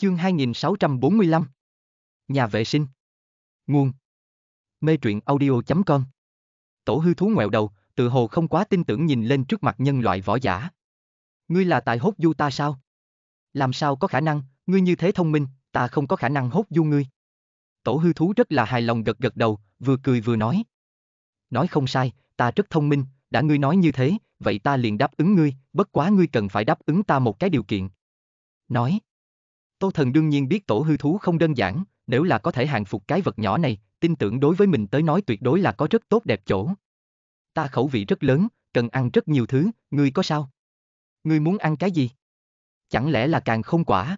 Chương 2645 Nhà vệ sinh Nguồn Mê truyện audio.com Tổ hư thú ngoẹo đầu, tự hồ không quá tin tưởng nhìn lên trước mặt nhân loại võ giả. Ngươi là tài hốt du ta sao? Làm sao có khả năng, ngươi như thế thông minh, ta không có khả năng hốt du ngươi. Tổ hư thú rất là hài lòng gật gật đầu, vừa cười vừa nói. Nói không sai, ta rất thông minh, đã ngươi nói như thế, vậy ta liền đáp ứng ngươi, bất quá ngươi cần phải đáp ứng ta một cái điều kiện. Nói Tô Thần đương nhiên biết tổ hư thú không đơn giản, nếu là có thể hàng phục cái vật nhỏ này, tin tưởng đối với mình tới nói tuyệt đối là có rất tốt đẹp chỗ. Ta khẩu vị rất lớn, cần ăn rất nhiều thứ, ngươi có sao? Ngươi muốn ăn cái gì? Chẳng lẽ là càng không quả?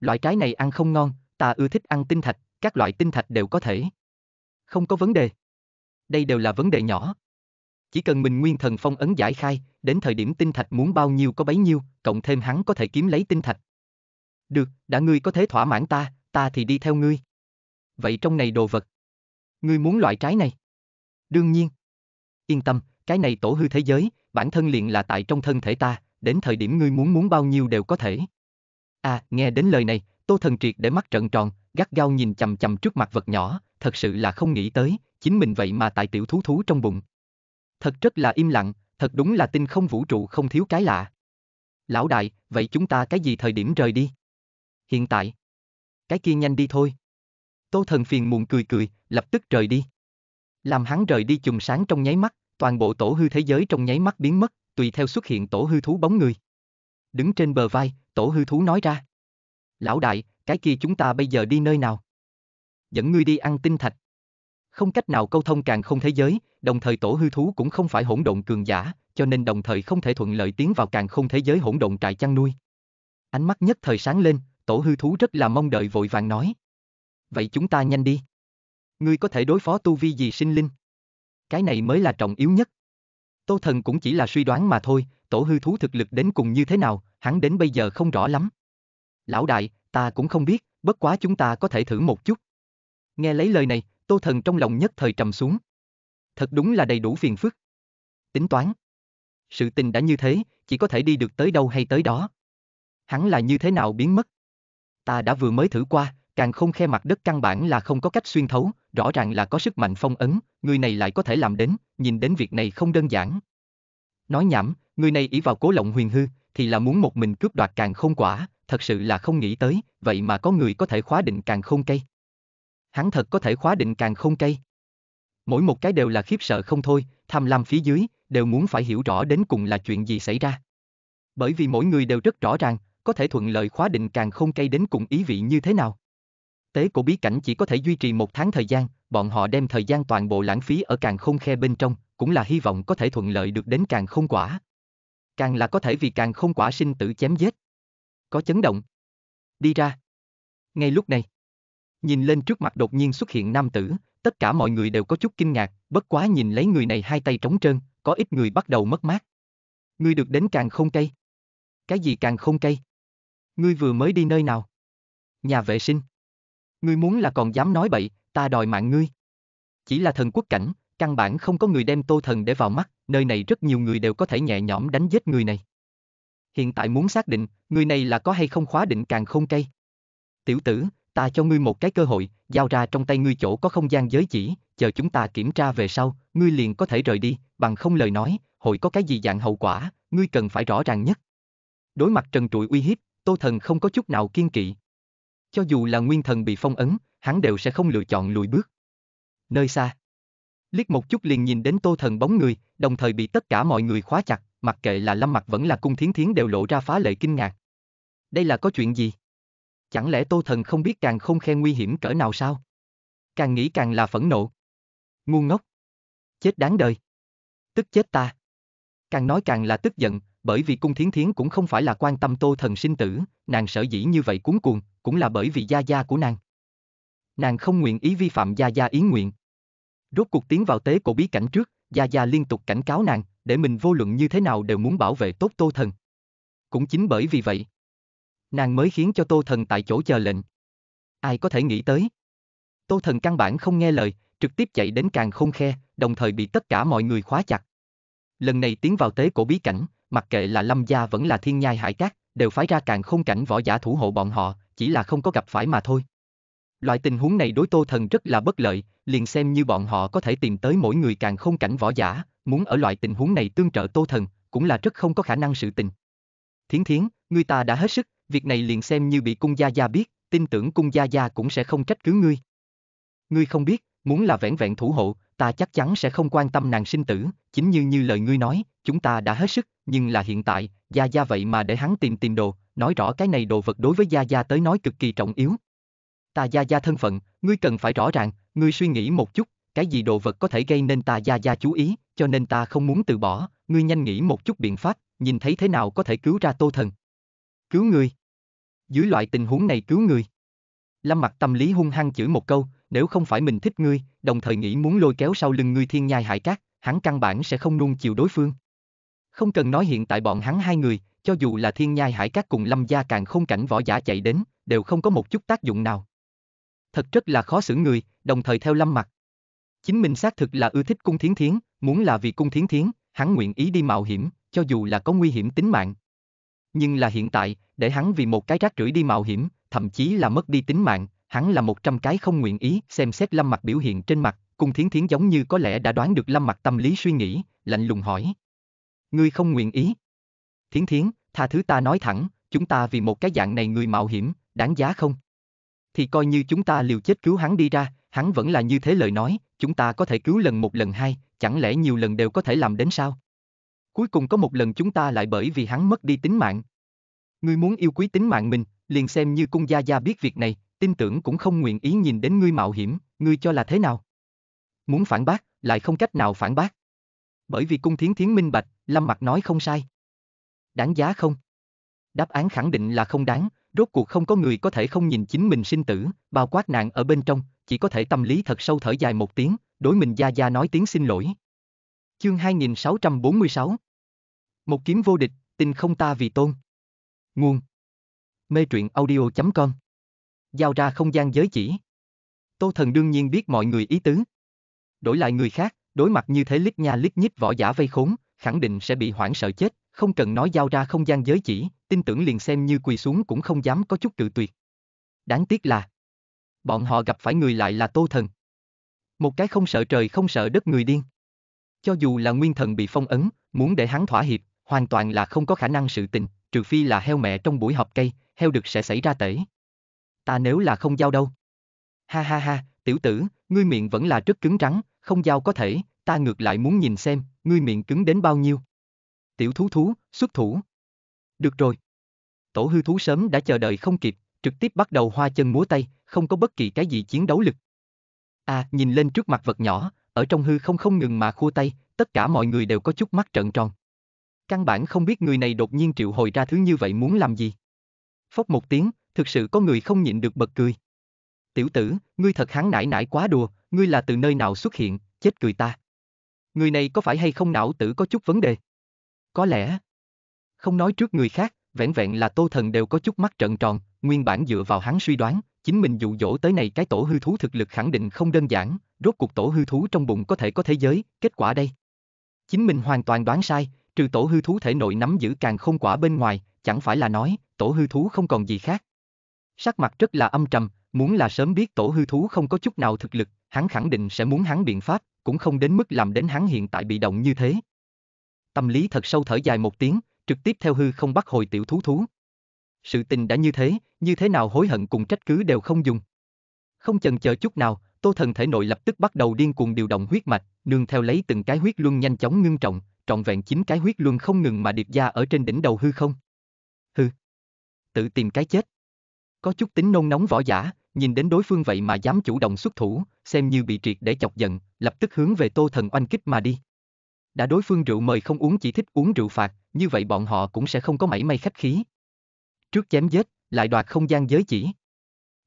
Loại trái này ăn không ngon, ta ưa thích ăn tinh thạch, các loại tinh thạch đều có thể. Không có vấn đề. Đây đều là vấn đề nhỏ. Chỉ cần mình nguyên thần phong ấn giải khai, đến thời điểm tinh thạch muốn bao nhiêu có bấy nhiêu, cộng thêm hắn có thể kiếm lấy tinh thạch, được, đã ngươi có thế thỏa mãn ta, ta thì đi theo ngươi. Vậy trong này đồ vật. Ngươi muốn loại trái này? Đương nhiên. Yên tâm, cái này tổ hư thế giới, bản thân liền là tại trong thân thể ta, đến thời điểm ngươi muốn muốn bao nhiêu đều có thể. À, nghe đến lời này, Tô Thần Triệt để mắt trận tròn, gắt gao nhìn chầm chầm trước mặt vật nhỏ, thật sự là không nghĩ tới, chính mình vậy mà tại tiểu thú thú trong bụng. Thật rất là im lặng, thật đúng là tin không vũ trụ không thiếu cái lạ. Lão đại, vậy chúng ta cái gì thời điểm rời đi? hiện tại. Cái kia nhanh đi thôi. Tô thần phiền muộn cười cười, lập tức rời đi. Làm hắn rời đi chùm sáng trong nháy mắt, toàn bộ tổ hư thế giới trong nháy mắt biến mất, tùy theo xuất hiện tổ hư thú bóng người. Đứng trên bờ vai, tổ hư thú nói ra. Lão đại, cái kia chúng ta bây giờ đi nơi nào? Dẫn ngươi đi ăn tinh thạch. Không cách nào câu thông càng không thế giới, đồng thời tổ hư thú cũng không phải hỗn độn cường giả, cho nên đồng thời không thể thuận lợi tiến vào càng không thế giới hỗn độn trại chăn nuôi. Ánh mắt nhất thời sáng lên, tổ hư thú rất là mong đợi vội vàng nói. Vậy chúng ta nhanh đi. Ngươi có thể đối phó tu vi gì sinh linh? Cái này mới là trọng yếu nhất. Tô thần cũng chỉ là suy đoán mà thôi, tổ hư thú thực lực đến cùng như thế nào, hắn đến bây giờ không rõ lắm. Lão đại, ta cũng không biết, bất quá chúng ta có thể thử một chút. Nghe lấy lời này, tô thần trong lòng nhất thời trầm xuống. Thật đúng là đầy đủ phiền phức. Tính toán. Sự tình đã như thế, chỉ có thể đi được tới đâu hay tới đó. Hắn là như thế nào biến mất? ta đã vừa mới thử qua, càng không khe mặt đất căn bản là không có cách xuyên thấu, rõ ràng là có sức mạnh phong ấn, người này lại có thể làm đến, nhìn đến việc này không đơn giản. Nói nhảm, người này ý vào cố lộng huyền hư, thì là muốn một mình cướp đoạt càng không quả, thật sự là không nghĩ tới, vậy mà có người có thể khóa định càng không cây. Hắn thật có thể khóa định càng không cây. Mỗi một cái đều là khiếp sợ không thôi, tham lam phía dưới, đều muốn phải hiểu rõ đến cùng là chuyện gì xảy ra. Bởi vì mỗi người đều rất rõ ràng, có thể thuận lợi khóa định càng không cây đến cùng ý vị như thế nào. Tế của bí cảnh chỉ có thể duy trì một tháng thời gian, bọn họ đem thời gian toàn bộ lãng phí ở càng không khe bên trong, cũng là hy vọng có thể thuận lợi được đến càng không quả. Càng là có thể vì càng không quả sinh tử chém giết. Có chấn động. Đi ra. Ngay lúc này, nhìn lên trước mặt đột nhiên xuất hiện nam tử, tất cả mọi người đều có chút kinh ngạc, bất quá nhìn lấy người này hai tay trống trơn, có ít người bắt đầu mất mát. Ngươi được đến càng không cây. Cái gì càng không cây? Ngươi vừa mới đi nơi nào? Nhà vệ sinh. Ngươi muốn là còn dám nói bậy, ta đòi mạng ngươi. Chỉ là thần quốc cảnh, căn bản không có người đem tô thần để vào mắt, nơi này rất nhiều người đều có thể nhẹ nhõm đánh giết người này. Hiện tại muốn xác định, người này là có hay không khóa định càng không cây. Tiểu tử, ta cho ngươi một cái cơ hội, giao ra trong tay ngươi chỗ có không gian giới chỉ, chờ chúng ta kiểm tra về sau, ngươi liền có thể rời đi, bằng không lời nói, hội có cái gì dạng hậu quả, ngươi cần phải rõ ràng nhất. Đối mặt trần trụi uy hiếp, Tô Thần không có chút nào kiên kỵ. Cho dù là nguyên thần bị phong ấn, hắn đều sẽ không lựa chọn lùi bước. Nơi xa, liếc một chút liền nhìn đến Tô Thần bóng người, đồng thời bị tất cả mọi người khóa chặt, mặc kệ là Lâm Mặc vẫn là Cung Thiến Thiến đều lộ ra phá lệ kinh ngạc. Đây là có chuyện gì? Chẳng lẽ Tô Thần không biết càng không khen nguy hiểm cỡ nào sao? Càng nghĩ càng là phẫn nộ. Ngu ngốc. Chết đáng đời. Tức chết ta. Càng nói càng là tức giận, bởi vì cung thiến thiến cũng không phải là quan tâm tô thần sinh tử, nàng sở dĩ như vậy cuốn cuồng, cũng là bởi vì gia gia của nàng. Nàng không nguyện ý vi phạm gia gia ý nguyện. Rốt cuộc tiến vào tế cổ bí cảnh trước, gia gia liên tục cảnh cáo nàng, để mình vô luận như thế nào đều muốn bảo vệ tốt tô thần. Cũng chính bởi vì vậy, nàng mới khiến cho tô thần tại chỗ chờ lệnh. Ai có thể nghĩ tới? Tô thần căn bản không nghe lời, trực tiếp chạy đến càng khôn khe, đồng thời bị tất cả mọi người khóa chặt. Lần này tiến vào tế cổ bí cảnh, mặc kệ là lâm gia vẫn là thiên nhai hải cát, đều phái ra càng không cảnh võ giả thủ hộ bọn họ, chỉ là không có gặp phải mà thôi. Loại tình huống này đối tô thần rất là bất lợi, liền xem như bọn họ có thể tìm tới mỗi người càng không cảnh võ giả, muốn ở loại tình huống này tương trợ tô thần, cũng là rất không có khả năng sự tình. Thiến thiến, người ta đã hết sức, việc này liền xem như bị cung gia gia biết, tin tưởng cung gia gia cũng sẽ không trách cứ ngươi. Ngươi không biết, muốn là vẹn vẹn thủ hộ, ta chắc chắn sẽ không quan tâm nàng sinh tử, chính như như lời ngươi nói, chúng ta đã hết sức, nhưng là hiện tại, Gia Gia vậy mà để hắn tìm tìm đồ, nói rõ cái này đồ vật đối với Gia Gia tới nói cực kỳ trọng yếu. Ta Gia Gia thân phận, ngươi cần phải rõ ràng, ngươi suy nghĩ một chút, cái gì đồ vật có thể gây nên ta Gia Gia chú ý, cho nên ta không muốn từ bỏ, ngươi nhanh nghĩ một chút biện pháp, nhìn thấy thế nào có thể cứu ra Tô Thần. Cứu ngươi. Dưới loại tình huống này cứu ngươi. Lâm mặt tâm lý hung hăng chửi một câu, nếu không phải mình thích ngươi, đồng thời nghĩ muốn lôi kéo sau lưng ngươi thiên nhai hại cát, hắn căn bản sẽ không nuông chiều đối phương. Không cần nói hiện tại bọn hắn hai người, cho dù là thiên nhai hải các cùng lâm gia càng không cảnh võ giả chạy đến, đều không có một chút tác dụng nào. Thật rất là khó xử người, đồng thời theo lâm mặt. Chính mình xác thực là ưa thích cung thiến thiến, muốn là vì cung thiến thiến, hắn nguyện ý đi mạo hiểm, cho dù là có nguy hiểm tính mạng. Nhưng là hiện tại, để hắn vì một cái rác rưởi đi mạo hiểm, thậm chí là mất đi tính mạng, hắn là một trăm cái không nguyện ý, xem xét lâm mặt biểu hiện trên mặt, cung thiến thiến giống như có lẽ đã đoán được lâm mặt tâm lý suy nghĩ, lạnh lùng hỏi. Ngươi không nguyện ý. Thiến thiến, tha thứ ta nói thẳng, chúng ta vì một cái dạng này người mạo hiểm, đáng giá không? Thì coi như chúng ta liều chết cứu hắn đi ra, hắn vẫn là như thế lời nói, chúng ta có thể cứu lần một lần hai, chẳng lẽ nhiều lần đều có thể làm đến sao? Cuối cùng có một lần chúng ta lại bởi vì hắn mất đi tính mạng. Ngươi muốn yêu quý tính mạng mình, liền xem như cung gia gia biết việc này, tin tưởng cũng không nguyện ý nhìn đến ngươi mạo hiểm, ngươi cho là thế nào? Muốn phản bác, lại không cách nào phản bác bởi vì cung thiến thiến minh bạch, Lâm mặc nói không sai. Đáng giá không? Đáp án khẳng định là không đáng, rốt cuộc không có người có thể không nhìn chính mình sinh tử, bao quát nạn ở bên trong, chỉ có thể tâm lý thật sâu thở dài một tiếng, đối mình Gia Gia nói tiếng xin lỗi. Chương 2646 Một kiếm vô địch, tình không ta vì tôn. Nguồn Mê truyện audio.com Giao ra không gian giới chỉ Tô Thần đương nhiên biết mọi người ý tứ. Đổi lại người khác, Đối mặt như thế lít nha lít nhít võ giả vây khốn, khẳng định sẽ bị hoảng sợ chết, không cần nói giao ra không gian giới chỉ, tin tưởng liền xem như quỳ xuống cũng không dám có chút cự tuyệt. Đáng tiếc là bọn họ gặp phải người lại là Tô Thần. Một cái không sợ trời không sợ đất người điên. Cho dù là nguyên thần bị phong ấn, muốn để hắn thỏa hiệp, hoàn toàn là không có khả năng sự tình, trừ phi là heo mẹ trong buổi họp cây, heo được sẽ xảy ra tể. Ta nếu là không giao đâu. Ha ha ha, tiểu tử, ngươi miệng vẫn là rất cứng rắn, không giao có thể, ta ngược lại muốn nhìn xem, ngươi miệng cứng đến bao nhiêu. Tiểu thú thú, xuất thủ. Được rồi. Tổ hư thú sớm đã chờ đợi không kịp, trực tiếp bắt đầu hoa chân múa tay, không có bất kỳ cái gì chiến đấu lực. À, nhìn lên trước mặt vật nhỏ, ở trong hư không không ngừng mà khua tay, tất cả mọi người đều có chút mắt trợn tròn. Căn bản không biết người này đột nhiên triệu hồi ra thứ như vậy muốn làm gì. Phốc một tiếng, thực sự có người không nhịn được bật cười tiểu tử, ngươi thật hắn nải nải quá đùa, ngươi là từ nơi nào xuất hiện, chết cười ta. Người này có phải hay không não tử có chút vấn đề? Có lẽ. Không nói trước người khác, vẻn vẹn là tô thần đều có chút mắt trợn tròn, nguyên bản dựa vào hắn suy đoán, chính mình dụ dỗ tới này cái tổ hư thú thực lực khẳng định không đơn giản, rốt cuộc tổ hư thú trong bụng có thể có thế giới, kết quả đây. Chính mình hoàn toàn đoán sai, trừ tổ hư thú thể nội nắm giữ càng không quả bên ngoài, chẳng phải là nói, tổ hư thú không còn gì khác. Sắc mặt rất là âm trầm, Muốn là sớm biết tổ hư thú không có chút nào thực lực, hắn khẳng định sẽ muốn hắn biện pháp, cũng không đến mức làm đến hắn hiện tại bị động như thế. Tâm lý thật sâu thở dài một tiếng, trực tiếp theo hư không bắt hồi tiểu thú thú. Sự tình đã như thế, như thế nào hối hận cùng trách cứ đều không dùng. Không chần chờ chút nào, Tô Thần thể nội lập tức bắt đầu điên cuồng điều động huyết mạch, nương theo lấy từng cái huyết luân nhanh chóng ngưng trọng, trọn vẹn chín cái huyết luân không ngừng mà điệp ra ở trên đỉnh đầu hư không. Hư. Tự tìm cái chết. Có chút tính nôn nóng võ giả, nhìn đến đối phương vậy mà dám chủ động xuất thủ, xem như bị triệt để chọc giận, lập tức hướng về Tô Thần oanh kích mà đi. Đã đối phương rượu mời không uống chỉ thích uống rượu phạt, như vậy bọn họ cũng sẽ không có mảy may khách khí. Trước chém giết, lại đoạt không gian giới chỉ.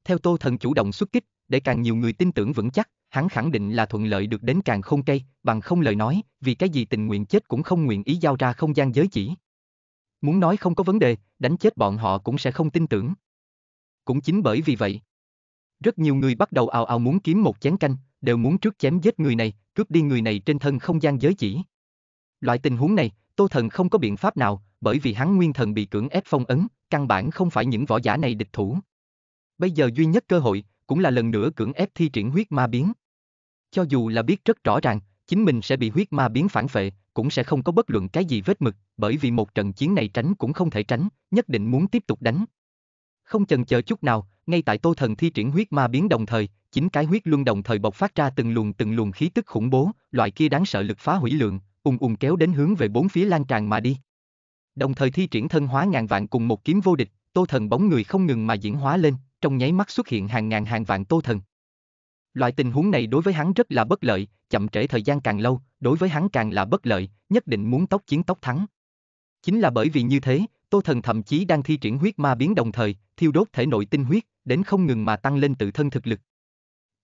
Theo Tô Thần chủ động xuất kích, để càng nhiều người tin tưởng vững chắc, hắn khẳng định là thuận lợi được đến càng không cây, bằng không lời nói, vì cái gì tình nguyện chết cũng không nguyện ý giao ra không gian giới chỉ. Muốn nói không có vấn đề, đánh chết bọn họ cũng sẽ không tin tưởng. Cũng chính bởi vì vậy, rất nhiều người bắt đầu ào ào muốn kiếm một chén canh, đều muốn trước chém giết người này, cướp đi người này trên thân không gian giới chỉ. Loại tình huống này, Tô Thần không có biện pháp nào, bởi vì hắn nguyên thần bị cưỡng ép phong ấn, căn bản không phải những võ giả này địch thủ. Bây giờ duy nhất cơ hội, cũng là lần nữa cưỡng ép thi triển huyết ma biến. Cho dù là biết rất rõ ràng, chính mình sẽ bị huyết ma biến phản phệ, cũng sẽ không có bất luận cái gì vết mực, bởi vì một trận chiến này tránh cũng không thể tránh, nhất định muốn tiếp tục đánh. Không chần chờ chút nào, ngay tại Tô Thần thi triển huyết ma biến đồng thời, chính cái huyết luân đồng thời bộc phát ra từng luồng từng luồng khí tức khủng bố, loại kia đáng sợ lực phá hủy lượng, ùng ùng kéo đến hướng về bốn phía lan tràn mà đi. Đồng thời thi triển thân hóa ngàn vạn cùng một kiếm vô địch, Tô Thần bóng người không ngừng mà diễn hóa lên, trong nháy mắt xuất hiện hàng ngàn hàng vạn Tô Thần. Loại tình huống này đối với hắn rất là bất lợi, chậm trễ thời gian càng lâu, đối với hắn càng là bất lợi, nhất định muốn tốc chiến tốc thắng. Chính là bởi vì như thế, Tô Thần thậm chí đang thi triển huyết ma biến đồng thời, thiêu đốt thể nội tinh huyết, đến không ngừng mà tăng lên tự thân thực lực.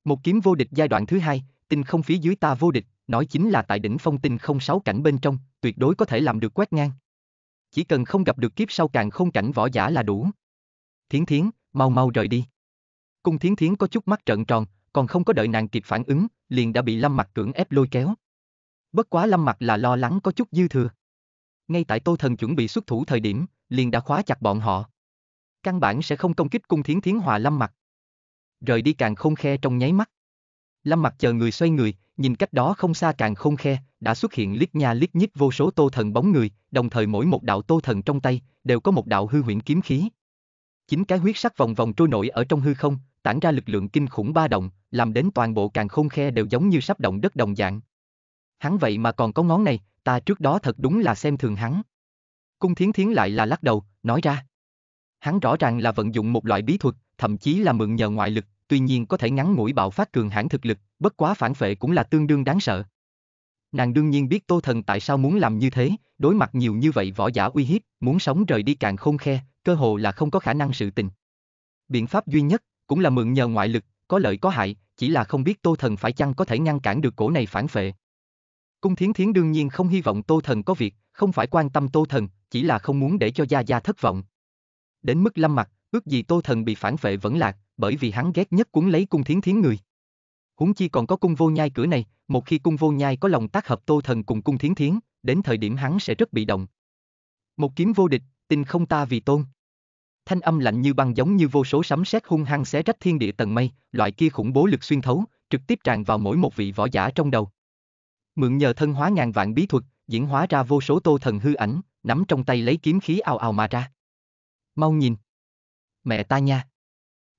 Một kiếm vô địch giai đoạn thứ hai, tinh không phía dưới ta vô địch, nói chính là tại đỉnh phong tinh không sáu cảnh bên trong, tuyệt đối có thể làm được quét ngang. Chỉ cần không gặp được kiếp sau càng không cảnh võ giả là đủ. Thiến thiến, mau mau rời đi. Cung thiến thiến có chút mắt trợn tròn, còn không có đợi nàng kịp phản ứng, liền đã bị lâm mặt cưỡng ép lôi kéo. Bất quá lâm mặt là lo lắng có chút dư thừa. Ngay tại tô thần chuẩn bị xuất thủ thời điểm, liền đã khóa chặt bọn họ. Căn bản sẽ không công kích cung thiến thiến hòa lâm mặt. Rời đi càng không khe trong nháy mắt. Lâm mặt chờ người xoay người, nhìn cách đó không xa càng không khe, đã xuất hiện lít nha lít nhít vô số tô thần bóng người, đồng thời mỗi một đạo tô thần trong tay, đều có một đạo hư huyễn kiếm khí. Chính cái huyết sắc vòng vòng trôi nổi ở trong hư không, tản ra lực lượng kinh khủng ba động, làm đến toàn bộ càng không khe đều giống như sắp động đất đồng dạng. Hắn vậy mà còn có ngón này, ta trước đó thật đúng là xem thường hắn. Cung thiến thiến lại là lắc đầu, nói ra. Hắn rõ ràng là vận dụng một loại bí thuật, thậm chí là mượn nhờ ngoại lực, tuy nhiên có thể ngắn ngủi bạo phát cường hãn thực lực, bất quá phản phệ cũng là tương đương đáng sợ. Nàng đương nhiên biết Tô Thần tại sao muốn làm như thế, đối mặt nhiều như vậy võ giả uy hiếp, muốn sống rời đi càng không khe, cơ hồ là không có khả năng sự tình. Biện pháp duy nhất, cũng là mượn nhờ ngoại lực, có lợi có hại, chỉ là không biết Tô Thần phải chăng có thể ngăn cản được cổ này phản phệ. Cung Thiến Thiến đương nhiên không hy vọng Tô Thần có việc, không phải quan tâm Tô Thần, chỉ là không muốn để cho Gia Gia thất vọng đến mức lâm mặt, ước gì tô thần bị phản vệ vẫn lạc, bởi vì hắn ghét nhất cuốn lấy cung thiến thiến người. Huống chi còn có cung vô nhai cửa này, một khi cung vô nhai có lòng tác hợp tô thần cùng cung thiến thiến, đến thời điểm hắn sẽ rất bị động. Một kiếm vô địch, tình không ta vì tôn. Thanh âm lạnh như băng giống như vô số sấm sét hung hăng xé rách thiên địa tầng mây, loại kia khủng bố lực xuyên thấu, trực tiếp tràn vào mỗi một vị võ giả trong đầu. Mượn nhờ thân hóa ngàn vạn bí thuật, diễn hóa ra vô số tô thần hư ảnh, nắm trong tay lấy kiếm khí ào ào mà ra mau nhìn. Mẹ ta nha.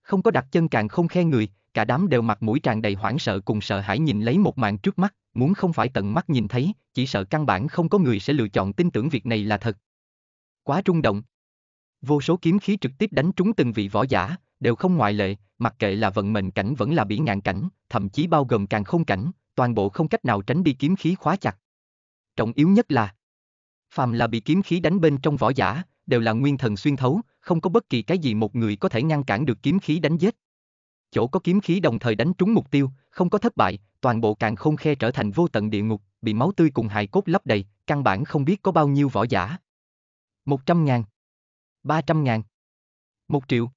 Không có đặt chân càng không khen người, cả đám đều mặt mũi tràn đầy hoảng sợ cùng sợ hãi nhìn lấy một màn trước mắt, muốn không phải tận mắt nhìn thấy, chỉ sợ căn bản không có người sẽ lựa chọn tin tưởng việc này là thật. Quá trung động. Vô số kiếm khí trực tiếp đánh trúng từng vị võ giả, đều không ngoại lệ, mặc kệ là vận mệnh cảnh vẫn là bị ngạn cảnh, thậm chí bao gồm càng không cảnh, toàn bộ không cách nào tránh đi kiếm khí khóa chặt. Trọng yếu nhất là, phàm là bị kiếm khí đánh bên trong võ giả, đều là nguyên thần xuyên thấu, không có bất kỳ cái gì một người có thể ngăn cản được kiếm khí đánh giết. Chỗ có kiếm khí đồng thời đánh trúng mục tiêu, không có thất bại, toàn bộ càng không khe trở thành vô tận địa ngục, bị máu tươi cùng hài cốt lấp đầy, căn bản không biết có bao nhiêu võ giả. Một trăm ngàn. Ba trăm ngàn. Một triệu.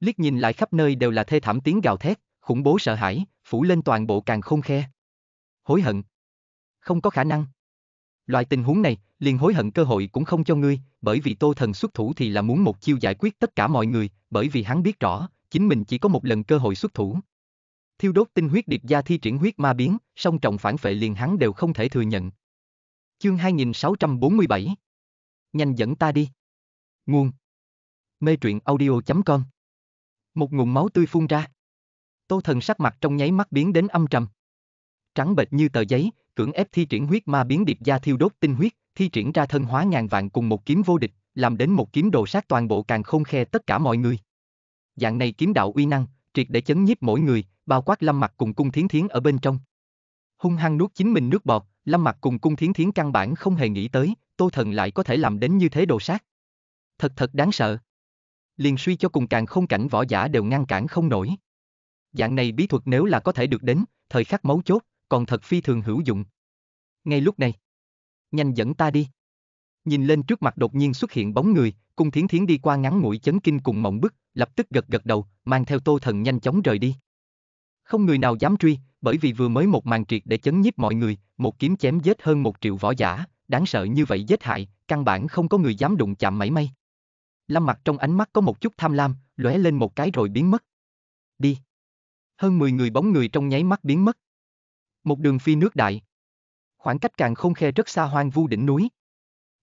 Liếc nhìn lại khắp nơi đều là thê thảm tiếng gào thét, khủng bố sợ hãi, phủ lên toàn bộ càng không khe. Hối hận. Không có khả năng. Loại tình huống này, liền hối hận cơ hội cũng không cho ngươi, bởi vì Tô Thần xuất thủ thì là muốn một chiêu giải quyết tất cả mọi người, bởi vì hắn biết rõ, chính mình chỉ có một lần cơ hội xuất thủ. Thiêu đốt tinh huyết điệp gia thi triển huyết ma biến, song trọng phản phệ liền hắn đều không thể thừa nhận. Chương 2647 Nhanh dẫn ta đi. Nguồn Mê truyện audio.com Một nguồn máu tươi phun ra. Tô thần sắc mặt trong nháy mắt biến đến âm trầm. Trắng bệch như tờ giấy, cưỡng ép thi triển huyết ma biến điệp gia thiêu đốt tinh huyết, thi triển ra thân hóa ngàn vạn cùng một kiếm vô địch, làm đến một kiếm đồ sát toàn bộ càng không khe tất cả mọi người. Dạng này kiếm đạo uy năng, triệt để chấn nhiếp mỗi người, bao quát lâm mặt cùng cung thiến thiến ở bên trong. Hung hăng nuốt chính mình nước bọt, lâm mặt cùng cung thiến thiến căn bản không hề nghĩ tới, tô thần lại có thể làm đến như thế đồ sát. Thật thật đáng sợ. Liền suy cho cùng càng không cảnh võ giả đều ngăn cản không nổi. Dạng này bí thuật nếu là có thể được đến, thời khắc mấu chốt, còn thật phi thường hữu dụng. Ngay lúc này, nhanh dẫn ta đi. Nhìn lên trước mặt đột nhiên xuất hiện bóng người, cung thiến thiến đi qua ngắn mũi chấn kinh cùng mộng bức, lập tức gật gật đầu, mang theo tô thần nhanh chóng rời đi. Không người nào dám truy, bởi vì vừa mới một màn triệt để chấn nhiếp mọi người, một kiếm chém giết hơn một triệu võ giả, đáng sợ như vậy giết hại, căn bản không có người dám đụng chạm mảy may. Lâm mặt trong ánh mắt có một chút tham lam, lóe lên một cái rồi biến mất. Đi. Hơn 10 người bóng người trong nháy mắt biến mất. Một đường phi nước đại. Khoảng cách càng không khe rất xa hoang vu đỉnh núi.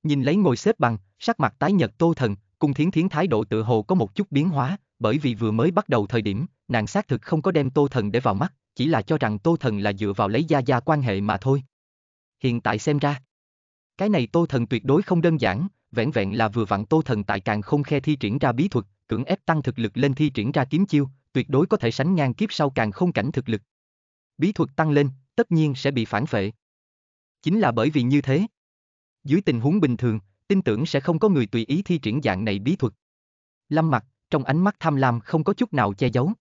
Nhìn lấy ngồi xếp bằng, sắc mặt tái nhật tô thần, cùng thiến thiến thái độ tự hồ có một chút biến hóa, bởi vì vừa mới bắt đầu thời điểm, nàng xác thực không có đem tô thần để vào mắt, chỉ là cho rằng tô thần là dựa vào lấy gia gia quan hệ mà thôi. Hiện tại xem ra, cái này tô thần tuyệt đối không đơn giản, vẹn vẹn là vừa vặn tô thần tại càng không khe thi triển ra bí thuật, cưỡng ép tăng thực lực lên thi triển ra kiếm chiêu, tuyệt đối có thể sánh ngang kiếp sau càng không cảnh thực lực. Bí thuật tăng lên, tất nhiên sẽ bị phản phệ. Chính là bởi vì như thế. Dưới tình huống bình thường, tin tưởng sẽ không có người tùy ý thi triển dạng này bí thuật. Lâm mặt, trong ánh mắt tham lam không có chút nào che giấu.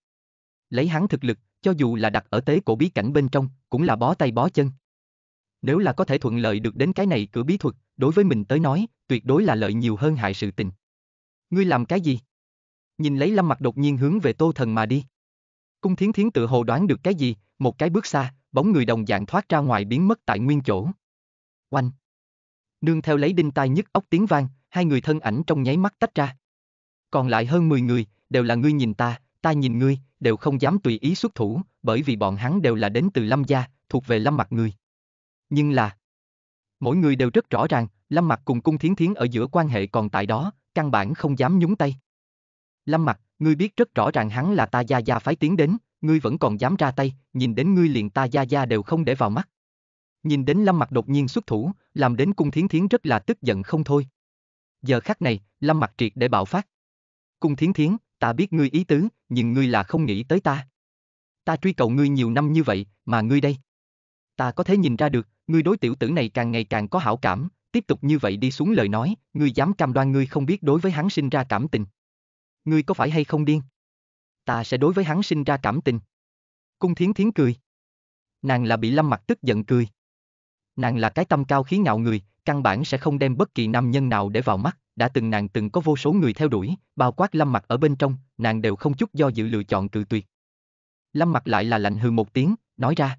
Lấy hắn thực lực, cho dù là đặt ở tế cổ bí cảnh bên trong, cũng là bó tay bó chân. Nếu là có thể thuận lợi được đến cái này cửa bí thuật, đối với mình tới nói, tuyệt đối là lợi nhiều hơn hại sự tình. Ngươi làm cái gì? Nhìn lấy lâm mặt đột nhiên hướng về tô thần mà đi. Cung thiến thiến tự hồ đoán được cái gì, một cái bước xa, bóng người đồng dạng thoát ra ngoài biến mất tại nguyên chỗ. Oanh! Nương theo lấy đinh tai nhức ốc tiếng vang, hai người thân ảnh trong nháy mắt tách ra. Còn lại hơn 10 người, đều là ngươi nhìn ta, ta nhìn ngươi, đều không dám tùy ý xuất thủ, bởi vì bọn hắn đều là đến từ Lâm gia, thuộc về Lâm mặt người. Nhưng là, mỗi người đều rất rõ ràng, Lâm mặt cùng cung thiến thiến ở giữa quan hệ còn tại đó, căn bản không dám nhúng tay. Lâm mặt, ngươi biết rất rõ ràng hắn là ta gia gia phái tiến đến, ngươi vẫn còn dám ra tay, nhìn đến ngươi liền ta gia gia đều không để vào mắt. Nhìn đến Lâm Mặc đột nhiên xuất thủ, làm đến Cung Thiến Thiến rất là tức giận không thôi. Giờ khắc này, Lâm Mặc triệt để bạo phát. Cung Thiến Thiến, ta biết ngươi ý tứ, nhưng ngươi là không nghĩ tới ta. Ta truy cầu ngươi nhiều năm như vậy, mà ngươi đây. Ta có thể nhìn ra được, ngươi đối tiểu tử này càng ngày càng có hảo cảm, tiếp tục như vậy đi xuống lời nói, ngươi dám cam đoan ngươi không biết đối với hắn sinh ra cảm tình. Ngươi có phải hay không điên? ta sẽ đối với hắn sinh ra cảm tình. Cung thiến thiến cười. Nàng là bị lâm mặt tức giận cười. Nàng là cái tâm cao khí ngạo người, căn bản sẽ không đem bất kỳ nam nhân nào để vào mắt, đã từng nàng từng có vô số người theo đuổi, bao quát lâm mặt ở bên trong, nàng đều không chút do dự lựa chọn cự tuyệt. Lâm mặt lại là lạnh hừ một tiếng, nói ra.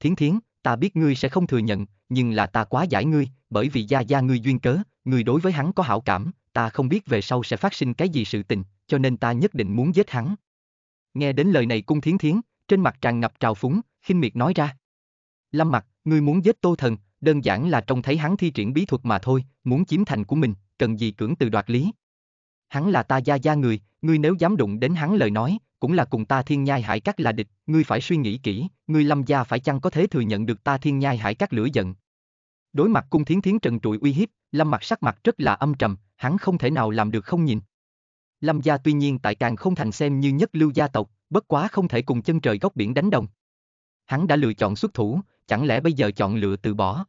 Thiến thiến, ta biết ngươi sẽ không thừa nhận, nhưng là ta quá giải ngươi, bởi vì gia gia ngươi duyên cớ, ngươi đối với hắn có hảo cảm, ta không biết về sau sẽ phát sinh cái gì sự tình, cho nên ta nhất định muốn giết hắn. Nghe đến lời này cung thiến thiến, trên mặt tràn ngập trào phúng, khinh miệt nói ra. Lâm mặt, ngươi muốn giết tô thần, đơn giản là trông thấy hắn thi triển bí thuật mà thôi, muốn chiếm thành của mình, cần gì cưỡng từ đoạt lý. Hắn là ta gia gia người, ngươi nếu dám đụng đến hắn lời nói, cũng là cùng ta thiên nhai hải các là địch, ngươi phải suy nghĩ kỹ, ngươi lâm gia phải chăng có thể thừa nhận được ta thiên nhai hải các lửa giận. Đối mặt cung thiến thiến trần trụi uy hiếp, lâm mặt sắc mặt rất là âm trầm, hắn không thể nào làm được không nhìn. Lâm gia tuy nhiên tại càng không thành xem như nhất lưu gia tộc, bất quá không thể cùng chân trời góc biển đánh đồng. Hắn đã lựa chọn xuất thủ, chẳng lẽ bây giờ chọn lựa từ bỏ?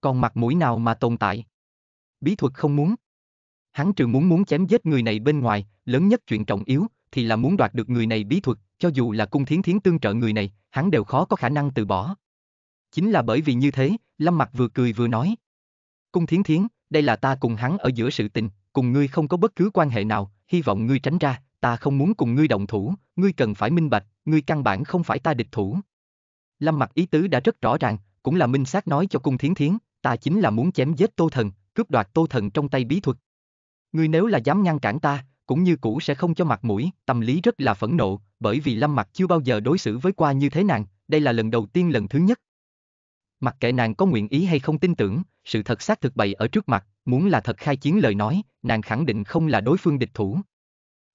Còn mặt mũi nào mà tồn tại? Bí thuật không muốn. Hắn trừ muốn muốn chém giết người này bên ngoài, lớn nhất chuyện trọng yếu, thì là muốn đoạt được người này bí thuật, cho dù là cung thiến thiến tương trợ người này, hắn đều khó có khả năng từ bỏ. Chính là bởi vì như thế, Lâm Mặt vừa cười vừa nói. Cung thiến thiến, đây là ta cùng hắn ở giữa sự tình, cùng ngươi không có bất cứ quan hệ nào, hy vọng ngươi tránh ra, ta không muốn cùng ngươi đồng thủ, ngươi cần phải minh bạch, ngươi căn bản không phải ta địch thủ. Lâm mặt ý tứ đã rất rõ ràng, cũng là minh xác nói cho cung thiến thiến, ta chính là muốn chém giết tô thần, cướp đoạt tô thần trong tay bí thuật. Ngươi nếu là dám ngăn cản ta, cũng như cũ sẽ không cho mặt mũi, tâm lý rất là phẫn nộ, bởi vì Lâm Mặc chưa bao giờ đối xử với qua như thế nàng, đây là lần đầu tiên lần thứ nhất. Mặc kệ nàng có nguyện ý hay không tin tưởng, sự thật xác thực bày ở trước mặt, Muốn là thật khai chiến lời nói, nàng khẳng định không là đối phương địch thủ.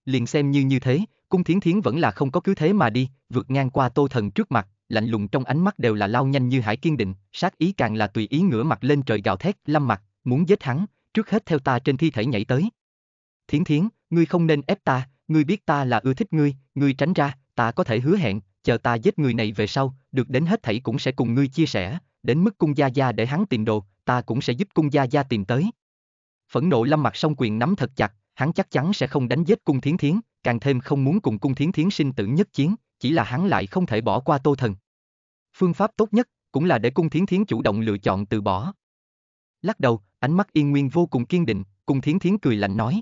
Liền xem như như thế, cung thiến thiến vẫn là không có cứ thế mà đi, vượt ngang qua tô thần trước mặt, lạnh lùng trong ánh mắt đều là lao nhanh như hải kiên định, sát ý càng là tùy ý ngửa mặt lên trời gào thét, lâm mặt, muốn giết hắn, trước hết theo ta trên thi thể nhảy tới. Thiến thiến, ngươi không nên ép ta, ngươi biết ta là ưa thích ngươi, ngươi tránh ra, ta có thể hứa hẹn, chờ ta giết người này về sau, được đến hết thảy cũng sẽ cùng ngươi chia sẻ, đến mức cung gia gia để hắn tìm đồ, ta cũng sẽ giúp cung gia gia tìm tới. Phẫn nộ lâm mặt song quyền nắm thật chặt, hắn chắc chắn sẽ không đánh giết cung thiến thiến, càng thêm không muốn cùng cung thiến thiến sinh tử nhất chiến, chỉ là hắn lại không thể bỏ qua tô thần. Phương pháp tốt nhất, cũng là để cung thiến thiến chủ động lựa chọn từ bỏ. Lắc đầu, ánh mắt yên nguyên vô cùng kiên định, cung thiến thiến cười lạnh nói.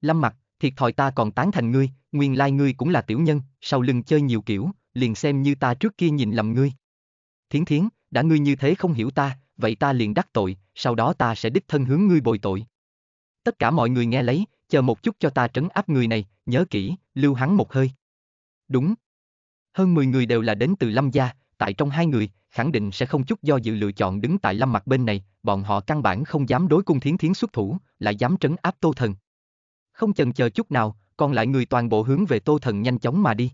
Lâm mặt, thiệt thòi ta còn tán thành ngươi, nguyên lai ngươi cũng là tiểu nhân, sau lưng chơi nhiều kiểu, liền xem như ta trước kia nhìn lầm ngươi. Thiến thiến, đã ngươi như thế không hiểu ta, vậy ta liền đắc tội, sau đó ta sẽ đích thân hướng ngươi bồi tội. Tất cả mọi người nghe lấy, chờ một chút cho ta trấn áp người này, nhớ kỹ, lưu hắn một hơi. Đúng. Hơn 10 người đều là đến từ Lâm gia, tại trong hai người, khẳng định sẽ không chút do dự lựa chọn đứng tại Lâm mặt bên này, bọn họ căn bản không dám đối cung thiến thiến xuất thủ, lại dám trấn áp Tô Thần. Không chần chờ chút nào, còn lại người toàn bộ hướng về Tô Thần nhanh chóng mà đi.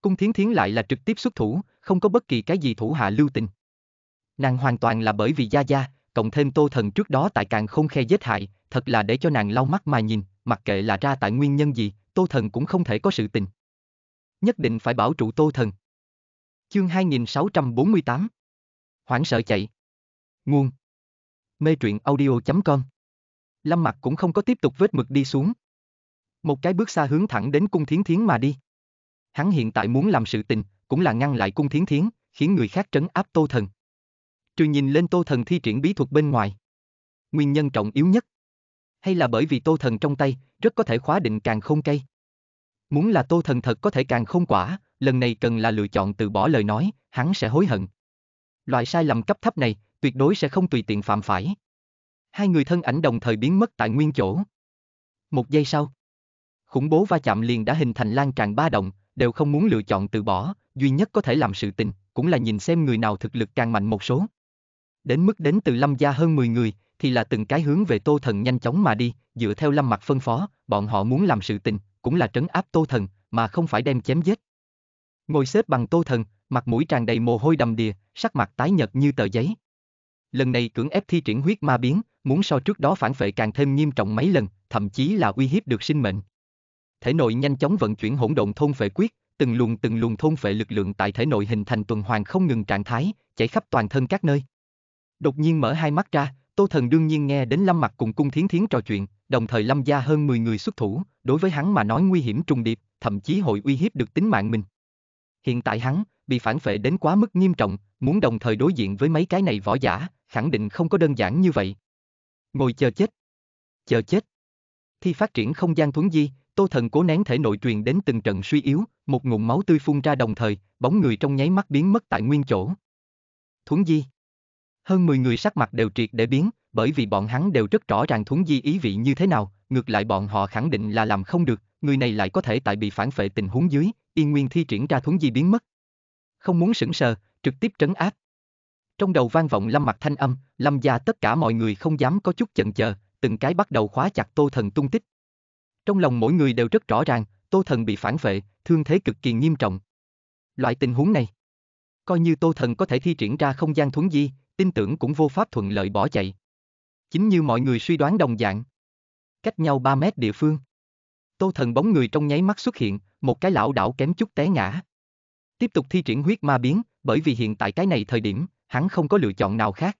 Cung thiến thiến lại là trực tiếp xuất thủ, không có bất kỳ cái gì thủ hạ lưu tình. Nàng hoàn toàn là bởi vì Gia Gia, cộng thêm tô thần trước đó tại càng không khe giết hại, thật là để cho nàng lau mắt mà nhìn, mặc kệ là ra tại nguyên nhân gì, tô thần cũng không thể có sự tình. Nhất định phải bảo trụ tô thần. Chương 2648 Hoảng sợ chạy Nguồn Mê truyện audio.com Lâm mặc cũng không có tiếp tục vết mực đi xuống. Một cái bước xa hướng thẳng đến cung thiến thiến mà đi. Hắn hiện tại muốn làm sự tình, cũng là ngăn lại cung thiến thiến, khiến người khác trấn áp tô thần. Trừ nhìn lên Tô Thần thi triển bí thuật bên ngoài. Nguyên nhân trọng yếu nhất. Hay là bởi vì Tô Thần trong tay, rất có thể khóa định càng không cây. Muốn là Tô Thần thật có thể càng không quả, lần này cần là lựa chọn từ bỏ lời nói, hắn sẽ hối hận. Loại sai lầm cấp thấp này, tuyệt đối sẽ không tùy tiện phạm phải. Hai người thân ảnh đồng thời biến mất tại nguyên chỗ. Một giây sau, khủng bố va chạm liền đã hình thành lan tràn ba động, đều không muốn lựa chọn từ bỏ, duy nhất có thể làm sự tình, cũng là nhìn xem người nào thực lực càng mạnh một số đến mức đến từ Lâm gia hơn 10 người, thì là từng cái hướng về Tô Thần nhanh chóng mà đi, dựa theo Lâm Mặc phân phó, bọn họ muốn làm sự tình, cũng là trấn áp Tô Thần, mà không phải đem chém giết. Ngồi xếp bằng Tô Thần, mặt mũi tràn đầy mồ hôi đầm đìa, sắc mặt tái nhợt như tờ giấy. Lần này cưỡng ép thi triển huyết ma biến, muốn so trước đó phản phệ càng thêm nghiêm trọng mấy lần, thậm chí là uy hiếp được sinh mệnh. Thể nội nhanh chóng vận chuyển hỗn độn thôn phệ quyết, từng luồng từng luồng thôn phệ lực lượng tại thể nội hình thành tuần hoàn không ngừng trạng thái, chảy khắp toàn thân các nơi. Đột nhiên mở hai mắt ra, Tô Thần đương nhiên nghe đến Lâm Mặt cùng Cung Thiến Thiến trò chuyện, đồng thời Lâm gia hơn 10 người xuất thủ, đối với hắn mà nói nguy hiểm trùng điệp, thậm chí hội uy hiếp được tính mạng mình. Hiện tại hắn, bị phản phệ đến quá mức nghiêm trọng, muốn đồng thời đối diện với mấy cái này võ giả, khẳng định không có đơn giản như vậy. Ngồi chờ chết. Chờ chết. Thi phát triển không gian thuấn di, Tô Thần cố nén thể nội truyền đến từng trận suy yếu, một ngụm máu tươi phun ra đồng thời, bóng người trong nháy mắt biến mất tại nguyên chỗ. Thuấn di. Hơn 10 người sắc mặt đều triệt để biến, bởi vì bọn hắn đều rất rõ ràng thuấn di ý vị như thế nào, ngược lại bọn họ khẳng định là làm không được, người này lại có thể tại bị phản phệ tình huống dưới, yên nguyên thi triển ra thuấn di biến mất. Không muốn sững sờ, trực tiếp trấn áp. Trong đầu vang vọng lâm mặt thanh âm, lâm gia tất cả mọi người không dám có chút chần chờ, từng cái bắt đầu khóa chặt tô thần tung tích. Trong lòng mỗi người đều rất rõ ràng, tô thần bị phản vệ, thương thế cực kỳ nghiêm trọng. Loại tình huống này, coi như tô thần có thể thi triển ra không gian thuấn di, tin tưởng cũng vô pháp thuận lợi bỏ chạy. Chính như mọi người suy đoán đồng dạng. Cách nhau 3 mét địa phương. Tô thần bóng người trong nháy mắt xuất hiện, một cái lão đảo kém chút té ngã. Tiếp tục thi triển huyết ma biến, bởi vì hiện tại cái này thời điểm, hắn không có lựa chọn nào khác.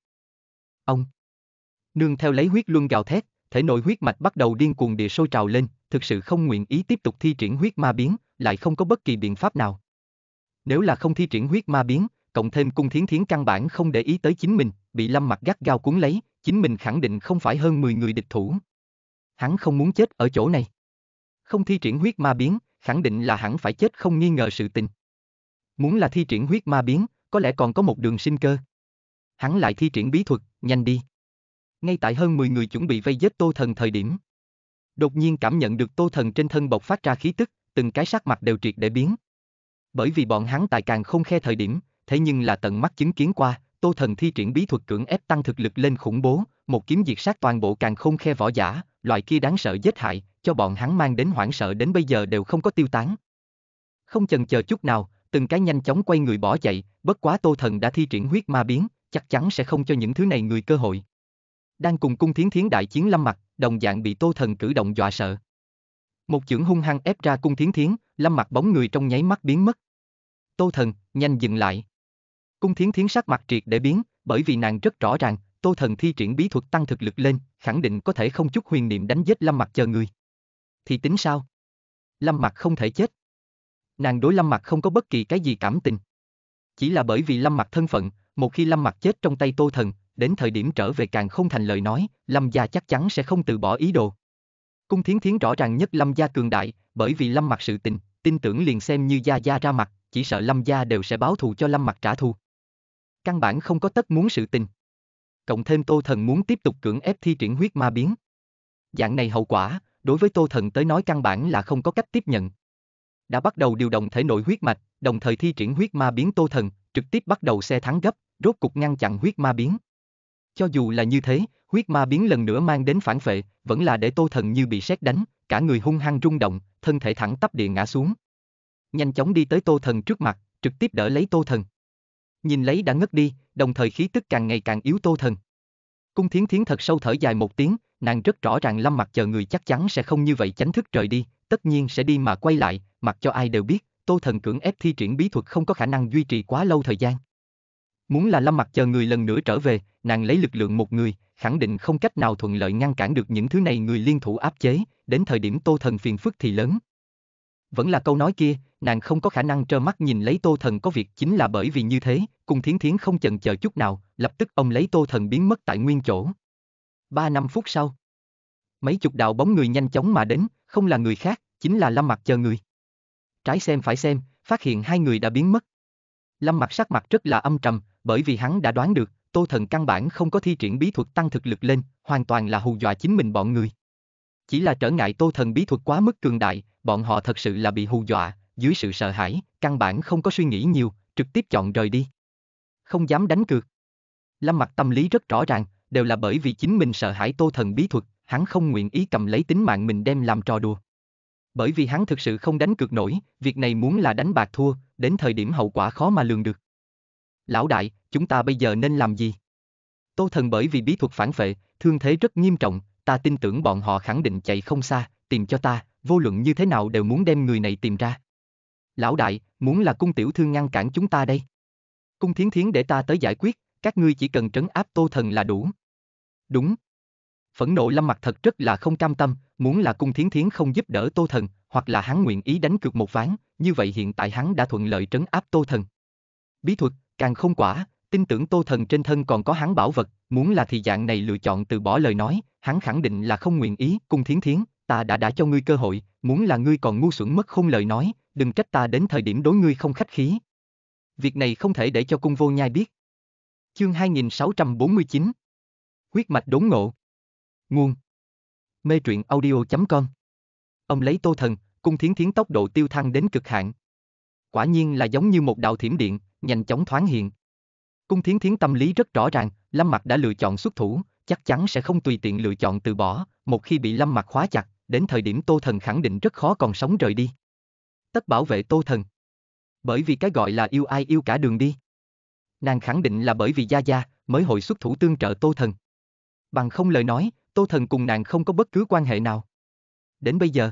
Ông. Nương theo lấy huyết luân gào thét, thể nội huyết mạch bắt đầu điên cuồng địa sôi trào lên, thực sự không nguyện ý tiếp tục thi triển huyết ma biến, lại không có bất kỳ biện pháp nào. Nếu là không thi triển huyết ma biến, cộng thêm cung thiến thiến căn bản không để ý tới chính mình, bị lâm mặt gắt gao cuốn lấy, chính mình khẳng định không phải hơn 10 người địch thủ. Hắn không muốn chết ở chỗ này. Không thi triển huyết ma biến, khẳng định là hắn phải chết không nghi ngờ sự tình. Muốn là thi triển huyết ma biến, có lẽ còn có một đường sinh cơ. Hắn lại thi triển bí thuật, nhanh đi. Ngay tại hơn 10 người chuẩn bị vây giết Tô Thần thời điểm. Đột nhiên cảm nhận được Tô Thần trên thân bộc phát ra khí tức, từng cái sắc mặt đều triệt để biến. Bởi vì bọn hắn tại càng không khe thời điểm, thế nhưng là tận mắt chứng kiến qua, Tô Thần thi triển bí thuật cưỡng ép tăng thực lực lên khủng bố, một kiếm diệt sát toàn bộ càng không khe võ giả, loại kia đáng sợ giết hại, cho bọn hắn mang đến hoảng sợ đến bây giờ đều không có tiêu tán. Không chần chờ chút nào, từng cái nhanh chóng quay người bỏ chạy, bất quá Tô Thần đã thi triển huyết ma biến, chắc chắn sẽ không cho những thứ này người cơ hội. Đang cùng cung thiến thiến đại chiến lâm mặt, đồng dạng bị Tô Thần cử động dọa sợ. Một chưởng hung hăng ép ra cung thiến thiến, lâm mặt bóng người trong nháy mắt biến mất. Tô Thần, nhanh dừng lại. Cung thiến thiến sắc mặt triệt để biến, bởi vì nàng rất rõ ràng, Tô Thần thi triển bí thuật tăng thực lực lên, khẳng định có thể không chút huyền niệm đánh giết Lâm Mặc chờ người. Thì tính sao? Lâm Mặc không thể chết. Nàng đối Lâm Mặc không có bất kỳ cái gì cảm tình. Chỉ là bởi vì Lâm Mặc thân phận, một khi Lâm Mặc chết trong tay Tô Thần, đến thời điểm trở về càng không thành lời nói, Lâm gia chắc chắn sẽ không từ bỏ ý đồ. Cung Thiến Thiến rõ ràng nhất Lâm gia cường đại, bởi vì Lâm Mặc sự tình, tin tưởng liền xem như gia gia ra mặt, chỉ sợ Lâm gia đều sẽ báo thù cho Lâm Mặc trả thù căn bản không có tất muốn sự tình. Cộng thêm Tô Thần muốn tiếp tục cưỡng ép thi triển huyết ma biến. Dạng này hậu quả, đối với Tô Thần tới nói căn bản là không có cách tiếp nhận. Đã bắt đầu điều động thể nội huyết mạch, đồng thời thi triển huyết ma biến Tô Thần, trực tiếp bắt đầu xe thắng gấp, rốt cục ngăn chặn huyết ma biến. Cho dù là như thế, huyết ma biến lần nữa mang đến phản phệ, vẫn là để Tô Thần như bị sét đánh, cả người hung hăng rung động, thân thể thẳng tắp địa ngã xuống. Nhanh chóng đi tới Tô Thần trước mặt, trực tiếp đỡ lấy Tô Thần nhìn lấy đã ngất đi, đồng thời khí tức càng ngày càng yếu tô thần. Cung thiến thiến thật sâu thở dài một tiếng, nàng rất rõ ràng lâm mặt chờ người chắc chắn sẽ không như vậy chánh thức rời đi, tất nhiên sẽ đi mà quay lại, mặc cho ai đều biết, tô thần cưỡng ép thi triển bí thuật không có khả năng duy trì quá lâu thời gian. Muốn là lâm mặt chờ người lần nữa trở về, nàng lấy lực lượng một người, khẳng định không cách nào thuận lợi ngăn cản được những thứ này người liên thủ áp chế, đến thời điểm tô thần phiền phức thì lớn vẫn là câu nói kia, nàng không có khả năng trơ mắt nhìn lấy tô thần có việc chính là bởi vì như thế, cùng thiến thiến không chần chờ chút nào, lập tức ông lấy tô thần biến mất tại nguyên chỗ. Ba năm phút sau, mấy chục đạo bóng người nhanh chóng mà đến, không là người khác, chính là Lâm Mặt chờ người. Trái xem phải xem, phát hiện hai người đã biến mất. Lâm Mặt sắc mặt rất là âm trầm, bởi vì hắn đã đoán được, Tô Thần căn bản không có thi triển bí thuật tăng thực lực lên, hoàn toàn là hù dọa chính mình bọn người. Chỉ là trở ngại tô thần bí thuật quá mức cường đại, bọn họ thật sự là bị hù dọa, dưới sự sợ hãi, căn bản không có suy nghĩ nhiều, trực tiếp chọn rời đi. Không dám đánh cược. Lâm mặt tâm lý rất rõ ràng, đều là bởi vì chính mình sợ hãi tô thần bí thuật, hắn không nguyện ý cầm lấy tính mạng mình đem làm trò đùa. Bởi vì hắn thực sự không đánh cược nổi, việc này muốn là đánh bạc thua, đến thời điểm hậu quả khó mà lường được. Lão đại, chúng ta bây giờ nên làm gì? Tô thần bởi vì bí thuật phản phệ, thương thế rất nghiêm trọng, ta tin tưởng bọn họ khẳng định chạy không xa, tìm cho ta, vô luận như thế nào đều muốn đem người này tìm ra. Lão đại, muốn là cung tiểu thư ngăn cản chúng ta đây. Cung thiến thiến để ta tới giải quyết, các ngươi chỉ cần trấn áp tô thần là đủ. Đúng. Phẫn nộ lâm mặt thật rất là không cam tâm, muốn là cung thiến thiến không giúp đỡ tô thần, hoặc là hắn nguyện ý đánh cược một ván, như vậy hiện tại hắn đã thuận lợi trấn áp tô thần. Bí thuật, càng không quả, tin tưởng tô thần trên thân còn có hắn bảo vật, muốn là thì dạng này lựa chọn từ bỏ lời nói, hắn khẳng định là không nguyện ý, cung thiến thiến, ta đã đã cho ngươi cơ hội, muốn là ngươi còn ngu xuẩn mất không lời nói, đừng trách ta đến thời điểm đối ngươi không khách khí. Việc này không thể để cho cung vô nhai biết. Chương 2649 Huyết mạch đốn ngộ Nguồn Mê truyện audio.com Ông lấy tô thần, cung thiến thiến tốc độ tiêu thăng đến cực hạn. Quả nhiên là giống như một đạo thiểm điện, nhanh chóng thoáng hiện, Cung Thiến Thiến tâm lý rất rõ ràng, Lâm Mặc đã lựa chọn xuất thủ, chắc chắn sẽ không tùy tiện lựa chọn từ bỏ, một khi bị Lâm Mặc khóa chặt, đến thời điểm Tô Thần khẳng định rất khó còn sống rời đi. Tất bảo vệ Tô Thần. Bởi vì cái gọi là yêu ai yêu cả đường đi. Nàng khẳng định là bởi vì Gia Gia mới hội xuất thủ tương trợ Tô Thần. Bằng không lời nói, Tô Thần cùng nàng không có bất cứ quan hệ nào. Đến bây giờ,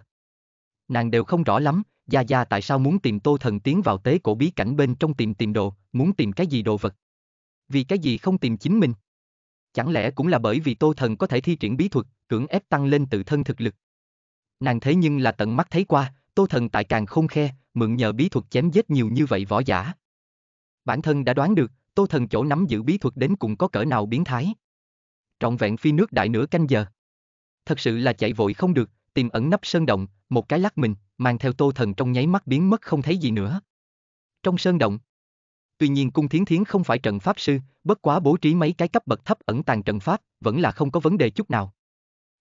nàng đều không rõ lắm, Gia Gia tại sao muốn tìm Tô Thần tiến vào tế cổ bí cảnh bên trong tìm tìm đồ, muốn tìm cái gì đồ vật vì cái gì không tìm chính mình? Chẳng lẽ cũng là bởi vì Tô Thần có thể thi triển bí thuật, cưỡng ép tăng lên tự thân thực lực? Nàng thế nhưng là tận mắt thấy qua, Tô Thần tại càng không khe, mượn nhờ bí thuật chém giết nhiều như vậy võ giả. Bản thân đã đoán được, Tô Thần chỗ nắm giữ bí thuật đến cùng có cỡ nào biến thái. Trọn vẹn phi nước đại nửa canh giờ. Thật sự là chạy vội không được, tìm ẩn nấp sơn động, một cái lắc mình, mang theo Tô Thần trong nháy mắt biến mất không thấy gì nữa. Trong sơn động, Tuy nhiên Cung Thiến Thiến không phải trận pháp sư, bất quá bố trí mấy cái cấp bậc thấp ẩn tàng trận pháp, vẫn là không có vấn đề chút nào.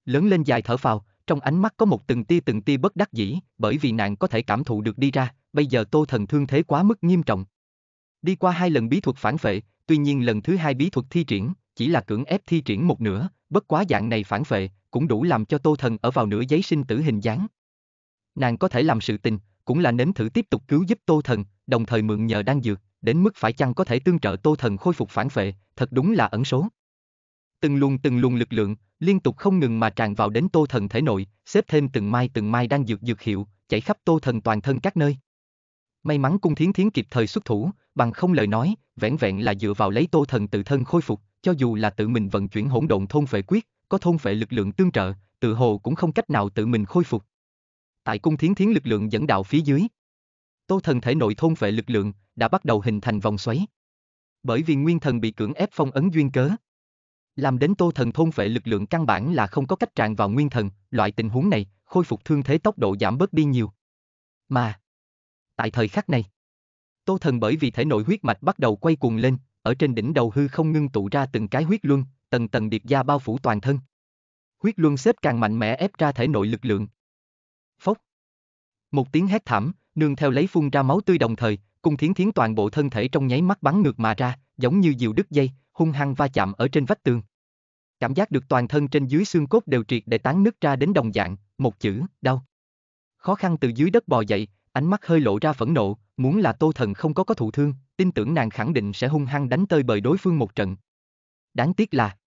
Lớn lên dài thở phào, trong ánh mắt có một từng tia từng tia bất đắc dĩ, bởi vì nàng có thể cảm thụ được đi ra, bây giờ Tô Thần thương thế quá mức nghiêm trọng. Đi qua hai lần bí thuật phản phệ, tuy nhiên lần thứ hai bí thuật thi triển, chỉ là cưỡng ép thi triển một nửa, bất quá dạng này phản phệ, cũng đủ làm cho Tô Thần ở vào nửa giấy sinh tử hình dáng. Nàng có thể làm sự tình, cũng là nếm thử tiếp tục cứu giúp Tô Thần, đồng thời mượn nhờ đang dược, đến mức phải chăng có thể tương trợ Tô Thần khôi phục phản phệ, thật đúng là ẩn số. Từng luồng từng luồng lực lượng, liên tục không ngừng mà tràn vào đến Tô Thần thể nội, xếp thêm từng mai từng mai đang dược dược hiệu, chảy khắp Tô Thần toàn thân các nơi. May mắn cung thiến thiến kịp thời xuất thủ, bằng không lời nói, vẻn vẹn là dựa vào lấy Tô Thần tự thân khôi phục, cho dù là tự mình vận chuyển hỗn độn thôn vệ quyết, có thôn vệ lực lượng tương trợ, tự hồ cũng không cách nào tự mình khôi phục. Tại cung thiến thiến lực lượng dẫn đạo phía dưới, Tô Thần thể nội thôn vệ lực lượng, đã bắt đầu hình thành vòng xoáy. Bởi vì nguyên thần bị cưỡng ép phong ấn duyên cớ. Làm đến tô thần thôn vệ lực lượng căn bản là không có cách tràn vào nguyên thần, loại tình huống này, khôi phục thương thế tốc độ giảm bớt đi nhiều. Mà, tại thời khắc này, tô thần bởi vì thể nội huyết mạch bắt đầu quay cuồng lên, ở trên đỉnh đầu hư không ngưng tụ ra từng cái huyết luân, tầng tầng điệp gia bao phủ toàn thân. Huyết luân xếp càng mạnh mẽ ép ra thể nội lực lượng. Phốc. Một tiếng hét thảm, nương theo lấy phun ra máu tươi đồng thời, Cung thiến thiến toàn bộ thân thể trong nháy mắt bắn ngược mà ra, giống như diều đứt dây, hung hăng va chạm ở trên vách tường. Cảm giác được toàn thân trên dưới xương cốt đều triệt để tán nứt ra đến đồng dạng, một chữ, đau. Khó khăn từ dưới đất bò dậy, ánh mắt hơi lộ ra phẫn nộ, muốn là tô thần không có có thụ thương, tin tưởng nàng khẳng định sẽ hung hăng đánh tơi bời đối phương một trận. Đáng tiếc là,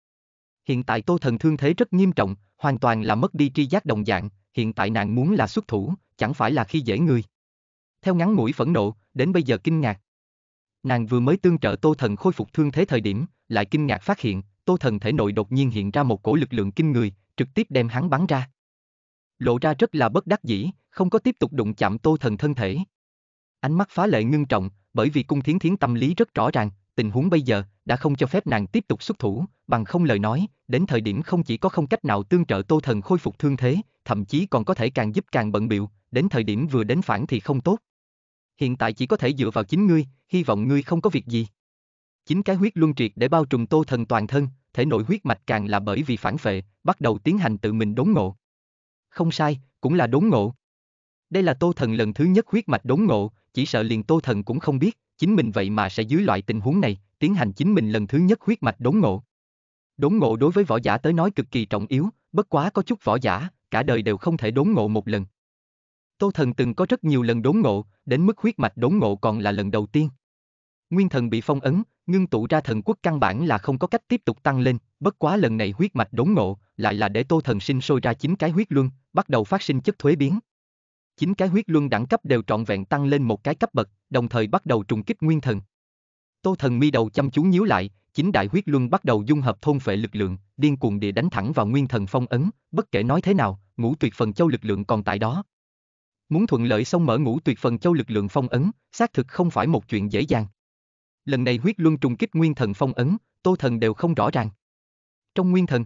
hiện tại tô thần thương thế rất nghiêm trọng, hoàn toàn là mất đi tri giác đồng dạng, hiện tại nàng muốn là xuất thủ, chẳng phải là khi dễ người. Theo ngắn mũi phẫn nộ, đến bây giờ kinh ngạc. Nàng vừa mới tương trợ Tô Thần khôi phục thương thế thời điểm, lại kinh ngạc phát hiện, Tô Thần thể nội đột nhiên hiện ra một cổ lực lượng kinh người, trực tiếp đem hắn bắn ra. Lộ ra rất là bất đắc dĩ, không có tiếp tục đụng chạm Tô Thần thân thể. Ánh mắt phá lệ ngưng trọng, bởi vì cung thiến thiến tâm lý rất rõ ràng, tình huống bây giờ đã không cho phép nàng tiếp tục xuất thủ, bằng không lời nói, đến thời điểm không chỉ có không cách nào tương trợ Tô Thần khôi phục thương thế, thậm chí còn có thể càng giúp càng bận biểu, đến thời điểm vừa đến phản thì không tốt hiện tại chỉ có thể dựa vào chính ngươi, hy vọng ngươi không có việc gì. Chính cái huyết luân triệt để bao trùm tô thần toàn thân, thể nội huyết mạch càng là bởi vì phản phệ, bắt đầu tiến hành tự mình đốn ngộ. Không sai, cũng là đốn ngộ. Đây là tô thần lần thứ nhất huyết mạch đốn ngộ, chỉ sợ liền tô thần cũng không biết, chính mình vậy mà sẽ dưới loại tình huống này, tiến hành chính mình lần thứ nhất huyết mạch đốn ngộ. Đốn ngộ đối với võ giả tới nói cực kỳ trọng yếu, bất quá có chút võ giả, cả đời đều không thể đốn ngộ một lần. Tô Thần từng có rất nhiều lần đốn ngộ, đến mức huyết mạch đốn ngộ còn là lần đầu tiên. Nguyên thần bị phong ấn, ngưng tụ ra thần quốc căn bản là không có cách tiếp tục tăng lên, bất quá lần này huyết mạch đốn ngộ, lại là để Tô Thần sinh sôi ra chín cái huyết luân, bắt đầu phát sinh chất thuế biến. Chín cái huyết luân đẳng cấp đều trọn vẹn tăng lên một cái cấp bậc, đồng thời bắt đầu trùng kích nguyên thần. Tô Thần mi đầu chăm chú nhíu lại, chín đại huyết luân bắt đầu dung hợp thôn phệ lực lượng, điên cuồng địa đánh thẳng vào nguyên thần phong ấn, bất kể nói thế nào, ngũ tuyệt phần châu lực lượng còn tại đó, Muốn thuận lợi xong mở ngũ tuyệt phần châu lực lượng phong ấn, xác thực không phải một chuyện dễ dàng. Lần này huyết luân trùng kích nguyên thần phong ấn, tô thần đều không rõ ràng. Trong nguyên thần,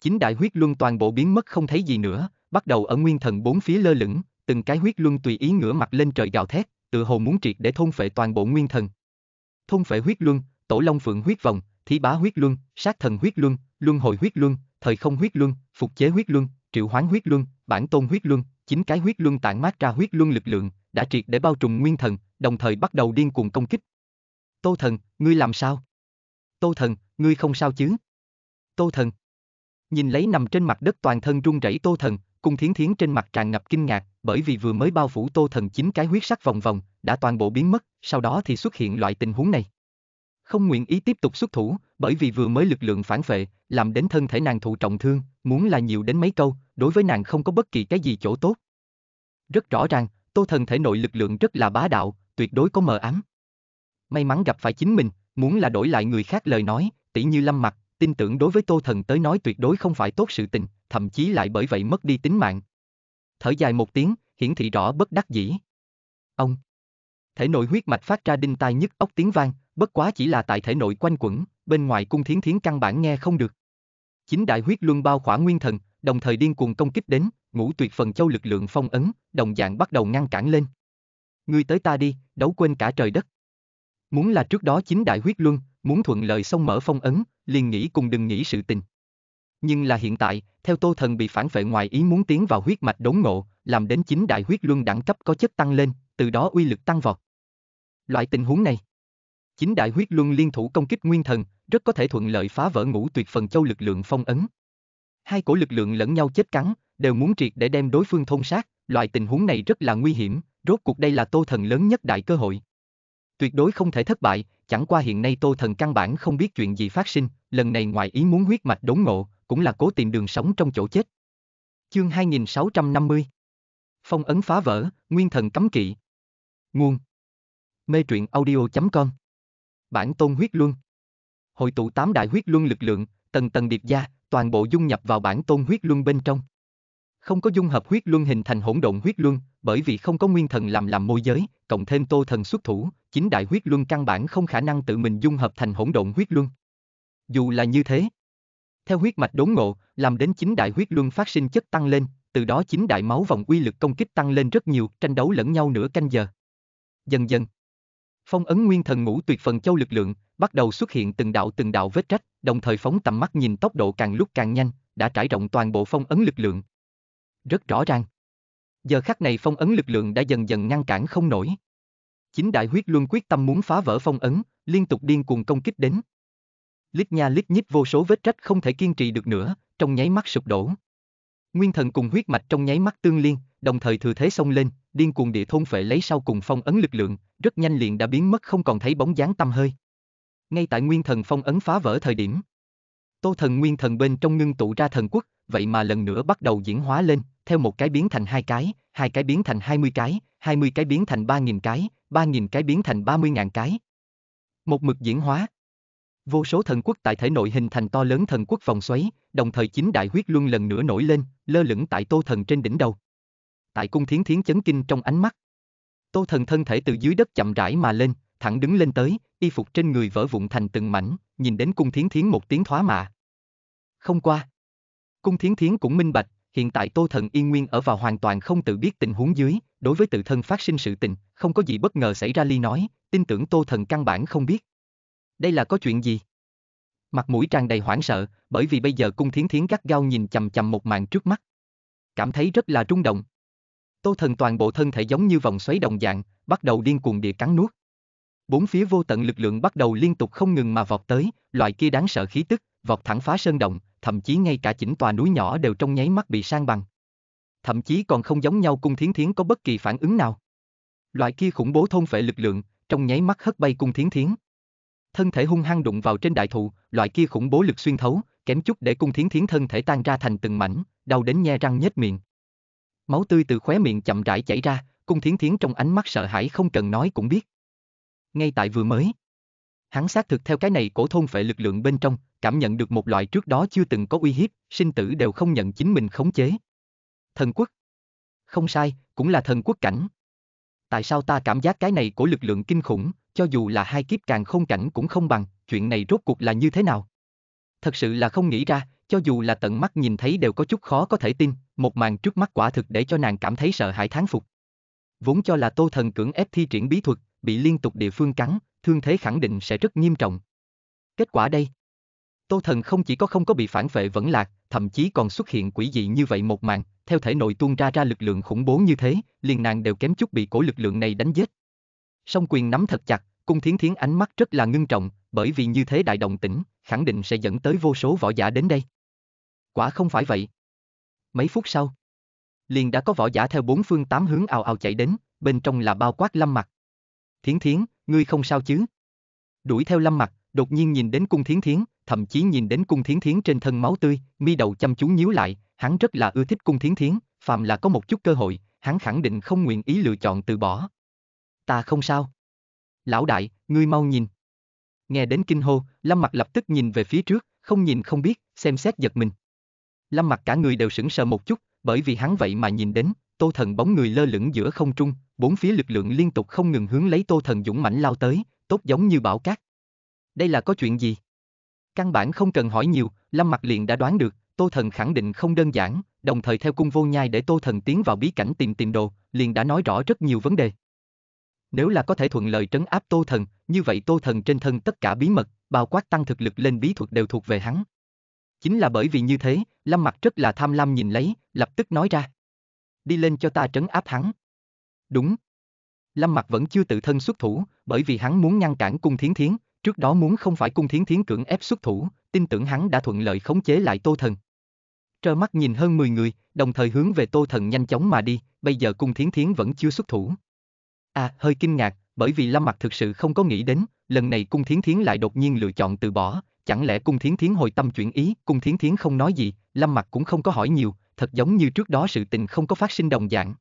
chính đại huyết luân toàn bộ biến mất không thấy gì nữa, bắt đầu ở nguyên thần bốn phía lơ lửng, từng cái huyết luân tùy ý ngửa mặt lên trời gào thét, tự hồ muốn triệt để thôn phệ toàn bộ nguyên thần. Thôn phệ huyết luân, tổ long phượng huyết vòng, thí bá huyết luân, sát thần huyết luân, luân hồi huyết luân, thời không huyết luân, phục chế huyết luân, triệu hoán huyết luân, bản tôn huyết luân, chín cái huyết luân tản mát ra huyết luân lực lượng, đã triệt để bao trùm nguyên thần, đồng thời bắt đầu điên cuồng công kích. Tô thần, ngươi làm sao? Tô thần, ngươi không sao chứ? Tô thần. Nhìn lấy nằm trên mặt đất toàn thân run rẩy tô thần, cung thiến thiến trên mặt tràn ngập kinh ngạc, bởi vì vừa mới bao phủ tô thần chín cái huyết sắc vòng vòng, đã toàn bộ biến mất, sau đó thì xuất hiện loại tình huống này. Không nguyện ý tiếp tục xuất thủ, bởi vì vừa mới lực lượng phản vệ, làm đến thân thể nàng thụ trọng thương, muốn là nhiều đến mấy câu, đối với nàng không có bất kỳ cái gì chỗ tốt. Rất rõ ràng, tô thần thể nội lực lượng rất là bá đạo, tuyệt đối có mờ ám. May mắn gặp phải chính mình, muốn là đổi lại người khác lời nói, tỷ như lâm mặt, tin tưởng đối với tô thần tới nói tuyệt đối không phải tốt sự tình, thậm chí lại bởi vậy mất đi tính mạng. Thở dài một tiếng, hiển thị rõ bất đắc dĩ. Ông. Thể nội huyết mạch phát ra đinh tai nhức ốc tiếng vang, bất quá chỉ là tại thể nội quanh quẩn, bên ngoài cung thiến thiến căn bản nghe không được. Chính đại huyết luân bao khỏa nguyên thần, đồng thời điên cuồng công kích đến, ngũ tuyệt phần châu lực lượng phong ấn, đồng dạng bắt đầu ngăn cản lên. Ngươi tới ta đi, đấu quên cả trời đất. Muốn là trước đó chính đại huyết luân, muốn thuận lợi xong mở phong ấn, liền nghĩ cùng đừng nghĩ sự tình. Nhưng là hiện tại, theo tô thần bị phản phệ ngoài ý muốn tiến vào huyết mạch đốn ngộ, làm đến chính đại huyết luân đẳng cấp có chất tăng lên, từ đó uy lực tăng vọt. Loại tình huống này, chính đại huyết luân liên thủ công kích nguyên thần, rất có thể thuận lợi phá vỡ ngũ tuyệt phần châu lực lượng phong ấn. Hai cổ lực lượng lẫn nhau chết cắn, đều muốn triệt để đem đối phương thôn sát, loại tình huống này rất là nguy hiểm, rốt cuộc đây là Tô Thần lớn nhất đại cơ hội. Tuyệt đối không thể thất bại, chẳng qua hiện nay Tô Thần căn bản không biết chuyện gì phát sinh, lần này ngoài ý muốn huyết mạch đốn ngộ, cũng là cố tìm đường sống trong chỗ chết. Chương 2650 Phong ấn phá vỡ, nguyên thần cấm kỵ. Nguồn Mê truyện audio.com Bản tôn huyết luân Hội tụ tám đại huyết luân lực lượng, tầng tầng điệp gia, toàn bộ dung nhập vào bản tôn huyết luân bên trong. Không có dung hợp huyết luân hình thành hỗn độn huyết luân, bởi vì không có nguyên thần làm làm môi giới, cộng thêm tô thần xuất thủ, chính đại huyết luân căn bản không khả năng tự mình dung hợp thành hỗn độn huyết luân. Dù là như thế, theo huyết mạch đốn ngộ, làm đến chính đại huyết luân phát sinh chất tăng lên, từ đó chính đại máu vòng uy lực công kích tăng lên rất nhiều, tranh đấu lẫn nhau nửa canh giờ. Dần dần, Phong ấn nguyên thần ngũ tuyệt phần châu lực lượng, bắt đầu xuất hiện từng đạo từng đạo vết rách, đồng thời phóng tầm mắt nhìn tốc độ càng lúc càng nhanh, đã trải rộng toàn bộ phong ấn lực lượng. Rất rõ ràng. Giờ khắc này phong ấn lực lượng đã dần dần ngăn cản không nổi. Chính đại huyết luân quyết tâm muốn phá vỡ phong ấn, liên tục điên cuồng công kích đến. Lít nha lít nhít vô số vết rách không thể kiên trì được nữa, trong nháy mắt sụp đổ. Nguyên thần cùng huyết mạch trong nháy mắt tương liên, đồng thời thừa thế xông lên, điên cuồng địa thôn phệ lấy sau cùng phong ấn lực lượng, rất nhanh liền đã biến mất không còn thấy bóng dáng tâm hơi. Ngay tại nguyên thần phong ấn phá vỡ thời điểm, Tô thần nguyên thần bên trong ngưng tụ ra thần quốc, vậy mà lần nữa bắt đầu diễn hóa lên, theo một cái biến thành hai cái, hai cái biến thành hai mươi cái, hai mươi cái biến thành ba nghìn cái, ba nghìn cái biến thành ba mươi ngàn cái. Một mực diễn hóa. Vô số thần quốc tại thể nội hình thành to lớn thần quốc vòng xoáy, đồng thời chính đại huyết luân lần nữa nổi lên, lơ lửng tại tô thần trên đỉnh đầu tại cung thiến thiến chấn kinh trong ánh mắt. Tô thần thân thể từ dưới đất chậm rãi mà lên, thẳng đứng lên tới, y phục trên người vỡ vụn thành từng mảnh, nhìn đến cung thiến thiến một tiếng thoá mạ. Không qua. Cung thiến thiến cũng minh bạch, hiện tại tô thần yên nguyên ở vào hoàn toàn không tự biết tình huống dưới, đối với tự thân phát sinh sự tình, không có gì bất ngờ xảy ra ly nói, tin tưởng tô thần căn bản không biết. Đây là có chuyện gì? Mặt mũi tràn đầy hoảng sợ, bởi vì bây giờ cung thiến thiến gắt gao nhìn chầm chầm một màn trước mắt. Cảm thấy rất là rung động. Tô Thần toàn bộ thân thể giống như vòng xoáy đồng dạng, bắt đầu điên cuồng địa cắn nuốt. Bốn phía vô tận lực lượng bắt đầu liên tục không ngừng mà vọt tới, loại kia đáng sợ khí tức, vọt thẳng phá sơn động, thậm chí ngay cả chỉnh tòa núi nhỏ đều trong nháy mắt bị sang bằng. Thậm chí còn không giống nhau cung thiến thiến có bất kỳ phản ứng nào. Loại kia khủng bố thôn phệ lực lượng, trong nháy mắt hất bay cung thiến thiến. Thân thể hung hăng đụng vào trên đại thụ, loại kia khủng bố lực xuyên thấu, kém chút để cung thiến thiến thân thể tan ra thành từng mảnh, đau đến nhe răng nhếch miệng. Máu tươi từ khóe miệng chậm rãi chảy ra, cung thiến thiến trong ánh mắt sợ hãi không cần nói cũng biết. Ngay tại vừa mới, hắn xác thực theo cái này cổ thôn phệ lực lượng bên trong, cảm nhận được một loại trước đó chưa từng có uy hiếp, sinh tử đều không nhận chính mình khống chế. Thần quốc. Không sai, cũng là thần quốc cảnh. Tại sao ta cảm giác cái này của lực lượng kinh khủng, cho dù là hai kiếp càng không cảnh cũng không bằng, chuyện này rốt cuộc là như thế nào? Thật sự là không nghĩ ra, cho dù là tận mắt nhìn thấy đều có chút khó có thể tin một màn trước mắt quả thực để cho nàng cảm thấy sợ hãi thán phục. Vốn cho là Tô Thần cưỡng ép thi triển bí thuật, bị liên tục địa phương cắn, thương thế khẳng định sẽ rất nghiêm trọng. Kết quả đây, Tô Thần không chỉ có không có bị phản vệ vẫn lạc, thậm chí còn xuất hiện quỷ dị như vậy một màn, theo thể nội tuôn ra ra lực lượng khủng bố như thế, liền nàng đều kém chút bị cổ lực lượng này đánh giết. Song quyền nắm thật chặt, cung thiến thiến ánh mắt rất là ngưng trọng, bởi vì như thế đại động tĩnh, khẳng định sẽ dẫn tới vô số võ giả đến đây. Quả không phải vậy mấy phút sau, liền đã có võ giả theo bốn phương tám hướng ào ào chạy đến, bên trong là bao quát lâm mặt. Thiến thiến, ngươi không sao chứ? Đuổi theo lâm mặt, đột nhiên nhìn đến cung thiến thiến, thậm chí nhìn đến cung thiến thiến trên thân máu tươi, mi đầu chăm chú nhíu lại, hắn rất là ưa thích cung thiến thiến, phàm là có một chút cơ hội, hắn khẳng định không nguyện ý lựa chọn từ bỏ. Ta không sao. Lão đại, ngươi mau nhìn. Nghe đến kinh hô, lâm mặt lập tức nhìn về phía trước, không nhìn không biết, xem xét giật mình. Lâm mặt cả người đều sững sờ một chút, bởi vì hắn vậy mà nhìn đến, tô thần bóng người lơ lửng giữa không trung, bốn phía lực lượng liên tục không ngừng hướng lấy tô thần dũng mãnh lao tới, tốt giống như bão cát. Đây là có chuyện gì? Căn bản không cần hỏi nhiều, Lâm mặt liền đã đoán được, tô thần khẳng định không đơn giản, đồng thời theo cung vô nhai để tô thần tiến vào bí cảnh tìm tìm đồ, liền đã nói rõ rất nhiều vấn đề. Nếu là có thể thuận lợi trấn áp tô thần, như vậy tô thần trên thân tất cả bí mật, bao quát tăng thực lực lên bí thuật đều thuộc về hắn. Chính là bởi vì như thế, Lâm Mặt rất là tham lam nhìn lấy, lập tức nói ra. Đi lên cho ta trấn áp hắn. Đúng. Lâm Mặt vẫn chưa tự thân xuất thủ, bởi vì hắn muốn ngăn cản cung thiến thiến, trước đó muốn không phải cung thiến thiến cưỡng ép xuất thủ, tin tưởng hắn đã thuận lợi khống chế lại tô thần. Trơ mắt nhìn hơn 10 người, đồng thời hướng về tô thần nhanh chóng mà đi, bây giờ cung thiến thiến vẫn chưa xuất thủ. À, hơi kinh ngạc, bởi vì Lâm Mặt thực sự không có nghĩ đến, lần này cung thiến thiến lại đột nhiên lựa chọn từ bỏ, chẳng lẽ cung thiến thiến hồi tâm chuyển ý, cung thiến thiến không nói gì, lâm Mặc cũng không có hỏi nhiều, thật giống như trước đó sự tình không có phát sinh đồng dạng.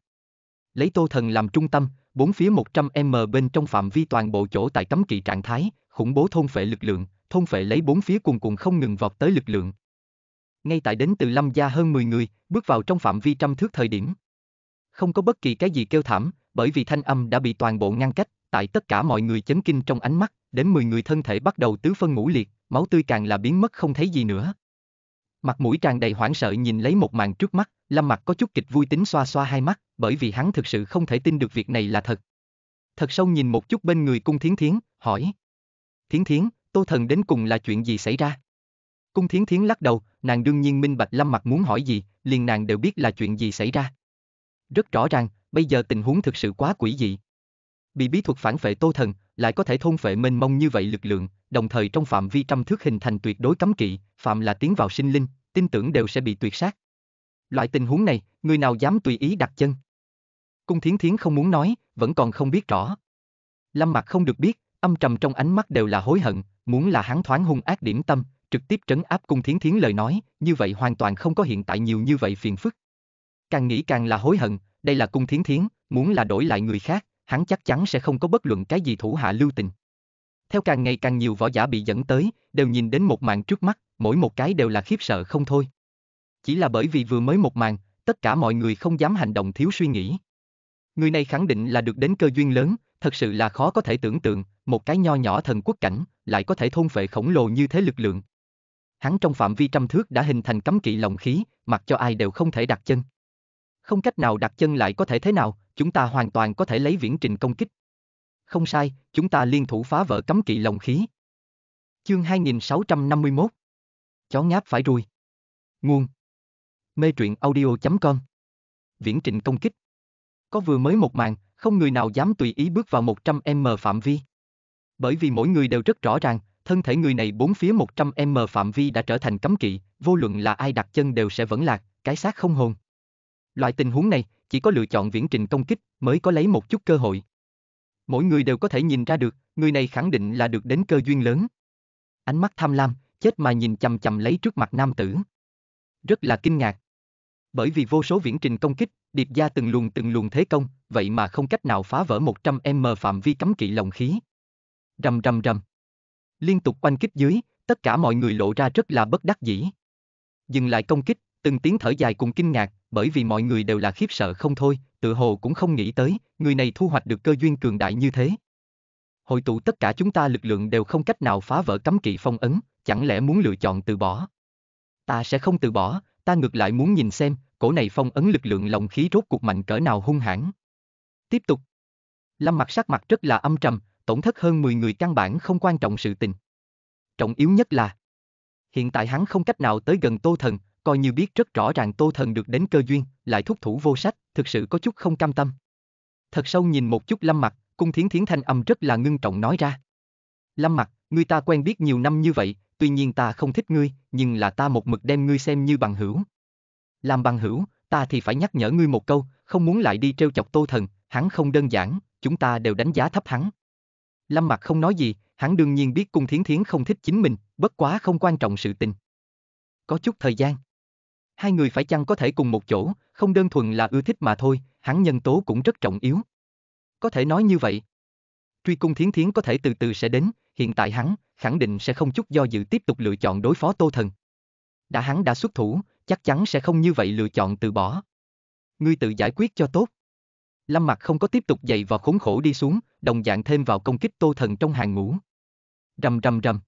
Lấy tô thần làm trung tâm, bốn phía 100m bên trong phạm vi toàn bộ chỗ tại cấm kỵ trạng thái, khủng bố thôn phệ lực lượng, thôn phệ lấy bốn phía cuồn cuộn không ngừng vọt tới lực lượng. Ngay tại đến từ lâm gia hơn 10 người, bước vào trong phạm vi trăm thước thời điểm. Không có bất kỳ cái gì kêu thảm, bởi vì thanh âm đã bị toàn bộ ngăn cách, tại tất cả mọi người chấn kinh trong ánh mắt, đến 10 người thân thể bắt đầu tứ phân ngũ liệt, máu tươi càng là biến mất không thấy gì nữa. Mặt mũi tràn đầy hoảng sợ nhìn lấy một màn trước mắt, Lâm Mặt có chút kịch vui tính xoa xoa hai mắt, bởi vì hắn thực sự không thể tin được việc này là thật. Thật sâu nhìn một chút bên người cung thiến thiến, hỏi. Thiến thiến, tô thần đến cùng là chuyện gì xảy ra? Cung thiến thiến lắc đầu, nàng đương nhiên minh bạch Lâm Mặt muốn hỏi gì, liền nàng đều biết là chuyện gì xảy ra. Rất rõ ràng, bây giờ tình huống thực sự quá quỷ dị, Bị bí thuật phản phệ tô thần, lại có thể thôn phệ mênh mông như vậy lực lượng, đồng thời trong phạm vi trăm thước hình thành tuyệt đối cấm kỵ, phạm là tiến vào sinh linh, tin tưởng đều sẽ bị tuyệt sát. Loại tình huống này, người nào dám tùy ý đặt chân? Cung Thiến Thiến không muốn nói, vẫn còn không biết rõ. Lâm mặt không được biết, âm trầm trong ánh mắt đều là hối hận, muốn là hắn thoáng hung ác điểm tâm, trực tiếp trấn áp Cung Thiến Thiến lời nói, như vậy hoàn toàn không có hiện tại nhiều như vậy phiền phức. Càng nghĩ càng là hối hận, đây là Cung Thiến Thiến, muốn là đổi lại người khác, hắn chắc chắn sẽ không có bất luận cái gì thủ hạ lưu tình. Theo càng ngày càng nhiều võ giả bị dẫn tới, đều nhìn đến một màn trước mắt, mỗi một cái đều là khiếp sợ không thôi. Chỉ là bởi vì vừa mới một màn, tất cả mọi người không dám hành động thiếu suy nghĩ. Người này khẳng định là được đến cơ duyên lớn, thật sự là khó có thể tưởng tượng, một cái nho nhỏ thần quốc cảnh, lại có thể thôn phệ khổng lồ như thế lực lượng. Hắn trong phạm vi trăm thước đã hình thành cấm kỵ lồng khí, mặc cho ai đều không thể đặt chân. Không cách nào đặt chân lại có thể thế nào, chúng ta hoàn toàn có thể lấy viễn trình công kích. Không sai, chúng ta liên thủ phá vỡ cấm kỵ lồng khí. Chương 2651 Chó ngáp phải ruồi. Nguồn Mê truyện audio.com Viễn trình công kích Có vừa mới một màn, không người nào dám tùy ý bước vào 100m phạm vi. Bởi vì mỗi người đều rất rõ ràng, thân thể người này bốn phía 100m phạm vi đã trở thành cấm kỵ, vô luận là ai đặt chân đều sẽ vẫn lạc, cái xác không hồn. Loại tình huống này, chỉ có lựa chọn viễn trình công kích mới có lấy một chút cơ hội. Mỗi người đều có thể nhìn ra được, người này khẳng định là được đến cơ duyên lớn. Ánh mắt tham lam, chết mà nhìn chầm chầm lấy trước mặt nam tử. Rất là kinh ngạc. Bởi vì vô số viễn trình công kích, điệp gia từng luồng từng luồng thế công, vậy mà không cách nào phá vỡ 100m phạm vi cấm kỵ lồng khí. Rầm rầm rầm. Liên tục oanh kích dưới, tất cả mọi người lộ ra rất là bất đắc dĩ. Dừng lại công kích, từng tiếng thở dài cùng kinh ngạc, bởi vì mọi người đều là khiếp sợ không thôi, tự hồ cũng không nghĩ tới, người này thu hoạch được cơ duyên cường đại như thế. Hội tụ tất cả chúng ta lực lượng đều không cách nào phá vỡ cấm kỵ phong ấn, chẳng lẽ muốn lựa chọn từ bỏ? Ta sẽ không từ bỏ, ta ngược lại muốn nhìn xem, cổ này phong ấn lực lượng lòng khí rốt cuộc mạnh cỡ nào hung hãn. Tiếp tục. Lâm mặt sắc mặt rất là âm trầm, tổn thất hơn 10 người căn bản không quan trọng sự tình. Trọng yếu nhất là hiện tại hắn không cách nào tới gần Tô Thần, coi như biết rất rõ ràng Tô Thần được đến cơ duyên, lại thúc thủ vô sách, thực sự có chút không cam tâm. Thật sâu nhìn một chút Lâm mặt, Cung Thiến Thiến thanh âm rất là ngưng trọng nói ra. Lâm mặt, ngươi ta quen biết nhiều năm như vậy, tuy nhiên ta không thích ngươi, nhưng là ta một mực đem ngươi xem như bằng hữu. Làm bằng hữu, ta thì phải nhắc nhở ngươi một câu, không muốn lại đi trêu chọc Tô Thần, hắn không đơn giản, chúng ta đều đánh giá thấp hắn. Lâm mặt không nói gì, hắn đương nhiên biết Cung Thiến Thiến không thích chính mình, bất quá không quan trọng sự tình. Có chút thời gian hai người phải chăng có thể cùng một chỗ, không đơn thuần là ưa thích mà thôi, hắn nhân tố cũng rất trọng yếu. Có thể nói như vậy. Truy cung thiến thiến có thể từ từ sẽ đến, hiện tại hắn, khẳng định sẽ không chút do dự tiếp tục lựa chọn đối phó Tô Thần. Đã hắn đã xuất thủ, chắc chắn sẽ không như vậy lựa chọn từ bỏ. Ngươi tự giải quyết cho tốt. Lâm mặt không có tiếp tục dậy vào khốn khổ đi xuống, đồng dạng thêm vào công kích Tô Thần trong hàng ngũ. Rầm rầm rầm.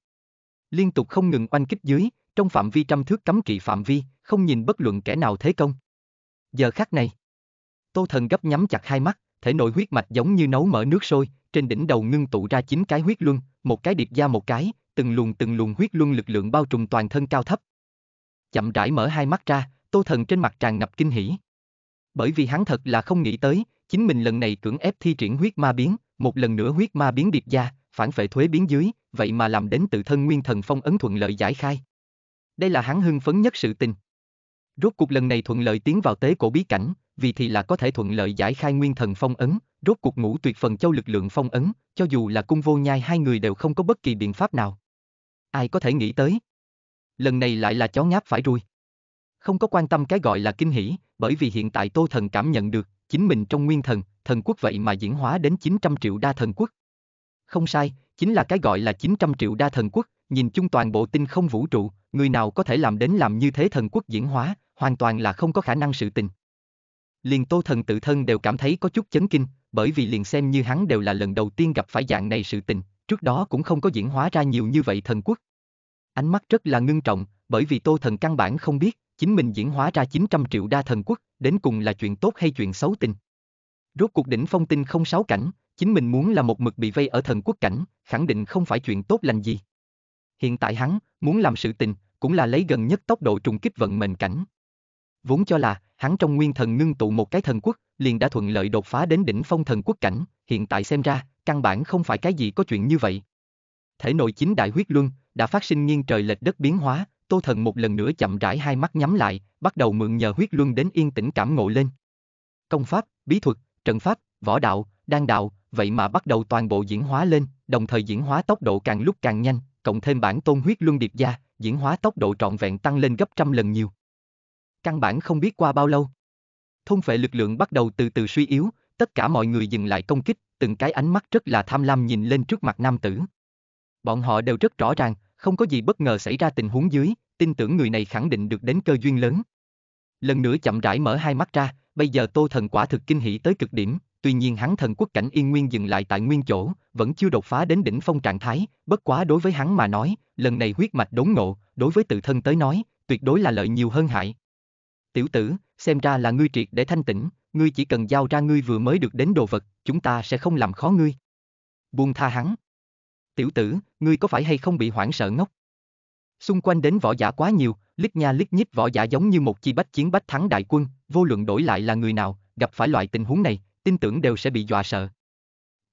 Liên tục không ngừng oanh kích dưới, trong phạm vi trăm thước cấm kỵ phạm vi, không nhìn bất luận kẻ nào thế công. Giờ khắc này, Tô Thần gấp nhắm chặt hai mắt, thể nội huyết mạch giống như nấu mở nước sôi, trên đỉnh đầu ngưng tụ ra chín cái huyết luân, một cái điệp ra một cái, từng luồng từng luồng huyết luân lực lượng bao trùm toàn thân cao thấp. Chậm rãi mở hai mắt ra, Tô Thần trên mặt tràn ngập kinh hỉ. Bởi vì hắn thật là không nghĩ tới, chính mình lần này cưỡng ép thi triển huyết ma biến, một lần nữa huyết ma biến điệp ra, phản phệ thuế biến dưới, vậy mà làm đến tự thân nguyên thần phong ấn thuận lợi giải khai. Đây là hắn hưng phấn nhất sự tình. Rốt cuộc lần này thuận lợi tiến vào tế cổ bí cảnh, vì thì là có thể thuận lợi giải khai nguyên thần phong ấn, rốt cuộc ngũ tuyệt phần châu lực lượng phong ấn, cho dù là cung vô nhai hai người đều không có bất kỳ biện pháp nào. Ai có thể nghĩ tới? Lần này lại là chó ngáp phải ruồi. Không có quan tâm cái gọi là kinh hỉ, bởi vì hiện tại Tô Thần cảm nhận được, chính mình trong nguyên thần, thần quốc vậy mà diễn hóa đến 900 triệu đa thần quốc. Không sai, chính là cái gọi là 900 triệu đa thần quốc, nhìn chung toàn bộ tinh không vũ trụ, người nào có thể làm đến làm như thế thần quốc diễn hóa, hoàn toàn là không có khả năng sự tình. Liền Tô Thần tự thân đều cảm thấy có chút chấn kinh, bởi vì liền xem như hắn đều là lần đầu tiên gặp phải dạng này sự tình, trước đó cũng không có diễn hóa ra nhiều như vậy thần quốc. Ánh mắt rất là ngưng trọng, bởi vì Tô Thần căn bản không biết, chính mình diễn hóa ra 900 triệu đa thần quốc, đến cùng là chuyện tốt hay chuyện xấu tình. Rốt cuộc đỉnh phong tinh không sáu cảnh, chính mình muốn là một mực bị vây ở thần quốc cảnh, khẳng định không phải chuyện tốt lành gì hiện tại hắn muốn làm sự tình cũng là lấy gần nhất tốc độ trùng kích vận mệnh cảnh. Vốn cho là, hắn trong nguyên thần ngưng tụ một cái thần quốc, liền đã thuận lợi đột phá đến đỉnh phong thần quốc cảnh, hiện tại xem ra, căn bản không phải cái gì có chuyện như vậy. Thể nội chính đại huyết luân, đã phát sinh nghiêng trời lệch đất biến hóa, tô thần một lần nữa chậm rãi hai mắt nhắm lại, bắt đầu mượn nhờ huyết luân đến yên tĩnh cảm ngộ lên. Công pháp, bí thuật, trận pháp, võ đạo, đan đạo, vậy mà bắt đầu toàn bộ diễn hóa lên, đồng thời diễn hóa tốc độ càng lúc càng nhanh, cộng thêm bản tôn huyết luân điệp gia, diễn hóa tốc độ trọn vẹn tăng lên gấp trăm lần nhiều. Căn bản không biết qua bao lâu. Thôn phệ lực lượng bắt đầu từ từ suy yếu, tất cả mọi người dừng lại công kích, từng cái ánh mắt rất là tham lam nhìn lên trước mặt nam tử. Bọn họ đều rất rõ ràng, không có gì bất ngờ xảy ra tình huống dưới, tin tưởng người này khẳng định được đến cơ duyên lớn. Lần nữa chậm rãi mở hai mắt ra, bây giờ Tô Thần quả thực kinh hỉ tới cực điểm, tuy nhiên hắn thần quốc cảnh yên nguyên dừng lại tại nguyên chỗ, vẫn chưa đột phá đến đỉnh phong trạng thái, bất quá đối với hắn mà nói, lần này huyết mạch đốn ngộ, đối với tự thân tới nói, tuyệt đối là lợi nhiều hơn hại. Tiểu tử, xem ra là ngươi triệt để thanh tĩnh, ngươi chỉ cần giao ra ngươi vừa mới được đến đồ vật, chúng ta sẽ không làm khó ngươi. Buông tha hắn. Tiểu tử, ngươi có phải hay không bị hoảng sợ ngốc? Xung quanh đến võ giả quá nhiều, lít nha lít nhít võ giả giống như một chi bách chiến bách thắng đại quân, vô luận đổi lại là người nào, gặp phải loại tình huống này, tin tưởng đều sẽ bị dọa sợ.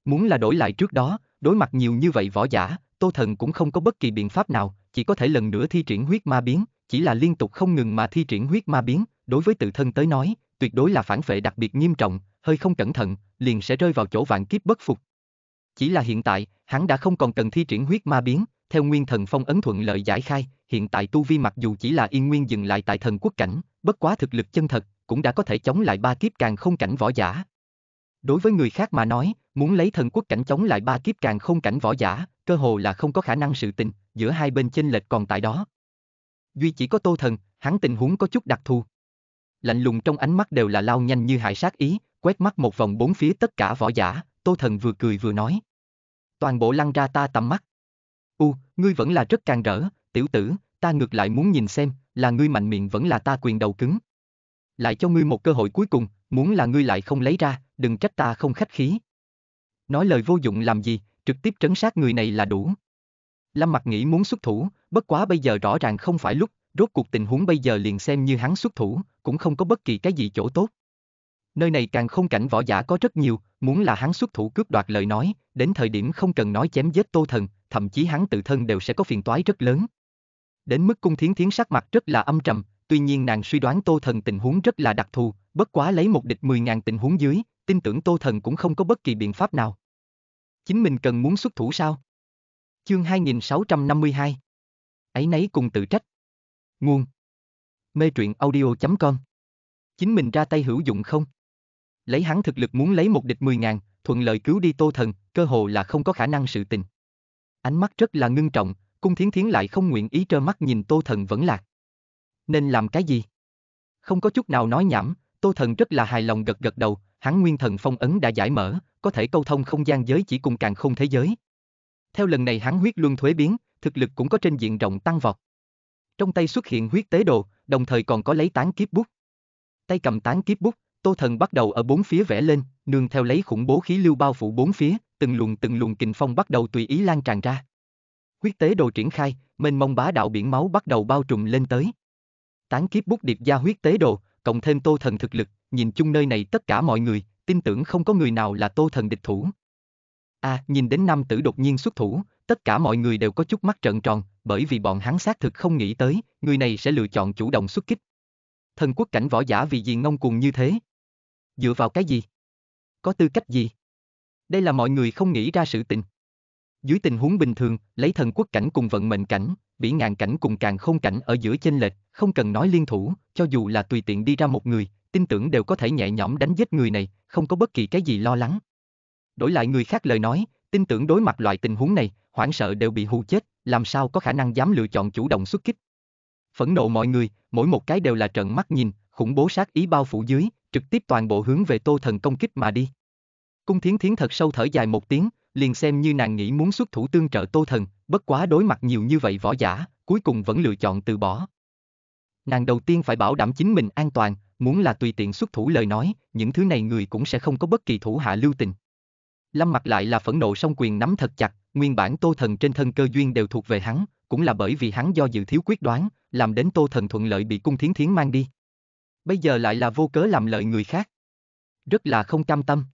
Muốn là đổi lại trước đó, đối mặt nhiều như vậy võ giả, Tô Thần cũng không có bất kỳ biện pháp nào, chỉ có thể lần nữa thi triển huyết ma biến, chỉ là liên tục không ngừng mà thi triển huyết ma biến, đối với tự thân tới nói, tuyệt đối là phản phệ đặc biệt nghiêm trọng, hơi không cẩn thận, liền sẽ rơi vào chỗ vạn kiếp bất phục. Chỉ là hiện tại, hắn đã không còn cần thi triển huyết ma biến, theo nguyên thần phong ấn thuận lợi giải khai, hiện tại tu vi mặc dù chỉ là yên nguyên dừng lại tại thần quốc cảnh, bất quá thực lực chân thật, cũng đã có thể chống lại ba kiếp càng không cảnh võ giả, Đối với người khác mà nói, muốn lấy thần quốc cảnh chống lại ba kiếp càng không cảnh võ giả, cơ hồ là không có khả năng sự tình, giữa hai bên chênh lệch còn tại đó. Duy chỉ có Tô Thần, hắn tình huống có chút đặc thù. Lạnh lùng trong ánh mắt đều là lao nhanh như hải sát ý, quét mắt một vòng bốn phía tất cả võ giả, Tô Thần vừa cười vừa nói. Toàn bộ lăn ra ta tầm mắt. U, ngươi vẫn là rất càng rỡ, tiểu tử, ta ngược lại muốn nhìn xem, là ngươi mạnh miệng vẫn là ta quyền đầu cứng. Lại cho ngươi một cơ hội cuối cùng, Muốn là ngươi lại không lấy ra, đừng trách ta không khách khí. Nói lời vô dụng làm gì, trực tiếp trấn sát người này là đủ. Lâm Mặc nghĩ muốn xuất thủ, bất quá bây giờ rõ ràng không phải lúc, rốt cuộc tình huống bây giờ liền xem như hắn xuất thủ, cũng không có bất kỳ cái gì chỗ tốt. Nơi này càng không cảnh võ giả có rất nhiều, muốn là hắn xuất thủ cướp đoạt lời nói, đến thời điểm không cần nói chém giết Tô Thần, thậm chí hắn tự thân đều sẽ có phiền toái rất lớn. Đến mức cung thiến thiến sắc mặt rất là âm trầm, tuy nhiên nàng suy đoán Tô Thần tình huống rất là đặc thù, bất quá lấy một địch 10.000 tình huống dưới, tin tưởng Tô Thần cũng không có bất kỳ biện pháp nào. Chính mình cần muốn xuất thủ sao? Chương 2652 Ấy nấy cùng tự trách Nguồn Mê truyện audio.com Chính mình ra tay hữu dụng không? Lấy hắn thực lực muốn lấy một địch 10.000, thuận lợi cứu đi Tô Thần, cơ hồ là không có khả năng sự tình. Ánh mắt rất là ngưng trọng, cung thiến thiến lại không nguyện ý trơ mắt nhìn Tô Thần vẫn lạc nên làm cái gì? Không có chút nào nói nhảm, Tô Thần rất là hài lòng gật gật đầu, hắn nguyên thần phong ấn đã giải mở, có thể câu thông không gian giới chỉ cùng càng không thế giới. Theo lần này hắn huyết luân thuế biến, thực lực cũng có trên diện rộng tăng vọt. Trong tay xuất hiện huyết tế đồ, đồng thời còn có lấy tán kiếp bút. Tay cầm tán kiếp bút, Tô Thần bắt đầu ở bốn phía vẽ lên, nương theo lấy khủng bố khí lưu bao phủ bốn phía, từng luồng từng luồng kình phong bắt đầu tùy ý lan tràn ra. Huyết tế đồ triển khai, mênh mông bá đạo biển máu bắt đầu bao trùm lên tới tán kiếp bút điệp gia huyết tế đồ, cộng thêm tô thần thực lực, nhìn chung nơi này tất cả mọi người, tin tưởng không có người nào là tô thần địch thủ. À, nhìn đến nam tử đột nhiên xuất thủ, tất cả mọi người đều có chút mắt trợn tròn, bởi vì bọn hắn xác thực không nghĩ tới, người này sẽ lựa chọn chủ động xuất kích. Thần quốc cảnh võ giả vì gì ngông cuồng như thế? Dựa vào cái gì? Có tư cách gì? Đây là mọi người không nghĩ ra sự tình. Dưới tình huống bình thường, lấy thần quốc cảnh cùng vận mệnh cảnh, bị ngàn cảnh cùng càng không cảnh ở giữa chênh lệch, không cần nói liên thủ, cho dù là tùy tiện đi ra một người, tin tưởng đều có thể nhẹ nhõm đánh giết người này, không có bất kỳ cái gì lo lắng. Đổi lại người khác lời nói, tin tưởng đối mặt loại tình huống này, hoảng sợ đều bị hù chết, làm sao có khả năng dám lựa chọn chủ động xuất kích. Phẫn nộ mọi người, mỗi một cái đều là trận mắt nhìn, khủng bố sát ý bao phủ dưới, trực tiếp toàn bộ hướng về Tô Thần công kích mà đi. Cung Thiến Thiến thật sâu thở dài một tiếng, liền xem như nàng nghĩ muốn xuất thủ tương trợ tô thần, bất quá đối mặt nhiều như vậy võ giả, cuối cùng vẫn lựa chọn từ bỏ. Nàng đầu tiên phải bảo đảm chính mình an toàn, muốn là tùy tiện xuất thủ lời nói, những thứ này người cũng sẽ không có bất kỳ thủ hạ lưu tình. Lâm mặt lại là phẫn nộ song quyền nắm thật chặt, nguyên bản tô thần trên thân cơ duyên đều thuộc về hắn, cũng là bởi vì hắn do dự thiếu quyết đoán, làm đến tô thần thuận lợi bị cung thiến thiến mang đi. Bây giờ lại là vô cớ làm lợi người khác. Rất là không cam tâm.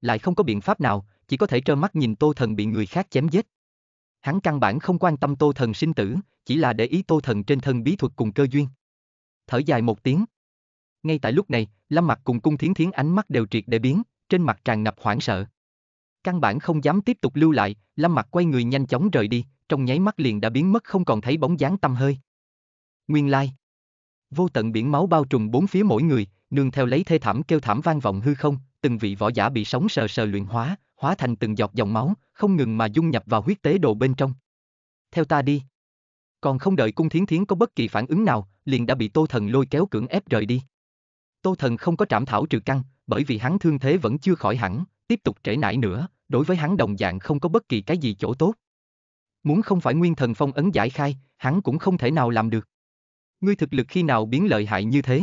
Lại không có biện pháp nào, chỉ có thể trơ mắt nhìn Tô Thần bị người khác chém giết. Hắn căn bản không quan tâm Tô Thần sinh tử, chỉ là để ý Tô Thần trên thân bí thuật cùng cơ duyên. Thở dài một tiếng. Ngay tại lúc này, Lâm Mặt cùng Cung Thiến Thiến ánh mắt đều triệt để biến, trên mặt tràn ngập hoảng sợ. Căn bản không dám tiếp tục lưu lại, Lâm Mặt quay người nhanh chóng rời đi, trong nháy mắt liền đã biến mất không còn thấy bóng dáng tâm hơi. Nguyên lai. Vô tận biển máu bao trùm bốn phía mỗi người, nương theo lấy thê thảm kêu thảm vang vọng hư không, từng vị võ giả bị sóng sờ sờ luyện hóa, hóa thành từng giọt dòng máu, không ngừng mà dung nhập vào huyết tế đồ bên trong. Theo ta đi. Còn không đợi cung thiến thiến có bất kỳ phản ứng nào, liền đã bị tô thần lôi kéo cưỡng ép rời đi. Tô thần không có trảm thảo trừ căn, bởi vì hắn thương thế vẫn chưa khỏi hẳn, tiếp tục trễ nải nữa, đối với hắn đồng dạng không có bất kỳ cái gì chỗ tốt. Muốn không phải nguyên thần phong ấn giải khai, hắn cũng không thể nào làm được. Ngươi thực lực khi nào biến lợi hại như thế?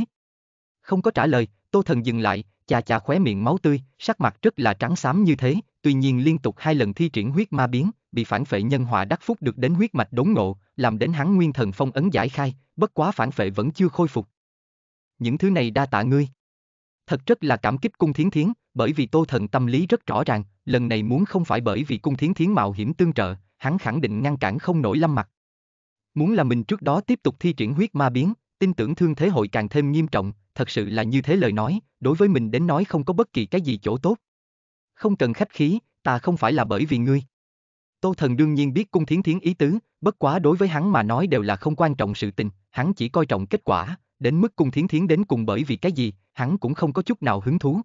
Không có trả lời, tô thần dừng lại, Cha cha khóe miệng máu tươi, sắc mặt rất là trắng xám như thế, tuy nhiên liên tục hai lần thi triển huyết ma biến, bị phản phệ nhân hòa đắc phúc được đến huyết mạch đốn ngộ, làm đến hắn nguyên thần phong ấn giải khai, bất quá phản phệ vẫn chưa khôi phục. Những thứ này đa tạ ngươi. Thật rất là cảm kích cung thiến thiến, bởi vì tô thần tâm lý rất rõ ràng, lần này muốn không phải bởi vì cung thiến thiến mạo hiểm tương trợ, hắn khẳng định ngăn cản không nổi lâm mặt. Muốn là mình trước đó tiếp tục thi triển huyết ma biến, tin tưởng thương thế hội càng thêm nghiêm trọng, thật sự là như thế lời nói, đối với mình đến nói không có bất kỳ cái gì chỗ tốt. Không cần khách khí, ta không phải là bởi vì ngươi. Tô Thần đương nhiên biết cung thiến thiến ý tứ, bất quá đối với hắn mà nói đều là không quan trọng sự tình, hắn chỉ coi trọng kết quả, đến mức cung thiến thiến đến cùng bởi vì cái gì, hắn cũng không có chút nào hứng thú.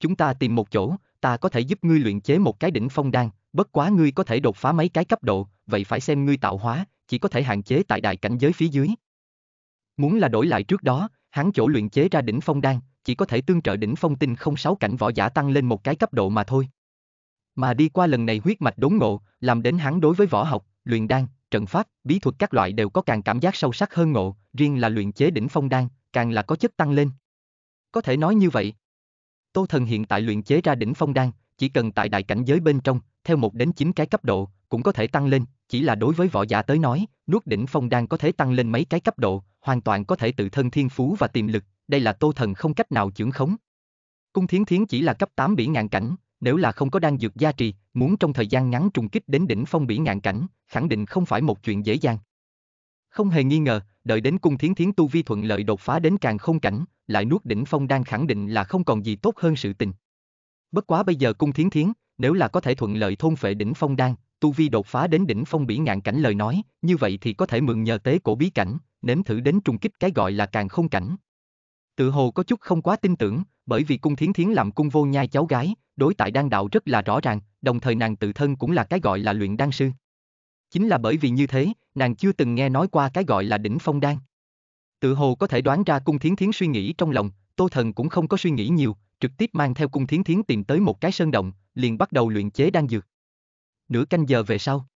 Chúng ta tìm một chỗ, ta có thể giúp ngươi luyện chế một cái đỉnh phong đan, bất quá ngươi có thể đột phá mấy cái cấp độ, vậy phải xem ngươi tạo hóa, chỉ có thể hạn chế tại đại cảnh giới phía dưới. Muốn là đổi lại trước đó, hắn chỗ luyện chế ra đỉnh phong đan, chỉ có thể tương trợ đỉnh phong tinh không sáu cảnh võ giả tăng lên một cái cấp độ mà thôi. Mà đi qua lần này huyết mạch đốn ngộ, làm đến hắn đối với võ học, luyện đan, trận pháp, bí thuật các loại đều có càng cảm giác sâu sắc hơn ngộ, riêng là luyện chế đỉnh phong đan, càng là có chất tăng lên. Có thể nói như vậy. Tô Thần hiện tại luyện chế ra đỉnh phong đan, chỉ cần tại đại cảnh giới bên trong, theo một đến 9 cái cấp độ, cũng có thể tăng lên, chỉ là đối với võ giả tới nói, nuốt đỉnh phong đang có thể tăng lên mấy cái cấp độ, hoàn toàn có thể tự thân thiên phú và tiềm lực, đây là Tô Thần không cách nào chưởng khống. Cung Thiến Thiến chỉ là cấp 8 bỉ ngạn cảnh, nếu là không có đan dược gia trì, muốn trong thời gian ngắn trùng kích đến đỉnh phong bỉ ngạn cảnh, khẳng định không phải một chuyện dễ dàng. Không hề nghi ngờ, đợi đến cung thiến thiến tu vi thuận lợi đột phá đến càng không cảnh, lại nuốt đỉnh phong đang khẳng định là không còn gì tốt hơn sự tình. Bất quá bây giờ cung thiến thiến, nếu là có thể thuận lợi thôn phệ đỉnh phong đan, tu vi đột phá đến đỉnh phong bỉ ngạn cảnh lời nói, như vậy thì có thể mượn nhờ tế cổ bí cảnh, nếm thử đến trùng kích cái gọi là càng không cảnh. Tự hồ có chút không quá tin tưởng, bởi vì cung thiến thiến làm cung vô nhai cháu gái, đối tại đan đạo rất là rõ ràng, đồng thời nàng tự thân cũng là cái gọi là luyện đan sư. Chính là bởi vì như thế, nàng chưa từng nghe nói qua cái gọi là đỉnh phong đan. Tự hồ có thể đoán ra cung thiến thiến suy nghĩ trong lòng, tô thần cũng không có suy nghĩ nhiều, trực tiếp mang theo cung thiến thiến tìm tới một cái sơn động, liền bắt đầu luyện chế đan dược. Nửa canh giờ về sau.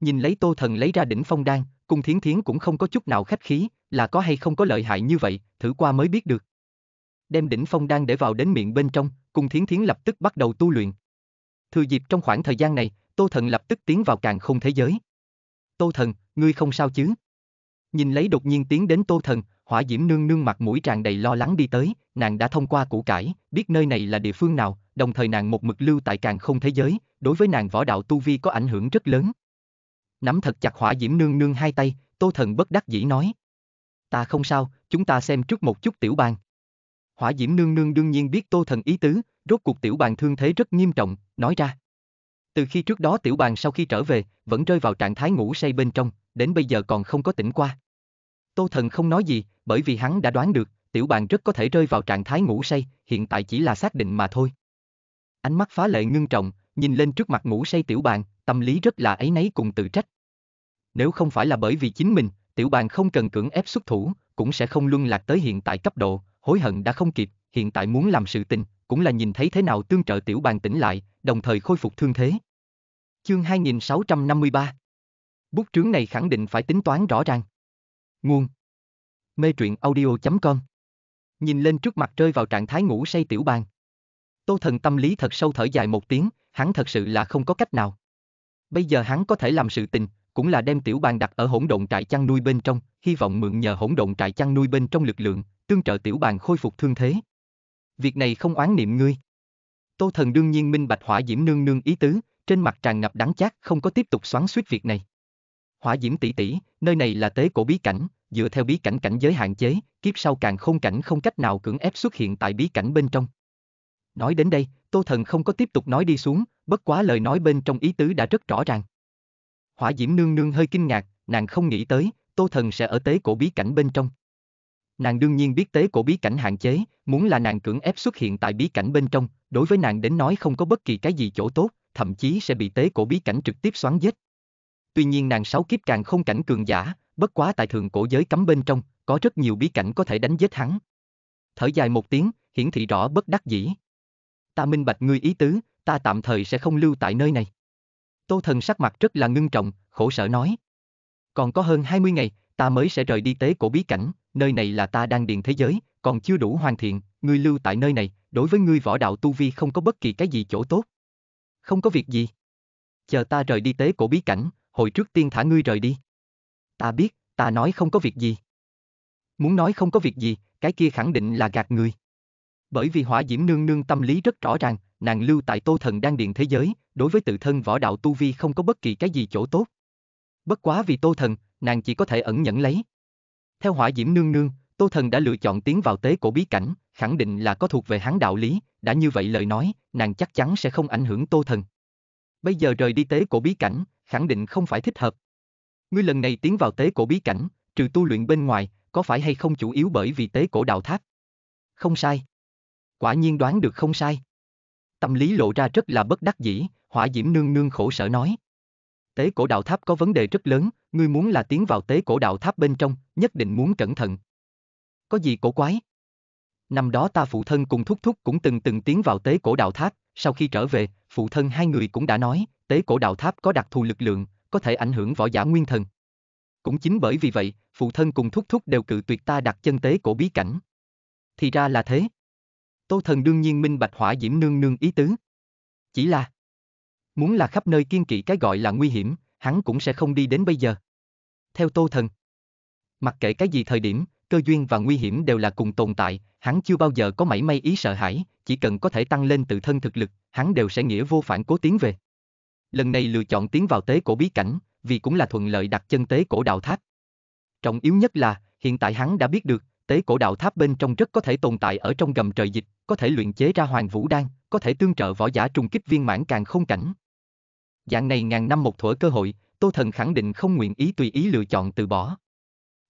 Nhìn lấy tô thần lấy ra đỉnh phong đan, cung thiến thiến cũng không có chút nào khách khí, là có hay không có lợi hại như vậy, thử qua mới biết được. Đem đỉnh phong đan để vào đến miệng bên trong, cung thiến thiến lập tức bắt đầu tu luyện. Thừa dịp trong khoảng thời gian này, tô thần lập tức tiến vào càng không thế giới. Tô thần, ngươi không sao chứ? Nhìn lấy đột nhiên tiến đến tô thần, hỏa diễm nương nương mặt mũi tràn đầy lo lắng đi tới, nàng đã thông qua củ cải, biết nơi này là địa phương nào, đồng thời nàng một mực lưu tại càng không thế giới, đối với nàng võ đạo tu vi có ảnh hưởng rất lớn. Nắm thật chặt hỏa diễm nương nương hai tay, tô thần bất đắc dĩ nói. Ta không sao, chúng ta xem trước một chút tiểu bàn. Hỏa diễm nương nương đương nhiên biết tô thần ý tứ, rốt cuộc tiểu bàn thương thế rất nghiêm trọng, nói ra. Từ khi trước đó tiểu bàn sau khi trở về, vẫn rơi vào trạng thái ngủ say bên trong, đến bây giờ còn không có tỉnh qua. Tô Thần không nói gì, bởi vì hắn đã đoán được, tiểu bàn rất có thể rơi vào trạng thái ngủ say, hiện tại chỉ là xác định mà thôi. Ánh mắt phá lệ ngưng trọng, nhìn lên trước mặt ngủ say tiểu bàn, tâm lý rất là ấy nấy cùng tự trách. Nếu không phải là bởi vì chính mình, tiểu bàn không cần cưỡng ép xuất thủ, cũng sẽ không luân lạc tới hiện tại cấp độ, hối hận đã không kịp, hiện tại muốn làm sự tình, cũng là nhìn thấy thế nào tương trợ tiểu bàn tỉnh lại, đồng thời khôi phục thương thế. Chương 2653 Bút trướng này khẳng định phải tính toán rõ ràng. Nguồn Mê truyện audio.com Nhìn lên trước mặt rơi vào trạng thái ngủ say tiểu bàn Tô thần tâm lý thật sâu thở dài một tiếng, hắn thật sự là không có cách nào. Bây giờ hắn có thể làm sự tình, cũng là đem tiểu bàn đặt ở hỗn độn trại chăn nuôi bên trong, hy vọng mượn nhờ hỗn độn trại chăn nuôi bên trong lực lượng, tương trợ tiểu bàn khôi phục thương thế. Việc này không oán niệm ngươi. Tô thần đương nhiên minh bạch hỏa diễm nương nương ý tứ, trên mặt tràn ngập đắng chát không có tiếp tục xoắn suýt việc này. Hỏa diễm tỷ tỷ, nơi này là tế cổ bí cảnh, dựa theo bí cảnh cảnh giới hạn chế, kiếp sau càng không cảnh không cách nào cưỡng ép xuất hiện tại bí cảnh bên trong. Nói đến đây, Tô Thần không có tiếp tục nói đi xuống, bất quá lời nói bên trong ý tứ đã rất rõ ràng. Hỏa Diễm Nương Nương hơi kinh ngạc, nàng không nghĩ tới, Tô Thần sẽ ở tế cổ bí cảnh bên trong. Nàng đương nhiên biết tế cổ bí cảnh hạn chế, muốn là nàng cưỡng ép xuất hiện tại bí cảnh bên trong, đối với nàng đến nói không có bất kỳ cái gì chỗ tốt, thậm chí sẽ bị tế cổ bí cảnh trực tiếp xoắn giết. Tuy nhiên nàng sáu kiếp càng không cảnh cường giả, bất quá tại thượng cổ giới cấm bên trong, có rất nhiều bí cảnh có thể đánh giết hắn. Thở dài một tiếng, hiển thị rõ bất đắc dĩ. Ta minh bạch ngươi ý tứ, ta tạm thời sẽ không lưu tại nơi này. Tô thần sắc mặt rất là ngưng trọng, khổ sở nói. Còn có hơn 20 ngày, ta mới sẽ rời đi tế cổ bí cảnh, nơi này là ta đang điền thế giới, còn chưa đủ hoàn thiện, ngươi lưu tại nơi này, đối với ngươi võ đạo tu vi không có bất kỳ cái gì chỗ tốt. Không có việc gì. Chờ ta rời đi tế cổ bí cảnh, hồi trước tiên thả ngươi rời đi. Ta biết, ta nói không có việc gì. Muốn nói không có việc gì, cái kia khẳng định là gạt người. Bởi vì hỏa diễm nương nương tâm lý rất rõ ràng, nàng lưu tại tô thần đang điện thế giới, đối với tự thân võ đạo tu vi không có bất kỳ cái gì chỗ tốt. Bất quá vì tô thần, nàng chỉ có thể ẩn nhẫn lấy. Theo hỏa diễm nương nương, tô thần đã lựa chọn tiến vào tế cổ bí cảnh, khẳng định là có thuộc về hắn đạo lý, đã như vậy lời nói, nàng chắc chắn sẽ không ảnh hưởng tô thần. Bây giờ rời đi tế cổ bí cảnh, khẳng định không phải thích hợp. Ngươi lần này tiến vào tế cổ bí cảnh, trừ tu luyện bên ngoài, có phải hay không chủ yếu bởi vì tế cổ đạo tháp? Không sai. Quả nhiên đoán được không sai. Tâm lý lộ ra rất là bất đắc dĩ, hỏa diễm nương nương khổ sở nói. Tế cổ đạo tháp có vấn đề rất lớn, ngươi muốn là tiến vào tế cổ đạo tháp bên trong, nhất định muốn cẩn thận. Có gì cổ quái? Năm đó ta phụ thân cùng thúc thúc cũng từng từng tiến vào tế cổ đạo tháp, sau khi trở về, phụ thân hai người cũng đã nói, tế cổ đạo tháp có đặc thù lực lượng, có thể ảnh hưởng võ giả nguyên thần. Cũng chính bởi vì vậy, phụ thân cùng thúc thúc đều cự tuyệt ta đặt chân tế cổ bí cảnh. Thì ra là thế. Tô thần đương nhiên minh bạch hỏa diễm nương nương ý tứ. Chỉ là, muốn là khắp nơi kiên kỵ cái gọi là nguy hiểm, hắn cũng sẽ không đi đến bây giờ. Theo tô thần, mặc kệ cái gì thời điểm, cơ duyên và nguy hiểm đều là cùng tồn tại, hắn chưa bao giờ có mảy may ý sợ hãi, chỉ cần có thể tăng lên tự thân thực lực, hắn đều sẽ nghĩa vô phản cố tiến về lần này lựa chọn tiến vào tế cổ bí cảnh, vì cũng là thuận lợi đặt chân tế cổ đạo tháp. Trọng yếu nhất là, hiện tại hắn đã biết được, tế cổ đạo tháp bên trong rất có thể tồn tại ở trong gầm trời dịch, có thể luyện chế ra hoàng vũ đan, có thể tương trợ võ giả trùng kích viên mãn càng không cảnh. Dạng này ngàn năm một thuở cơ hội, Tô Thần khẳng định không nguyện ý tùy ý lựa chọn từ bỏ.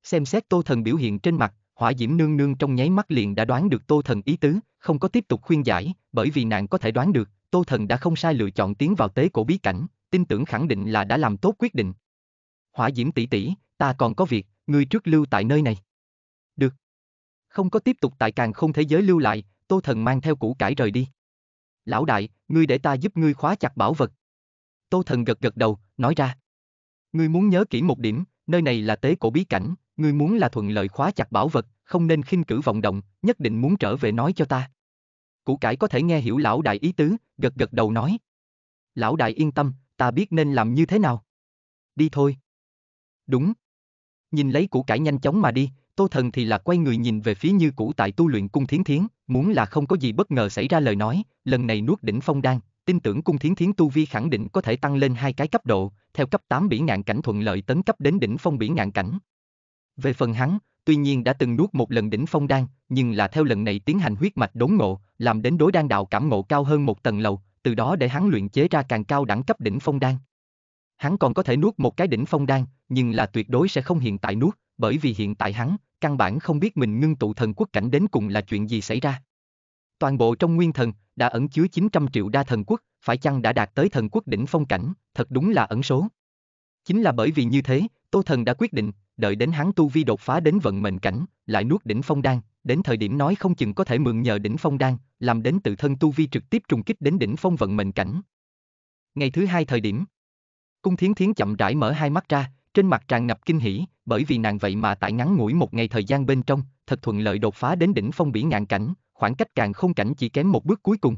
Xem xét Tô Thần biểu hiện trên mặt, Hỏa Diễm nương nương trong nháy mắt liền đã đoán được Tô Thần ý tứ, không có tiếp tục khuyên giải, bởi vì nàng có thể đoán được, Tô Thần đã không sai lựa chọn tiến vào tế cổ bí cảnh, tin tưởng khẳng định là đã làm tốt quyết định. Hỏa Diễm tỷ tỷ, ta còn có việc, ngươi trước lưu tại nơi này. Được. Không có tiếp tục tại càng không thế giới lưu lại, Tô Thần mang theo củ cải rời đi. Lão đại, ngươi để ta giúp ngươi khóa chặt bảo vật. Tô Thần gật gật đầu, nói ra. Ngươi muốn nhớ kỹ một điểm, nơi này là tế cổ bí cảnh, ngươi muốn là thuận lợi khóa chặt bảo vật, không nên khinh cử vọng động, nhất định muốn trở về nói cho ta. Củ cải có thể nghe hiểu lão đại ý tứ, gật gật đầu nói. Lão đại yên tâm, ta biết nên làm như thế nào. Đi thôi. Đúng. Nhìn lấy củ cải nhanh chóng mà đi, Tô Thần thì là quay người nhìn về phía như cũ tại tu luyện cung thiến thiến, muốn là không có gì bất ngờ xảy ra lời nói, lần này nuốt đỉnh phong đan, tin tưởng cung thiến thiến tu vi khẳng định có thể tăng lên hai cái cấp độ, theo cấp 8 biển ngạn cảnh thuận lợi tấn cấp đến đỉnh phong biển ngạn cảnh. Về phần hắn, tuy nhiên đã từng nuốt một lần đỉnh phong đan, nhưng là theo lần này tiến hành huyết mạch đốn ngộ, làm đến đối đan đạo cảm ngộ cao hơn một tầng lầu, từ đó để hắn luyện chế ra càng cao đẳng cấp đỉnh phong đan. Hắn còn có thể nuốt một cái đỉnh phong đan, nhưng là tuyệt đối sẽ không hiện tại nuốt, bởi vì hiện tại hắn, căn bản không biết mình ngưng tụ thần quốc cảnh đến cùng là chuyện gì xảy ra. Toàn bộ trong nguyên thần đã ẩn chứa 900 triệu đa thần quốc, phải chăng đã đạt tới thần quốc đỉnh phong cảnh, thật đúng là ẩn số. Chính là bởi vì như thế, Tô Thần đã quyết định, đợi đến hắn tu vi đột phá đến vận mệnh cảnh, lại nuốt đỉnh phong đan, đến thời điểm nói không chừng có thể mượn nhờ đỉnh phong đan, làm đến tự thân tu vi trực tiếp trùng kích đến đỉnh phong vận mệnh cảnh. Ngày thứ hai thời điểm, cung thiến thiến chậm rãi mở hai mắt ra, trên mặt tràn ngập kinh hỉ, bởi vì nàng vậy mà tại ngắn ngủi một ngày thời gian bên trong, thật thuận lợi đột phá đến đỉnh phong bỉ ngạn cảnh, khoảng cách càng không cảnh chỉ kém một bước cuối cùng.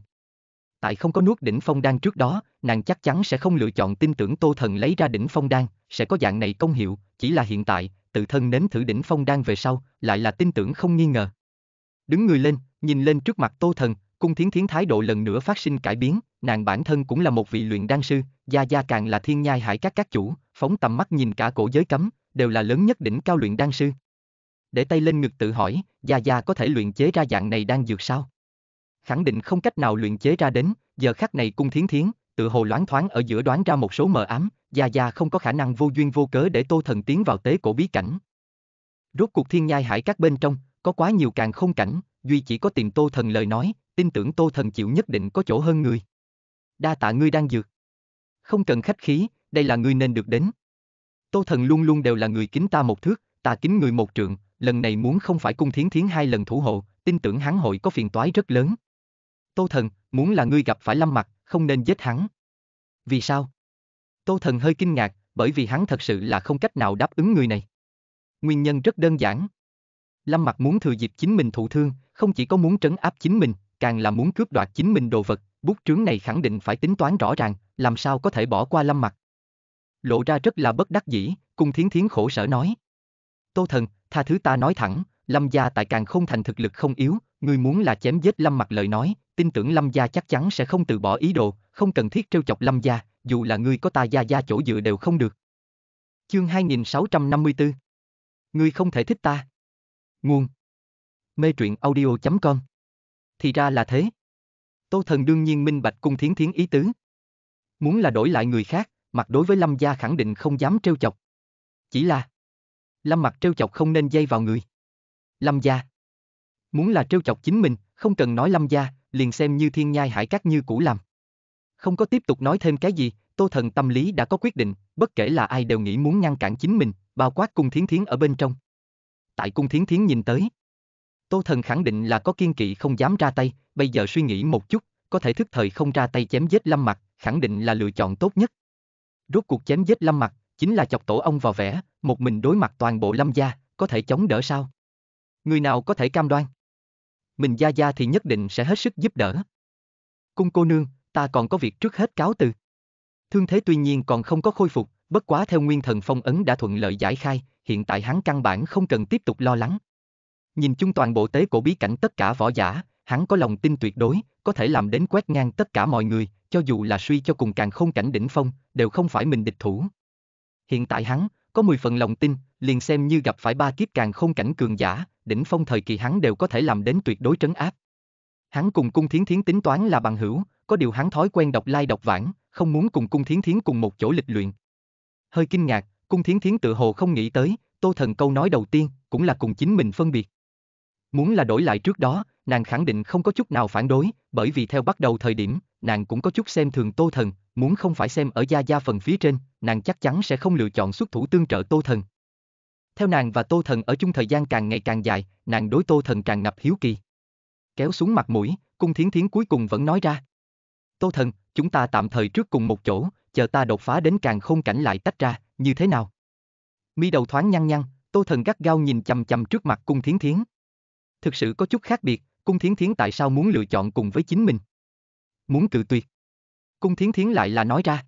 Tại không có nuốt đỉnh phong đan trước đó, nàng chắc chắn sẽ không lựa chọn tin tưởng Tô Thần lấy ra đỉnh phong đan, sẽ có dạng này công hiệu, chỉ là hiện tại, tự thân nếm thử đỉnh phong đan về sau, lại là tin tưởng không nghi ngờ. Đứng người lên, nhìn lên trước mặt Tô Thần, cung thiến thiến thái độ lần nữa phát sinh cải biến, nàng bản thân cũng là một vị luyện đan sư, gia gia càng là thiên nhai hải các các chủ, phóng tầm mắt nhìn cả cổ giới cấm, đều là lớn nhất đỉnh cao luyện đan sư. Để tay lên ngực tự hỏi, gia gia có thể luyện chế ra dạng này đang dược sao? Khẳng định không cách nào luyện chế ra đến, giờ khắc này cung thiến thiến, tự hồ loáng thoáng ở giữa đoán ra một số mờ ám, gia gia không có khả năng vô duyên vô cớ để Tô Thần tiến vào tế cổ bí cảnh. Rốt cuộc thiên nhai hải các bên trong, có quá nhiều càng không cảnh, duy chỉ có tìm Tô Thần lời nói, tin tưởng Tô Thần chịu nhất định có chỗ hơn người. Đa tạ ngươi đang dược. Không cần khách khí, đây là ngươi nên được đến. Tô Thần luôn luôn đều là người kính ta một thước, ta kính người một trượng, lần này muốn không phải cung thiến thiến hai lần thủ hộ, tin tưởng hắn hội có phiền toái rất lớn. Tô Thần, muốn là ngươi gặp phải lâm mặt, không nên giết hắn. Vì sao? Tô Thần hơi kinh ngạc, bởi vì hắn thật sự là không cách nào đáp ứng người này. Nguyên nhân rất đơn giản. Lâm Mặc muốn thừa dịp chính mình thụ thương, không chỉ có muốn trấn áp chính mình, càng là muốn cướp đoạt chính mình đồ vật, bút trướng này khẳng định phải tính toán rõ ràng, làm sao có thể bỏ qua Lâm Mặc? Lộ ra rất là bất đắc dĩ, cung thiến thiến khổ sở nói. Tô thần, tha thứ ta nói thẳng, Lâm gia tại càng không thành thực lực không yếu, người muốn là chém giết Lâm Mặc lời nói, tin tưởng Lâm gia chắc chắn sẽ không từ bỏ ý đồ, không cần thiết trêu chọc Lâm gia, dù là ngươi có ta gia gia chỗ dựa đều không được. Chương 2654 Ngươi không thể thích ta. Nguồn Mê truyện audio.com Thì ra là thế. Tô Thần đương nhiên minh bạch cung thiến thiến ý tứ. Muốn là đổi lại người khác, mặt đối với Lâm Gia khẳng định không dám trêu chọc. Chỉ là Lâm mặt trêu chọc không nên dây vào người. Lâm Gia Muốn là trêu chọc chính mình, không cần nói Lâm Gia, liền xem như thiên nhai hải các như cũ làm. Không có tiếp tục nói thêm cái gì, Tô Thần tâm lý đã có quyết định, bất kể là ai đều nghĩ muốn ngăn cản chính mình, bao quát cung thiến thiến ở bên trong tại cung thiến thiến nhìn tới. Tô thần khẳng định là có kiên kỵ không dám ra tay, bây giờ suy nghĩ một chút, có thể thức thời không ra tay chém giết lâm mặt, khẳng định là lựa chọn tốt nhất. Rốt cuộc chém giết lâm mặt, chính là chọc tổ ông vào vẻ, một mình đối mặt toàn bộ lâm gia, có thể chống đỡ sao? Người nào có thể cam đoan? Mình gia gia thì nhất định sẽ hết sức giúp đỡ. Cung cô nương, ta còn có việc trước hết cáo từ. Thương thế tuy nhiên còn không có khôi phục, bất quá theo nguyên thần phong ấn đã thuận lợi giải khai, hiện tại hắn căn bản không cần tiếp tục lo lắng. Nhìn chung toàn bộ tế cổ bí cảnh tất cả võ giả, hắn có lòng tin tuyệt đối, có thể làm đến quét ngang tất cả mọi người, cho dù là suy cho cùng càng không cảnh đỉnh phong, đều không phải mình địch thủ. Hiện tại hắn, có 10 phần lòng tin, liền xem như gặp phải ba kiếp càng không cảnh cường giả, đỉnh phong thời kỳ hắn đều có thể làm đến tuyệt đối trấn áp. Hắn cùng cung thiến thiến tính toán là bằng hữu, có điều hắn thói quen đọc lai like đọc vãng, không muốn cùng cung thiến thiến cùng một chỗ lịch luyện. Hơi kinh ngạc, Cung Thiến Thiến tự hồ không nghĩ tới, Tô Thần câu nói đầu tiên, cũng là cùng chính mình phân biệt. Muốn là đổi lại trước đó, nàng khẳng định không có chút nào phản đối, bởi vì theo bắt đầu thời điểm, nàng cũng có chút xem thường Tô Thần, muốn không phải xem ở Gia Gia phần phía trên, nàng chắc chắn sẽ không lựa chọn xuất thủ tương trợ Tô Thần. Theo nàng và Tô Thần ở chung thời gian càng ngày càng dài, nàng đối Tô Thần càng ngập hiếu kỳ. Kéo xuống mặt mũi, cung thiến thiến cuối cùng vẫn nói ra. Tô Thần, chúng ta tạm thời trước cùng một chỗ, chờ ta đột phá đến càng không cảnh lại tách ra, như thế nào? Mi đầu thoáng nhăn nhăn, tô thần gắt gao nhìn chầm chầm trước mặt cung thiến thiến. Thực sự có chút khác biệt, cung thiến thiến tại sao muốn lựa chọn cùng với chính mình? Muốn cự tuyệt. Cung thiến thiến lại là nói ra.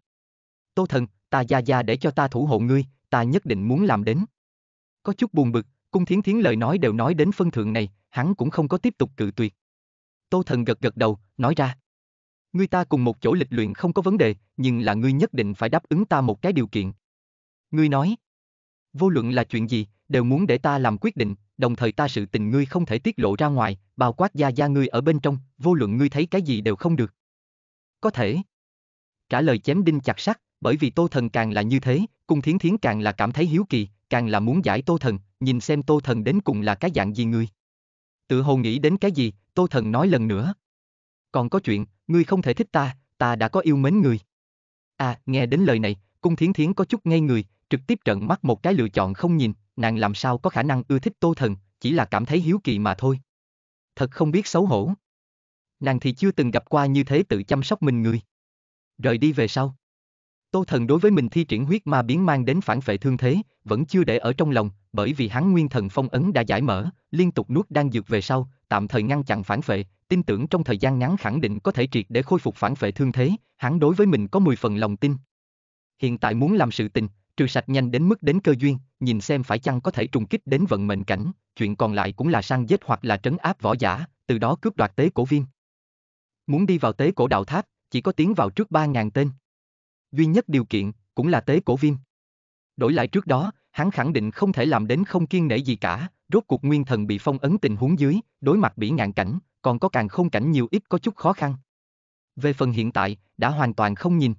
Tô thần, ta gia gia để cho ta thủ hộ ngươi, ta nhất định muốn làm đến. Có chút buồn bực, cung thiến thiến lời nói đều nói đến phân thượng này, hắn cũng không có tiếp tục cự tuyệt. Tô thần gật gật đầu, nói ra. Ngươi ta cùng một chỗ lịch luyện không có vấn đề, nhưng là ngươi nhất định phải đáp ứng ta một cái điều kiện, Ngươi nói, vô luận là chuyện gì, đều muốn để ta làm quyết định, đồng thời ta sự tình ngươi không thể tiết lộ ra ngoài, bao quát gia gia ngươi ở bên trong, vô luận ngươi thấy cái gì đều không được. Có thể. Trả lời chém đinh chặt sắt, bởi vì Tô Thần càng là như thế, Cung Thiến Thiến càng là cảm thấy hiếu kỳ, càng là muốn giải Tô Thần, nhìn xem Tô Thần đến cùng là cái dạng gì ngươi. Tự hồ nghĩ đến cái gì, Tô Thần nói lần nữa. Còn có chuyện, ngươi không thể thích ta, ta đã có yêu mến người. À, nghe đến lời này, Cung Thiến Thiến có chút ngây người, trực tiếp trận mắt một cái lựa chọn không nhìn, nàng làm sao có khả năng ưa thích tô thần, chỉ là cảm thấy hiếu kỳ mà thôi. Thật không biết xấu hổ. Nàng thì chưa từng gặp qua như thế tự chăm sóc mình người. Rời đi về sau. Tô thần đối với mình thi triển huyết ma biến mang đến phản phệ thương thế, vẫn chưa để ở trong lòng, bởi vì hắn nguyên thần phong ấn đã giải mở, liên tục nuốt đang dược về sau, tạm thời ngăn chặn phản phệ, tin tưởng trong thời gian ngắn khẳng định có thể triệt để khôi phục phản phệ thương thế, hắn đối với mình có 10 phần lòng tin. Hiện tại muốn làm sự tình, trừ sạch nhanh đến mức đến cơ duyên, nhìn xem phải chăng có thể trùng kích đến vận mệnh cảnh, chuyện còn lại cũng là săn giết hoặc là trấn áp võ giả, từ đó cướp đoạt tế cổ viên. Muốn đi vào tế cổ đạo tháp, chỉ có tiến vào trước 3.000 tên. Duy nhất điều kiện, cũng là tế cổ viên. Đổi lại trước đó, hắn khẳng định không thể làm đến không kiên nể gì cả, rốt cuộc nguyên thần bị phong ấn tình huống dưới, đối mặt bị ngạn cảnh, còn có càng không cảnh nhiều ít có chút khó khăn. Về phần hiện tại, đã hoàn toàn không nhìn.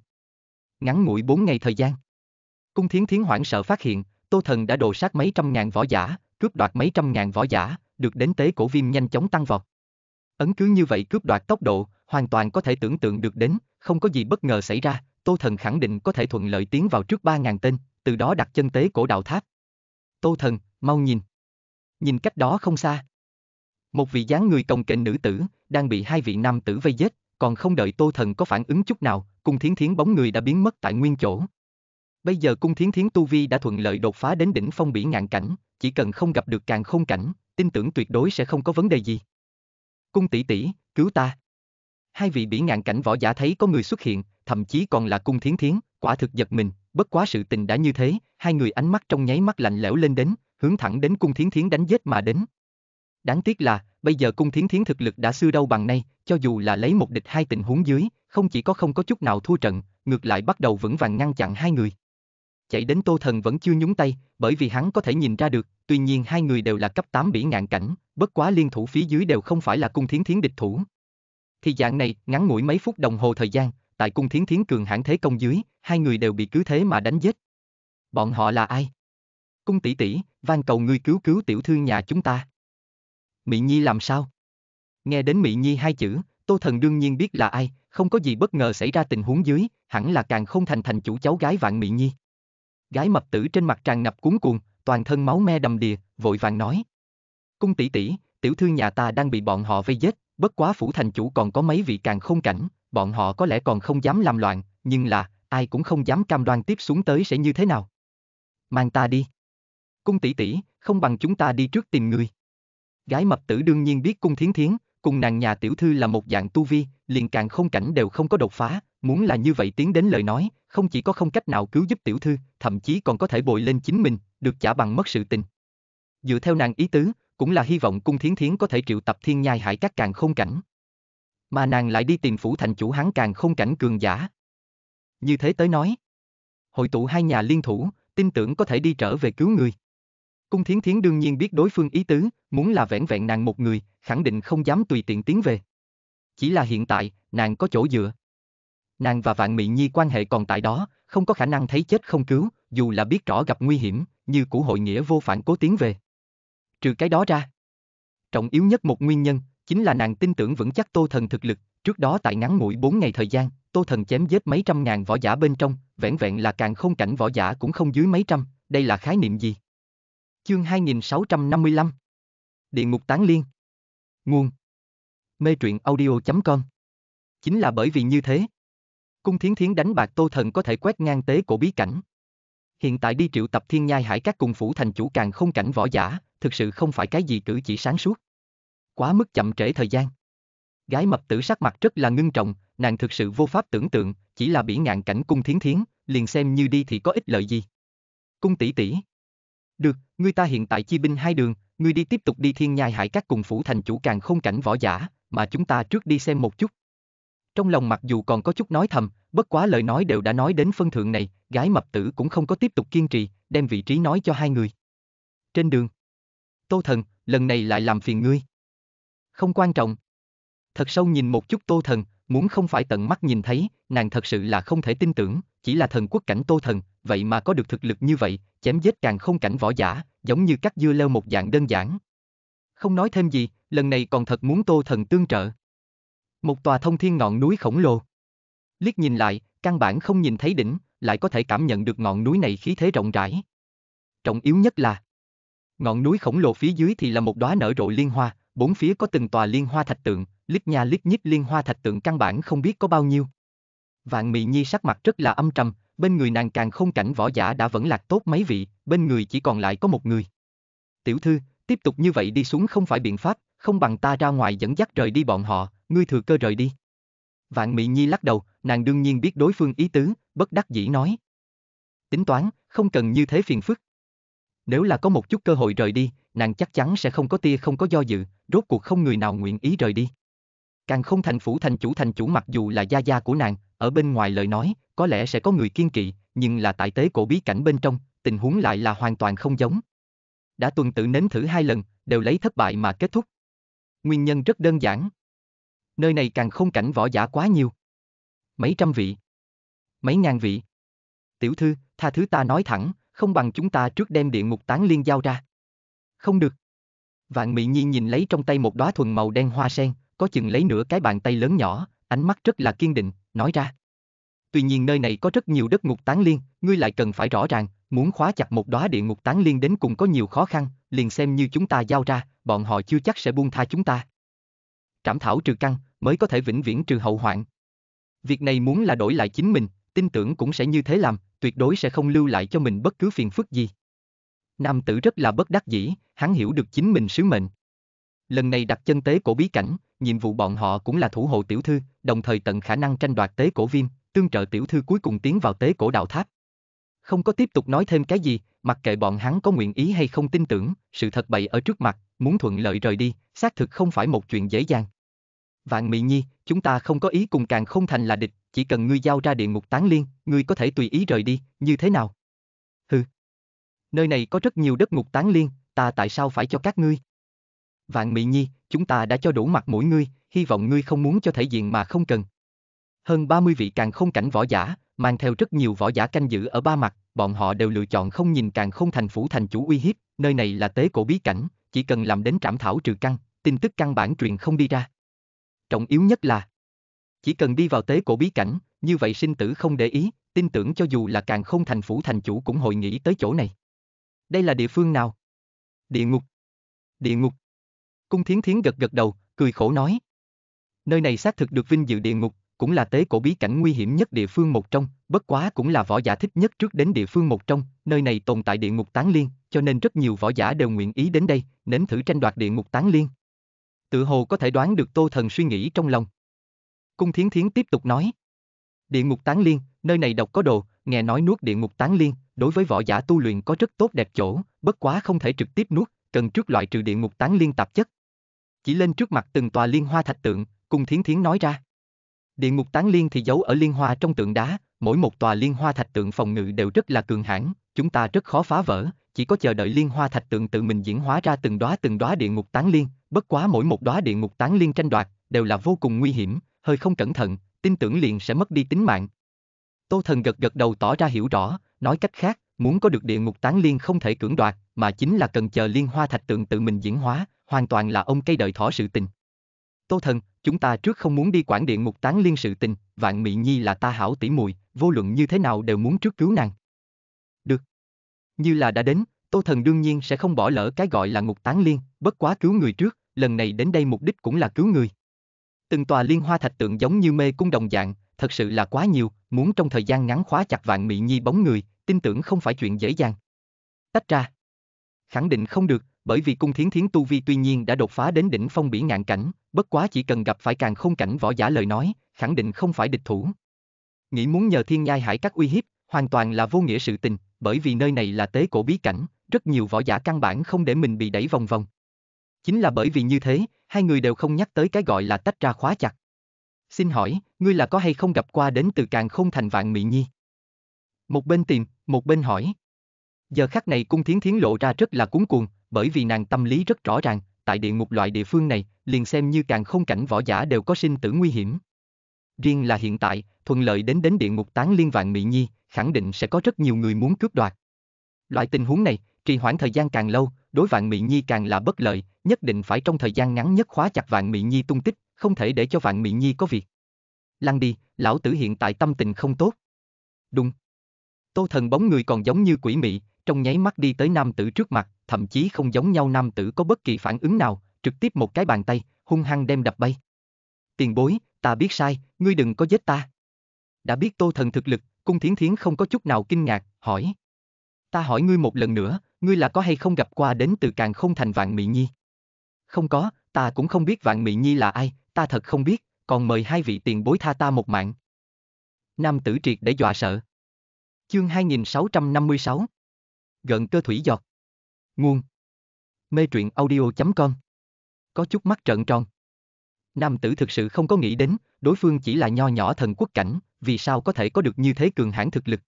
Ngắn ngủi 4 ngày thời gian. Cung thiến thiến hoảng sợ phát hiện, tô thần đã đồ sát mấy trăm ngàn võ giả, cướp đoạt mấy trăm ngàn võ giả, được đến tế cổ viêm nhanh chóng tăng vọt. Ấn cứ như vậy cướp đoạt tốc độ, hoàn toàn có thể tưởng tượng được đến, không có gì bất ngờ xảy ra, Tô Thần khẳng định có thể thuận lợi tiến vào trước 3.000 tên, từ đó đặt chân tế cổ đạo tháp. Tô Thần, mau nhìn. Nhìn cách đó không xa. Một vị dáng người cồng kềnh nữ tử, đang bị hai vị nam tử vây giết, còn không đợi Tô Thần có phản ứng chút nào, cùng thiến thiến bóng người đã biến mất tại nguyên chỗ. Bây giờ cung thiến thiến tu vi đã thuận lợi đột phá đến đỉnh phong bỉ ngạn cảnh, chỉ cần không gặp được càng không cảnh, tin tưởng tuyệt đối sẽ không có vấn đề gì. Cung tỷ tỷ, cứu ta. Hai vị bỉ ngạn cảnh võ giả thấy có người xuất hiện, thậm chí còn là cung thiến thiến, quả thực giật mình, bất quá sự tình đã như thế, hai người ánh mắt trong nháy mắt lạnh lẽo lên đến, hướng thẳng đến cung thiến thiến đánh giết mà đến. Đáng tiếc là, bây giờ cung thiến thiến thực lực đã xưa đâu bằng nay, cho dù là lấy một địch hai tình huống dưới, không chỉ có không có chút nào thua trận, ngược lại bắt đầu vững vàng ngăn chặn hai người chạy đến Tô Thần vẫn chưa nhúng tay, bởi vì hắn có thể nhìn ra được, tuy nhiên hai người đều là cấp 8 bỉ ngạn cảnh, bất quá liên thủ phía dưới đều không phải là cung thiến thiến địch thủ. Thì dạng này, ngắn ngủi mấy phút đồng hồ thời gian, tại cung thiến thiến cường hãn thế công dưới, hai người đều bị cứ thế mà đánh giết. Bọn họ là ai? Cung tỷ tỷ, van cầu ngươi cứu cứu tiểu thư nhà chúng ta. Mỹ Nhi làm sao? Nghe đến Mỹ Nhi hai chữ, Tô Thần đương nhiên biết là ai, không có gì bất ngờ xảy ra tình huống dưới, hẳn là càng không thành thành chủ cháu gái vạn Mỹ Nhi. Gái mập tử trên mặt tràn ngập cuốn cuồng, toàn thân máu me đầm đìa, vội vàng nói. Cung tỷ tỷ, tiểu thư nhà ta đang bị bọn họ vây giết, bất quá phủ thành chủ còn có mấy vị càng không cảnh, bọn họ có lẽ còn không dám làm loạn, nhưng là, ai cũng không dám cam đoan tiếp xuống tới sẽ như thế nào. Mang ta đi. Cung tỷ tỷ, không bằng chúng ta đi trước tìm người. Gái mập tử đương nhiên biết cung thiến thiến, cùng nàng nhà tiểu thư là một dạng tu vi, liền càng không cảnh đều không có đột phá, muốn là như vậy tiến đến lời nói, không chỉ có không cách nào cứu giúp tiểu thư, thậm chí còn có thể bội lên chính mình, được trả bằng mất sự tình. Dựa theo nàng ý tứ, cũng là hy vọng cung thiến thiến có thể triệu tập thiên nhai hải các càng không cảnh. Mà nàng lại đi tìm phủ thành chủ hắn càng không cảnh cường giả. Như thế tới nói, hội tụ hai nhà liên thủ, tin tưởng có thể đi trở về cứu người. Cung thiến thiến đương nhiên biết đối phương ý tứ, muốn là vẹn vẹn nàng một người, khẳng định không dám tùy tiện tiến về. Chỉ là hiện tại, nàng có chỗ dựa nàng và Vạn Mỹ Nhi quan hệ còn tại đó, không có khả năng thấy chết không cứu, dù là biết rõ gặp nguy hiểm, như cũ hội nghĩa vô phản cố tiến về. Trừ cái đó ra, trọng yếu nhất một nguyên nhân, chính là nàng tin tưởng vững chắc Tô Thần thực lực, trước đó tại ngắn ngủi bốn ngày thời gian, Tô Thần chém giết mấy trăm ngàn võ giả bên trong, vẻn vẹn là càng không cảnh võ giả cũng không dưới mấy trăm, đây là khái niệm gì? Chương 2655 Địa ngục tán liên Nguồn Mê truyện audio.com Chính là bởi vì như thế, Cung thiến thiến đánh bạc tô thần có thể quét ngang tế cổ bí cảnh. Hiện tại đi triệu tập thiên nhai hải các cùng phủ thành chủ càng không cảnh võ giả, thực sự không phải cái gì cử chỉ sáng suốt. Quá mức chậm trễ thời gian. Gái mập tử sắc mặt rất là ngưng trọng, nàng thực sự vô pháp tưởng tượng, chỉ là bị ngạn cảnh cung thiến thiến, liền xem như đi thì có ích lợi gì. Cung tỷ tỷ. Được, người ta hiện tại chi binh hai đường, ngươi đi tiếp tục đi thiên nhai hải các cùng phủ thành chủ càng không cảnh võ giả, mà chúng ta trước đi xem một chút. Trong lòng mặc dù còn có chút nói thầm, bất quá lời nói đều đã nói đến phân thượng này, gái mập tử cũng không có tiếp tục kiên trì, đem vị trí nói cho hai người. Trên đường, Tô Thần, lần này lại làm phiền ngươi. Không quan trọng. Thật sâu nhìn một chút Tô Thần, muốn không phải tận mắt nhìn thấy, nàng thật sự là không thể tin tưởng, chỉ là thần quốc cảnh Tô Thần, vậy mà có được thực lực như vậy, chém giết càng không cảnh võ giả, giống như cắt dưa leo một dạng đơn giản. Không nói thêm gì, lần này còn thật muốn Tô Thần tương trợ. Một tòa thông thiên ngọn núi khổng lồ. Liếc nhìn lại, căn bản không nhìn thấy đỉnh, lại có thể cảm nhận được ngọn núi này khí thế rộng rãi. Trọng yếu nhất là ngọn núi khổng lồ phía dưới thì là một đóa nở rộ liên hoa, bốn phía có từng tòa liên hoa thạch tượng, lít nha lít nhít liên hoa thạch tượng căn bản không biết có bao nhiêu. Vạn Mị Nhi sắc mặt rất là âm trầm, bên người nàng càng không cảnh võ giả đã vẫn lạc tốt mấy vị, bên người chỉ còn lại có một người. Tiểu thư, tiếp tục như vậy đi xuống không phải biện pháp, không bằng ta ra ngoài dẫn dắt rời đi bọn họ, ngươi thừa cơ rời đi. Vạn Mỹ Nhi lắc đầu, nàng đương nhiên biết đối phương ý tứ, bất đắc dĩ nói. Tính toán, không cần như thế phiền phức. Nếu là có một chút cơ hội rời đi, nàng chắc chắn sẽ không có tia không có do dự, rốt cuộc không người nào nguyện ý rời đi. Càng không thành phủ thành chủ thành chủ mặc dù là gia gia của nàng, ở bên ngoài lời nói, có lẽ sẽ có người kiên kỵ, nhưng là tại tế cổ bí cảnh bên trong, tình huống lại là hoàn toàn không giống. Đã tuần tự nếm thử hai lần, đều lấy thất bại mà kết thúc. Nguyên nhân rất đơn giản, nơi này càng không cảnh võ giả quá nhiều. Mấy trăm vị. Mấy ngàn vị. Tiểu thư, tha thứ ta nói thẳng, không bằng chúng ta trước đem địa ngục tán liên giao ra. Không được. Vạn Mỹ Nhi nhìn lấy trong tay một đóa thuần màu đen hoa sen, có chừng lấy nửa cái bàn tay lớn nhỏ, ánh mắt rất là kiên định, nói ra. Tuy nhiên nơi này có rất nhiều đất ngục tán liên, ngươi lại cần phải rõ ràng, muốn khóa chặt một đóa địa ngục tán liên đến cùng có nhiều khó khăn, liền xem như chúng ta giao ra, bọn họ chưa chắc sẽ buông tha chúng ta cảm thảo trừ căn, mới có thể vĩnh viễn trừ hậu hoạn. Việc này muốn là đổi lại chính mình, tin tưởng cũng sẽ như thế làm, tuyệt đối sẽ không lưu lại cho mình bất cứ phiền phức gì. Nam tử rất là bất đắc dĩ, hắn hiểu được chính mình sứ mệnh. Lần này đặt chân tế cổ bí cảnh, nhiệm vụ bọn họ cũng là thủ hộ tiểu thư, đồng thời tận khả năng tranh đoạt tế cổ viêm, tương trợ tiểu thư cuối cùng tiến vào tế cổ đạo tháp. Không có tiếp tục nói thêm cái gì, mặc kệ bọn hắn có nguyện ý hay không tin tưởng, sự thật bày ở trước mặt, muốn thuận lợi rời đi, xác thực không phải một chuyện dễ dàng. Vạn Mị Nhi, chúng ta không có ý cùng càng không thành là địch, chỉ cần ngươi giao ra địa ngục tán liên, ngươi có thể tùy ý rời đi, như thế nào? Hừ. Nơi này có rất nhiều đất ngục tán liên, ta tại sao phải cho các ngươi? Vạn Mị Nhi, chúng ta đã cho đủ mặt mũi ngươi, hy vọng ngươi không muốn cho thể diện mà không cần. Hơn 30 vị càng không cảnh võ giả, mang theo rất nhiều võ giả canh giữ ở ba mặt, bọn họ đều lựa chọn không nhìn càng không thành phủ thành chủ uy hiếp, nơi này là tế cổ bí cảnh, chỉ cần làm đến trảm thảo trừ căn, tin tức căn bản truyền không đi ra. Trọng yếu nhất là chỉ cần đi vào tế cổ bí cảnh, như vậy sinh tử không để ý, tin tưởng cho dù là càng không thành phủ thành chủ cũng hội nghĩ tới chỗ này. Đây là địa phương nào? Địa ngục. Địa ngục. Cung thiến thiến gật gật đầu, cười khổ nói. Nơi này xác thực được vinh dự địa ngục, cũng là tế cổ bí cảnh nguy hiểm nhất địa phương một trong, bất quá cũng là võ giả thích nhất trước đến địa phương một trong, nơi này tồn tại địa ngục tán liên, cho nên rất nhiều võ giả đều nguyện ý đến đây, nếm thử tranh đoạt địa ngục tán liên. Tự hồ có thể đoán được Tô Thần suy nghĩ trong lòng. Cung Thiến Thiến tiếp tục nói. Địa ngục tán liên, nơi này độc có đồ, nghe nói nuốt địa ngục tán liên, đối với võ giả tu luyện có rất tốt đẹp chỗ, bất quá không thể trực tiếp nuốt, cần trước loại trừ địa ngục tán liên tạp chất. Chỉ lên trước mặt từng tòa liên hoa thạch tượng, Cung Thiến Thiến nói ra. Địa ngục tán liên thì giấu ở liên hoa trong tượng đá, mỗi một tòa liên hoa thạch tượng phòng ngự đều rất là cường hãn, chúng ta rất khó phá vỡ, chỉ có chờ đợi liên hoa thạch tượng tự mình diễn hóa ra từng đóa từng đóa địa ngục tán liên, bất quá mỗi một đóa địa ngục tán liên tranh đoạt đều là vô cùng nguy hiểm, hơi không cẩn thận, tin tưởng liền sẽ mất đi tính mạng. Tô Thần gật gật đầu tỏ ra hiểu rõ, nói cách khác, muốn có được địa ngục tán liên không thể cưỡng đoạt, mà chính là cần chờ liên hoa thạch tượng tự mình diễn hóa, hoàn toàn là ông cây đợi thỏ sự tình. Tô Thần, chúng ta trước không muốn đi quản địa ngục tán liên sự tình, vạn mỹ nhi là ta hảo tỷ muội, vô luận như thế nào đều muốn trước cứu nàng. Như là đã đến, Tô Thần đương nhiên sẽ không bỏ lỡ cái gọi là ngục tán liên, bất quá cứu người trước, lần này đến đây mục đích cũng là cứu người. Từng tòa liên hoa thạch tượng giống như mê cung đồng dạng, thật sự là quá nhiều, muốn trong thời gian ngắn khóa chặt vạn mị nhi bóng người, tin tưởng không phải chuyện dễ dàng. Tách ra. Khẳng định không được, bởi vì cung thiến thiến tu vi tuy nhiên đã đột phá đến đỉnh phong bỉ ngạn cảnh, bất quá chỉ cần gặp phải càng không cảnh võ giả lời nói, khẳng định không phải địch thủ. Nghĩ muốn nhờ thiên nhai hải các uy hiếp, hoàn toàn là vô nghĩa sự tình, bởi vì nơi này là tế cổ bí cảnh, rất nhiều võ giả căn bản không để mình bị đẩy vòng vòng. Chính là bởi vì như thế, hai người đều không nhắc tới cái gọi là tách ra khóa chặt. Xin hỏi, ngươi là có hay không gặp qua đến từ càng không thành vạn mỹ nhi? Một bên tìm, một bên hỏi. Giờ khắc này cung thiến thiến lộ ra rất là cuốn cuồng, bởi vì nàng tâm lý rất rõ ràng, tại địa ngục loại địa phương này, liền xem như càng không cảnh võ giả đều có sinh tử nguy hiểm. Riêng là hiện tại, thuận lợi đến đến địa ngục tán liên vạn mỹ nhi, khẳng định sẽ có rất nhiều người muốn cướp đoạt. Loại tình huống này, trì hoãn thời gian càng lâu, đối Vạn Mị Nhi càng là bất lợi, nhất định phải trong thời gian ngắn nhất khóa chặt Vạn Mị Nhi tung tích, không thể để cho Vạn Mị Nhi có việc. Lăn đi, lão tử hiện tại tâm tình không tốt. Đúng. Tô thần bóng người còn giống như quỷ mị, trong nháy mắt đi tới nam tử trước mặt, thậm chí không giống nhau nam tử có bất kỳ phản ứng nào, trực tiếp một cái bàn tay, hung hăng đem đập bay. Tiền bối, ta biết sai, ngươi đừng có giết ta. Đã biết tô thần thực lực, Cung Thiến Thiến không có chút nào kinh ngạc, hỏi. Ta hỏi ngươi một lần nữa, ngươi là có hay không gặp qua đến từ càng không thành Vạn Mị Nhi? Không có, ta cũng không biết Vạn Mị Nhi là ai, ta thật không biết, còn mời hai vị tiền bối tha ta một mạng. Nam tử triệt để dọa sợ. Chương 2656 Gần cơ thủy giọt Nguồn Mê truyện audio.com Có chút mắt trợn tròn Nam tử thực sự không có nghĩ đến, đối phương chỉ là nho nhỏ thần quốc cảnh, vì sao có thể có được như thế cường hãn thực lực.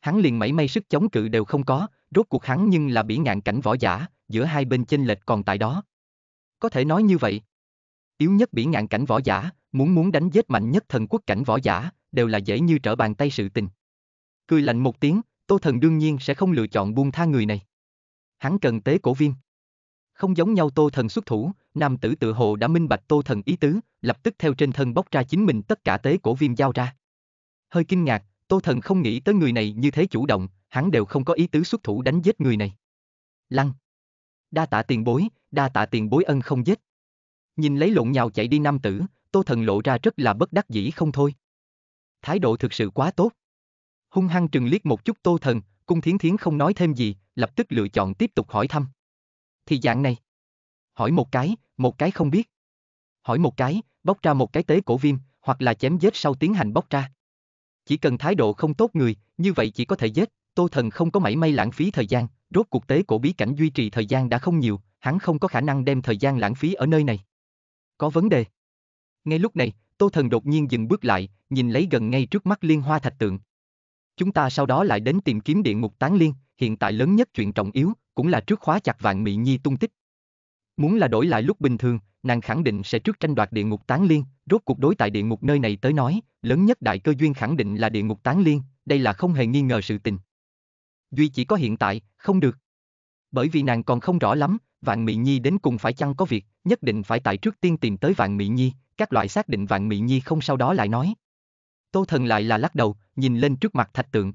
Hắn liền mảy may sức chống cự đều không có, rốt cuộc hắn nhưng là bỉ ngạn cảnh võ giả, giữa hai bên chênh lệch còn tại đó. Có thể nói như vậy. Yếu nhất bỉ ngạn cảnh võ giả, muốn muốn đánh giết mạnh nhất thần quốc cảnh võ giả, đều là dễ như trở bàn tay sự tình. Cười lạnh một tiếng, Tô Thần đương nhiên sẽ không lựa chọn buông tha người này. Hắn cần tế cổ viêm. Không giống nhau Tô Thần xuất thủ, nam tử tự hồ đã minh bạch Tô Thần ý tứ, lập tức theo trên thân bóc ra chính mình tất cả tế cổ viêm giao ra hơi kinh ngạc, Tô Thần không nghĩ tới người này như thế chủ động, hắn đều không có ý tứ xuất thủ đánh giết người này. Lăng. Đa tạ tiền bối, đa tạ tiền bối ân không giết. Nhìn lấy lộn nhào chạy đi nam tử, Tô Thần lộ ra rất là bất đắc dĩ không thôi. Thái độ thực sự quá tốt. Hung hăng trừng liếc một chút Tô Thần, cung thiến thiến không nói thêm gì, lập tức lựa chọn tiếp tục hỏi thăm. Thì dạng này. Hỏi một cái, một cái không biết. Hỏi một cái, bóc ra một cái tế cổ viêm, hoặc là chém giết sau tiến hành bóc ra. Chỉ cần thái độ không tốt người, như vậy chỉ có thể giết, Tô Thần không có mảy may lãng phí thời gian, rốt cuộc tế cổ bí cảnh duy trì thời gian đã không nhiều, hắn không có khả năng đem thời gian lãng phí ở nơi này. Có vấn đề. Ngay lúc này, Tô Thần đột nhiên dừng bước lại, nhìn lấy gần ngay trước mắt liên hoa thạch tượng. Chúng ta sau đó lại đến tìm kiếm địa ngục tán liên, hiện tại lớn nhất chuyện trọng yếu, cũng là trước khóa chặt vạn mị nhi tung tích. Muốn là đổi lại lúc bình thường, nàng khẳng định sẽ trước tranh đoạt địa ngục tán liên, Rốt cuộc đối tại địa ngục nơi này tới nói, lớn nhất đại cơ duyên khẳng định là địa ngục tán liên, đây là không hề nghi ngờ sự tình. Duy chỉ có hiện tại, không được. Bởi vì nàng còn không rõ lắm, Vạn Mị Nhi đến cùng phải chăng có việc, nhất định phải tại trước tiên tìm tới Vạn Mị Nhi, các loại xác định Vạn Mị Nhi không sau đó lại nói. Tô Thần lại là lắc đầu, nhìn lên trước mặt thạch tượng.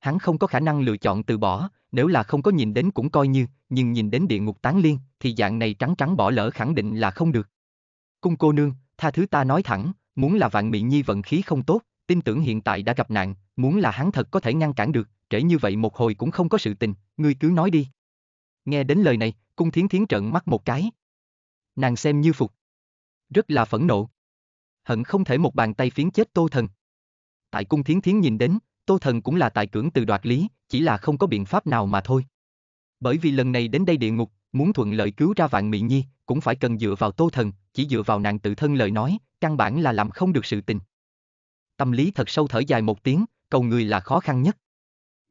Hắn không có khả năng lựa chọn từ bỏ, nếu là không có nhìn đến cũng coi như, nhưng nhìn đến địa ngục tán liên, thì dạng này trắng trắng bỏ lỡ khẳng định là không được. Cung cô nương, tha thứ ta nói thẳng, muốn là vạn Mị nhi vận khí không tốt, tin tưởng hiện tại đã gặp nạn, muốn là hắn thật có thể ngăn cản được, trễ như vậy một hồi cũng không có sự tình, ngươi cứ nói đi. Nghe đến lời này, cung thiến thiến trợn mắt một cái. Nàng xem như phục. Rất là phẫn nộ. Hận không thể một bàn tay phiến chết tô thần. Tại cung thiến thiến nhìn đến, tô thần cũng là tài cưỡng từ đoạt lý, chỉ là không có biện pháp nào mà thôi. Bởi vì lần này đến đây địa ngục, muốn thuận lợi cứu ra vạn Mị nhi, cũng phải cần dựa vào tô thần, chỉ dựa vào nàng tự thân lời nói, căn bản là làm không được sự tình. Tâm lý thật sâu thở dài một tiếng, cầu người là khó khăn nhất.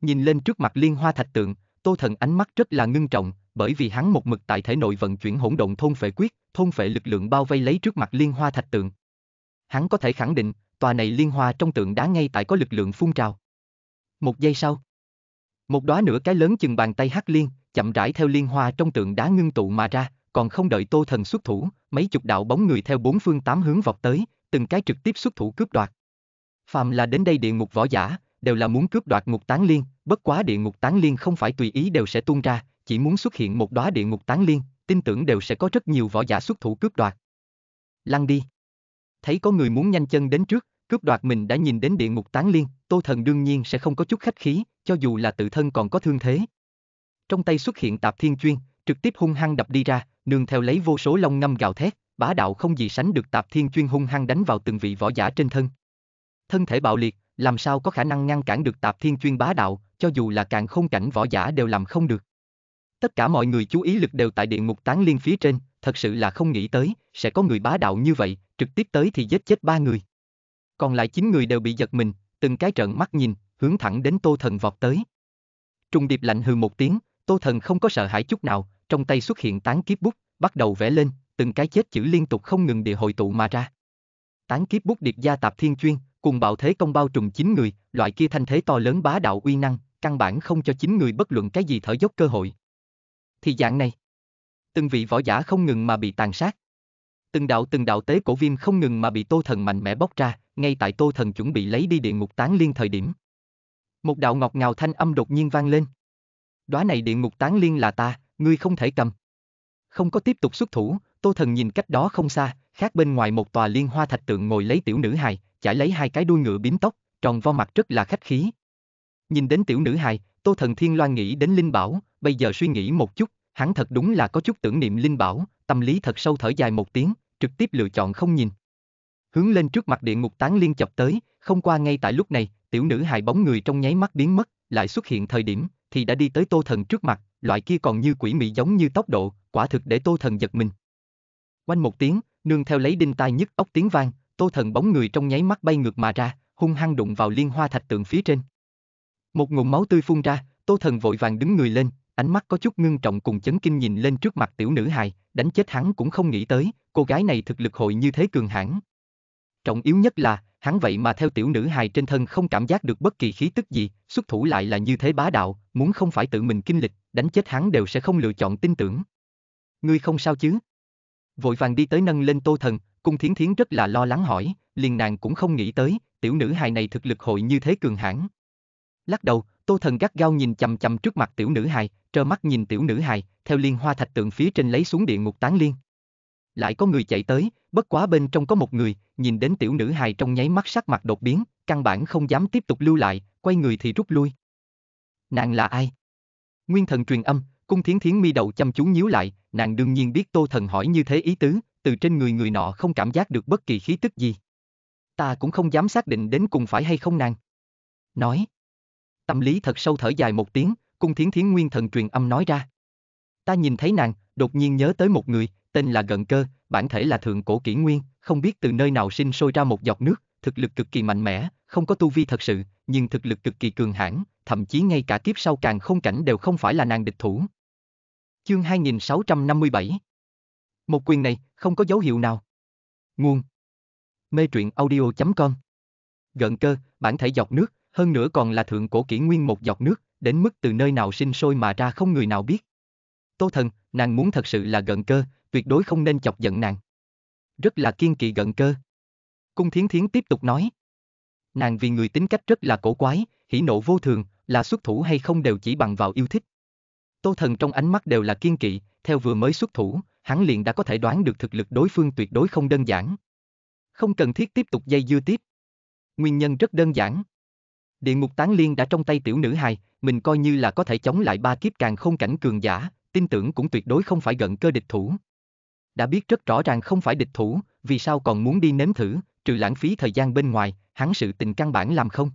Nhìn lên trước mặt liên hoa thạch tượng, Tô Thần ánh mắt rất là ngưng trọng, bởi vì hắn một mực tại thể nội vận chuyển hỗn độn thôn phệ quyết, thôn phệ lực lượng bao vây lấy trước mặt liên hoa thạch tượng. Hắn có thể khẳng định, tòa này liên hoa trong tượng đá ngay tại có lực lượng phun trào. Một giây sau, một đóa nửa cái lớn chừng bàn tay hắc liên, chậm rãi theo liên hoa trong tượng đá ngưng tụ mà ra, còn không đợi Tô Thần xuất thủ, mấy chục đạo bóng người theo bốn phương tám hướng vọt tới, từng cái trực tiếp xuất thủ cướp đoạt. Phàm là đến đây địa ngục võ giả, đều là muốn cướp đoạt ngục tán liên, bất quá địa ngục tán liên không phải tùy ý đều sẽ tuôn ra, chỉ muốn xuất hiện một đóa địa ngục tán liên, tin tưởng đều sẽ có rất nhiều võ giả xuất thủ cướp đoạt. Lăn đi. Thấy có người muốn nhanh chân đến trước, cướp đoạt mình đã nhìn đến địa ngục tán liên, Tô Thần đương nhiên sẽ không có chút khách khí, cho dù là tự thân còn có thương thế. Trong tay xuất hiện tạp thiên chuyên, trực tiếp hung hăng đập đi ra, nương theo lấy vô số long ngâm gào thét, bá đạo không gì sánh được tạp thiên chuyên hung hăng đánh vào từng vị võ giả trên thân. Thân thể bạo liệt, làm sao có khả năng ngăn cản được tạp thiên chuyên bá đạo, cho dù là càng không cảnh võ giả đều làm không được. Tất cả mọi người chú ý lực đều tại địa ngục tán liên phía trên, thật sự là không nghĩ tới, sẽ có người bá đạo như vậy, trực tiếp tới thì giết chết ba người. Còn lại chín người đều bị giật mình, từng cái trận mắt nhìn, hướng thẳng đến Tô Thần vọt tới. Trung Điệp lạnh hừ một tiếng, Tô Thần không có sợ hãi chút nào, trong tay xuất hiện tán kiếp bút, bắt đầu vẽ lên, từng cái chết chữ liên tục không ngừng địa hội tụ mà ra. Tán kiếp bút điệp gia tạp thiên chuyên, cùng bạo thế công bao trùm chín người, loại kia thanh thế to lớn bá đạo uy năng, căn bản không cho chín người bất luận cái gì thở dốc cơ hội. Thì dạng này, từng vị võ giả không ngừng mà bị tàn sát. Từng đạo từng đạo tế cổ viêm không ngừng mà bị Tô Thần mạnh mẽ bóc ra, ngay tại Tô Thần chuẩn bị lấy đi địa ngục tán liên thời điểm. Một đạo ngọt ngào thanh âm đột nhiên vang lên. Đóa này địa ngục tán liên là ta, ngươi không thể cầm. Không có tiếp tục xuất thủ, Tô Thần nhìn cách đó không xa, khác bên ngoài một tòa liên hoa thạch tượng ngồi lấy tiểu nữ hài, chải lấy hai cái đuôi ngựa bím tóc, tròn vo mặt rất là khách khí. Nhìn đến tiểu nữ hài, Tô Thần Thiên Loan nghĩ đến Linh Bảo, bây giờ suy nghĩ một chút, hắn thật đúng là có chút tưởng niệm Linh Bảo, tâm lý thật sâu thở dài một tiếng, trực tiếp lựa chọn không nhìn. Hướng lên trước mặt địa ngục tán liên chập tới, không qua ngay tại lúc này, tiểu nữ hài bóng người trong nháy mắt biến mất, lại xuất hiện thời điểm, thì đã đi tới Tô Thần trước mặt, loại kia còn như quỷ mị giống như tốc độ, quả thực để Tô Thần giật mình. Quanh một tiếng, nương theo lấy đinh tai nhức ốc tiếng vang, Tô Thần bóng người trong nháy mắt bay ngược mà ra, hung hăng đụng vào liên hoa thạch tượng phía trên. Một ngụm máu tươi phun ra, Tô Thần vội vàng đứng người lên, ánh mắt có chút ngưng trọng cùng chấn kinh nhìn lên trước mặt tiểu nữ hài, đánh chết hắn cũng không nghĩ tới, cô gái này thực lực hội như thế cường hãn. Trọng yếu nhất là, hắn vậy mà theo tiểu nữ hài trên thân không cảm giác được bất kỳ khí tức gì, xuất thủ lại là như thế bá đạo, muốn không phải tự mình kinh lịch, đánh chết hắn đều sẽ không lựa chọn tin tưởng. Ngươi không sao chứ? Vội vàng đi tới nâng lên tô thần, cung thiến thiến rất là lo lắng hỏi, liền nàng cũng không nghĩ tới, tiểu nữ hài này thực lực hội như thế cường hãn. Lắc đầu, tô thần gắt gao nhìn chầm chầm trước mặt tiểu nữ hài, trơ mắt nhìn tiểu nữ hài, theo liên hoa thạch tượng phía trên lấy xuống địa ngục tán liên. Lại có người chạy tới, Bất quá bên trong có một người, nhìn đến tiểu nữ hài trong nháy mắt sắc mặt đột biến, căn bản không dám tiếp tục lưu lại, quay người thì rút lui. Nàng là ai? Nguyên thần truyền âm, cung thiến thiến mi đầu chăm chú nhíu lại, nàng đương nhiên biết tô thần hỏi như thế ý tứ, từ trên người người nọ không cảm giác được bất kỳ khí tức gì. Ta cũng không dám xác định đến cùng phải hay không nàng. Nói. Tâm lý thật sâu thở dài một tiếng, cung thiến thiến nguyên thần truyền âm nói ra. Ta nhìn thấy nàng, đột nhiên nhớ tới một người, tên là Gần Cơ, bản thể là thượng cổ kỷ nguyên, không biết từ nơi nào sinh sôi ra một giọt nước, thực lực cực kỳ mạnh mẽ, không có tu vi thật sự, nhưng thực lực cực kỳ cường hãn, thậm chí ngay cả kiếp sau càng không cảnh đều không phải là nàng địch thủ. Chương 2657 Một quyền này, không có dấu hiệu nào. Nguồn Mê truyện audio.com Gần cơ, bản thể giọt nước, hơn nữa còn là thượng cổ kỷ nguyên một giọt nước, đến mức từ nơi nào sinh sôi mà ra không người nào biết. Tô thần, nàng muốn thật sự là gần cơ, tuyệt đối không nên chọc giận nàng. Rất là kiên kỳ gận cơ. Cung thiến thiến tiếp tục nói. Nàng vì người tính cách rất là cổ quái, hỉ nộ vô thường, là xuất thủ hay không đều chỉ bằng vào yêu thích. Tô thần trong ánh mắt đều là kiên kỵ, theo vừa mới xuất thủ, hắn liền đã có thể đoán được thực lực đối phương tuyệt đối không đơn giản. Không cần thiết tiếp tục dây dưa tiếp. Nguyên nhân rất đơn giản. Địa ngục tán liên đã trong tay tiểu nữ hài, mình coi như là có thể chống lại ba kiếp càng không cảnh cường giả, tin tưởng cũng tuyệt đối không phải gần cơ địch thủ đã biết rất rõ ràng không phải địch thủ, vì sao còn muốn đi nếm thử, trừ lãng phí thời gian bên ngoài, hắn sự tình căn bản làm không.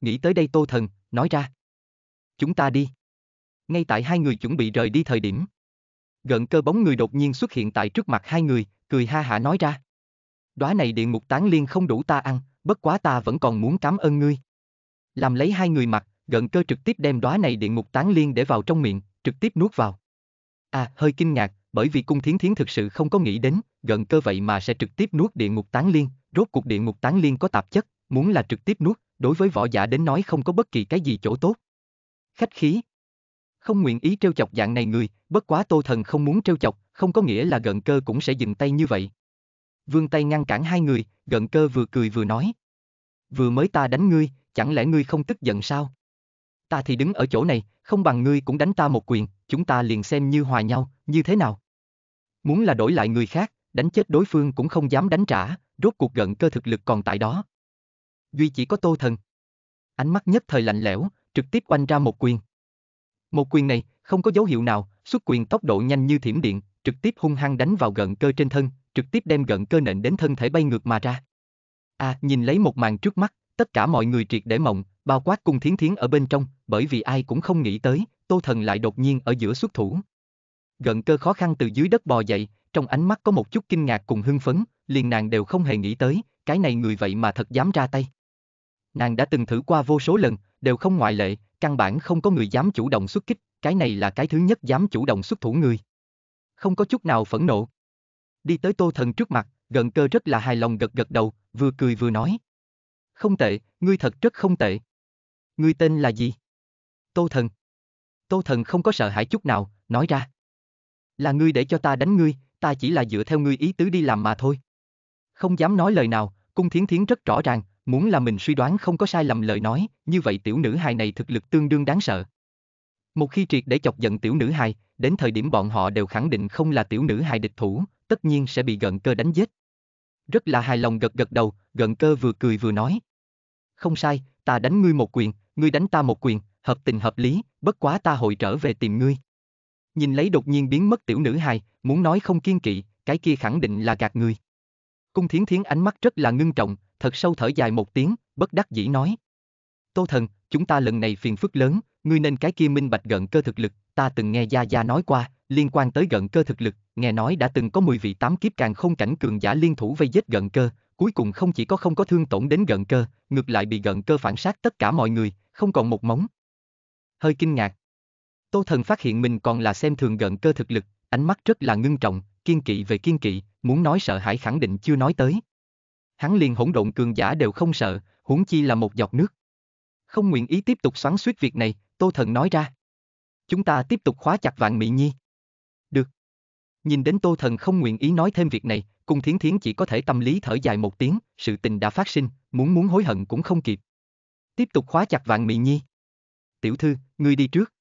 Nghĩ tới đây Tô Thần, nói ra. Chúng ta đi. Ngay tại hai người chuẩn bị rời đi thời điểm. gần cơ bóng người đột nhiên xuất hiện tại trước mặt hai người, cười ha hả nói ra. Đóa này địa ngục tán liên không đủ ta ăn, bất quá ta vẫn còn muốn cảm ơn ngươi. Làm lấy hai người mặt, gần cơ trực tiếp đem đóa này địa ngục tán liên để vào trong miệng, trực tiếp nuốt vào. À, hơi kinh ngạc, bởi vì cung thiến thiến thực sự không có nghĩ đến, gần cơ vậy mà sẽ trực tiếp nuốt địa ngục tán liên, rốt cuộc địa ngục tán liên có tạp chất, muốn là trực tiếp nuốt, đối với võ giả đến nói không có bất kỳ cái gì chỗ tốt. Khách khí. Không nguyện ý trêu chọc dạng này người, bất quá tô thần không muốn trêu chọc, không có nghĩa là gần cơ cũng sẽ dừng tay như vậy. Vương tay ngăn cản hai người, gần cơ vừa cười vừa nói. Vừa mới ta đánh ngươi, chẳng lẽ ngươi không tức giận sao? Ta thì đứng ở chỗ này, không bằng ngươi cũng đánh ta một quyền, chúng ta liền xem như hòa nhau, như thế nào? Muốn là đổi lại người khác, đánh chết đối phương cũng không dám đánh trả, rốt cuộc gần cơ thực lực còn tại đó. Duy chỉ có Tô Thần. Ánh mắt nhất thời lạnh lẽo, trực tiếp oanh ra một quyền. Một quyền này, không có dấu hiệu nào, xuất quyền tốc độ nhanh như thiểm điện, trực tiếp hung hăng đánh vào gần cơ trên thân, trực tiếp đem gần cơ nện đến thân thể bay ngược mà ra. À, nhìn lấy một màn trước mắt, tất cả mọi người triệt để mộng, bao quát cung thiến thiến ở bên trong, bởi vì ai cũng không nghĩ tới, Tô Thần lại đột nhiên ở giữa xuất thủ. Gần cơ khó khăn từ dưới đất bò dậy, trong ánh mắt có một chút kinh ngạc cùng hưng phấn, liền nàng đều không hề nghĩ tới, cái này người vậy mà thật dám ra tay. Nàng đã từng thử qua vô số lần, đều không ngoại lệ, căn bản không có người dám chủ động xuất kích, cái này là cái thứ nhất dám chủ động xuất thủ người. Không có chút nào phẫn nộ. Đi tới tô thần trước mặt, gần cơ rất là hài lòng gật gật đầu, vừa cười vừa nói. Không tệ, ngươi thật rất không tệ. Ngươi tên là gì? Tô thần. Tô thần không có sợ hãi chút nào, nói ra là ngươi để cho ta đánh ngươi, ta chỉ là dựa theo ngươi ý tứ đi làm mà thôi. Không dám nói lời nào, cung thiến thiến rất rõ ràng, muốn là mình suy đoán không có sai lầm lời nói, như vậy tiểu nữ hài này thực lực tương đương đáng sợ. Một khi triệt để chọc giận tiểu nữ hài, đến thời điểm bọn họ đều khẳng định không là tiểu nữ hài địch thủ, tất nhiên sẽ bị gần cơ đánh giết. Rất là hài lòng gật gật đầu, gần cơ vừa cười vừa nói. Không sai, ta đánh ngươi một quyền, ngươi đánh ta một quyền, hợp tình hợp lý, bất quá ta hội trở về tìm ngươi nhìn lấy đột nhiên biến mất tiểu nữ hài, muốn nói không kiên kỵ, cái kia khẳng định là gạt người. Cung thiến thiến ánh mắt rất là ngưng trọng, thật sâu thở dài một tiếng, bất đắc dĩ nói. Tô thần, chúng ta lần này phiền phức lớn, ngươi nên cái kia minh bạch gần cơ thực lực, ta từng nghe Gia Gia nói qua, liên quan tới gần cơ thực lực, nghe nói đã từng có 10 vị tám kiếp càng không cảnh cường giả liên thủ vây giết gần cơ, cuối cùng không chỉ có không có thương tổn đến gần cơ, ngược lại bị gần cơ phản sát tất cả mọi người, không còn một móng. Hơi kinh ngạc, Tô Thần phát hiện mình còn là xem thường gần cơ thực lực, ánh mắt rất là ngưng trọng, kiên kỵ về kiên kỵ, muốn nói sợ hãi khẳng định chưa nói tới. Hắn liền hỗn độn cường giả đều không sợ, huống chi là một giọt nước. Không nguyện ý tiếp tục xoắn suýt việc này, Tô Thần nói ra. Chúng ta tiếp tục khóa chặt vạn mỹ nhi. Được. Nhìn đến Tô Thần không nguyện ý nói thêm việc này, cùng thiến thiến chỉ có thể tâm lý thở dài một tiếng, sự tình đã phát sinh, muốn muốn hối hận cũng không kịp. Tiếp tục khóa chặt vạn mỹ nhi. Tiểu thư, ngươi đi trước,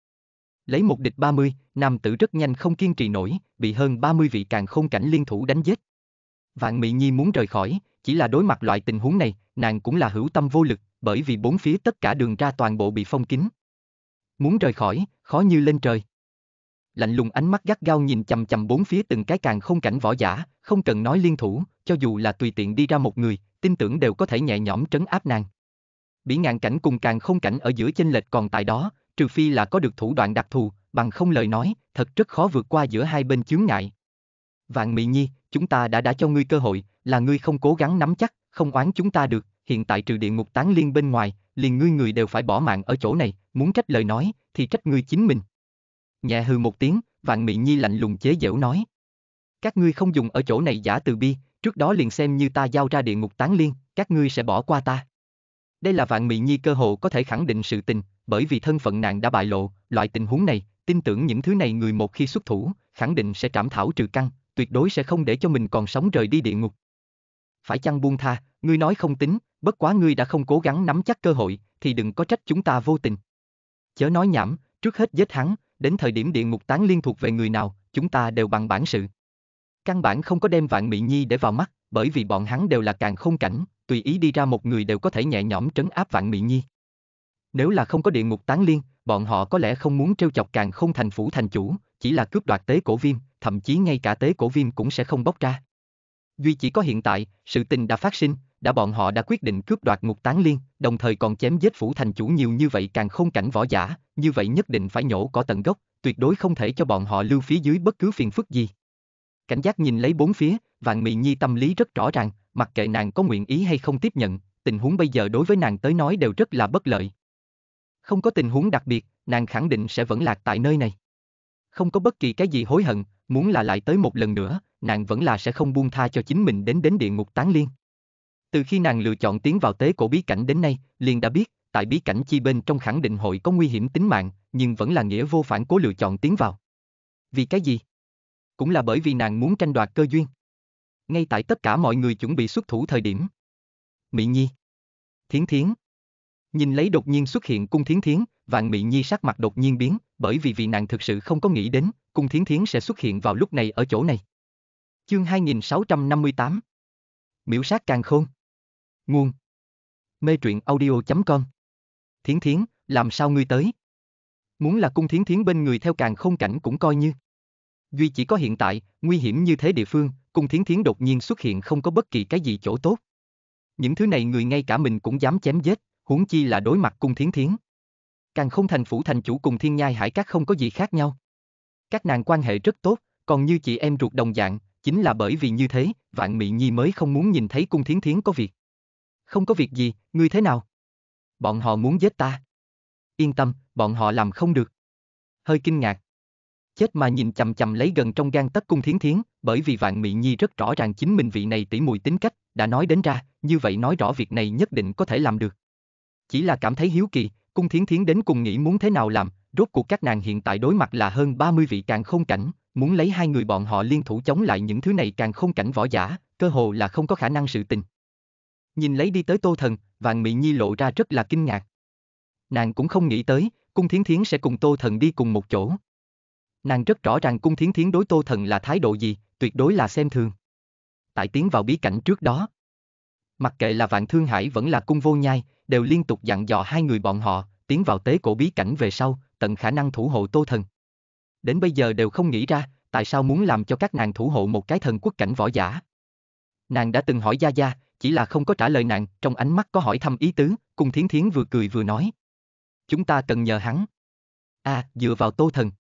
lấy một địch 30, nam tử rất nhanh không kiên trì nổi, bị hơn 30 vị càng không cảnh liên thủ đánh giết. Vạn Mỹ Nhi muốn rời khỏi, chỉ là đối mặt loại tình huống này, nàng cũng là hữu tâm vô lực, bởi vì bốn phía tất cả đường ra toàn bộ bị phong kín. Muốn rời khỏi, khó như lên trời. Lạnh lùng ánh mắt gắt gao nhìn chầm chầm bốn phía từng cái càng không cảnh võ giả, không cần nói liên thủ, cho dù là tùy tiện đi ra một người, tin tưởng đều có thể nhẹ nhõm trấn áp nàng. Bị ngạn cảnh cùng càng không cảnh ở giữa chênh lệch còn tại đó, trừ phi là có được thủ đoạn đặc thù, bằng không lời nói, thật rất khó vượt qua giữa hai bên chướng ngại. Vạn Mị Nhi, chúng ta đã đã cho ngươi cơ hội, là ngươi không cố gắng nắm chắc, không oán chúng ta được, hiện tại trừ địa ngục tán liên bên ngoài, liền ngươi người đều phải bỏ mạng ở chỗ này, muốn trách lời nói, thì trách ngươi chính mình. Nhẹ hừ một tiếng, Vạn Mị Nhi lạnh lùng chế giễu nói. Các ngươi không dùng ở chỗ này giả từ bi, trước đó liền xem như ta giao ra địa ngục tán liên, các ngươi sẽ bỏ qua ta. Đây là Vạn Mị Nhi cơ hội có thể khẳng định sự tình, bởi vì thân phận nàng đã bại lộ, loại tình huống này, tin tưởng những thứ này người một khi xuất thủ, khẳng định sẽ trảm thảo trừ căn, tuyệt đối sẽ không để cho mình còn sống rời đi địa ngục. Phải chăng buông tha, ngươi nói không tính, bất quá ngươi đã không cố gắng nắm chắc cơ hội, thì đừng có trách chúng ta vô tình. Chớ nói nhảm, trước hết giết hắn, đến thời điểm địa ngục tán liên thuộc về người nào, chúng ta đều bằng bản sự. Căn bản không có đem vạn mỹ nhi để vào mắt, bởi vì bọn hắn đều là càng không cảnh, tùy ý đi ra một người đều có thể nhẹ nhõm trấn áp vạn mỹ nhi. Nếu là không có địa ngục tán liên, bọn họ có lẽ không muốn trêu chọc càng không thành phủ thành chủ, chỉ là cướp đoạt tế cổ viêm, thậm chí ngay cả tế cổ viêm cũng sẽ không bóc ra. Duy chỉ có hiện tại, sự tình đã phát sinh, đã bọn họ đã quyết định cướp đoạt ngục tán liên, đồng thời còn chém giết phủ thành chủ nhiều như vậy càng không cảnh võ giả, như vậy nhất định phải nhổ có tận gốc, tuyệt đối không thể cho bọn họ lưu phía dưới bất cứ phiền phức gì. Cảnh giác nhìn lấy bốn phía, vạn mị nhi tâm lý rất rõ ràng, mặc kệ nàng có nguyện ý hay không tiếp nhận, tình huống bây giờ đối với nàng tới nói đều rất là bất lợi. Không có tình huống đặc biệt, nàng khẳng định sẽ vẫn lạc tại nơi này. Không có bất kỳ cái gì hối hận, muốn là lại tới một lần nữa, nàng vẫn là sẽ không buông tha cho chính mình đến đến địa ngục tán liên. Từ khi nàng lựa chọn tiến vào tế cổ bí cảnh đến nay, liền đã biết, tại bí cảnh chi bên trong khẳng định hội có nguy hiểm tính mạng, nhưng vẫn là nghĩa vô phản cố lựa chọn tiến vào. Vì cái gì? Cũng là bởi vì nàng muốn tranh đoạt cơ duyên. Ngay tại tất cả mọi người chuẩn bị xuất thủ thời điểm. Mỹ Nhi. Thiến Thiến. Nhìn lấy đột nhiên xuất hiện cung thiến thiến, vạn mị nhi sắc mặt đột nhiên biến, bởi vì vị nàng thực sự không có nghĩ đến, cung thiến thiến sẽ xuất hiện vào lúc này ở chỗ này. Chương 2658 Miễu sát càng khôn Nguồn Mê truyện audio.com Thiến thiến, làm sao ngươi tới? Muốn là cung thiến thiến bên người theo càng không cảnh cũng coi như. Duy chỉ có hiện tại, nguy hiểm như thế địa phương, cung thiến thiến đột nhiên xuất hiện không có bất kỳ cái gì chỗ tốt. Những thứ này người ngay cả mình cũng dám chém giết, huống chi là đối mặt cung thiến thiến. Càng không thành phủ thành chủ cùng thiên nhai hải các không có gì khác nhau. Các nàng quan hệ rất tốt, còn như chị em ruột đồng dạng, chính là bởi vì như thế, vạn mị nhi mới không muốn nhìn thấy cung thiến thiến có việc. Không có việc gì, ngươi thế nào? Bọn họ muốn giết ta. Yên tâm, bọn họ làm không được. Hơi kinh ngạc. Chết mà nhìn chầm chầm lấy gần trong gan tất cung thiến thiến, bởi vì vạn mị nhi rất rõ ràng chính mình vị này tỉ mùi tính cách, đã nói đến ra, như vậy nói rõ việc này nhất định có thể làm được chỉ là cảm thấy hiếu kỳ, cung thiến thiến đến cùng nghĩ muốn thế nào làm, rốt cuộc các nàng hiện tại đối mặt là hơn 30 vị càng không cảnh, muốn lấy hai người bọn họ liên thủ chống lại những thứ này càng không cảnh võ giả, cơ hồ là không có khả năng sự tình. Nhìn lấy đi tới Tô Thần, Vàng Mị Nhi lộ ra rất là kinh ngạc. Nàng cũng không nghĩ tới, Cung Thiến Thiến sẽ cùng Tô Thần đi cùng một chỗ. Nàng rất rõ ràng Cung Thiến Thiến đối Tô Thần là thái độ gì, tuyệt đối là xem thường. Tại tiến vào bí cảnh trước đó, Mặc kệ là Vạn Thương Hải vẫn là cung vô nhai, đều liên tục dặn dò hai người bọn họ, tiến vào tế cổ bí cảnh về sau, tận khả năng thủ hộ Tô Thần. Đến bây giờ đều không nghĩ ra, tại sao muốn làm cho các nàng thủ hộ một cái thần quốc cảnh võ giả. Nàng đã từng hỏi Gia Gia, chỉ là không có trả lời nàng, trong ánh mắt có hỏi thăm ý tứ, cung thiến thiến vừa cười vừa nói. Chúng ta cần nhờ hắn. À, dựa vào Tô Thần.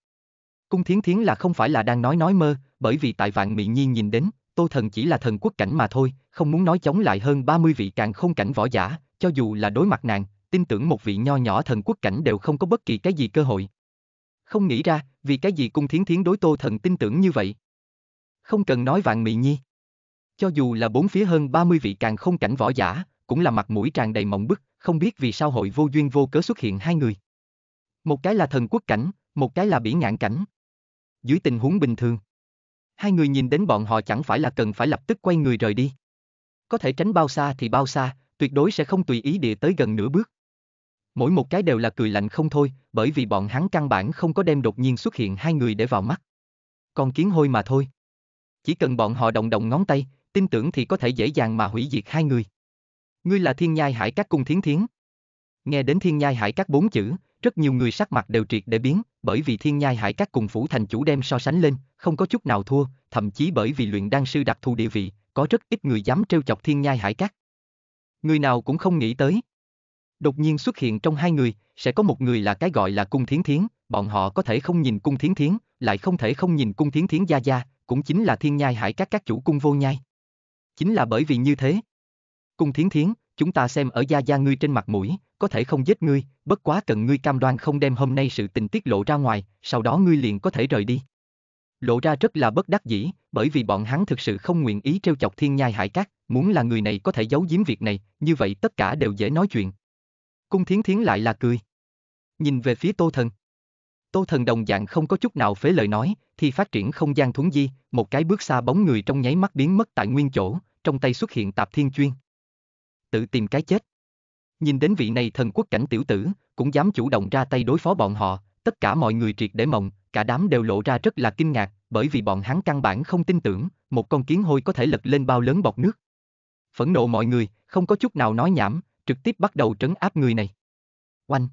Cung thiến thiến là không phải là đang nói nói mơ, bởi vì tại vạn miệng nhiên nhìn đến, Tô Thần chỉ là thần quốc cảnh mà thôi, không muốn nói chống lại hơn 30 vị càng không cảnh võ giả, cho dù là đối mặt nàng, tin tưởng một vị nho nhỏ thần quốc cảnh đều không có bất kỳ cái gì cơ hội. Không nghĩ ra, vì cái gì cung thiến thiến đối tô thần tin tưởng như vậy. Không cần nói vạn mị nhi. Cho dù là bốn phía hơn 30 vị càng không cảnh võ giả, cũng là mặt mũi tràn đầy mộng bức, không biết vì sao hội vô duyên vô cớ xuất hiện hai người. Một cái là thần quốc cảnh, một cái là bỉ ngạn cảnh. Dưới tình huống bình thường, hai người nhìn đến bọn họ chẳng phải là cần phải lập tức quay người rời đi có thể tránh bao xa thì bao xa, tuyệt đối sẽ không tùy ý địa tới gần nửa bước. Mỗi một cái đều là cười lạnh không thôi, bởi vì bọn hắn căn bản không có đem đột nhiên xuất hiện hai người để vào mắt. Còn kiến hôi mà thôi. Chỉ cần bọn họ động động ngón tay, tin tưởng thì có thể dễ dàng mà hủy diệt hai người. Ngươi là thiên nhai hải các cung thiến thiến. Nghe đến thiên nhai hải các bốn chữ, rất nhiều người sắc mặt đều triệt để biến, bởi vì thiên nhai hải các cùng phủ thành chủ đem so sánh lên, không có chút nào thua, thậm chí bởi vì luyện đan sư đặc thù địa vị, có rất ít người dám trêu chọc thiên nhai hải cát. Người nào cũng không nghĩ tới. Đột nhiên xuất hiện trong hai người, sẽ có một người là cái gọi là cung thiến thiến, bọn họ có thể không nhìn cung thiến thiến, lại không thể không nhìn cung thiến thiến gia gia, cũng chính là thiên nhai hải cát các chủ cung vô nhai. Chính là bởi vì như thế. Cung thiến thiến, chúng ta xem ở gia gia ngươi trên mặt mũi, có thể không giết ngươi, bất quá cần ngươi cam đoan không đem hôm nay sự tình tiết lộ ra ngoài, sau đó ngươi liền có thể rời đi lộ ra rất là bất đắc dĩ, bởi vì bọn hắn thực sự không nguyện ý trêu chọc thiên nhai hải cát, muốn là người này có thể giấu giếm việc này, như vậy tất cả đều dễ nói chuyện. Cung thiến thiến lại là cười. Nhìn về phía tô thần. Tô thần đồng dạng không có chút nào phế lời nói, thì phát triển không gian thuấn di, một cái bước xa bóng người trong nháy mắt biến mất tại nguyên chỗ, trong tay xuất hiện tạp thiên chuyên. Tự tìm cái chết. Nhìn đến vị này thần quốc cảnh tiểu tử, cũng dám chủ động ra tay đối phó bọn họ, Tất cả mọi người triệt để mộng, cả đám đều lộ ra rất là kinh ngạc, bởi vì bọn hắn căn bản không tin tưởng, một con kiến hôi có thể lật lên bao lớn bọt nước. Phẫn nộ mọi người, không có chút nào nói nhảm, trực tiếp bắt đầu trấn áp người này. Oanh!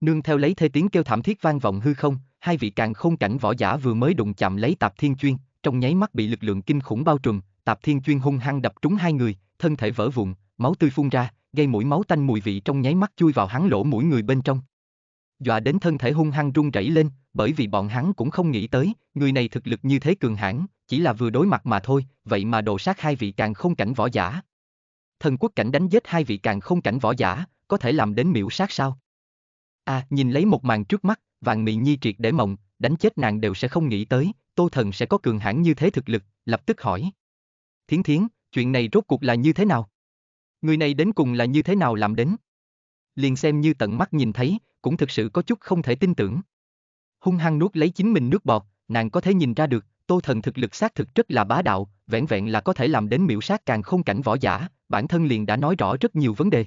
Nương theo lấy thê tiếng kêu thảm thiết vang vọng hư không, hai vị càng không cảnh võ giả vừa mới đụng chạm lấy tạp thiên chuyên, trong nháy mắt bị lực lượng kinh khủng bao trùm, tạp thiên chuyên hung hăng đập trúng hai người, thân thể vỡ vụn, máu tươi phun ra, gây mũi máu tanh mùi vị trong nháy mắt chui vào hắn lỗ mũi người bên trong dọa đến thân thể hung hăng run rẩy lên, bởi vì bọn hắn cũng không nghĩ tới, người này thực lực như thế cường hãn, chỉ là vừa đối mặt mà thôi, vậy mà đồ sát hai vị càng không cảnh võ giả. Thần quốc cảnh đánh giết hai vị càng không cảnh võ giả, có thể làm đến miễu sát sao? À, nhìn lấy một màn trước mắt, vàng mị nhi triệt để mộng, đánh chết nàng đều sẽ không nghĩ tới, tô thần sẽ có cường hãn như thế thực lực, lập tức hỏi. Thiến thiến, chuyện này rốt cuộc là như thế nào? Người này đến cùng là như thế nào làm đến? liền xem như tận mắt nhìn thấy, cũng thực sự có chút không thể tin tưởng. Hung hăng nuốt lấy chính mình nước bọt, nàng có thể nhìn ra được, Tô Thần thực lực xác thực rất là bá đạo, vẹn vẹn là có thể làm đến miểu sát càng không cảnh võ giả, bản thân liền đã nói rõ rất nhiều vấn đề.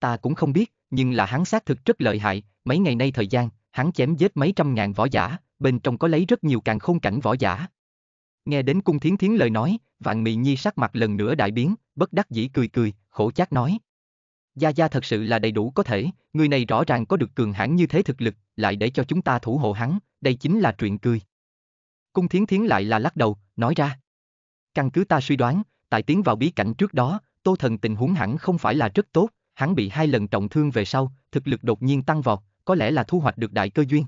Ta cũng không biết, nhưng là hắn xác thực rất lợi hại, mấy ngày nay thời gian, hắn chém giết mấy trăm ngàn võ giả, bên trong có lấy rất nhiều càng không cảnh võ giả. Nghe đến cung thiến thiến lời nói, vạn mị nhi sắc mặt lần nữa đại biến, bất đắc dĩ cười cười, khổ chát nói. Gia Gia thật sự là đầy đủ có thể, người này rõ ràng có được cường hãn như thế thực lực, lại để cho chúng ta thủ hộ hắn, đây chính là chuyện cười. Cung Thiến Thiến lại là lắc đầu, nói ra. Căn cứ ta suy đoán, tại tiến vào bí cảnh trước đó, Tô Thần tình huống hẳn không phải là rất tốt, hắn bị hai lần trọng thương về sau, thực lực đột nhiên tăng vọt, có lẽ là thu hoạch được đại cơ duyên.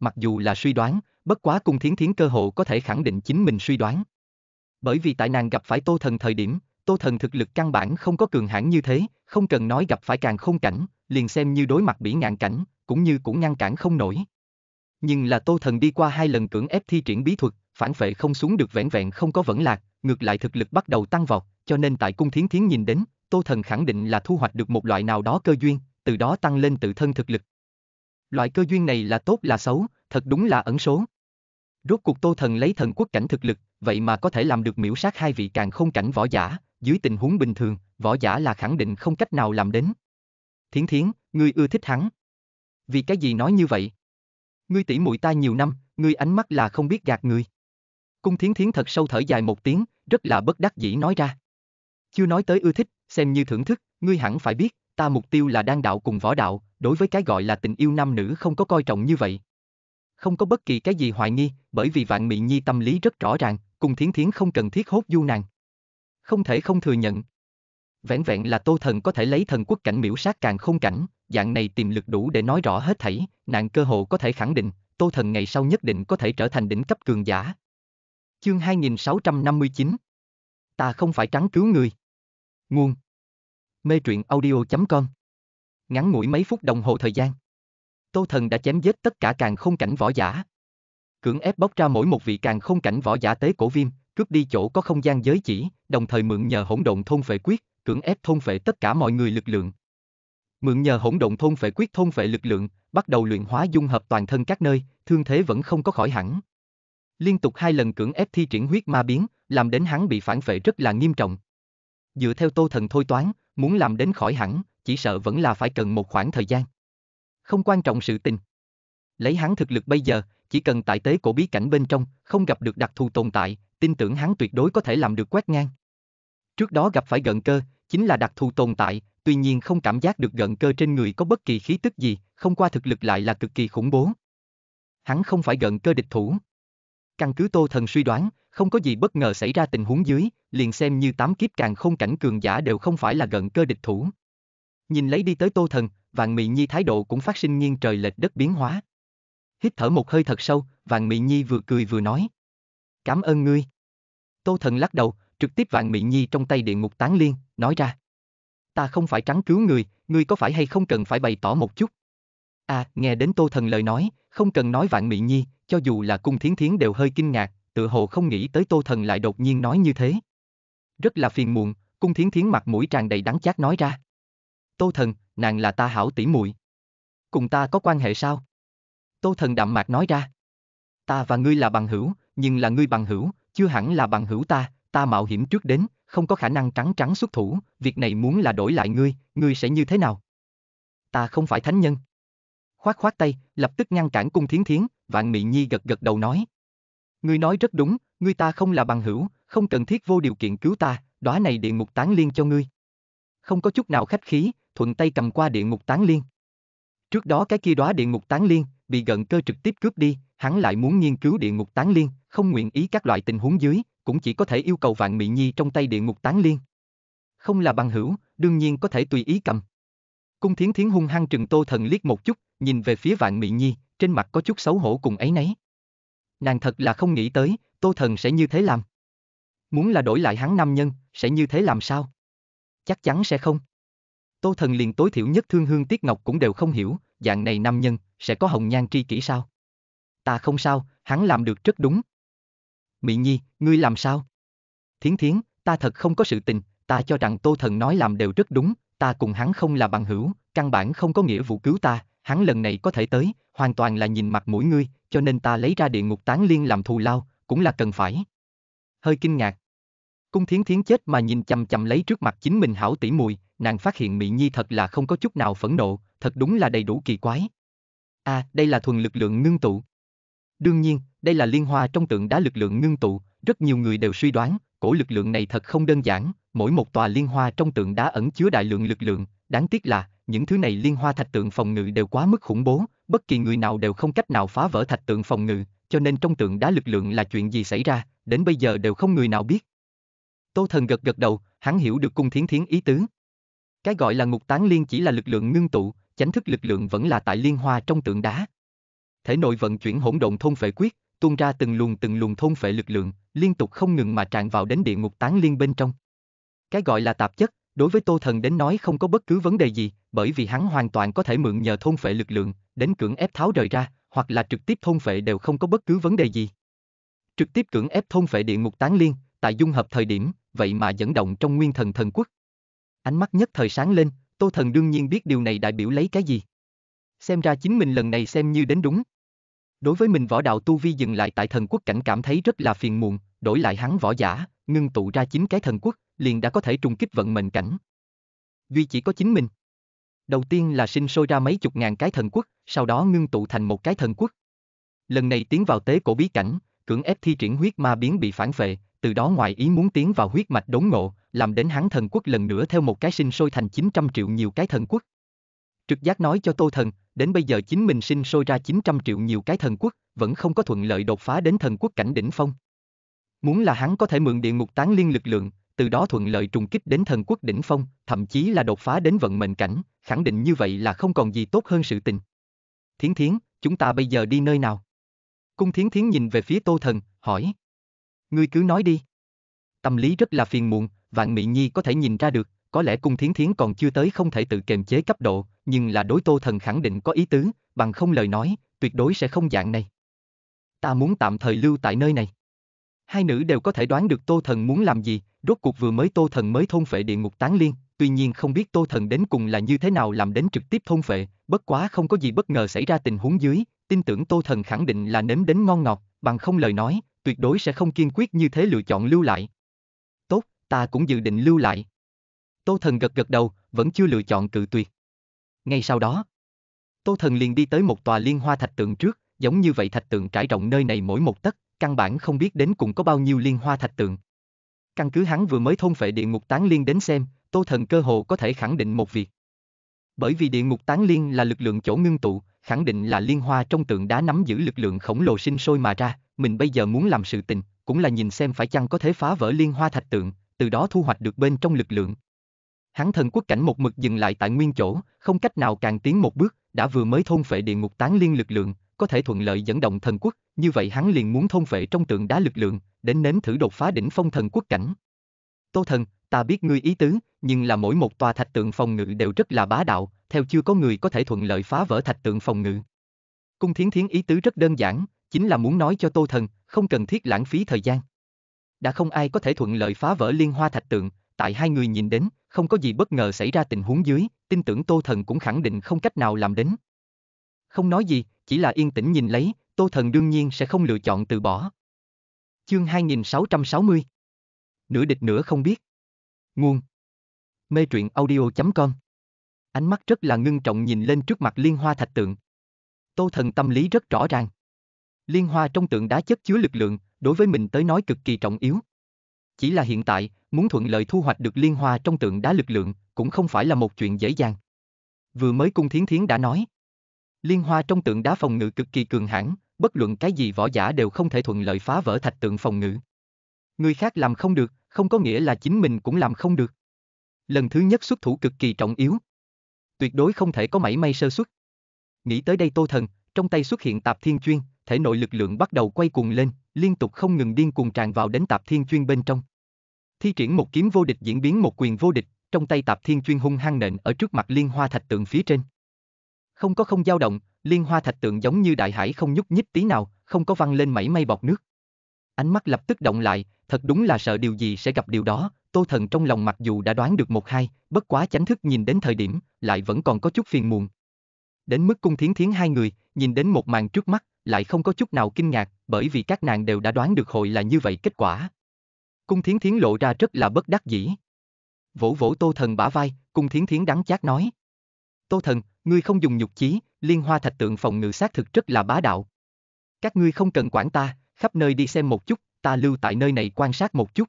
Mặc dù là suy đoán, bất quá Cung Thiến Thiến cơ hội có thể khẳng định chính mình suy đoán. Bởi vì tại nàng gặp phải Tô Thần thời điểm, tô thần thực lực căn bản không có cường hãn như thế, không cần nói gặp phải càng không cảnh, liền xem như đối mặt bị ngạn cảnh, cũng như cũng ngăn cản không nổi. Nhưng là tô thần đi qua hai lần cưỡng ép thi triển bí thuật, phản phệ không xuống được vẹn vẹn không có vẫn lạc, ngược lại thực lực bắt đầu tăng vọt, cho nên tại cung thiến thiến nhìn đến, tô thần khẳng định là thu hoạch được một loại nào đó cơ duyên, từ đó tăng lên tự thân thực lực. Loại cơ duyên này là tốt là xấu, thật đúng là ẩn số. Rốt cuộc tô thần lấy thần quốc cảnh thực lực, vậy mà có thể làm được miễu sát hai vị càng không cảnh võ giả, dưới tình huống bình thường, võ giả là khẳng định không cách nào làm đến. Thiến thiến, ngươi ưa thích hắn. Vì cái gì nói như vậy? Ngươi tỉ muội ta nhiều năm, ngươi ánh mắt là không biết gạt người. Cung thiến thiến thật sâu thở dài một tiếng, rất là bất đắc dĩ nói ra. Chưa nói tới ưa thích, xem như thưởng thức, ngươi hẳn phải biết, ta mục tiêu là đang đạo cùng võ đạo, đối với cái gọi là tình yêu nam nữ không có coi trọng như vậy. Không có bất kỳ cái gì hoài nghi, bởi vì vạn mị nhi tâm lý rất rõ ràng, cùng thiến thiến không cần thiết hốt du nàng không thể không thừa nhận. Vẹn vẹn là Tô Thần có thể lấy thần quốc cảnh miễu sát càng không cảnh, dạng này tiềm lực đủ để nói rõ hết thảy, nạn cơ hồ có thể khẳng định, Tô Thần ngày sau nhất định có thể trở thành đỉnh cấp cường giả. Chương 2659 Ta không phải trắng cứu người. Nguồn Mê truyện audio.com Ngắn ngủi mấy phút đồng hồ thời gian. Tô Thần đã chém giết tất cả càng không cảnh võ giả. Cưỡng ép bóc ra mỗi một vị càng không cảnh võ giả tế cổ viêm, cướp đi chỗ có không gian giới chỉ, đồng thời mượn nhờ hỗn độn thôn phệ quyết, cưỡng ép thôn phệ tất cả mọi người lực lượng. Mượn nhờ hỗn độn thôn phệ quyết thôn phệ lực lượng, bắt đầu luyện hóa dung hợp toàn thân các nơi, thương thế vẫn không có khỏi hẳn. Liên tục hai lần cưỡng ép thi triển huyết ma biến, làm đến hắn bị phản phệ rất là nghiêm trọng. Dựa theo Tô Thần thôi toán, muốn làm đến khỏi hẳn, chỉ sợ vẫn là phải cần một khoảng thời gian. Không quan trọng sự tình. Lấy hắn thực lực bây giờ, chỉ cần tại tế cổ bí cảnh bên trong, không gặp được đặc thù tồn tại, tin tưởng hắn tuyệt đối có thể làm được quét ngang. Trước đó gặp phải gần cơ, chính là đặc thù tồn tại, tuy nhiên không cảm giác được gần cơ trên người có bất kỳ khí tức gì, không qua thực lực lại là cực kỳ khủng bố. Hắn không phải gần cơ địch thủ. Căn cứ Tô Thần suy đoán, không có gì bất ngờ xảy ra tình huống dưới, liền xem như tám kiếp càng không cảnh cường giả đều không phải là gần cơ địch thủ. Nhìn lấy đi tới Tô Thần, Vàng Mị Nhi thái độ cũng phát sinh nghiêng trời lệch đất biến hóa. Hít thở một hơi thật sâu, Vàng Mị Nhi vừa cười vừa nói, Cảm ơn ngươi. Tô thần lắc đầu, trực tiếp vạn miệng nhi trong tay địa ngục tán liên, nói ra. Ta không phải trắng cứu người, ngươi có phải hay không cần phải bày tỏ một chút. À, nghe đến tô thần lời nói, không cần nói vạn miệng nhi, cho dù là cung thiến thiến đều hơi kinh ngạc, tự hồ không nghĩ tới tô thần lại đột nhiên nói như thế. Rất là phiền muộn, cung thiến thiến mặt mũi tràn đầy đắng chát nói ra. Tô thần, nàng là ta hảo tỉ muội Cùng ta có quan hệ sao? Tô thần đạm mạc nói ra. Ta và ngươi là bằng hữu, nhưng là ngươi bằng hữu, chưa hẳn là bằng hữu ta, ta mạo hiểm trước đến, không có khả năng trắng trắng xuất thủ, việc này muốn là đổi lại ngươi, ngươi sẽ như thế nào? Ta không phải thánh nhân. Khoát khoát tay, lập tức ngăn cản cung thiến thiến, vạn mị nhi gật gật đầu nói. Ngươi nói rất đúng, ngươi ta không là bằng hữu, không cần thiết vô điều kiện cứu ta, đóa này địa ngục tán liên cho ngươi. Không có chút nào khách khí, thuận tay cầm qua địa ngục tán liên. Trước đó cái kia đóa địa ngục tán liên, bị gần cơ trực tiếp cướp đi, hắn lại muốn nghiên cứu địa ngục tán liên, không nguyện ý các loại tình huống dưới, cũng chỉ có thể yêu cầu Vạn mỹ Nhi trong tay địa ngục tán liên. Không là bằng hữu, đương nhiên có thể tùy ý cầm. Cung Thiến Thiến hung hăng trừng Tô Thần liếc một chút, nhìn về phía Vạn mỹ Nhi, trên mặt có chút xấu hổ cùng ấy nấy. Nàng thật là không nghĩ tới, Tô Thần sẽ như thế làm. Muốn là đổi lại hắn nam nhân, sẽ như thế làm sao? Chắc chắn sẽ không. Tô Thần liền tối thiểu nhất Thương Hương Tiết Ngọc cũng đều không hiểu, dạng này nam nhân, sẽ có hồng nhan tri kỷ sao? Ta không sao, hắn làm được rất đúng. Mị Nhi, ngươi làm sao? Thiến Thiến, ta thật không có sự tình, ta cho rằng Tô Thần nói làm đều rất đúng, ta cùng hắn không là bằng hữu, căn bản không có nghĩa vụ cứu ta, hắn lần này có thể tới, hoàn toàn là nhìn mặt mũi ngươi, cho nên ta lấy ra địa ngục tán liên làm thù lao, cũng là cần phải. Hơi kinh ngạc. Cung Thiến Thiến chết mà nhìn chầm chầm lấy trước mặt chính mình hảo tỉ mùi, nàng phát hiện Mị Nhi thật là không có chút nào phẫn nộ, thật đúng là đầy đủ kỳ quái. À, đây là thuần lực lượng ngưng tụ. Đương nhiên, đây là liên hoa trong tượng đá lực lượng ngưng tụ, rất nhiều người đều suy đoán, cổ lực lượng này thật không đơn giản, mỗi một tòa liên hoa trong tượng đá ẩn chứa đại lượng lực lượng, đáng tiếc là, những thứ này liên hoa thạch tượng phòng ngự đều quá mức khủng bố, bất kỳ người nào đều không cách nào phá vỡ thạch tượng phòng ngự, cho nên trong tượng đá lực lượng là chuyện gì xảy ra, đến bây giờ đều không người nào biết. Tô Thần gật gật đầu, hắn hiểu được cung thiến thiến ý tứ. Cái gọi là ngục tán liên chỉ là lực lượng ngưng tụ, chánh thức lực lượng vẫn là tại liên hoa trong tượng đá, thể nội vận chuyển hỗn độn thôn phệ quyết, tuôn ra từng luồng từng luồng thôn phệ lực lượng, liên tục không ngừng mà tràn vào đến địa ngục tán liên bên trong. Cái gọi là tạp chất, đối với Tô Thần đến nói không có bất cứ vấn đề gì, bởi vì hắn hoàn toàn có thể mượn nhờ thôn phệ lực lượng, đến cưỡng ép tháo rời ra, hoặc là trực tiếp thôn phệ đều không có bất cứ vấn đề gì. Trực tiếp cưỡng ép thôn phệ địa ngục tán liên, tại dung hợp thời điểm, vậy mà dẫn động trong nguyên thần thần quốc. Ánh mắt nhất thời sáng lên, Tô Thần đương nhiên biết điều này đại biểu lấy cái gì. Xem ra chính mình lần này xem như đến đúng, Đối với mình võ đạo tu vi dừng lại tại thần quốc cảnh cảm thấy rất là phiền muộn, đổi lại hắn võ giả, ngưng tụ ra chín cái thần quốc, liền đã có thể trùng kích vận mệnh cảnh. Duy chỉ có chính mình. Đầu tiên là sinh sôi ra mấy chục ngàn cái thần quốc, sau đó ngưng tụ thành một cái thần quốc. Lần này tiến vào tế cổ bí cảnh, cưỡng ép thi triển huyết ma biến bị phản phệ, từ đó ngoài ý muốn tiến vào huyết mạch đốn ngộ, làm đến hắn thần quốc lần nữa theo một cái sinh sôi thành 900 triệu nhiều cái thần quốc. Trực giác nói cho Tô Thần, đến bây giờ chính mình sinh sôi ra 900 triệu nhiều cái thần quốc, vẫn không có thuận lợi đột phá đến thần quốc cảnh đỉnh phong. Muốn là hắn có thể mượn địa ngục tán liên lực lượng, từ đó thuận lợi trùng kích đến thần quốc đỉnh phong, thậm chí là đột phá đến vận mệnh cảnh, khẳng định như vậy là không còn gì tốt hơn sự tình. Thiến Thiến, chúng ta bây giờ đi nơi nào? Cung Thiến Thiến nhìn về phía Tô Thần, hỏi. Ngươi cứ nói đi. Tâm lý rất là phiền muộn, Vạn Mỹ Nhi có thể nhìn ra được, có lẽ cung thiến thiến còn chưa tới không thể tự kiềm chế cấp độ, nhưng là đối tô thần khẳng định có ý tứ, bằng không lời nói, tuyệt đối sẽ không dạng này. Ta muốn tạm thời lưu tại nơi này. Hai nữ đều có thể đoán được tô thần muốn làm gì, rốt cuộc vừa mới tô thần mới thôn phệ địa ngục tán liên, tuy nhiên không biết tô thần đến cùng là như thế nào làm đến trực tiếp thôn phệ, bất quá không có gì bất ngờ xảy ra tình huống dưới, tin tưởng tô thần khẳng định là nếm đến ngon ngọt, bằng không lời nói, tuyệt đối sẽ không kiên quyết như thế lựa chọn lưu lại. Tốt, ta cũng dự định lưu lại. Tô Thần gật gật đầu, vẫn chưa lựa chọn cự tuyệt. Ngay sau đó, Tô Thần liền đi tới một tòa liên hoa thạch tượng trước, giống như vậy thạch tượng trải rộng nơi này mỗi một tấc, căn bản không biết đến cùng có bao nhiêu liên hoa thạch tượng. Căn cứ hắn vừa mới thôn phệ địa ngục tán liên đến xem, Tô Thần cơ hồ có thể khẳng định một việc. Bởi vì địa ngục tán liên là lực lượng chỗ ngưng tụ, khẳng định là liên hoa trong tượng đá nắm giữ lực lượng khổng lồ sinh sôi mà ra, mình bây giờ muốn làm sự tình, cũng là nhìn xem phải chăng có thể phá vỡ liên hoa thạch tượng, từ đó thu hoạch được bên trong lực lượng, hắn thần quốc cảnh một mực dừng lại tại nguyên chỗ, không cách nào càng tiến một bước, đã vừa mới thôn phệ địa ngục tán liên lực lượng, có thể thuận lợi dẫn động thần quốc, như vậy hắn liền muốn thôn phệ trong tượng đá lực lượng, đến nếm thử đột phá đỉnh phong thần quốc cảnh. Tô thần, ta biết ngươi ý tứ, nhưng là mỗi một tòa thạch tượng phòng ngự đều rất là bá đạo, theo chưa có người có thể thuận lợi phá vỡ thạch tượng phòng ngự. Cung thiến thiến ý tứ rất đơn giản, chính là muốn nói cho tô thần, không cần thiết lãng phí thời gian. Đã không ai có thể thuận lợi phá vỡ liên hoa thạch tượng, tại hai người nhìn đến, không có gì bất ngờ xảy ra tình huống dưới, tin tưởng Tô Thần cũng khẳng định không cách nào làm đến. Không nói gì, chỉ là yên tĩnh nhìn lấy, Tô Thần đương nhiên sẽ không lựa chọn từ bỏ. Chương 2660 Nửa địch nửa không biết Nguồn Mê truyện audio.com Ánh mắt rất là ngưng trọng nhìn lên trước mặt liên hoa thạch tượng. Tô Thần tâm lý rất rõ ràng. Liên hoa trong tượng đá chất chứa lực lượng, đối với mình tới nói cực kỳ trọng yếu. Chỉ là hiện tại, Muốn thuận lợi thu hoạch được liên hoa trong tượng đá lực lượng, cũng không phải là một chuyện dễ dàng. Vừa mới cung thiến thiến đã nói. Liên hoa trong tượng đá phòng ngự cực kỳ cường hãn, bất luận cái gì võ giả đều không thể thuận lợi phá vỡ thạch tượng phòng ngự. Người khác làm không được, không có nghĩa là chính mình cũng làm không được. Lần thứ nhất xuất thủ cực kỳ trọng yếu. Tuyệt đối không thể có mảy may sơ xuất. Nghĩ tới đây Tô Thần, trong tay xuất hiện tạp thiên chuyên, thể nội lực lượng bắt đầu quay cuồng lên, liên tục không ngừng điên cuồng tràn vào đến tạp thiên chuyên bên trong. Thi triển một kiếm vô địch diễn biến một quyền vô địch, trong tay tạp thiên chuyên hung hăng nện ở trước mặt liên hoa thạch tượng phía trên. Không có không dao động, liên hoa thạch tượng giống như đại hải không nhúc nhích tí nào, không có văng lên mảy may bọt nước. Ánh mắt lập tức động lại, thật đúng là sợ điều gì sẽ gặp điều đó, Tô Thần trong lòng mặc dù đã đoán được một hai, bất quá chánh thức nhìn đến thời điểm, lại vẫn còn có chút phiền muộn. Đến mức cung thiến thiến hai người, nhìn đến một màn trước mắt, lại không có chút nào kinh ngạc, bởi vì các nàng đều đã đoán được hội là như vậy kết quả, Cung thiến thiến lộ ra rất là bất đắc dĩ. Vỗ vỗ tô thần bả vai, cung thiến thiến đắng chát nói. Tô thần, ngươi không dùng nhục chí, liên hoa thạch tượng phòng ngự sát thực rất là bá đạo. Các ngươi không cần quản ta, khắp nơi đi xem một chút, ta lưu tại nơi này quan sát một chút.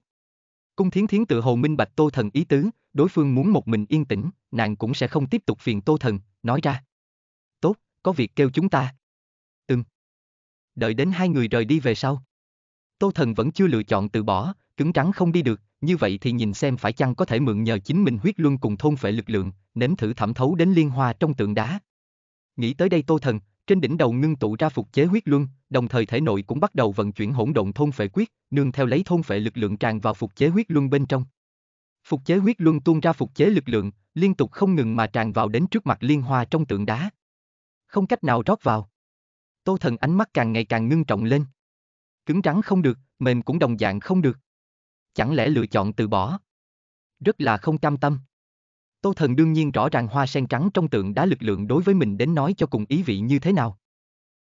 Cung thiến thiến tự hồ minh bạch tô thần ý tứ, đối phương muốn một mình yên tĩnh, nàng cũng sẽ không tiếp tục phiền tô thần, nói ra. Tốt, có việc kêu chúng ta. Ừm. Đợi đến hai người rời đi về sau. Tô thần vẫn chưa lựa chọn từ bỏ, cứng trắng không đi được, như vậy thì nhìn xem phải chăng có thể mượn nhờ chính mình huyết luân cùng thôn phệ lực lượng, nếm thử thẩm thấu đến liên hoa trong tượng đá. Nghĩ tới đây Tô Thần, trên đỉnh đầu ngưng tụ ra phục chế huyết luân, đồng thời thể nội cũng bắt đầu vận chuyển hỗn độn thôn phệ quyết, nương theo lấy thôn phệ lực lượng tràn vào phục chế huyết luân bên trong. Phục chế huyết luân tuôn ra phục chế lực lượng, liên tục không ngừng mà tràn vào đến trước mặt liên hoa trong tượng đá. Không cách nào rót vào. Tô Thần ánh mắt càng ngày càng ngưng trọng lên. Cứng trắng không được, mềm cũng đồng dạng không được chẳng lẽ lựa chọn từ bỏ? Rất là không cam tâm. Tô Thần đương nhiên rõ ràng hoa sen trắng trong tượng đá lực lượng đối với mình đến nói cho cùng ý vị như thế nào.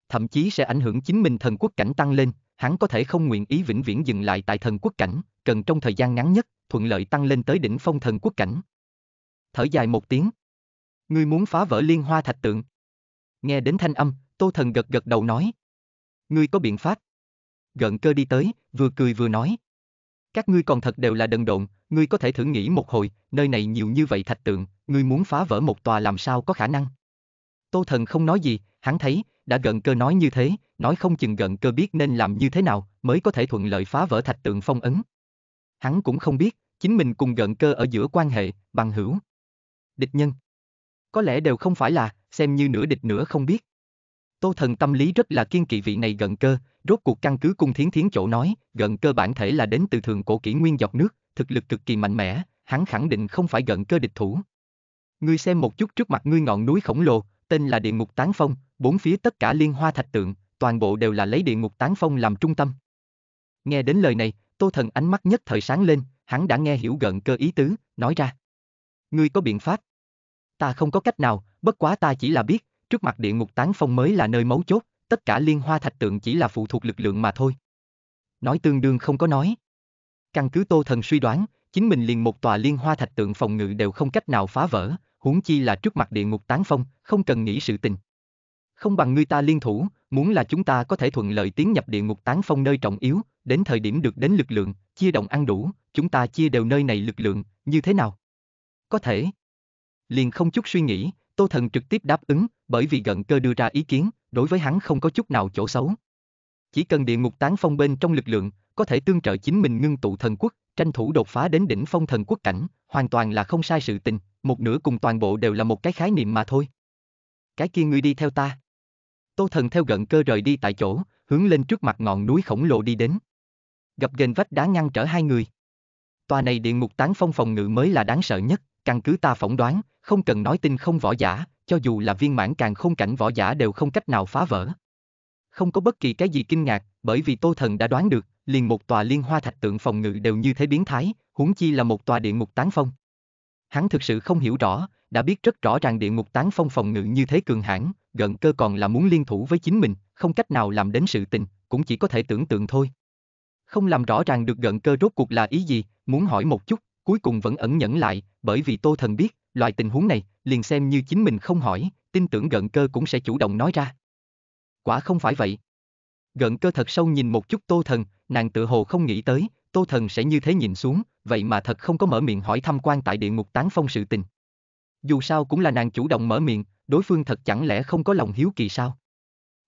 Thậm chí sẽ ảnh hưởng chính mình thần quốc cảnh tăng lên, hắn có thể không nguyện ý vĩnh viễn dừng lại tại thần quốc cảnh, cần trong thời gian ngắn nhất, thuận lợi tăng lên tới đỉnh phong thần quốc cảnh. Thở dài một tiếng. Ngươi muốn phá vỡ liên hoa thạch tượng. Nghe đến thanh âm, Tô Thần gật gật đầu nói. Ngươi có biện pháp. Gợn cơ đi tới, vừa cười vừa nói, các ngươi còn thật đều là đần độn, ngươi có thể thử nghĩ một hồi, nơi này nhiều như vậy thạch tượng, ngươi muốn phá vỡ một tòa làm sao có khả năng. Tô thần không nói gì, hắn thấy, đã gần cơ nói như thế, nói không chừng gần cơ biết nên làm như thế nào mới có thể thuận lợi phá vỡ thạch tượng phong ấn. Hắn cũng không biết, chính mình cùng gần cơ ở giữa quan hệ, bằng hữu. Địch nhân. Có lẽ đều không phải là, xem như nửa địch nửa không biết. Tô thần tâm lý rất là kiên kỵ vị này gần cơ, rốt cuộc căn cứ cung thiến thiến chỗ nói, gần cơ bản thể là đến từ thường cổ kỷ nguyên dọc nước, thực lực cực kỳ mạnh mẽ, hắn khẳng định không phải gần cơ địch thủ. Ngươi xem một chút trước mặt ngươi ngọn núi khổng lồ, tên là địa ngục tán phong, bốn phía tất cả liên hoa thạch tượng, toàn bộ đều là lấy địa ngục tán phong làm trung tâm. Nghe đến lời này, tô thần ánh mắt nhất thời sáng lên, hắn đã nghe hiểu gần cơ ý tứ, nói ra. Ngươi có biện pháp? Ta không có cách nào, bất quá ta chỉ là biết, trước mặt địa ngục tán phong mới là nơi mấu chốt, tất cả liên hoa thạch tượng chỉ là phụ thuộc lực lượng mà thôi. Nói tương đương không có nói. Căn cứ Tô Thần suy đoán, chính mình liền một tòa liên hoa thạch tượng phòng ngự đều không cách nào phá vỡ, huống chi là trước mặt địa ngục tán phong, không cần nghĩ sự tình. Không bằng người ta liên thủ, muốn là chúng ta có thể thuận lợi tiến nhập địa ngục tán phong nơi trọng yếu, đến thời điểm được đến lực lượng, chia động ăn đủ, chúng ta chia đều nơi này lực lượng, như thế nào? Có thể. Liền không chút suy nghĩ, Tô Thần trực tiếp đáp ứng, bởi vì gần cơ đưa ra ý kiến, đối với hắn không có chút nào chỗ xấu. Chỉ cần địa ngục tán phong bên trong lực lượng, có thể tương trợ chính mình ngưng tụ thần quốc, tranh thủ đột phá đến đỉnh phong thần quốc cảnh, hoàn toàn là không sai sự tình, một nửa cùng toàn bộ đều là một cái khái niệm mà thôi. Cái kia ngươi đi theo ta. Tô thần theo gận cơ rời đi tại chỗ, hướng lên trước mặt ngọn núi khổng lồ đi đến. Gặp gền vách đá ngăn trở hai người. Tòa này địa ngục tán phong phòng ngự mới là đáng sợ nhất, căn cứ ta phỏng đoán, không cần nói tin không võ giả, cho dù là viên mãn càng không cảnh võ giả đều không cách nào phá vỡ. Không có bất kỳ cái gì kinh ngạc, bởi vì Tô Thần đã đoán được, liền một tòa liên hoa thạch tượng phòng ngự đều như thế biến thái, huống chi là một tòa địa ngục tán phong. Hắn thực sự không hiểu rõ, đã biết rất rõ ràng địa ngục tán phong phòng ngự như thế cường hãn, gần cơ còn là muốn liên thủ với chính mình, không cách nào làm đến sự tình, cũng chỉ có thể tưởng tượng thôi. Không làm rõ ràng được gần cơ rốt cuộc là ý gì, muốn hỏi một chút, cuối cùng vẫn ẩn nhẫn lại, bởi vì Tô Thần biết, loại tình huống này, liền xem như chính mình không hỏi, tin tưởng gận cơ cũng sẽ chủ động nói ra. Quả không phải vậy. Gận cơ thật sâu nhìn một chút tô thần, nàng tự hồ không nghĩ tới, tô thần sẽ như thế nhìn xuống, vậy mà thật không có mở miệng hỏi thăm quan tại địa ngục tán phong sự tình. Dù sao cũng là nàng chủ động mở miệng, đối phương thật chẳng lẽ không có lòng hiếu kỳ sao?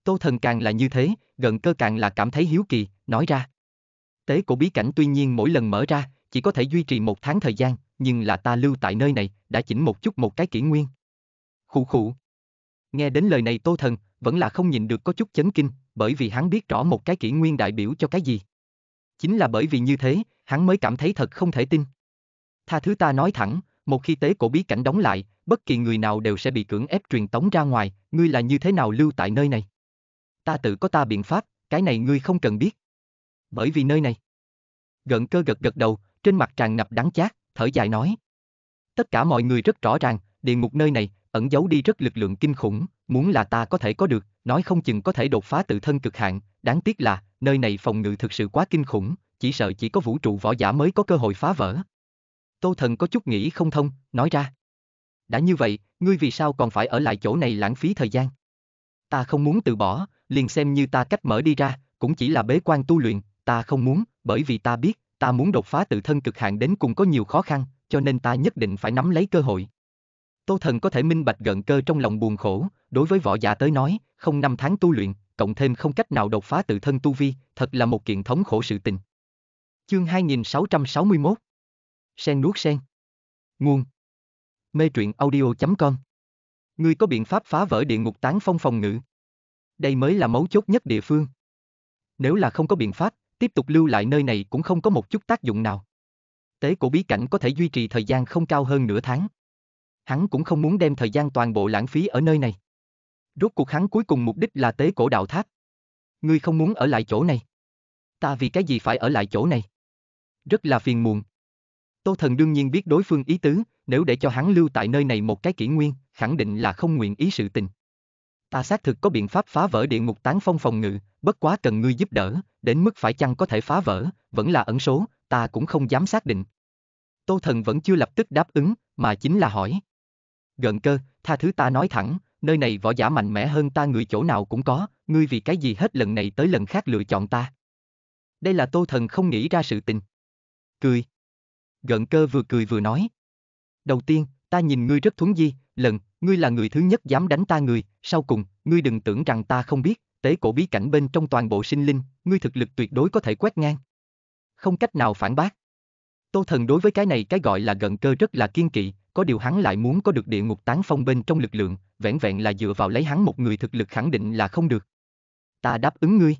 Tô thần càng là như thế, gần cơ càng là cảm thấy hiếu kỳ, nói ra. Tế cổ bí cảnh tuy nhiên mỗi lần mở ra, chỉ có thể duy trì một tháng thời gian, nhưng là ta lưu tại nơi này, đã chỉnh một chút một cái kỷ nguyên. Khụ khụ. Nghe đến lời này Tô Thần, vẫn là không nhìn được có chút chấn kinh, bởi vì hắn biết rõ một cái kỷ nguyên đại biểu cho cái gì. Chính là bởi vì như thế, hắn mới cảm thấy thật không thể tin. Tha thứ ta nói thẳng, một khi tế cổ bí cảnh đóng lại, bất kỳ người nào đều sẽ bị cưỡng ép truyền tống ra ngoài, ngươi là như thế nào lưu tại nơi này? Ta tự có ta biện pháp, cái này ngươi không cần biết. Bởi vì nơi này. Gận cơ gật gật đầu, trên mặt tràn ngập đắng chát thở dài nói. Tất cả mọi người rất rõ ràng, địa ngục nơi này, ẩn giấu đi rất lực lượng kinh khủng, muốn là ta có thể có được, nói không chừng có thể đột phá tự thân cực hạn, đáng tiếc là, nơi này phòng ngự thực sự quá kinh khủng, chỉ sợ chỉ có vũ trụ võ giả mới có cơ hội phá vỡ. Tô thần có chút nghĩ không thông, nói ra. Đã như vậy, ngươi vì sao còn phải ở lại chỗ này lãng phí thời gian? Ta không muốn từ bỏ, liền xem như ta cách mở đi ra, cũng chỉ là bế quan tu luyện, ta không muốn, bởi vì ta biết, ta muốn đột phá tự thân cực hạn đến cùng có nhiều khó khăn, cho nên ta nhất định phải nắm lấy cơ hội. Tô Thần có thể minh bạch gần cơ trong lòng buồn khổ, đối với võ giả tới nói, không năm tháng tu luyện, cộng thêm không cách nào đột phá tự thân tu vi, thật là một kiện thống khổ sự tình. Chương 2661 Sen nuốt sen Nguồn Mê truyện audio.com Ngươi có biện pháp phá vỡ địa ngục tán phong phòng ngự. Đây mới là mấu chốt nhất địa phương. Nếu là không có biện pháp, tiếp tục lưu lại nơi này cũng không có một chút tác dụng nào. Tế cổ bí cảnh có thể duy trì thời gian không cao hơn nửa tháng. Hắn cũng không muốn đem thời gian toàn bộ lãng phí ở nơi này. Rốt cuộc hắn cuối cùng mục đích là tế cổ đạo tháp. Ngươi không muốn ở lại chỗ này. Ta vì cái gì phải ở lại chỗ này? Rất là phiền muộn. Tô Thần đương nhiên biết đối phương ý tứ, nếu để cho hắn lưu tại nơi này một cái kỷ nguyên, khẳng định là không nguyện ý sự tình ta xác thực có biện pháp phá vỡ địa ngục tán phong phòng ngự, bất quá cần ngươi giúp đỡ, đến mức phải chăng có thể phá vỡ, vẫn là ẩn số, ta cũng không dám xác định. Tô thần vẫn chưa lập tức đáp ứng, mà chính là hỏi. Gần cơ, tha thứ ta nói thẳng, nơi này võ giả mạnh mẽ hơn ta người chỗ nào cũng có, ngươi vì cái gì hết lần này tới lần khác lựa chọn ta. Đây là tô thần không nghĩ ra sự tình. Cười. Gần cơ vừa cười vừa nói. Đầu tiên, ta nhìn ngươi rất thuấn di, lần, ngươi là người thứ nhất dám đánh ta người, sau cùng, ngươi đừng tưởng rằng ta không biết, tế cổ bí cảnh bên trong toàn bộ sinh linh, ngươi thực lực tuyệt đối có thể quét ngang. Không cách nào phản bác. Tô Thần đối với cái này cái gọi là gần cơ rất là kiên kỵ, có điều hắn lại muốn có được địa ngục tán phong bên trong lực lượng, vẻn vẹn là dựa vào lấy hắn một người thực lực khẳng định là không được. Ta đáp ứng ngươi.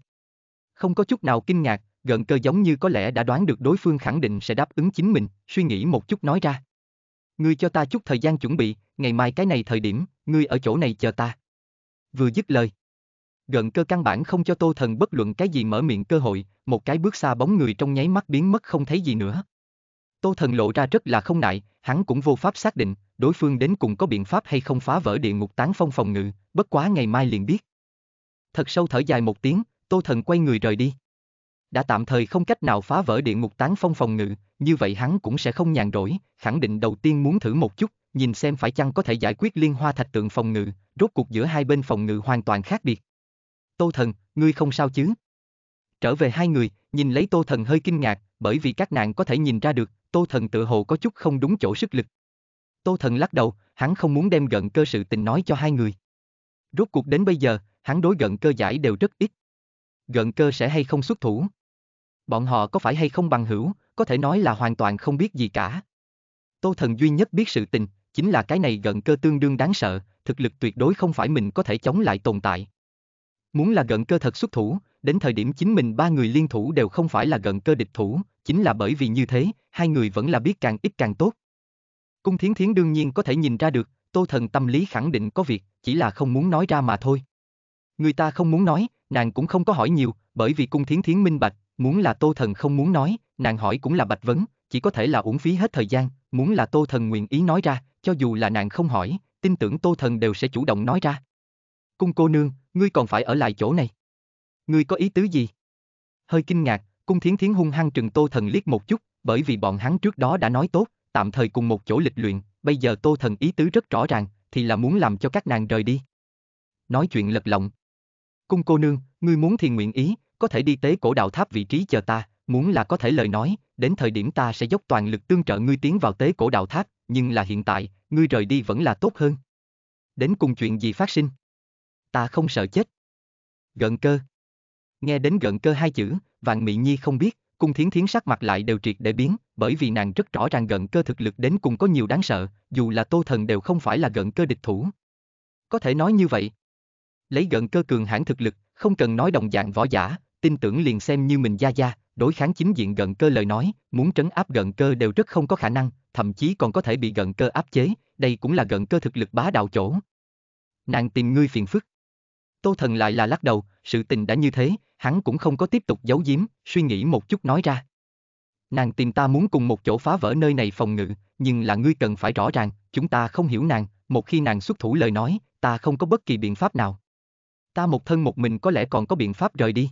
Không có chút nào kinh ngạc, gần cơ giống như có lẽ đã đoán được đối phương khẳng định sẽ đáp ứng chính mình, suy nghĩ một chút nói ra ngươi cho ta chút thời gian chuẩn bị, ngày mai cái này thời điểm, ngươi ở chỗ này chờ ta. Vừa dứt lời. gần cơ căn bản không cho Tô Thần bất luận cái gì mở miệng cơ hội, một cái bước xa bóng người trong nháy mắt biến mất không thấy gì nữa. Tô Thần lộ ra rất là không nại, hắn cũng vô pháp xác định, đối phương đến cùng có biện pháp hay không phá vỡ địa ngục tán phong phòng ngự, bất quá ngày mai liền biết. Thật sâu thở dài một tiếng, Tô Thần quay người rời đi đã tạm thời không cách nào phá vỡ địa ngục tán phong phòng ngự, như vậy hắn cũng sẽ không nhàn rỗi, khẳng định đầu tiên muốn thử một chút, nhìn xem phải chăng có thể giải quyết liên hoa thạch tượng phòng ngự, rốt cuộc giữa hai bên phòng ngự hoàn toàn khác biệt. Tô thần, ngươi không sao chứ? Trở về hai người, nhìn lấy tô thần hơi kinh ngạc, bởi vì các nạn có thể nhìn ra được, tô thần tự hồ có chút không đúng chỗ sức lực. Tô thần lắc đầu, hắn không muốn đem gận cơ sự tình nói cho hai người. Rốt cuộc đến bây giờ, hắn đối gận cơ giải đều rất ít. Gận cơ sẽ hay không xuất thủ? Bọn họ có phải hay không bằng hữu, có thể nói là hoàn toàn không biết gì cả. Tô Thần duy nhất biết sự tình, chính là cái này gần cơ tương đương đáng sợ, thực lực tuyệt đối không phải mình có thể chống lại tồn tại. Muốn là gần cơ thật xuất thủ, đến thời điểm chính mình ba người liên thủ đều không phải là gần cơ địch thủ, chính là bởi vì như thế, hai người vẫn là biết càng ít càng tốt. Cung Thiến Thiến đương nhiên có thể nhìn ra được, Tô Thần tâm lý khẳng định có việc, chỉ là không muốn nói ra mà thôi. Người ta không muốn nói, nàng cũng không có hỏi nhiều, bởi vì Cung Thiến Thiến minh bạch, Muốn là Tô Thần không muốn nói, nàng hỏi cũng là bạch vấn, chỉ có thể là uổng phí hết thời gian, muốn là Tô Thần nguyện ý nói ra, cho dù là nàng không hỏi, tin tưởng Tô Thần đều sẽ chủ động nói ra. Cung cô nương, ngươi còn phải ở lại chỗ này. Ngươi có ý tứ gì? Hơi kinh ngạc, cung thiến thiến hung hăng trừng Tô Thần liếc một chút, bởi vì bọn hắn trước đó đã nói tốt, tạm thời cùng một chỗ lịch luyện, bây giờ Tô Thần ý tứ rất rõ ràng, thì là muốn làm cho các nàng rời đi. Nói chuyện lật lọng. Cung cô nương, ngươi muốn thì nguyện ý, có thể đi tế cổ đạo tháp vị trí chờ ta, muốn là có thể lời nói, đến thời điểm ta sẽ dốc toàn lực tương trợ ngươi tiến vào tế cổ đạo tháp, nhưng là hiện tại, ngươi rời đi vẫn là tốt hơn. Đến cùng chuyện gì phát sinh? Ta không sợ chết. Gận cơ. Nghe đến gận cơ hai chữ, vàng mị nhi không biết, cung thiến thiến sắc mặt lại đều triệt để biến, bởi vì nàng rất rõ ràng gận cơ thực lực đến cùng có nhiều đáng sợ, dù là tô thần đều không phải là gận cơ địch thủ. Có thể nói như vậy. Lấy gận cơ cường hãn thực lực, không cần nói đồng dạng võ giả, tin tưởng liền xem như mình gia gia, đối kháng chính diện gần cơ lời nói, muốn trấn áp gần cơ đều rất không có khả năng, thậm chí còn có thể bị gần cơ áp chế, đây cũng là gần cơ thực lực bá đạo chỗ. Nàng tìm ngươi phiền phức. Tô thần lại là lắc đầu, sự tình đã như thế, hắn cũng không có tiếp tục giấu giếm, suy nghĩ một chút nói ra. Nàng tìm ta muốn cùng một chỗ phá vỡ nơi này phòng ngự, nhưng là ngươi cần phải rõ ràng, chúng ta không hiểu nàng, một khi nàng xuất thủ lời nói, ta không có bất kỳ biện pháp nào. Ta một thân một mình có lẽ còn có biện pháp rời đi.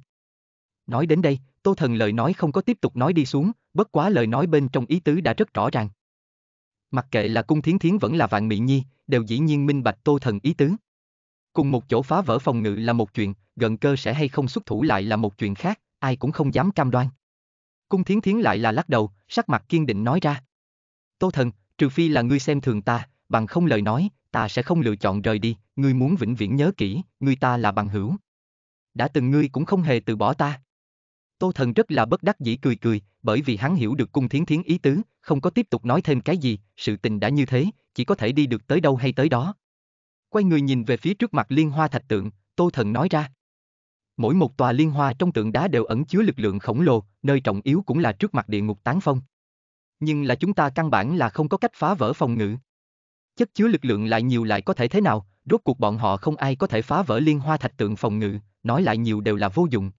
Nói đến đây, Tô Thần lời nói không có tiếp tục nói đi xuống, bất quá lời nói bên trong ý tứ đã rất rõ ràng. Mặc kệ là cung thiến thiến vẫn là vạn mỹ nhi, đều dĩ nhiên minh bạch Tô Thần ý tứ. Cùng một chỗ phá vỡ phòng ngự là một chuyện, gần cơ sẽ hay không xuất thủ lại là một chuyện khác, ai cũng không dám cam đoan. Cung thiến thiến lại là lắc đầu, sắc mặt kiên định nói ra. Tô Thần, trừ phi là ngươi xem thường ta, bằng không lời nói, ta sẽ không lựa chọn rời đi, ngươi muốn vĩnh viễn nhớ kỹ, ngươi ta là bằng hữu. Đã từng ngươi cũng không hề từ bỏ ta. Tô Thần rất là bất đắc dĩ cười cười, bởi vì hắn hiểu được cung thiến thiến ý tứ, không có tiếp tục nói thêm cái gì, sự tình đã như thế, chỉ có thể đi được tới đâu hay tới đó. Quay người nhìn về phía trước mặt liên hoa thạch tượng, Tô Thần nói ra. Mỗi một tòa liên hoa trong tượng đá đều ẩn chứa lực lượng khổng lồ, nơi trọng yếu cũng là trước mặt địa ngục tán phong. Nhưng là chúng ta căn bản là không có cách phá vỡ phòng ngự. Chất chứa lực lượng lại nhiều lại có thể thế nào, rốt cuộc bọn họ không ai có thể phá vỡ liên hoa thạch tượng phòng ngự, nói lại nhiều đều là vô dụng.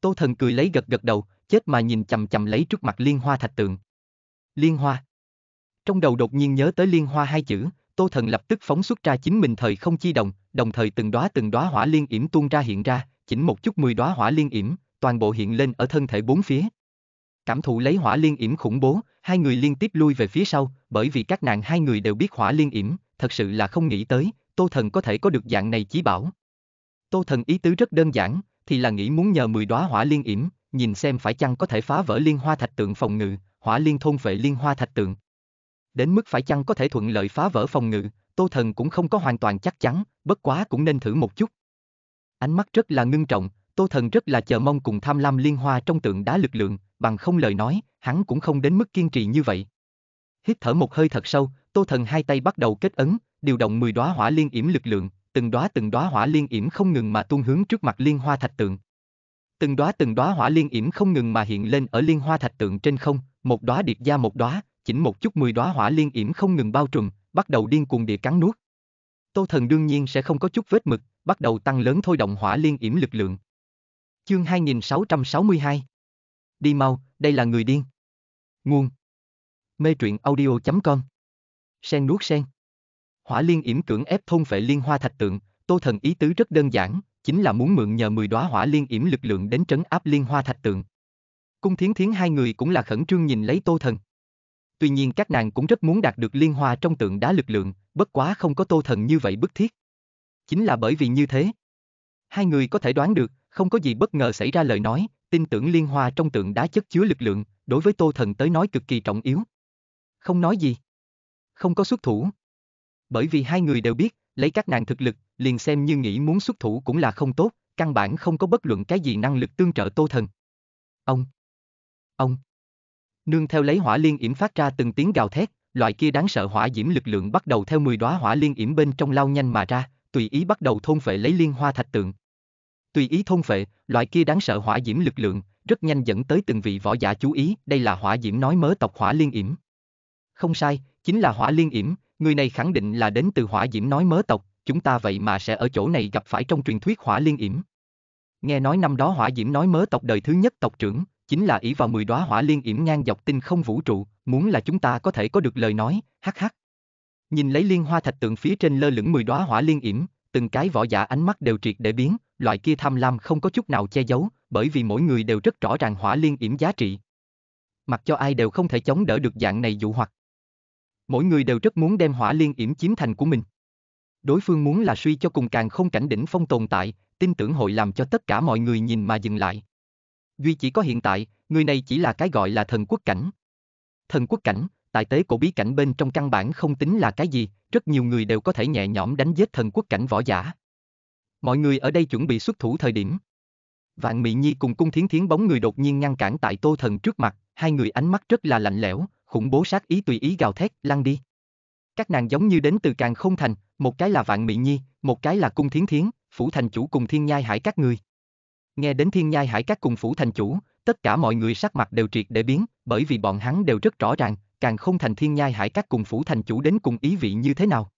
Tô Thần cười lấy gật gật đầu, chết mà nhìn chầm chầm lấy trước mặt liên hoa thạch tượng. Liên hoa. Trong đầu đột nhiên nhớ tới liên hoa hai chữ, Tô Thần lập tức phóng xuất ra chính mình thời không chi đồng, đồng thời từng đóa từng đóa hỏa liên yểm tuôn ra hiện ra, chỉnh một chút mười đóa hỏa liên yểm, toàn bộ hiện lên ở thân thể bốn phía. Cảm thụ lấy hỏa liên yểm khủng bố, hai người liên tiếp lui về phía sau, bởi vì các nàng hai người đều biết hỏa liên yểm, thật sự là không nghĩ tới, Tô Thần có thể có được dạng này chí bảo. Tô Thần ý tứ rất đơn giản, thì là nghĩ muốn nhờ 10 đóa hỏa liên yểm, nhìn xem phải chăng có thể phá vỡ liên hoa thạch tượng phòng ngự, hỏa liên thôn vệ liên hoa thạch tượng. Đến mức phải chăng có thể thuận lợi phá vỡ phòng ngự, Tô Thần cũng không có hoàn toàn chắc chắn, bất quá cũng nên thử một chút. Ánh mắt rất là ngưng trọng, Tô Thần rất là chờ mong cùng tham lam liên hoa trong tượng đá lực lượng, bằng không lời nói, hắn cũng không đến mức kiên trì như vậy. Hít thở một hơi thật sâu, Tô Thần hai tay bắt đầu kết ấn, điều động 10 đóa hỏa liên yểm lực lượng, từng đóa từng đóa hỏa liên yểm không ngừng mà tuôn hướng trước mặt liên hoa thạch tượng. Từng đóa từng đóa hỏa liên yểm không ngừng mà hiện lên ở liên hoa thạch tượng trên không, một đóa điệp ra một đóa, chỉnh một chút mười đóa hỏa liên yểm không ngừng bao trùm, bắt đầu điên cuồng địa cắn nuốt. Tô Thần đương nhiên sẽ không có chút vết mực, bắt đầu tăng lớn thôi động hỏa liên yểm lực lượng. Chương 2662 Đi mau, đây là người điên. Nguồn Mê truyện audio.com Sen nuốt sen Hỏa liên yểm cưỡng ép thôn phệ liên hoa thạch tượng, Tô Thần ý tứ rất đơn giản, chính là muốn mượn nhờ 10 đóa hỏa liên yểm lực lượng đến trấn áp liên hoa thạch tượng. Cung Thiến Thiến hai người cũng là khẩn trương nhìn lấy Tô Thần. Tuy nhiên các nàng cũng rất muốn đạt được liên hoa trong tượng đá lực lượng, bất quá không có Tô Thần như vậy bức thiết. Chính là bởi vì như thế. Hai người có thể đoán được, không có gì bất ngờ xảy ra lời nói, tin tưởng liên hoa trong tượng đá chất chứa lực lượng, đối với Tô Thần tới nói cực kỳ trọng yếu. Không nói gì. Không có xuất thủ, bởi vì hai người đều biết, lấy các nàng thực lực, liền xem như nghĩ muốn xuất thủ cũng là không tốt, căn bản không có bất luận cái gì năng lực tương trợ Tô Thần. Ông! Ông! Nương theo lấy hỏa liên yểm phát ra từng tiếng gào thét, loại kia đáng sợ hỏa diễm lực lượng bắt đầu theo 10 đóa hỏa liên yểm bên trong lao nhanh mà ra, tùy ý bắt đầu thôn phệ lấy liên hoa thạch tượng. Tùy ý thôn phệ, loại kia đáng sợ hỏa diễm lực lượng, rất nhanh dẫn tới từng vị võ giả chú ý, đây là hỏa diễm nói mớ tộc hỏa liên yểm. Không sai, chính là hỏa liên yểm, người này khẳng định là đến từ hỏa diễm nói mớ tộc, chúng ta vậy mà sẽ ở chỗ này gặp phải trong truyền thuyết hỏa liên yểm. Nghe nói năm đó hỏa diễm nói mớ tộc đời thứ nhất tộc trưởng, chính là ỷ vào mười đóa hỏa liên yểm ngang dọc tinh không vũ trụ, muốn là chúng ta có thể có được lời nói, hắc hắc. Nhìn lấy liên hoa thạch tượng phía trên lơ lửng mười đóa hỏa liên yểm, từng cái vỏ giả dạ ánh mắt đều triệt để biến, loại kia tham lam không có chút nào che giấu, bởi vì mỗi người đều rất rõ ràng hỏa liên yểm giá trị. Mặc cho ai đều không thể chống đỡ được dạng này dụ hoặc. Mỗi người đều rất muốn đem hỏa liên yểm chiếm thành của mình. Đối phương muốn là suy cho cùng càng không cảnh đỉnh phong tồn tại, tin tưởng hội làm cho tất cả mọi người nhìn mà dừng lại. Duy chỉ có hiện tại, người này chỉ là cái gọi là thần quốc cảnh. Thần quốc cảnh, tại tế cổ bí cảnh bên trong căn bản không tính là cái gì, rất nhiều người đều có thể nhẹ nhõm đánh giết thần quốc cảnh võ giả. Mọi người ở đây chuẩn bị xuất thủ thời điểm. Vạn Mỹ Nhi cùng cung thiến thiến bóng người đột nhiên ngăn cản tại tô thần trước mặt, hai người ánh mắt rất là lạnh lẽo, khủng bố sát ý tùy ý gào thét, lăn đi. Các nàng giống như đến từ càng không thành, một cái là Vạn mỹ Nhi, một cái là Cung Thiến Thiến, phủ thành chủ cùng Thiên Nhai Hải các người. Nghe đến Thiên Nhai Hải các cùng phủ thành chủ, tất cả mọi người sắc mặt đều triệt để biến, bởi vì bọn hắn đều rất rõ ràng, càng không thành Thiên Nhai Hải các cùng phủ thành chủ đến cùng ý vị như thế nào.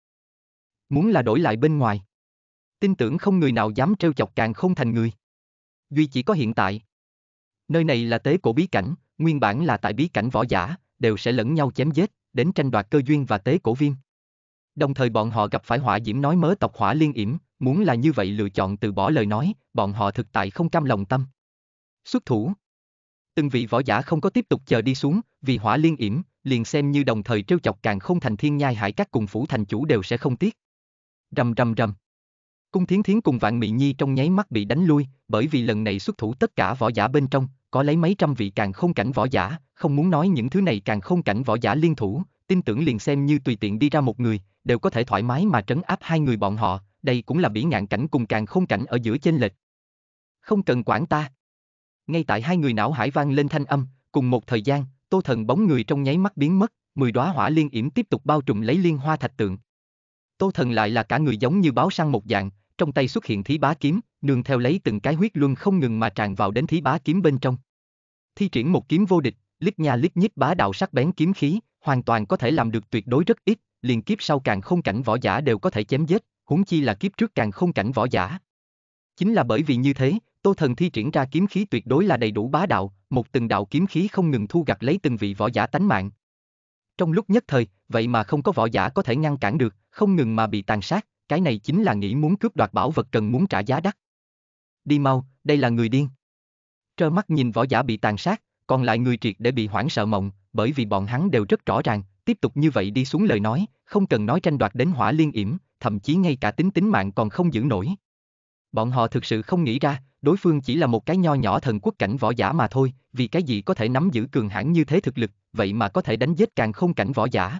Muốn là đổi lại bên ngoài. Tin tưởng không người nào dám trêu chọc càng không thành người. Duy chỉ có hiện tại. Nơi này là tế cổ bí cảnh, nguyên bản là tại bí cảnh võ giả, đều sẽ lẫn nhau chém giết, đến tranh đoạt cơ duyên và tế cổ viêm. Đồng thời bọn họ gặp phải hỏa diễm nói mớ tộc hỏa liên yểm, muốn là như vậy lựa chọn từ bỏ lời nói, bọn họ thực tại không cam lòng tâm. Xuất thủ Từng vị võ giả không có tiếp tục chờ đi xuống, vì hỏa liên yểm, liền xem như đồng thời trêu chọc càng không thành thiên nhai hải các cùng phủ thành chủ đều sẽ không tiếc. Rầm rầm rầm. Cung Thiến Thiến cùng Vạn mỹ Nhi trong nháy mắt bị đánh lui, bởi vì lần này xuất thủ tất cả võ giả bên trong, có lấy mấy trăm vị càng không cảnh võ giả, không muốn nói những thứ này càng không cảnh võ giả liên thủ, tin tưởng liền xem như tùy tiện đi ra một người, đều có thể thoải mái mà trấn áp hai người bọn họ, đây cũng là bỉ ngạn cảnh cùng càng không cảnh ở giữa chênh lệch. Không cần quản ta. Ngay tại hai người não hải vang lên thanh âm, cùng một thời gian, Tô Thần bóng người trong nháy mắt biến mất, mười đóa hỏa liên yểm tiếp tục bao trùm lấy liên hoa thạch tượng. Tô Thần lại là cả người giống như báo săn một dạng, trong tay xuất hiện thí bá kiếm, nương theo lấy từng cái huyết luân không ngừng mà tràn vào đến thí bá kiếm bên trong. Thi triển một kiếm vô địch, lít nha lít nhít bá đạo sắc bén kiếm khí, hoàn toàn có thể làm được tuyệt đối rất ít, liền kiếp sau càng không cảnh võ giả đều có thể chém giết, huống chi là kiếp trước càng không cảnh võ giả. Chính là bởi vì như thế, Tô Thần thi triển ra kiếm khí tuyệt đối là đầy đủ bá đạo, một từng đạo kiếm khí không ngừng thu gặt lấy từng vị võ giả tánh mạng. Trong lúc nhất thời, vậy mà không có võ giả có thể ngăn cản được, không ngừng mà bị tàn sát cái này chính là nghĩ muốn cướp đoạt bảo vật cần muốn trả giá đắt. Đi mau, đây là người điên. Trơ mắt nhìn võ giả bị tàn sát, còn lại người triệt để bị hoảng sợ mộng, bởi vì bọn hắn đều rất rõ ràng, tiếp tục như vậy đi xuống lời nói, không cần nói tranh đoạt đến hỏa liên yểm, thậm chí ngay cả tính tính mạng còn không giữ nổi. Bọn họ thực sự không nghĩ ra, đối phương chỉ là một cái nho nhỏ thần quốc cảnh võ giả mà thôi, vì cái gì có thể nắm giữ cường hãn như thế thực lực, vậy mà có thể đánh giết càng không cảnh võ giả.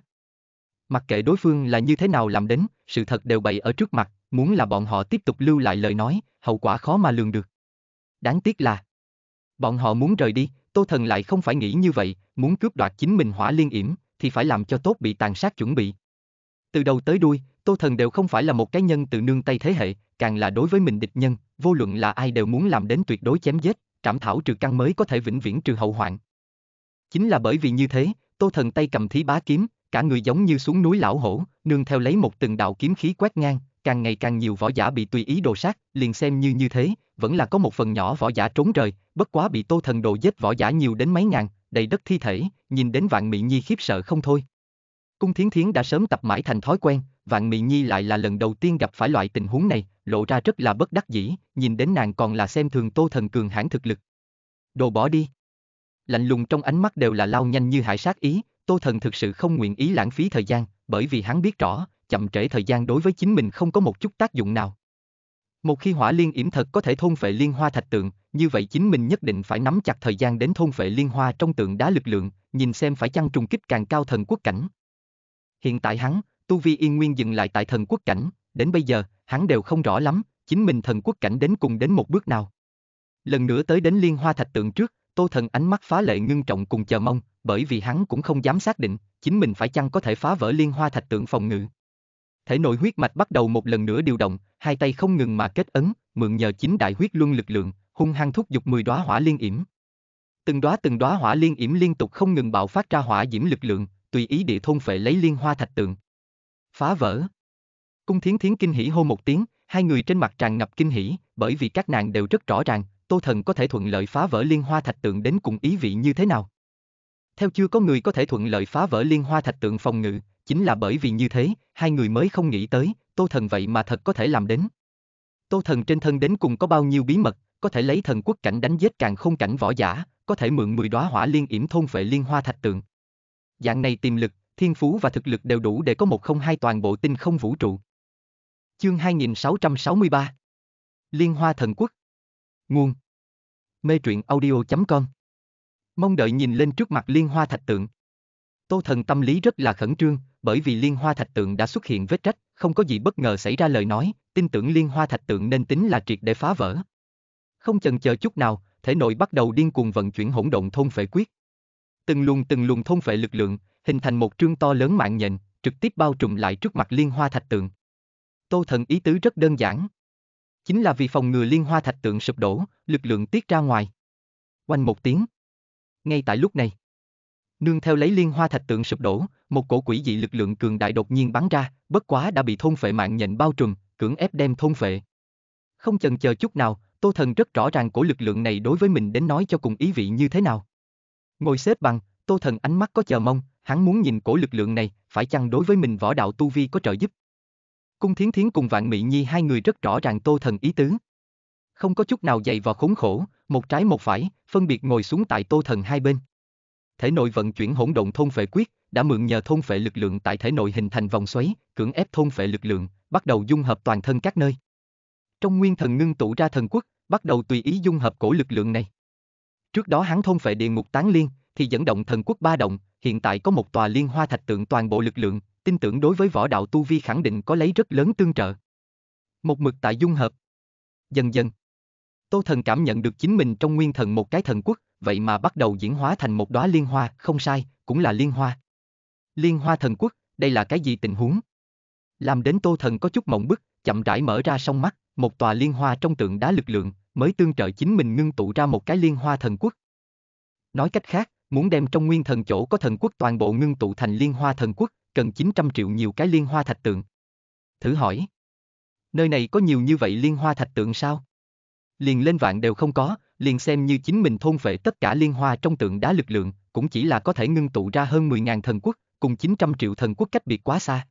Mặc kệ đối phương là như thế nào làm đến, sự thật đều bày ở trước mặt, muốn là bọn họ tiếp tục lưu lại lời nói, hậu quả khó mà lường được. Đáng tiếc là bọn họ muốn rời đi, Tô Thần lại không phải nghĩ như vậy, muốn cướp đoạt chính mình hỏa liên yểm, thì phải làm cho tốt bị tàn sát chuẩn bị. Từ đầu tới đuôi, Tô Thần đều không phải là một cái nhân tự nương tay thế hệ, càng là đối với mình địch nhân, vô luận là ai đều muốn làm đến tuyệt đối chém giết, trảm thảo trừ căn mới có thể vĩnh viễn trừ hậu hoạn. Chính là bởi vì như thế, Tô Thần tay cầm thí bá kiếm, cả người giống như xuống núi lão hổ, nương theo lấy một từng đạo kiếm khí quét ngang, càng ngày càng nhiều võ giả bị tùy ý đồ sát, liền xem như như thế, vẫn là có một phần nhỏ võ giả trốn rời, bất quá bị Tô Thần đồ giết võ giả nhiều đến mấy ngàn, đầy đất thi thể, nhìn đến Vạn mỹ Nhi khiếp sợ không thôi. Cung Thiến Thiến đã sớm tập mãi thành thói quen, Vạn mỹ Nhi lại là lần đầu tiên gặp phải loại tình huống này, lộ ra rất là bất đắc dĩ, nhìn đến nàng còn là xem thường Tô Thần cường hãn thực lực. Đồ bỏ đi. Lạnh lùng trong ánh mắt đều là lao nhanh như hải sát ý, Tô Thần thực sự không nguyện ý lãng phí thời gian, bởi vì hắn biết rõ, chậm trễ thời gian đối với chính mình không có một chút tác dụng nào. Một khi hỏa liên yểm thật có thể thôn phệ liên hoa thạch tượng, như vậy chính mình nhất định phải nắm chặt thời gian đến thôn phệ liên hoa trong tượng đá lực lượng, nhìn xem phải chăng trùng kích càng cao thần quốc cảnh. Hiện tại hắn, tu vi yên nguyên dừng lại tại thần quốc cảnh, đến bây giờ, hắn đều không rõ lắm, chính mình thần quốc cảnh đến cùng đến một bước nào. Lần nữa tới đến liên hoa thạch tượng trước, tô thần ánh mắt phá lệ ngưng trọng cùng chờ mong, bởi vì hắn cũng không dám xác định, chính mình phải chăng có thể phá vỡ liên hoa thạch tượng phòng ngự. Thể nội huyết mạch bắt đầu một lần nữa điều động, hai tay không ngừng mà kết ấn, mượn nhờ chính đại huyết luân lực lượng, hung hăng thúc giục 10 đóa hỏa liên yểm. Từng đóa từng đóa hỏa liên yểm liên tục không ngừng bạo phát ra hỏa diễm lực lượng, tùy ý địa thôn phệ lấy liên hoa thạch tượng. Phá vỡ. Cung Thiến Thiến kinh hỉ hô một tiếng, hai người trên mặt tràn ngập kinh hỉ, bởi vì các nàng đều rất rõ ràng, Tô Thần có thể thuận lợi phá vỡ liên hoa thạch tượng đến cùng ý vị như thế nào. Theo chưa có người có thể thuận lợi phá vỡ liên hoa thạch tượng phòng ngự, chính là bởi vì như thế, hai người mới không nghĩ tới, Tô Thần vậy mà thật có thể làm đến. Tô Thần trên thân đến cùng có bao nhiêu bí mật, có thể lấy thần quốc cảnh đánh giết càng không cảnh võ giả, có thể mượn 10 đóa hỏa liên yểm thôn vệ liên hoa thạch tượng. Dạng này tiềm lực, thiên phú và thực lực đều đủ để có một không hai toàn bộ tinh không vũ trụ. Chương 2663 Liên hoa thần quốc Nguồn Mê truyện audio.com mong đợi nhìn lên trước mặt liên hoa thạch tượng. Tô thần tâm lý rất là khẩn trương, bởi vì liên hoa thạch tượng đã xuất hiện vết rách, không có gì bất ngờ xảy ra lời nói, tin tưởng liên hoa thạch tượng nên tính là triệt để phá vỡ. Không chần chờ chút nào, thể nội bắt đầu điên cuồng vận chuyển hỗn động thôn phệ quyết. Từng luồng từng luồng thôn phệ lực lượng, hình thành một trương to lớn mạng nhện, trực tiếp bao trùm lại trước mặt liên hoa thạch tượng. Tô thần ý tứ rất đơn giản. Chính là vì phòng ngừa liên hoa thạch tượng sụp đổ, lực lượng tiết ra ngoài. Quanh một tiếng, ngay tại lúc này, nương theo lấy liên hoa thạch tượng sụp đổ, một cổ quỷ dị lực lượng cường đại đột nhiên bắn ra, bất quá đã bị thôn phệ mạng nhện bao trùm, cưỡng ép đem thôn phệ. Không chần chờ chút nào, Tô Thần rất rõ ràng cổ lực lượng này đối với mình đến nói cho cùng ý vị như thế nào. Ngồi xếp bằng, Tô Thần ánh mắt có chờ mong, hắn muốn nhìn cổ lực lượng này, phải chăng đối với mình võ đạo tu vi có trợ giúp. Cung Thiến Thiến cùng Vạn Mị Nhi hai người rất rõ ràng Tô Thần ý tứ. Không có chút nào dày vào khốn khổ, một trái một phải, phân biệt ngồi xuống tại tô thần hai bên. Thể nội vận chuyển hỗn độn thôn phệ quyết, đã mượn nhờ thôn phệ lực lượng tại thể nội hình thành vòng xoáy, cưỡng ép thôn phệ lực lượng, bắt đầu dung hợp toàn thân các nơi. Trong nguyên thần ngưng tụ ra thần quốc, bắt đầu tùy ý dung hợp cổ lực lượng này. Trước đó hắn thôn phệ địa ngục tán liên, thì dẫn động thần quốc ba động, hiện tại có một tòa liên hoa thạch tượng toàn bộ lực lượng, tin tưởng đối với võ đạo tu vi khẳng định có lấy rất lớn tương trợ. Một mực tại dung hợp. Dần dần, Tô Thần cảm nhận được chính mình trong nguyên thần một cái thần quốc, vậy mà bắt đầu diễn hóa thành một đóa liên hoa, không sai, cũng là liên hoa. Liên hoa thần quốc, đây là cái gì tình huống? Làm đến Tô Thần có chút mộng bức, chậm rãi mở ra song mắt, một tòa liên hoa trong tượng đá lực lượng, mới tương trợ chính mình ngưng tụ ra một cái liên hoa thần quốc. Nói cách khác, muốn đem trong nguyên thần chỗ có thần quốc toàn bộ ngưng tụ thành liên hoa thần quốc, cần 900 triệu nhiều cái liên hoa thạch tượng. Thử hỏi, nơi này có nhiều như vậy liên hoa thạch tượng sao? liền lên vạn đều không có, liền xem như chính mình thôn vệ tất cả liên hoa trong tượng đá lực lượng, cũng chỉ là có thể ngưng tụ ra hơn 10.000 thần quốc, cùng 900 triệu thần quốc cách biệt quá xa.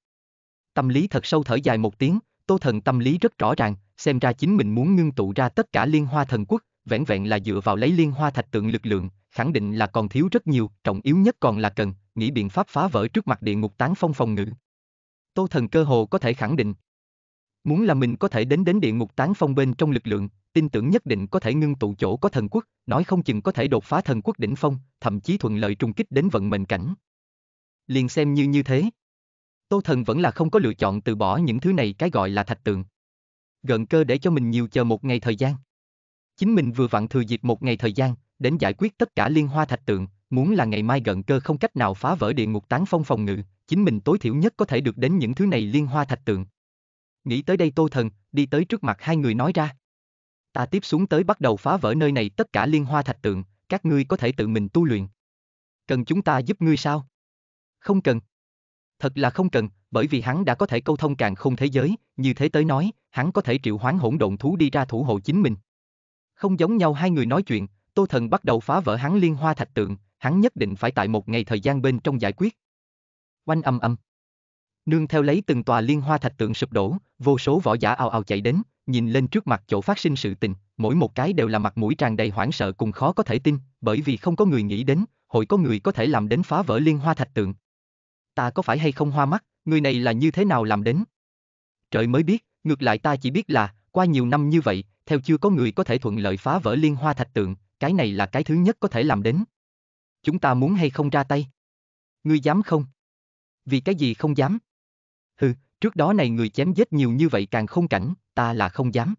Tâm lý thật sâu thở dài một tiếng, Tô Thần tâm lý rất rõ ràng, xem ra chính mình muốn ngưng tụ ra tất cả liên hoa thần quốc, vẹn vẹn là dựa vào lấy liên hoa thạch tượng lực lượng, khẳng định là còn thiếu rất nhiều, trọng yếu nhất còn là cần, nghĩ biện pháp phá vỡ trước mặt địa ngục tán phong phòng ngự. Tô Thần cơ hồ có thể khẳng định. Muốn là mình có thể đến đến địa ngục tán phong bên trong lực lượng, tin tưởng nhất định có thể ngưng tụ chỗ có thần quốc, nói không chừng có thể đột phá thần quốc đỉnh phong, thậm chí thuận lợi trùng kích đến vận mệnh cảnh. Liền xem như như thế. Tô thần vẫn là không có lựa chọn từ bỏ những thứ này cái gọi là thạch tượng. Gần cơ để cho mình nhiều chờ một ngày thời gian. Chính mình vừa vặn thừa dịp một ngày thời gian, đến giải quyết tất cả liên hoa thạch tượng, muốn là ngày mai gần cơ không cách nào phá vỡ địa ngục tán phong phòng ngự, chính mình tối thiểu nhất có thể được đến những thứ này liên hoa thạch tượng. Nghĩ tới đây Tô Thần, đi tới trước mặt hai người nói ra. Ta tiếp xuống tới bắt đầu phá vỡ nơi này tất cả liên hoa thạch tượng, các ngươi có thể tự mình tu luyện. Cần chúng ta giúp ngươi sao? Không cần. Thật là không cần, bởi vì hắn đã có thể câu thông càng không thế giới, như thế tới nói, hắn có thể triệu hoán hỗn độn thú đi ra thủ hộ chính mình. Không giống nhau hai người nói chuyện, Tô Thần bắt đầu phá vỡ hắn liên hoa thạch tượng, hắn nhất định phải tại một ngày thời gian bên trong giải quyết. Oanh âm âm. Nương theo lấy từng tòa liên hoa thạch tượng sụp đổ, vô số võ giả ào ào chạy đến, nhìn lên trước mặt chỗ phát sinh sự tình, mỗi một cái đều là mặt mũi tràn đầy hoảng sợ cùng khó có thể tin, bởi vì không có người nghĩ đến, hội có người có thể làm đến phá vỡ liên hoa thạch tượng. Ta có phải hay không hoa mắt, người này là như thế nào làm đến? Trời mới biết, ngược lại ta chỉ biết là, qua nhiều năm như vậy, theo chưa có người có thể thuận lợi phá vỡ liên hoa thạch tượng, cái này là cái thứ nhất có thể làm đến. Chúng ta muốn hay không ra tay? Ngươi dám không? Vì cái gì không dám? Hừ, trước đó này người chém giết nhiều như vậy càng không cảnh, ta là không dám.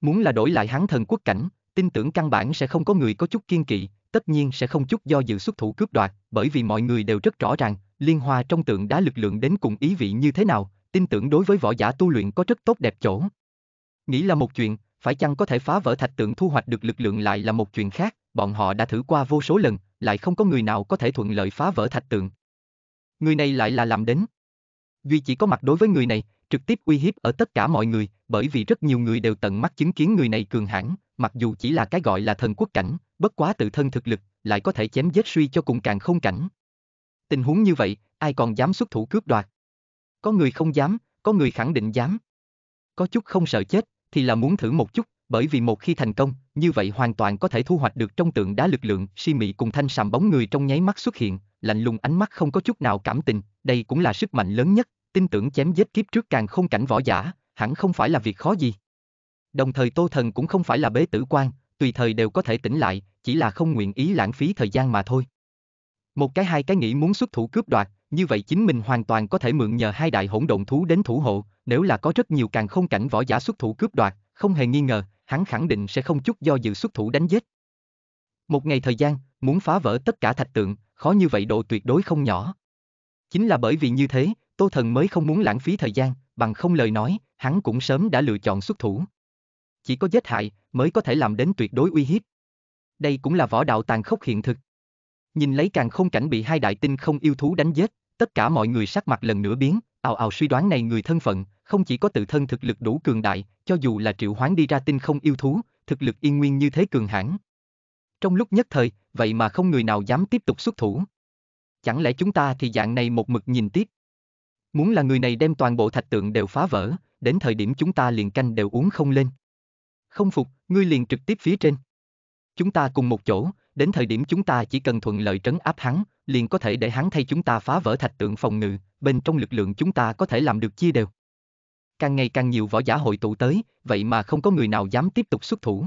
Muốn là đổi lại hắn thần quốc cảnh, tin tưởng căn bản sẽ không có người có chút kiên kỵ, tất nhiên sẽ không chút do dự xuất thủ cướp đoạt, bởi vì mọi người đều rất rõ ràng, liên hoa trong tượng đá lực lượng đến cùng ý vị như thế nào, tin tưởng đối với võ giả tu luyện có rất tốt đẹp chỗ. Nghĩ là một chuyện, phải chăng có thể phá vỡ thạch tượng thu hoạch được lực lượng lại là một chuyện khác, bọn họ đã thử qua vô số lần, lại không có người nào có thể thuận lợi phá vỡ thạch tượng. Người này lại là làm đến. Duy chỉ có mặt đối với người này, trực tiếp uy hiếp ở tất cả mọi người, bởi vì rất nhiều người đều tận mắt chứng kiến người này cường hãn, mặc dù chỉ là cái gọi là thần quốc cảnh, bất quá tự thân thực lực, lại có thể chém giết suy cho cùng càng không cảnh. Tình huống như vậy, ai còn dám xuất thủ cướp đoạt? Có người không dám, có người khẳng định dám. Có chút không sợ chết, thì là muốn thử một chút, bởi vì một khi thành công, như vậy hoàn toàn có thể thu hoạch được trong tượng đá lực lượng, si mị cùng thanh sàm bóng người trong nháy mắt xuất hiện, lạnh lùng ánh mắt không có chút nào cảm tình, đây cũng là sức mạnh lớn nhất, tin tưởng chém giết kiếp trước càng không cảnh võ giả, hẳn không phải là việc khó gì. Đồng thời Tô Thần cũng không phải là bế tử quan, tùy thời đều có thể tỉnh lại, chỉ là không nguyện ý lãng phí thời gian mà thôi. Một cái hai cái nghĩ muốn xuất thủ cướp đoạt, như vậy chính mình hoàn toàn có thể mượn nhờ hai đại hỗn độn thú đến thủ hộ, nếu là có rất nhiều càng không cảnh võ giả xuất thủ cướp đoạt, không hề nghi ngờ, hắn khẳng định sẽ không chút do dự xuất thủ đánh giết. Một ngày thời gian, muốn phá vỡ tất cả thạch tượng, khó như vậy độ tuyệt đối không nhỏ. Chính là bởi vì như thế, Tô Thần mới không muốn lãng phí thời gian, bằng không lời nói, hắn cũng sớm đã lựa chọn xuất thủ. Chỉ có giết hại mới có thể làm đến tuyệt đối uy hiếp. Đây cũng là võ đạo tàn khốc hiện thực. Nhìn lấy càng không cảnh bị hai đại tinh không yêu thú đánh giết, tất cả mọi người sắc mặt lần nữa biến, ào ào suy đoán này người thân phận, không chỉ có tự thân thực lực đủ cường đại, cho dù là triệu hoán đi ra tinh không yêu thú, thực lực yên nguyên như thế cường hãn. Trong lúc nhất thời, vậy mà không người nào dám tiếp tục xuất thủ chẳng lẽ chúng ta thì dạng này một mực nhìn tiếp? Muốn là người này đem toàn bộ thạch tượng đều phá vỡ, đến thời điểm chúng ta liền canh đều uống không lên. Không phục, ngươi liền trực tiếp phía trên. Chúng ta cùng một chỗ, đến thời điểm chúng ta chỉ cần thuận lợi trấn áp hắn, liền có thể để hắn thay chúng ta phá vỡ thạch tượng phòng ngự, bên trong lực lượng chúng ta có thể làm được chia đều. Càng ngày càng nhiều võ giả hội tụ tới, vậy mà không có người nào dám tiếp tục xuất thủ.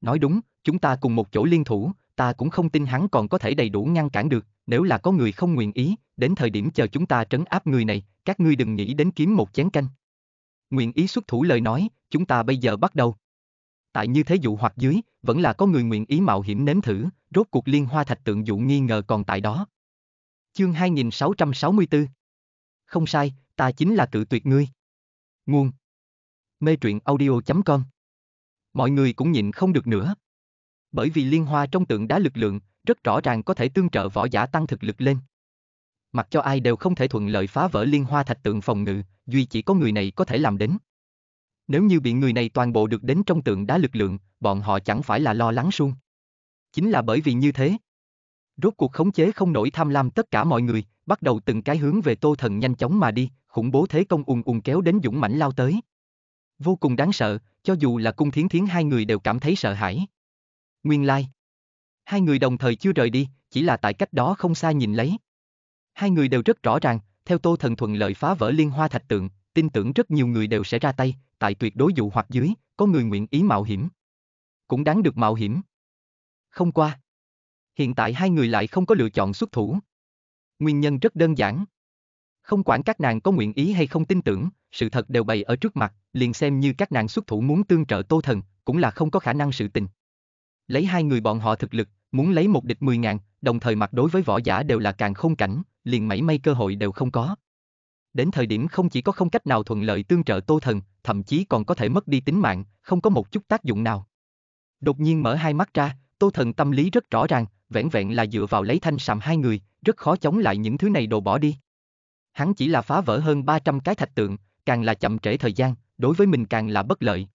Nói đúng, chúng ta cùng một chỗ liên thủ, ta cũng không tin hắn còn có thể đầy đủ ngăn cản được, nếu là có người không nguyện ý, đến thời điểm chờ chúng ta trấn áp người này, các ngươi đừng nghĩ đến kiếm một chén canh. Nguyện ý xuất thủ lời nói, chúng ta bây giờ bắt đầu. Tại như thế dụ hoặc dưới, vẫn là có người nguyện ý mạo hiểm nếm thử, rốt cuộc liên hoa thạch tượng dụ nghi ngờ còn tại đó. Chương 2664 Không sai, ta chính là cự tuyệt ngươi. Nguồn Mê truyện audio.com Mọi người cũng nhịn không được nữa, bởi vì liên hoa trong tượng đá lực lượng, rất rõ ràng có thể tương trợ võ giả tăng thực lực lên. Mặc cho ai đều không thể thuận lợi phá vỡ liên hoa thạch tượng phòng ngự, duy chỉ có người này có thể làm đến. Nếu như bị người này toàn bộ được đến trong tượng đá lực lượng, bọn họ chẳng phải là lo lắng suông. Chính là bởi vì như thế. Rốt cuộc khống chế không nổi tham lam tất cả mọi người, bắt đầu từng cái hướng về tô thần nhanh chóng mà đi, khủng bố thế công ùn ùn kéo đến dũng mãnh lao tới. Vô cùng đáng sợ, cho dù là cung thiến thiến hai người đều cảm thấy sợ hãi. Nguyên lai. Like. Hai người đồng thời chưa rời đi, chỉ là tại cách đó không xa nhìn lấy. Hai người đều rất rõ ràng, theo Tô Thần thuận lợi phá vỡ liên hoa thạch tượng, tin tưởng rất nhiều người đều sẽ ra tay, tại tuyệt đối dụ hoặc dưới, có người nguyện ý mạo hiểm. Cũng đáng được mạo hiểm. Không qua. Hiện tại hai người lại không có lựa chọn xuất thủ. Nguyên nhân rất đơn giản. Không quản các nàng có nguyện ý hay không tin tưởng, sự thật đều bày ở trước mặt, liền xem như các nàng xuất thủ muốn tương trợ Tô Thần, cũng là không có khả năng sự tình lấy hai người bọn họ thực lực, muốn lấy một địch 10 ngàn, đồng thời mặt đối với võ giả đều là càng không cảnh, liền mảy may cơ hội đều không có. Đến thời điểm không chỉ có không cách nào thuận lợi tương trợ Tô Thần, thậm chí còn có thể mất đi tính mạng, không có một chút tác dụng nào. Đột nhiên mở hai mắt ra, Tô Thần tâm lý rất rõ ràng, vẹn vẹn là dựa vào lấy thanh sàm hai người, rất khó chống lại những thứ này đồ bỏ đi. Hắn chỉ là phá vỡ hơn 300 cái thạch tượng, càng là chậm trễ thời gian, đối với mình càng là bất lợi.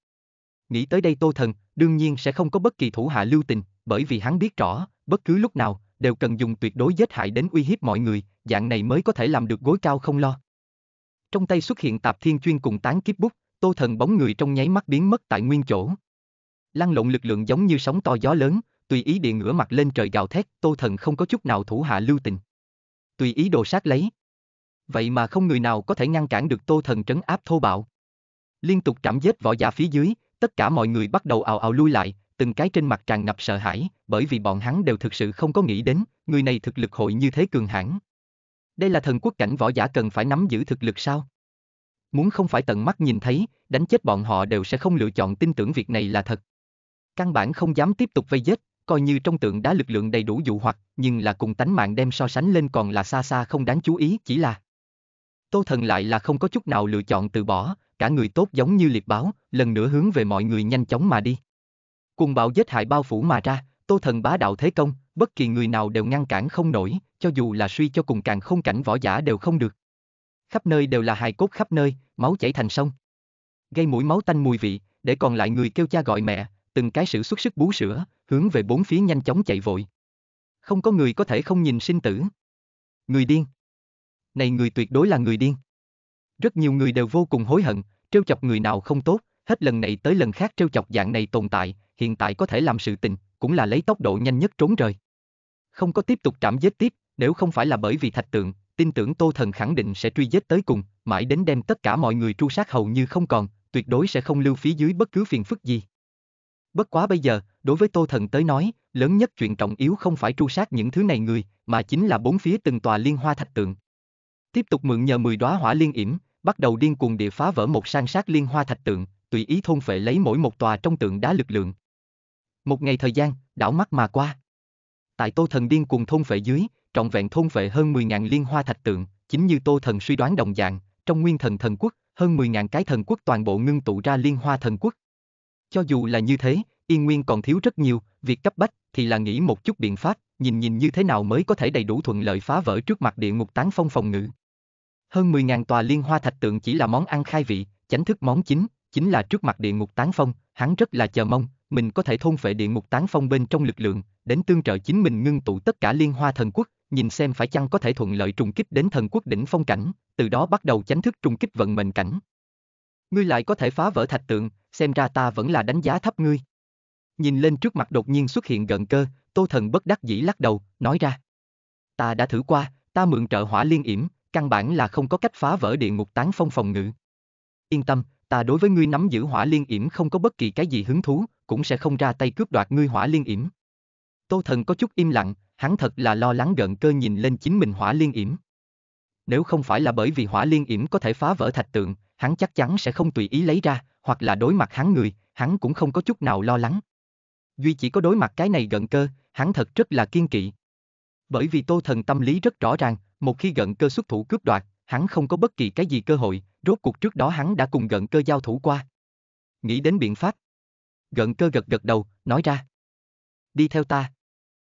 Nghĩ tới đây Tô Thần, đương nhiên sẽ không có bất kỳ thủ hạ lưu tình, bởi vì hắn biết rõ, bất cứ lúc nào, đều cần dùng tuyệt đối giết hại đến uy hiếp mọi người, dạng này mới có thể làm được gối cao không lo. Trong tay xuất hiện tạp thiên chuyên cùng tán kiếp bút, tô thần bóng người trong nháy mắt biến mất tại nguyên chỗ. Lăn lộn lực lượng giống như sóng to gió lớn, tùy ý địa ngửa mặt lên trời gào thét, tô thần không có chút nào thủ hạ lưu tình. Tùy ý đồ sát lấy. Vậy mà không người nào có thể ngăn cản được tô thần trấn áp thô bạo. Liên tục trảm giết võ giả dạ phía dưới, Tất cả mọi người bắt đầu ào ào lui lại, từng cái trên mặt tràn ngập sợ hãi, bởi vì bọn hắn đều thực sự không có nghĩ đến, người này thực lực hội như thế cường hãn. Đây là thần quốc cảnh võ giả cần phải nắm giữ thực lực sao? Muốn không phải tận mắt nhìn thấy, đánh chết bọn họ đều sẽ không lựa chọn tin tưởng việc này là thật. Căn bản không dám tiếp tục vây giết, coi như trong tượng đá lực lượng đầy đủ dụ hoặc, nhưng là cùng tánh mạng đem so sánh lên còn là xa xa không đáng chú ý, chỉ là. Tô thần lại là không có chút nào lựa chọn từ bỏ, cả người tốt giống như liệt báo, lần nữa hướng về mọi người nhanh chóng mà đi. Cùng bạo giết hại bao phủ mà ra, tô thần bá đạo thế công, bất kỳ người nào đều ngăn cản không nổi, cho dù là suy cho cùng càng không cảnh võ giả đều không được. Khắp nơi đều là hài cốt khắp nơi, máu chảy thành sông. Gây mũi máu tanh mùi vị, để còn lại người kêu cha gọi mẹ, từng cái sự xuất sức bú sữa, hướng về bốn phía nhanh chóng chạy vội. Không có người có thể không nhìn sinh tử. Người điên. Này người tuyệt đối là người điên. Rất nhiều người đều vô cùng hối hận, trêu chọc người nào không tốt, hết lần này tới lần khác trêu chọc dạng này tồn tại, hiện tại có thể làm sự tình, cũng là lấy tốc độ nhanh nhất trốn rời. Không có tiếp tục trảm giết tiếp, nếu không phải là bởi vì thạch tượng, tin tưởng Tô Thần khẳng định sẽ truy giết tới cùng, mãi đến đem tất cả mọi người tru sát hầu như không còn, tuyệt đối sẽ không lưu phí dưới bất cứ phiền phức gì. Bất quá bây giờ, đối với Tô Thần tới nói, lớn nhất chuyện trọng yếu không phải tru sát những thứ này người, mà chính là bốn phía từng tòa liên hoa thạch tượng. Tiếp tục mượn nhờ 10 đóa hỏa liên yểm, bắt đầu điên cuồng địa phá vỡ một san sát liên hoa thạch tượng, tùy ý thôn phệ lấy mỗi một tòa trong tượng đá lực lượng. Một ngày thời gian, đảo mắt mà qua. Tại Tô Thần điên cuồng thôn phệ dưới, trọng vẹn thôn phệ hơn 10.000 liên hoa thạch tượng, chính như Tô Thần suy đoán đồng dạng, trong nguyên thần thần quốc, hơn 10.000 cái thần quốc toàn bộ ngưng tụ ra liên hoa thần quốc. Cho dù là như thế, Yên Nguyên còn thiếu rất nhiều, việc cấp bách thì là nghĩ một chút biện pháp, nhìn nhìn như thế nào mới có thể đầy đủ thuận lợi phá vỡ trước mặt địa ngục tán phong phòng ngự. Hơn 10.000 tòa liên hoa thạch tượng chỉ là món ăn khai vị, chánh thức món chính, chính là trước mặt địa ngục tán phong, hắn rất là chờ mong, mình có thể thôn phệ địa ngục tán phong bên trong lực lượng, đến tương trợ chính mình ngưng tụ tất cả liên hoa thần quốc, nhìn xem phải chăng có thể thuận lợi trùng kích đến thần quốc đỉnh phong cảnh, từ đó bắt đầu chánh thức trùng kích vận mệnh cảnh. Ngươi lại có thể phá vỡ thạch tượng, xem ra ta vẫn là đánh giá thấp ngươi. Nhìn lên trước mặt đột nhiên xuất hiện gần cơ, Tô Thần bất đắc dĩ lắc đầu, nói ra. Ta đã thử qua, ta mượn trợ hỏa liên yểm, căn bản là không có cách phá vỡ địa ngục tán phong phòng ngự. Yên tâm, ta đối với ngươi nắm giữ hỏa liên yểm không có bất kỳ cái gì hứng thú, cũng sẽ không ra tay cướp đoạt ngươi hỏa liên yểm. Tô thần có chút im lặng, hắn thật là lo lắng gần cơ nhìn lên chính mình hỏa liên yểm. Nếu không phải là bởi vì hỏa liên yểm có thể phá vỡ thạch tượng, hắn chắc chắn sẽ không tùy ý lấy ra, hoặc là đối mặt hắn người, hắn cũng không có chút nào lo lắng. Duy chỉ có đối mặt cái này gần cơ, hắn thật rất là kiên kỵ. Bởi vì tô thần tâm lý rất rõ ràng, một khi gận cơ xuất thủ cướp đoạt, hắn không có bất kỳ cái gì cơ hội, rốt cuộc trước đó hắn đã cùng gận cơ giao thủ qua. Nghĩ đến biện pháp. Gận cơ gật gật đầu, nói ra. Đi theo ta.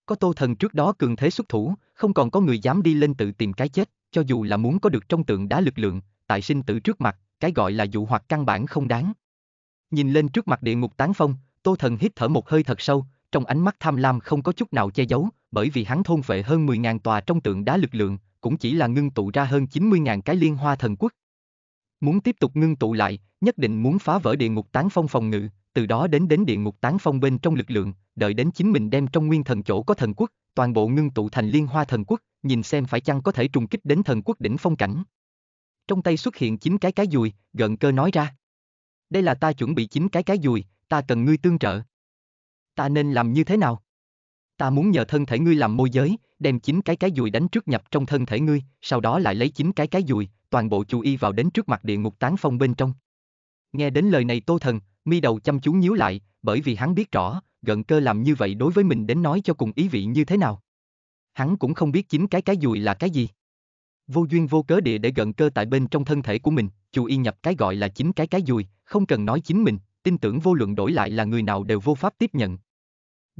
Có tô thần trước đó cường thế xuất thủ, không còn có người dám đi lên tự tìm cái chết, cho dù là muốn có được trong tượng đá lực lượng, tại sinh tử trước mặt, cái gọi là dụ hoặc căn bản không đáng. Nhìn lên trước mặt địa ngục tán phong, tô thần hít thở một hơi thật sâu, trong ánh mắt tham lam không có chút nào che giấu, bởi vì hắn thôn vệ hơn 10.000 tòa trong tượng đá lực lượng, cũng chỉ là ngưng tụ ra hơn 90.000 cái liên hoa thần quốc. Muốn tiếp tục ngưng tụ lại, nhất định muốn phá vỡ địa ngục tán phong phòng ngự, từ đó đến đến địa ngục tán phong bên trong lực lượng, đợi đến chính mình đem trong nguyên thần chỗ có thần quốc, toàn bộ ngưng tụ thành liên hoa thần quốc, nhìn xem phải chăng có thể trùng kích đến thần quốc đỉnh phong cảnh. Trong tay xuất hiện chín cái cái dùi, gần cơ nói ra. Đây là ta chuẩn bị chín cái cái dùi, ta cần ngươi tương trợ. Ta nên làm như thế nào? Ta muốn nhờ thân thể ngươi làm môi giới, đem chín cái cái dùi đánh trước nhập trong thân thể ngươi, sau đó lại lấy chín cái cái dùi, toàn bộ chú y vào đến trước mặt địa ngục tán phong bên trong. Nghe đến lời này Tô Thần, mi đầu chăm chú nhíu lại, bởi vì hắn biết rõ, gần cơ làm như vậy đối với mình đến nói cho cùng ý vị như thế nào. Hắn cũng không biết chín cái cái dùi là cái gì. Vô duyên vô cớ địa để gần cơ tại bên trong thân thể của mình, chú y nhập cái gọi là chính cái cái dùi, không cần nói chính mình, tin tưởng vô luận đổi lại là người nào đều vô pháp tiếp nhận.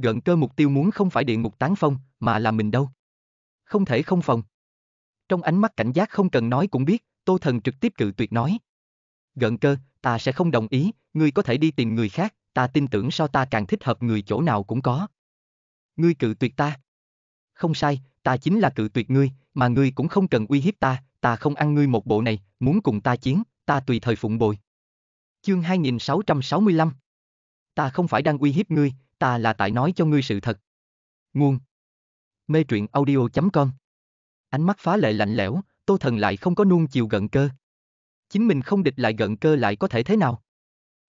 Gận cơ mục tiêu muốn không phải địa ngục tán phong, mà là mình đâu. Không thể không phòng. Trong ánh mắt cảnh giác không cần nói cũng biết, Tô Thần trực tiếp cự tuyệt nói. Gận cơ, ta sẽ không đồng ý, ngươi có thể đi tìm người khác, ta tin tưởng sao ta càng thích hợp người chỗ nào cũng có. Ngươi cự tuyệt ta. Không sai, ta chính là cự tuyệt ngươi, mà ngươi cũng không cần uy hiếp ta, ta không ăn ngươi một bộ này, muốn cùng ta chiến, ta tùy thời phụng bồi. Chương 2665 Ta không phải đang uy hiếp ngươi, ta là tại nói cho ngươi sự thật. Nguồn Mê truyện audio.com Ánh mắt phá lệ lạnh lẽo, tô thần lại không có nuông chiều gận cơ. Chính mình không địch lại gận cơ lại có thể thế nào?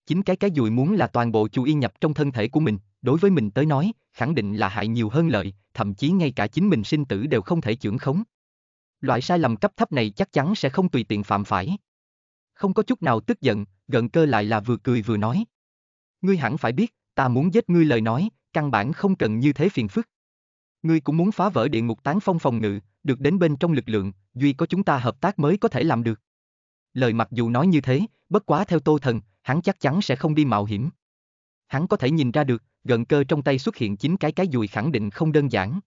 Chính cái cái dùi muốn là toàn bộ chủ y nhập trong thân thể của mình, đối với mình tới nói, khẳng định là hại nhiều hơn lợi, thậm chí ngay cả chính mình sinh tử đều không thể chưởng khống. Loại sai lầm cấp thấp này chắc chắn sẽ không tùy tiện phạm phải. Không có chút nào tức giận, gận cơ lại là vừa cười vừa nói. Ngươi hẳn phải biết, ta muốn giết ngươi lời nói, căn bản không cần như thế phiền phức. Ngươi cũng muốn phá vỡ địa ngục tán phong phòng ngự, được đến bên trong lực lượng, duy có chúng ta hợp tác mới có thể làm được. Lời mặc dù nói như thế, bất quá theo tô thần, hắn chắc chắn sẽ không đi mạo hiểm. Hắn có thể nhìn ra được, gần cơ trong tay xuất hiện chín cái cái dùi khẳng định không đơn giản.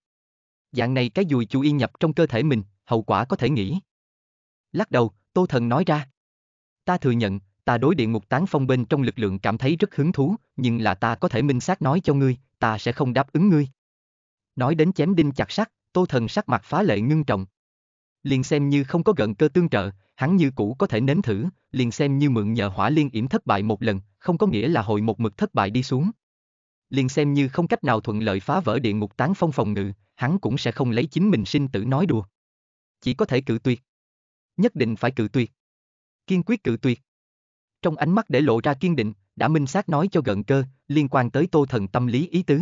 Dạng này cái dùi chủ y nhập trong cơ thể mình, hậu quả có thể nghĩ. Lắc đầu, tô thần nói ra. Ta thừa nhận, ta đối địa ngục tán phong bên trong lực lượng cảm thấy rất hứng thú, nhưng là ta có thể minh xác nói cho ngươi, ta sẽ không đáp ứng ngươi. Nói đến chém đinh chặt sắt, tô thần sắc mặt phá lệ ngưng trọng. Liền xem như không có gần cơ tương trợ, hắn như cũ có thể nếm thử, liền xem như mượn nhờ hỏa liên yểm thất bại một lần, không có nghĩa là hồi một mực thất bại đi xuống. Liền xem như không cách nào thuận lợi phá vỡ địa ngục tán phong phòng ngự, hắn cũng sẽ không lấy chính mình sinh tử nói đùa. Chỉ có thể cự tuyệt. Nhất định phải cự tuyệt. Kiên quyết cự tuyệt trong ánh mắt để lộ ra kiên định, đã minh xác nói cho gần cơ, liên quan tới Tô Thần tâm lý ý tứ.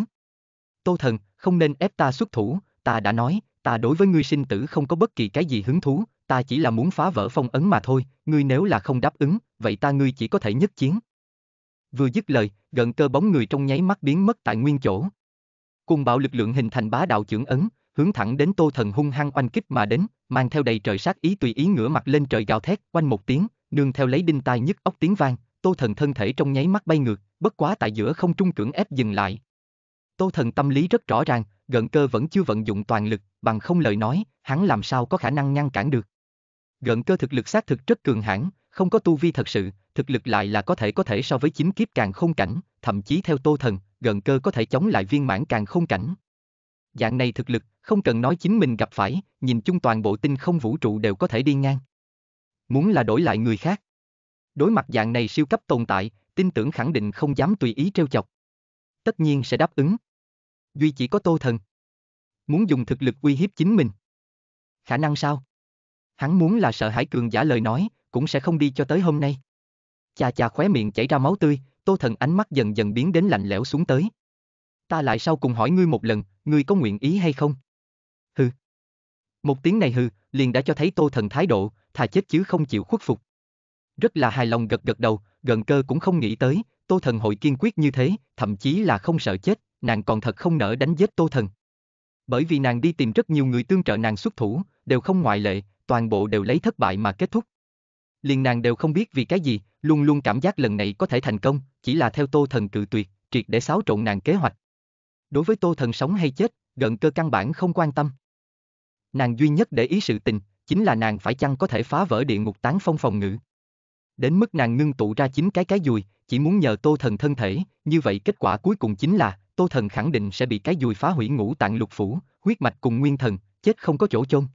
Tô Thần, không nên ép ta xuất thủ, ta đã nói, ta đối với ngươi sinh tử không có bất kỳ cái gì hứng thú, ta chỉ là muốn phá vỡ phong ấn mà thôi, ngươi nếu là không đáp ứng, vậy ta ngươi chỉ có thể nhất chiến. Vừa dứt lời, gần cơ bóng người trong nháy mắt biến mất tại nguyên chỗ. Cùng bạo lực lượng hình thành bá đạo trưởng ấn, hướng thẳng đến Tô Thần hung hăng oanh kích mà đến, mang theo đầy trời sát ý tùy ý ngửa mặt lên trời gào thét, oanh một tiếng, nương theo lấy đinh tai nhức óc tiếng vang, Tô Thần thân thể trong nháy mắt bay ngược, bất quá tại giữa không trung cưỡng ép dừng lại. Tô Thần tâm lý rất rõ ràng, gần cơ vẫn chưa vận dụng toàn lực, bằng không lời nói, hắn làm sao có khả năng ngăn cản được. gần cơ thực lực xác thực rất cường hãn, không có tu vi thật sự, thực lực lại là có thể có thể so với chính kiếp càng không cảnh, thậm chí theo Tô Thần, gần cơ có thể chống lại viên mãn càng không cảnh. Dạng này thực lực, không cần nói chính mình gặp phải, nhìn chung toàn bộ tinh không vũ trụ đều có thể đi ngang. Muốn là đổi lại người khác. Đối mặt dạng này siêu cấp tồn tại, tin tưởng khẳng định không dám tùy ý trêu chọc. Tất nhiên sẽ đáp ứng. Duy chỉ có tô thần. Muốn dùng thực lực uy hiếp chính mình. Khả năng sao? Hắn muốn là sợ hải cường giả lời nói, cũng sẽ không đi cho tới hôm nay. Chà chà khóe miệng chảy ra máu tươi, tô thần ánh mắt dần dần biến đến lạnh lẽo xuống tới. Ta lại sau cùng hỏi ngươi một lần, ngươi có nguyện ý hay không? Hừ. Một tiếng này hừ, liền đã cho thấy tô thần thái độ, thà chết chứ không chịu khuất phục. Rất là hài lòng gật gật đầu, gần cơ cũng không nghĩ tới, Tô Thần hội kiên quyết như thế, thậm chí là không sợ chết, nàng còn thật không nỡ đánh giết Tô Thần. Bởi vì nàng đi tìm rất nhiều người tương trợ nàng xuất thủ, đều không ngoại lệ, toàn bộ đều lấy thất bại mà kết thúc. Liền nàng đều không biết vì cái gì, luôn luôn cảm giác lần này có thể thành công, chỉ là theo Tô Thần cự tuyệt, triệt để xáo trộn nàng kế hoạch. Đối với Tô Thần sống hay chết, gần cơ căn bản không quan tâm. Nàng duy nhất để ý sự tình, chính là nàng phải chăng có thể phá vỡ địa ngục tán phong phòng ngự. Đến mức nàng ngưng tụ ra chính cái cái dùi, chỉ muốn nhờ tô thần thân thể, như vậy kết quả cuối cùng chính là, tô thần khẳng định sẽ bị cái dùi phá hủy ngũ tạng lục phủ, huyết mạch cùng nguyên thần, chết không có chỗ chôn.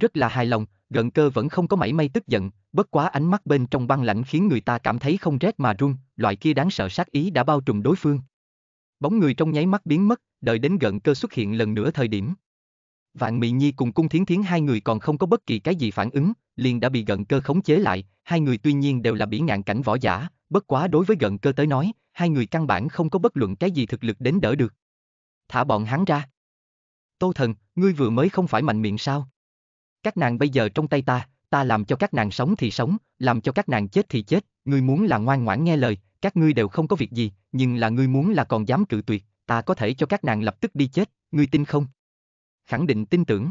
Rất là hài lòng, gần cơ vẫn không có mảy may tức giận, bất quá ánh mắt bên trong băng lạnh khiến người ta cảm thấy không rét mà run, loại kia đáng sợ sát ý đã bao trùm đối phương. Bóng người trong nháy mắt biến mất, đợi đến gần cơ xuất hiện lần nữa thời điểm, Vạn Mị Nhi cùng Cung Thiến Thiến hai người còn không có bất kỳ cái gì phản ứng, liền đã bị gần cơ khống chế lại, hai người tuy nhiên đều là bỉ ngạn cảnh võ giả, bất quá đối với gần cơ tới nói, hai người căn bản không có bất luận cái gì thực lực đến đỡ được. Thả bọn hắn ra. Tô thần, ngươi vừa mới không phải mạnh miệng sao? Các nàng bây giờ trong tay ta, ta làm cho các nàng sống thì sống, làm cho các nàng chết thì chết, ngươi muốn là ngoan ngoãn nghe lời, các ngươi đều không có việc gì, nhưng là ngươi muốn là còn dám cự tuyệt, ta có thể cho các nàng lập tức đi chết, ngươi tin không? khẳng định tin tưởng.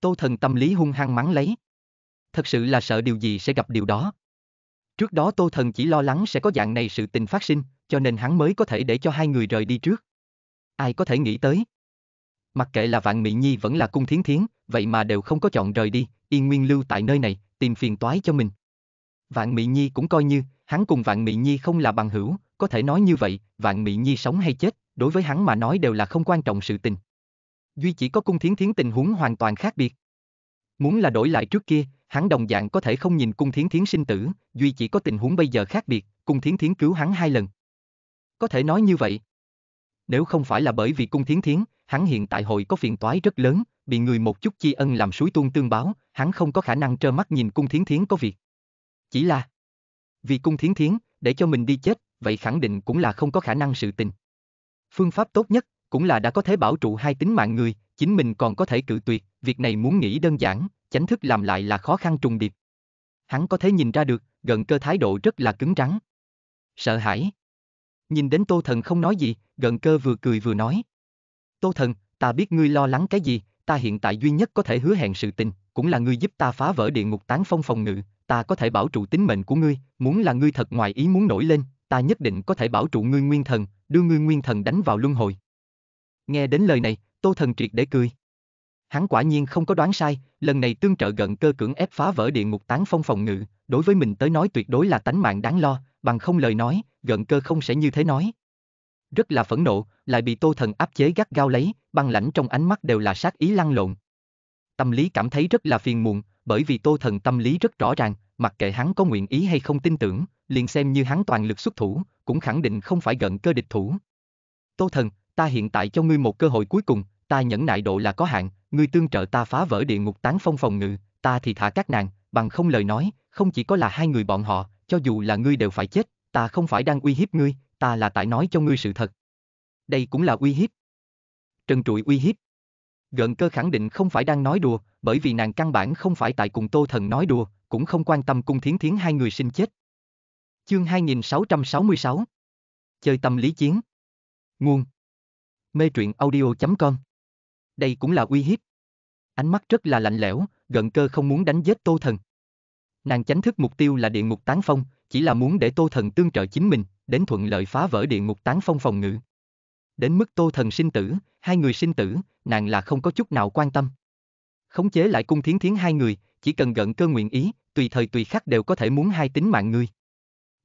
Tô thần tâm lý hung hăng mắng lấy. Thật sự là sợ điều gì sẽ gặp điều đó. Trước đó Tô Thần chỉ lo lắng sẽ có dạng này sự tình phát sinh, cho nên hắn mới có thể để cho hai người rời đi trước. Ai có thể nghĩ tới? Mặc kệ là Vạn Mỹ Nhi vẫn là cung thiến thiến, vậy mà đều không có chọn rời đi, yên nguyên lưu tại nơi này, tìm phiền toái cho mình. Vạn Mỹ Nhi cũng coi như, hắn cùng Vạn Mỹ Nhi không là bằng hữu, có thể nói như vậy, Vạn Mỹ Nhi sống hay chết, đối với hắn mà nói đều là không quan trọng sự tình duy chỉ có cung thiến thiến tình huống hoàn toàn khác biệt. Muốn là đổi lại trước kia, hắn đồng dạng có thể không nhìn cung thiến thiến sinh tử, duy chỉ có tình huống bây giờ khác biệt, cung thiến thiến cứu hắn hai lần. Có thể nói như vậy. Nếu không phải là bởi vì cung thiến thiến, hắn hiện tại hội có phiền toái rất lớn, bị người một chút chi ân làm suối tuôn tương báo, hắn không có khả năng trơ mắt nhìn cung thiến thiến có việc. Chỉ là vì cung thiến thiến, để cho mình đi chết, vậy khẳng định cũng là không có khả năng sự tình. Phương pháp tốt nhất cũng là đã có thể bảo trụ hai tính mạng người, chính mình còn có thể cự tuyệt, việc này muốn nghĩ đơn giản, chánh thức làm lại là khó khăn trùng điệp. Hắn có thể nhìn ra được, gần cơ thái độ rất là cứng rắn. Sợ hãi. Nhìn đến Tô Thần không nói gì, gần cơ vừa cười vừa nói. Tô Thần, ta biết ngươi lo lắng cái gì, ta hiện tại duy nhất có thể hứa hẹn sự tình, cũng là ngươi giúp ta phá vỡ địa ngục tán phong phòng ngự, ta có thể bảo trụ tính mệnh của ngươi, muốn là ngươi thật ngoài ý muốn nổi lên, ta nhất định có thể bảo trụ ngươi nguyên thần, đưa ngươi nguyên thần đánh vào luân hồi. Nghe đến lời này, Tô Thần triệt để cười. Hắn quả nhiên không có đoán sai, lần này tương trợ gần cơ cưỡng ép phá vỡ địa ngục tán phong phòng ngự, đối với mình tới nói tuyệt đối là tánh mạng đáng lo, bằng không lời nói, gần cơ không sẽ như thế nói. Rất là phẫn nộ, lại bị Tô Thần áp chế gắt gao lấy, băng lãnh trong ánh mắt đều là sát ý lăn lộn. Tâm lý cảm thấy rất là phiền muộn, bởi vì Tô Thần tâm lý rất rõ ràng, mặc kệ hắn có nguyện ý hay không tin tưởng, liền xem như hắn toàn lực xuất thủ, cũng khẳng định không phải gần cơ địch thủ. Tô Thần, ta hiện tại cho ngươi một cơ hội cuối cùng, ta nhẫn nại độ là có hạn, ngươi tương trợ ta phá vỡ địa ngục tán phong phòng ngự, ta thì thả các nàng, bằng không lời nói, không chỉ có là hai người bọn họ, cho dù là ngươi đều phải chết, ta không phải đang uy hiếp ngươi, ta là tại nói cho ngươi sự thật. Đây cũng là uy hiếp. Trần trụi uy hiếp. Gợn cơ khẳng định không phải đang nói đùa, bởi vì nàng căn bản không phải tại cùng Tô Thần nói đùa, cũng không quan tâm cung thiến thiến hai người sinh chết. Chương 2666 Chơi tâm lý chiến Nguồn Mê truyện audio.com Đây cũng là uy hiếp. Ánh mắt rất là lạnh lẽo, gần cơ không muốn đánh giết Tô Thần. Nàng chánh thức mục tiêu là địa ngục tán phong, chỉ là muốn để Tô Thần tương trợ chính mình, đến thuận lợi phá vỡ địa ngục tán phong phòng ngự. Đến mức Tô Thần sinh tử, hai người sinh tử, nàng là không có chút nào quan tâm. Khống chế lại cung thiến thiến hai người, chỉ cần gận cơ nguyện ý, tùy thời tùy khắc đều có thể muốn hai tính mạng ngươi.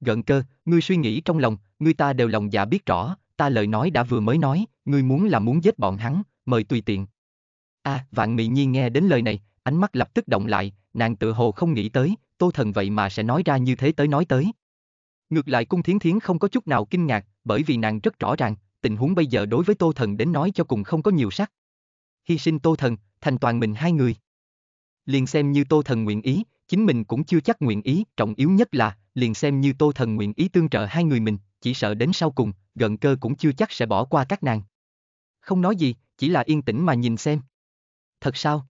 Gận cơ, ngươi suy nghĩ trong lòng, ngươi ta đều lòng dạ biết rõ, ta lời nói đã vừa mới nói, ngươi muốn là muốn giết bọn hắn, mời tùy tiện. A, à, vạn mị nhi nghe đến lời này, ánh mắt lập tức động lại, nàng tự hồ không nghĩ tới, tô thần vậy mà sẽ nói ra như thế tới nói tới. Ngược lại cung thiến thiến không có chút nào kinh ngạc, bởi vì nàng rất rõ ràng, tình huống bây giờ đối với tô thần đến nói cho cùng không có nhiều sắc. Hy sinh tô thần, thành toàn mình hai người. Liền xem như tô thần nguyện ý, chính mình cũng chưa chắc nguyện ý, trọng yếu nhất là, liền xem như tô thần nguyện ý tương trợ hai người mình, chỉ sợ đến sau cùng, gần cơ cũng chưa chắc sẽ bỏ qua các nàng không nói gì, chỉ là yên tĩnh mà nhìn xem. Thật sao?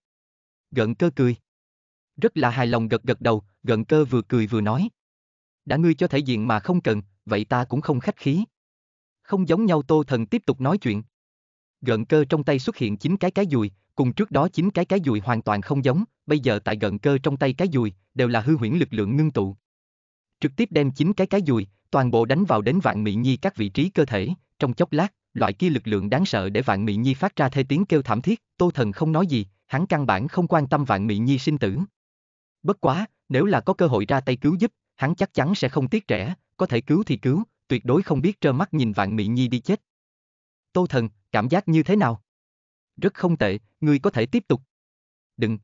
Gận cơ cười. Rất là hài lòng gật gật đầu, gận cơ vừa cười vừa nói. Đã ngươi cho thể diện mà không cần, vậy ta cũng không khách khí. Không giống nhau tô thần tiếp tục nói chuyện. Gận cơ trong tay xuất hiện chín cái cái dùi, cùng trước đó chín cái cái dùi hoàn toàn không giống, bây giờ tại gận cơ trong tay cái dùi, đều là hư huyễn lực lượng ngưng tụ. Trực tiếp đem chín cái cái dùi, toàn bộ đánh vào đến vạn mỹ nhi các vị trí cơ thể, trong chốc lát, loại kia lực lượng đáng sợ để Vạn Mị Nhi phát ra thê tiếng kêu thảm thiết, Tô Thần không nói gì, hắn căn bản không quan tâm Vạn Mị Nhi sinh tử. Bất quá, nếu là có cơ hội ra tay cứu giúp, hắn chắc chắn sẽ không tiếc rẻ, có thể cứu thì cứu, tuyệt đối không biết trơ mắt nhìn Vạn Mị Nhi đi chết. Tô Thần, cảm giác như thế nào? Rất không tệ, ngươi có thể tiếp tục. Đừng.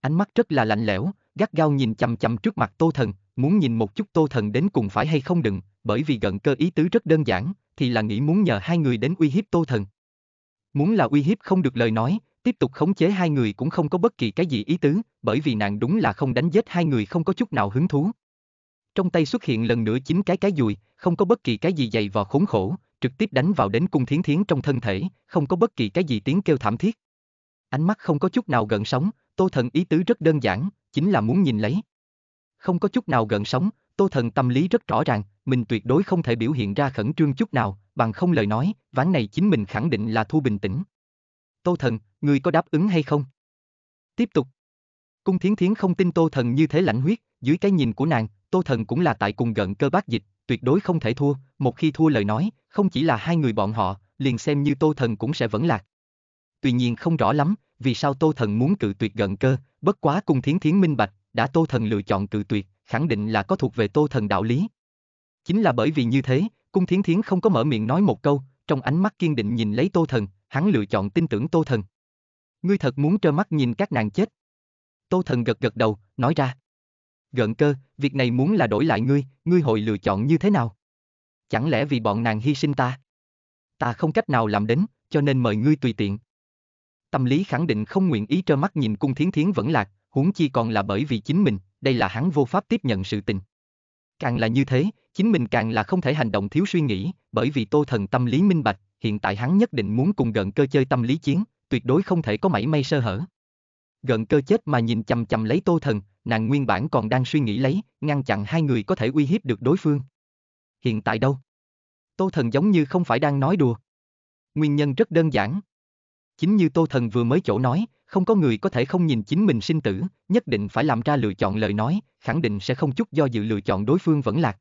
Ánh mắt rất là lạnh lẽo, gắt gao nhìn chằm chằm trước mặt Tô Thần, muốn nhìn một chút Tô Thần đến cùng phải hay không đừng, bởi vì gần cơ ý tứ rất đơn giản, thì là nghĩ muốn nhờ hai người đến uy hiếp Tô Thần. Muốn là uy hiếp không được lời nói, tiếp tục khống chế hai người cũng không có bất kỳ cái gì ý tứ, bởi vì nàng đúng là không đánh giết hai người không có chút nào hứng thú. Trong tay xuất hiện lần nữa chín cái cái dùi, không có bất kỳ cái gì dày vò khốn khổ, trực tiếp đánh vào đến cung thiến thiến trong thân thể, không có bất kỳ cái gì tiếng kêu thảm thiết. Ánh mắt không có chút nào gần sống, Tô Thần ý tứ rất đơn giản, chính là muốn nhìn lấy. Không có chút nào gần sống, Tô Thần tâm lý rất rõ ràng, mình tuyệt đối không thể biểu hiện ra khẩn trương chút nào, bằng không lời nói, ván này chính mình khẳng định là thu bình tĩnh. Tô thần, người có đáp ứng hay không? Tiếp tục. Cung thiến thiến không tin tô thần như thế lãnh huyết, dưới cái nhìn của nàng, tô thần cũng là tại cùng gần cơ bác dịch, tuyệt đối không thể thua, một khi thua lời nói, không chỉ là hai người bọn họ, liền xem như tô thần cũng sẽ vẫn lạc. Tuy nhiên không rõ lắm, vì sao tô thần muốn cự tuyệt gần cơ, bất quá cung thiến thiến minh bạch, đã tô thần lựa chọn cự tuyệt, khẳng định là có thuộc về tô thần đạo lý. Chính là bởi vì như thế, cung thiến thiến không có mở miệng nói một câu, trong ánh mắt kiên định nhìn lấy tô thần, hắn lựa chọn tin tưởng tô thần. Ngươi thật muốn trơ mắt nhìn các nàng chết. Tô thần gật gật đầu, nói ra. Gợn cơ, việc này muốn là đổi lại ngươi, ngươi hội lựa chọn như thế nào? Chẳng lẽ vì bọn nàng hy sinh ta? Ta không cách nào làm đến, cho nên mời ngươi tùy tiện. Tâm lý khẳng định không nguyện ý trơ mắt nhìn cung thiến thiến vẫn lạc, huống chi còn là bởi vì chính mình, đây là hắn vô pháp tiếp nhận sự tình. Càng là như thế, chính mình càng là không thể hành động thiếu suy nghĩ, bởi vì tô thần tâm lý minh bạch, hiện tại hắn nhất định muốn cùng gần cơ chơi tâm lý chiến, tuyệt đối không thể có mảy may sơ hở. gần cơ chết mà nhìn chầm chầm lấy tô thần, nàng nguyên bản còn đang suy nghĩ lấy, ngăn chặn hai người có thể uy hiếp được đối phương. Hiện tại đâu? Tô thần giống như không phải đang nói đùa. Nguyên nhân rất đơn giản. Chính như tô thần vừa mới chỗ nói, không có người có thể không nhìn chính mình sinh tử, nhất định phải làm ra lựa chọn lời nói, khẳng định sẽ không chút do dự lựa chọn đối phương vẫn lạc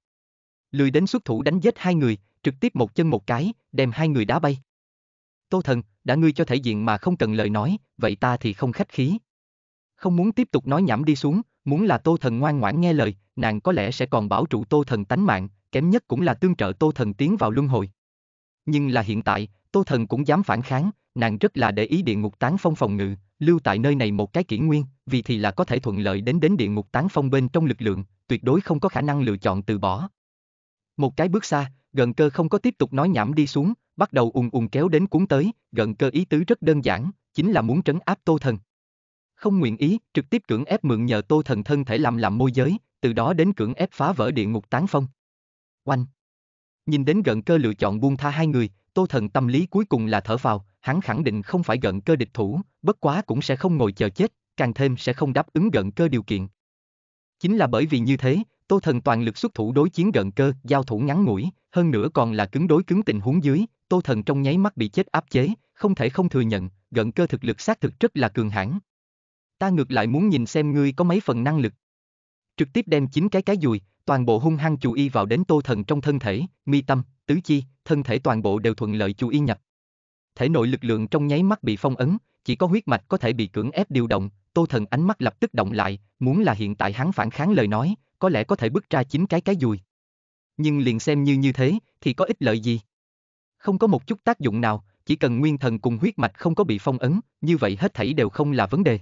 lười đến xuất thủ đánh giết hai người, trực tiếp một chân một cái, đem hai người đá bay. Tô thần, đã ngươi cho thể diện mà không cần lời nói, vậy ta thì không khách khí. Không muốn tiếp tục nói nhảm đi xuống, muốn là tô thần ngoan ngoãn nghe lời, nàng có lẽ sẽ còn bảo trụ tô thần tánh mạng, kém nhất cũng là tương trợ tô thần tiến vào luân hồi. Nhưng là hiện tại, tô thần cũng dám phản kháng, nàng rất là để ý địa ngục tán phong phòng ngự, lưu tại nơi này một cái kỷ nguyên, vì thì là có thể thuận lợi đến đến địa ngục tán phong bên trong lực lượng, tuyệt đối không có khả năng lựa chọn từ bỏ. Một cái bước xa, gần cơ không có tiếp tục nói nhảm đi xuống, bắt đầu ùng ùng kéo đến cuốn tới, gần cơ ý tứ rất đơn giản, chính là muốn trấn áp Tô Thần. Không nguyện ý, trực tiếp cưỡng ép mượn nhờ Tô Thần thân thể làm làm môi giới, từ đó đến cưỡng ép phá vỡ địa ngục tán phong. Oanh! Nhìn đến gần cơ lựa chọn buông tha hai người, Tô Thần tâm lý cuối cùng là thở vào, hắn khẳng định không phải gần cơ địch thủ, bất quá cũng sẽ không ngồi chờ chết, càng thêm sẽ không đáp ứng gần cơ điều kiện. Chính là bởi vì như thế, Tô Thần toàn lực xuất thủ đối chiến gần cơ, giao thủ ngắn ngủi, hơn nữa còn là cứng đối cứng tình huống dưới, Tô Thần trong nháy mắt bị chết áp chế, không thể không thừa nhận, gần cơ thực lực xác thực rất là cường hãn. Ta ngược lại muốn nhìn xem ngươi có mấy phần năng lực. Trực tiếp đem chín cái cái dùi, toàn bộ hung hăng chú y vào đến Tô Thần trong thân thể, mi tâm, tứ chi, thân thể toàn bộ đều thuận lợi chú y nhập. Thể nội lực lượng trong nháy mắt bị phong ấn, chỉ có huyết mạch có thể bị cưỡng ép điều động, Tô Thần ánh mắt lập tức động lại, muốn là hiện tại hắn phản kháng lời nói, có lẽ có thể bứt ra chính cái cái dùi. Nhưng liền xem như như thế, thì có ích lợi gì? Không có một chút tác dụng nào, chỉ cần nguyên thần cùng huyết mạch không có bị phong ấn, như vậy hết thảy đều không là vấn đề.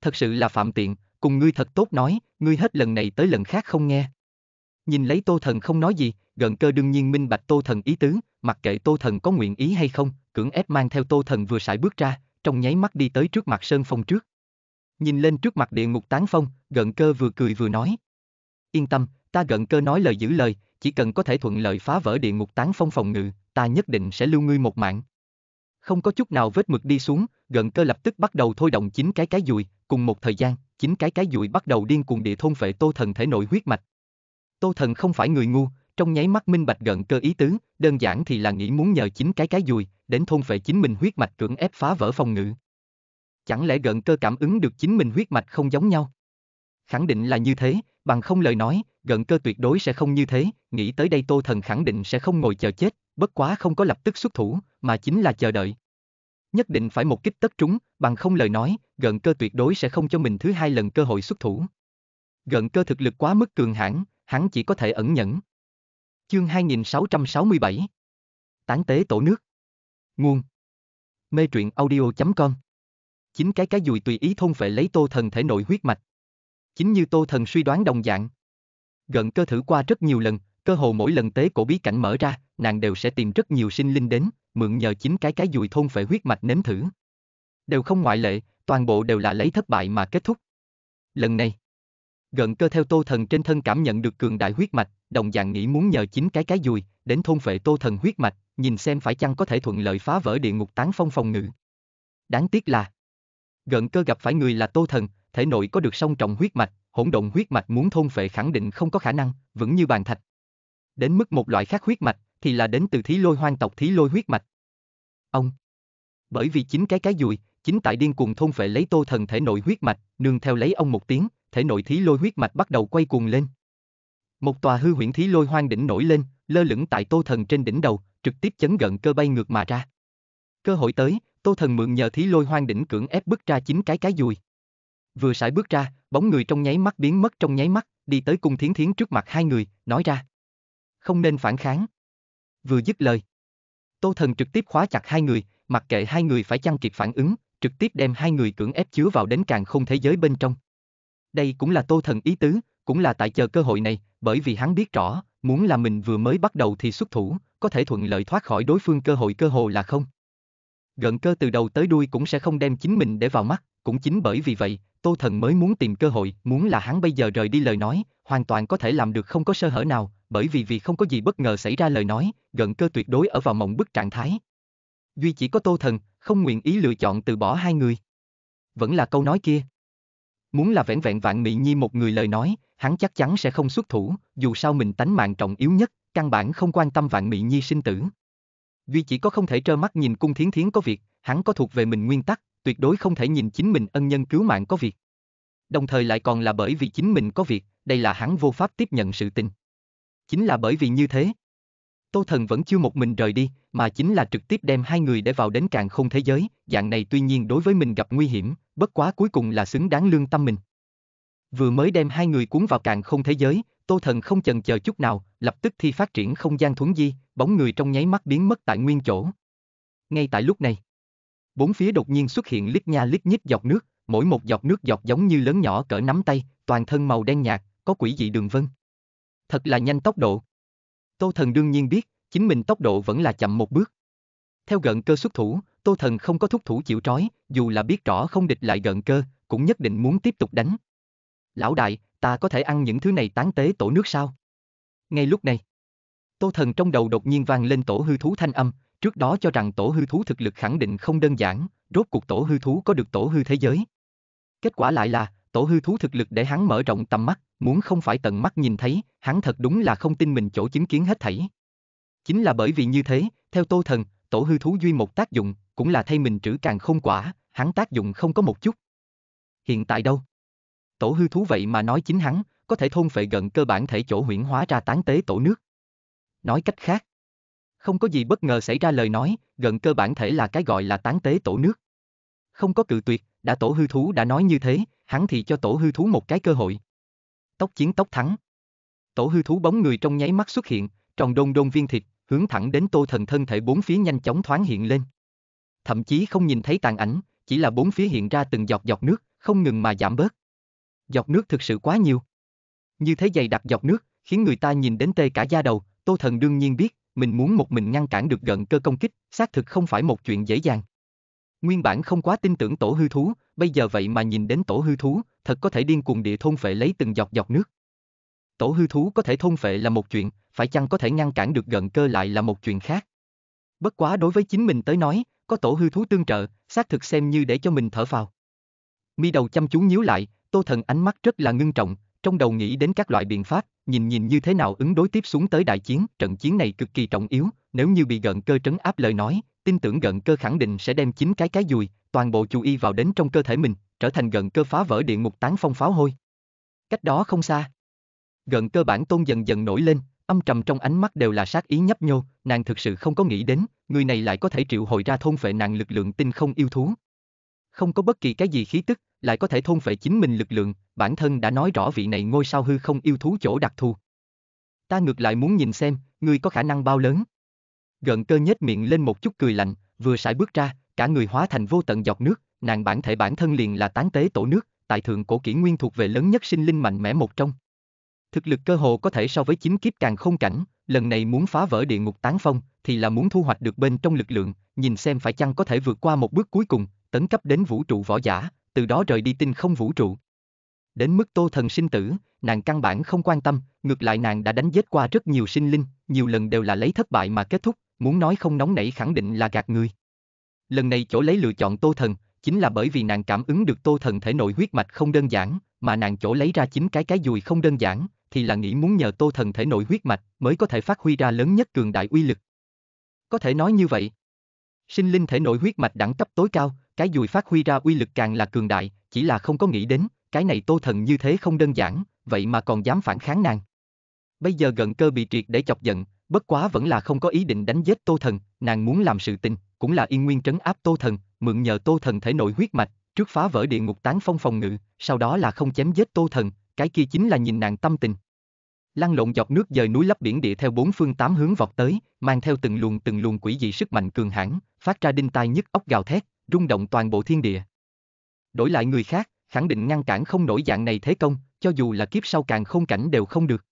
Thật sự là phạm tiện, cùng ngươi thật tốt nói, ngươi hết lần này tới lần khác không nghe. Nhìn lấy Tô Thần không nói gì, gần cơ đương nhiên minh bạch Tô Thần ý tứ, mặc kệ Tô Thần có nguyện ý hay không, cưỡng ép mang theo Tô Thần vừa sải bước ra, trong nháy mắt đi tới trước mặt Sơn Phong trước. Nhìn lên trước mặt địa ngục tán phong, gần cơ vừa cười vừa nói. Yên tâm, ta gần cơ nói lời giữ lời, chỉ cần có thể thuận lợi phá vỡ địa ngục tán phong phòng ngự, ta nhất định sẽ lưu ngươi một mạng. Không có chút nào vết mực đi xuống, gần cơ lập tức bắt đầu thôi động chín cái cái dùi, cùng một thời gian, chín cái cái dùi bắt đầu điên cuồng địa thôn phệ tô thần thể nội huyết mạch. Tô thần không phải người ngu, trong nháy mắt minh bạch gần cơ ý tứ, đơn giản thì là nghĩ muốn nhờ chín cái cái dùi, đến thôn phệ chính mình huyết mạch cưỡng ép phá vỡ phòng ngự. Chẳng lẽ gần cơ cảm ứng được chính mình huyết mạch không giống nhau? Khẳng định là như thế, bằng không lời nói, gần cơ tuyệt đối sẽ không như thế, nghĩ tới đây Tô Thần khẳng định sẽ không ngồi chờ chết, bất quá không có lập tức xuất thủ, mà chính là chờ đợi. Nhất định phải một kích tất trúng, bằng không lời nói, gần cơ tuyệt đối sẽ không cho mình thứ hai lần cơ hội xuất thủ. gần cơ thực lực quá mức cường hãn, hắn chỉ có thể ẩn nhẫn. Chương 2667 Tán tế tổ nước Nguồn Mê truyện audio.com Chính cái cái dùi tùy ý thôn phệ lấy tô thần thể nội huyết mạch chính như Tô Thần suy đoán đồng dạng. Gần cơ thử qua rất nhiều lần, cơ hồ mỗi lần tế cổ bí cảnh mở ra, nàng đều sẽ tìm rất nhiều sinh linh đến, mượn nhờ chính cái cái dùi thôn phệ huyết mạch nếm thử. Đều không ngoại lệ, toàn bộ đều là lấy thất bại mà kết thúc. Lần này, gần cơ theo Tô Thần trên thân cảm nhận được cường đại huyết mạch, đồng dạng nghĩ muốn nhờ chính cái cái dùi, đến thôn phệ Tô Thần huyết mạch, nhìn xem phải chăng có thể thuận lợi phá vỡ địa ngục tán phong phòng ngự. Đáng tiếc là, gần cơ gặp phải người là Tô Thần, thể nội có được song trọng huyết mạch, hỗn động huyết mạch muốn thôn phệ khẳng định không có khả năng, vững như bàn thạch. Đến mức một loại khác huyết mạch thì là đến từ thí lôi hoang tộc thí lôi huyết mạch. Ông. Bởi vì chính cái cái dùi, chính tại điên cuồng thôn phệ lấy Tô Thần thể nội huyết mạch, nương theo lấy ông một tiếng, thể nội thí lôi huyết mạch bắt đầu quay cuồng lên. Một tòa hư huyễn thí lôi hoang đỉnh nổi lên, lơ lửng tại Tô Thần trên đỉnh đầu, trực tiếp chấn gần cơ bay ngược mà ra. Cơ hội tới, Tô Thần mượn nhờ thí lôi hoang đỉnh cưỡng ép bức ra chính cái cái dùi. Vừa sải bước ra, bóng người trong nháy mắt biến mất trong nháy mắt, đi tới cung thiến thiến trước mặt hai người, nói ra. Không nên phản kháng. Vừa dứt lời. Tô thần trực tiếp khóa chặt hai người, mặc kệ hai người phải chăng kịp phản ứng, trực tiếp đem hai người cưỡng ép chứa vào đến càng không thế giới bên trong. Đây cũng là tô thần ý tứ, cũng là tại chờ cơ hội này, bởi vì hắn biết rõ, muốn là mình vừa mới bắt đầu thì xuất thủ, có thể thuận lợi thoát khỏi đối phương cơ hội cơ hồ là không. Gận cơ từ đầu tới đuôi cũng sẽ không đem chính mình để vào mắt, cũng chính bởi vì vậy, Tô Thần mới muốn tìm cơ hội, muốn là hắn bây giờ rời đi lời nói, hoàn toàn có thể làm được không có sơ hở nào, bởi vì vì không có gì bất ngờ xảy ra lời nói, gần cơ tuyệt đối ở vào mộng bức trạng thái. Duy chỉ có Tô Thần, không nguyện ý lựa chọn từ bỏ hai người. Vẫn là câu nói kia. Muốn là vẹn vẹn vạn mị nhi một người lời nói, hắn chắc chắn sẽ không xuất thủ, dù sao mình tánh mạng trọng yếu nhất, căn bản không quan tâm vạn mị nhi sinh tử. Duy chỉ có không thể trơ mắt nhìn cung thiến thiến có việc, hắn có thuộc về mình nguyên tắc, tuyệt đối không thể nhìn chính mình ân nhân cứu mạng có việc. Đồng thời lại còn là bởi vì chính mình có việc, đây là hắn vô pháp tiếp nhận sự tình. Chính là bởi vì như thế. Tô Thần vẫn chưa một mình rời đi, mà chính là trực tiếp đem hai người để vào đến càng không thế giới, dạng này tuy nhiên đối với mình gặp nguy hiểm, bất quá cuối cùng là xứng đáng lương tâm mình. Vừa mới đem hai người cuốn vào càng không thế giới, Tô Thần không chần chờ chút nào, lập tức thi phát triển không gian thuấn di, bóng người trong nháy mắt biến mất tại nguyên chỗ. Ngay tại lúc này, Bốn phía đột nhiên xuất hiện lít nha lít nhít giọt nước, mỗi một giọt nước giọt giống như lớn nhỏ cỡ nắm tay, toàn thân màu đen nhạt, có quỷ dị đường vân. Thật là nhanh tốc độ. Tô Thần đương nhiên biết, chính mình tốc độ vẫn là chậm một bước. Theo gần cơ xuất thủ, Tô Thần không có thúc thủ chịu trói, dù là biết rõ không địch lại gần cơ, cũng nhất định muốn tiếp tục đánh. Lão đại, ta có thể ăn những thứ này tán tế tổ nước sao? Ngay lúc này, Tô Thần trong đầu đột nhiên vang lên tổ hư thú thanh âm, Trước đó cho rằng tổ hư thú thực lực khẳng định không đơn giản, rốt cuộc tổ hư thú có được tổ hư thế giới. Kết quả lại là, tổ hư thú thực lực để hắn mở rộng tầm mắt, muốn không phải tận mắt nhìn thấy, hắn thật đúng là không tin mình chỗ chứng kiến hết thảy. Chính là bởi vì như thế, theo Tô Thần, tổ hư thú duy một tác dụng, cũng là thay mình trữ càng không quả, hắn tác dụng không có một chút. Hiện tại đâu? Tổ hư thú vậy mà nói chính hắn, có thể thôn phệ gần cơ bản thể chỗ huyển hóa ra tán tế tổ nước. Nói cách khác, không có gì bất ngờ xảy ra lời nói, gần cơ bản thể là cái gọi là tán tế tổ nước. Không có cự tuyệt, đã tổ hư thú đã nói như thế, hắn thì cho tổ hư thú một cái cơ hội. Tốc chiến tốc thắng. Tổ hư thú bóng người trong nháy mắt xuất hiện, tròn đôn đôn viên thịt, hướng thẳng đến tô thần thân thể bốn phía nhanh chóng thoáng hiện lên. Thậm chí không nhìn thấy tàn ảnh, chỉ là bốn phía hiện ra từng giọt giọt nước, không ngừng mà giảm bớt. Giọt nước thực sự quá nhiều. Như thế dày đặc giọt nước, khiến người ta nhìn đến tê cả da đầu, Tô Thần đương nhiên biết, mình muốn một mình ngăn cản được gần cơ công kích, xác thực không phải một chuyện dễ dàng. Nguyên bản không quá tin tưởng tổ hư thú, bây giờ vậy mà nhìn đến tổ hư thú, thật có thể điên cuồng địa thôn phệ lấy từng giọt giọt nước. Tổ hư thú có thể thôn phệ là một chuyện, phải chăng có thể ngăn cản được gần cơ lại là một chuyện khác. Bất quá đối với chính mình tới nói, có tổ hư thú tương trợ, xác thực xem như để cho mình thở vào. Mi đầu chăm chú nhíu lại, Tô Thần ánh mắt rất là ngưng trọng, trong đầu nghĩ đến các loại biện pháp, nhìn nhìn như thế nào ứng đối tiếp xuống tới đại chiến, trận chiến này cực kỳ trọng yếu, nếu như bị gận cơ trấn áp lời nói, tin tưởng gận cơ khẳng định sẽ đem chính cái cái dùi, toàn bộ chú y vào đến trong cơ thể mình, trở thành gận cơ phá vỡ điện ngục tán phong pháo hôi. Cách đó không xa. gận cơ bản tôn dần dần nổi lên, âm trầm trong ánh mắt đều là sát ý nhấp nhô, nàng thực sự không có nghĩ đến, người này lại có thể triệu hồi ra thôn phệ nàng lực lượng tinh không yêu thú. Không có bất kỳ cái gì khí tức, lại có thể thôn phệ chính mình lực lượng, bản thân đã nói rõ vị này ngôi sao hư không yêu thú chỗ đặc thù. Ta ngược lại muốn nhìn xem, ngươi có khả năng bao lớn. gần cơ nhếch miệng lên một chút cười lạnh, vừa sải bước ra, cả người hóa thành vô tận giọt nước, nàng bản thể bản thân liền là tán tế tổ nước, tại thượng cổ kỷ nguyên thuộc về lớn nhất sinh linh mạnh mẽ một trong. Thực lực cơ hồ có thể so với chính kiếp càng không cảnh, lần này muốn phá vỡ địa ngục tán phong, thì là muốn thu hoạch được bên trong lực lượng, nhìn xem phải chăng có thể vượt qua một bước cuối cùng, tấn cấp đến vũ trụ võ giả, từ đó rời đi tinh không vũ trụ. Đến mức tô thần sinh tử, nàng căn bản không quan tâm, ngược lại nàng đã đánh giết qua rất nhiều sinh linh, nhiều lần đều là lấy thất bại mà kết thúc, muốn nói không nóng nảy khẳng định là gạt người. Lần này chỗ lấy lựa chọn tô thần, chính là bởi vì nàng cảm ứng được tô thần thể nội huyết mạch không đơn giản, mà nàng chỗ lấy ra chính cái cái dùi không đơn giản, thì là nghĩ muốn nhờ tô thần thể nội huyết mạch mới có thể phát huy ra lớn nhất cường đại uy lực. Có thể nói như vậy. Sinh linh thể nội huyết mạch đẳng cấp tối cao, cái dùi phát huy ra uy lực càng là cường đại, chỉ là không có nghĩ đến, cái này tô thần như thế không đơn giản, vậy mà còn dám phản kháng nàng. Bây giờ gần cơ bị triệt để chọc giận, bất quá vẫn là không có ý định đánh giết tô thần, nàng muốn làm sự tình, cũng là yên nguyên trấn áp tô thần, mượn nhờ tô thần thể nội huyết mạch, trước phá vỡ địa ngục tán phong phòng ngự, sau đó là không chém giết tô thần, cái kia chính là nhìn nàng tâm tình. Lăn lộn dọc nước dời núi lấp biển địa theo bốn phương tám hướng vọt tới, mang theo từng luồng từng luồng quỷ dị sức mạnh cường hãn, phát ra đinh tai nhức ốc gào thét, rung động toàn bộ thiên địa. Đổi lại người khác, khẳng định ngăn cản không nổi dạng này thế công, cho dù là kiếp sau càng không cảnh đều không được.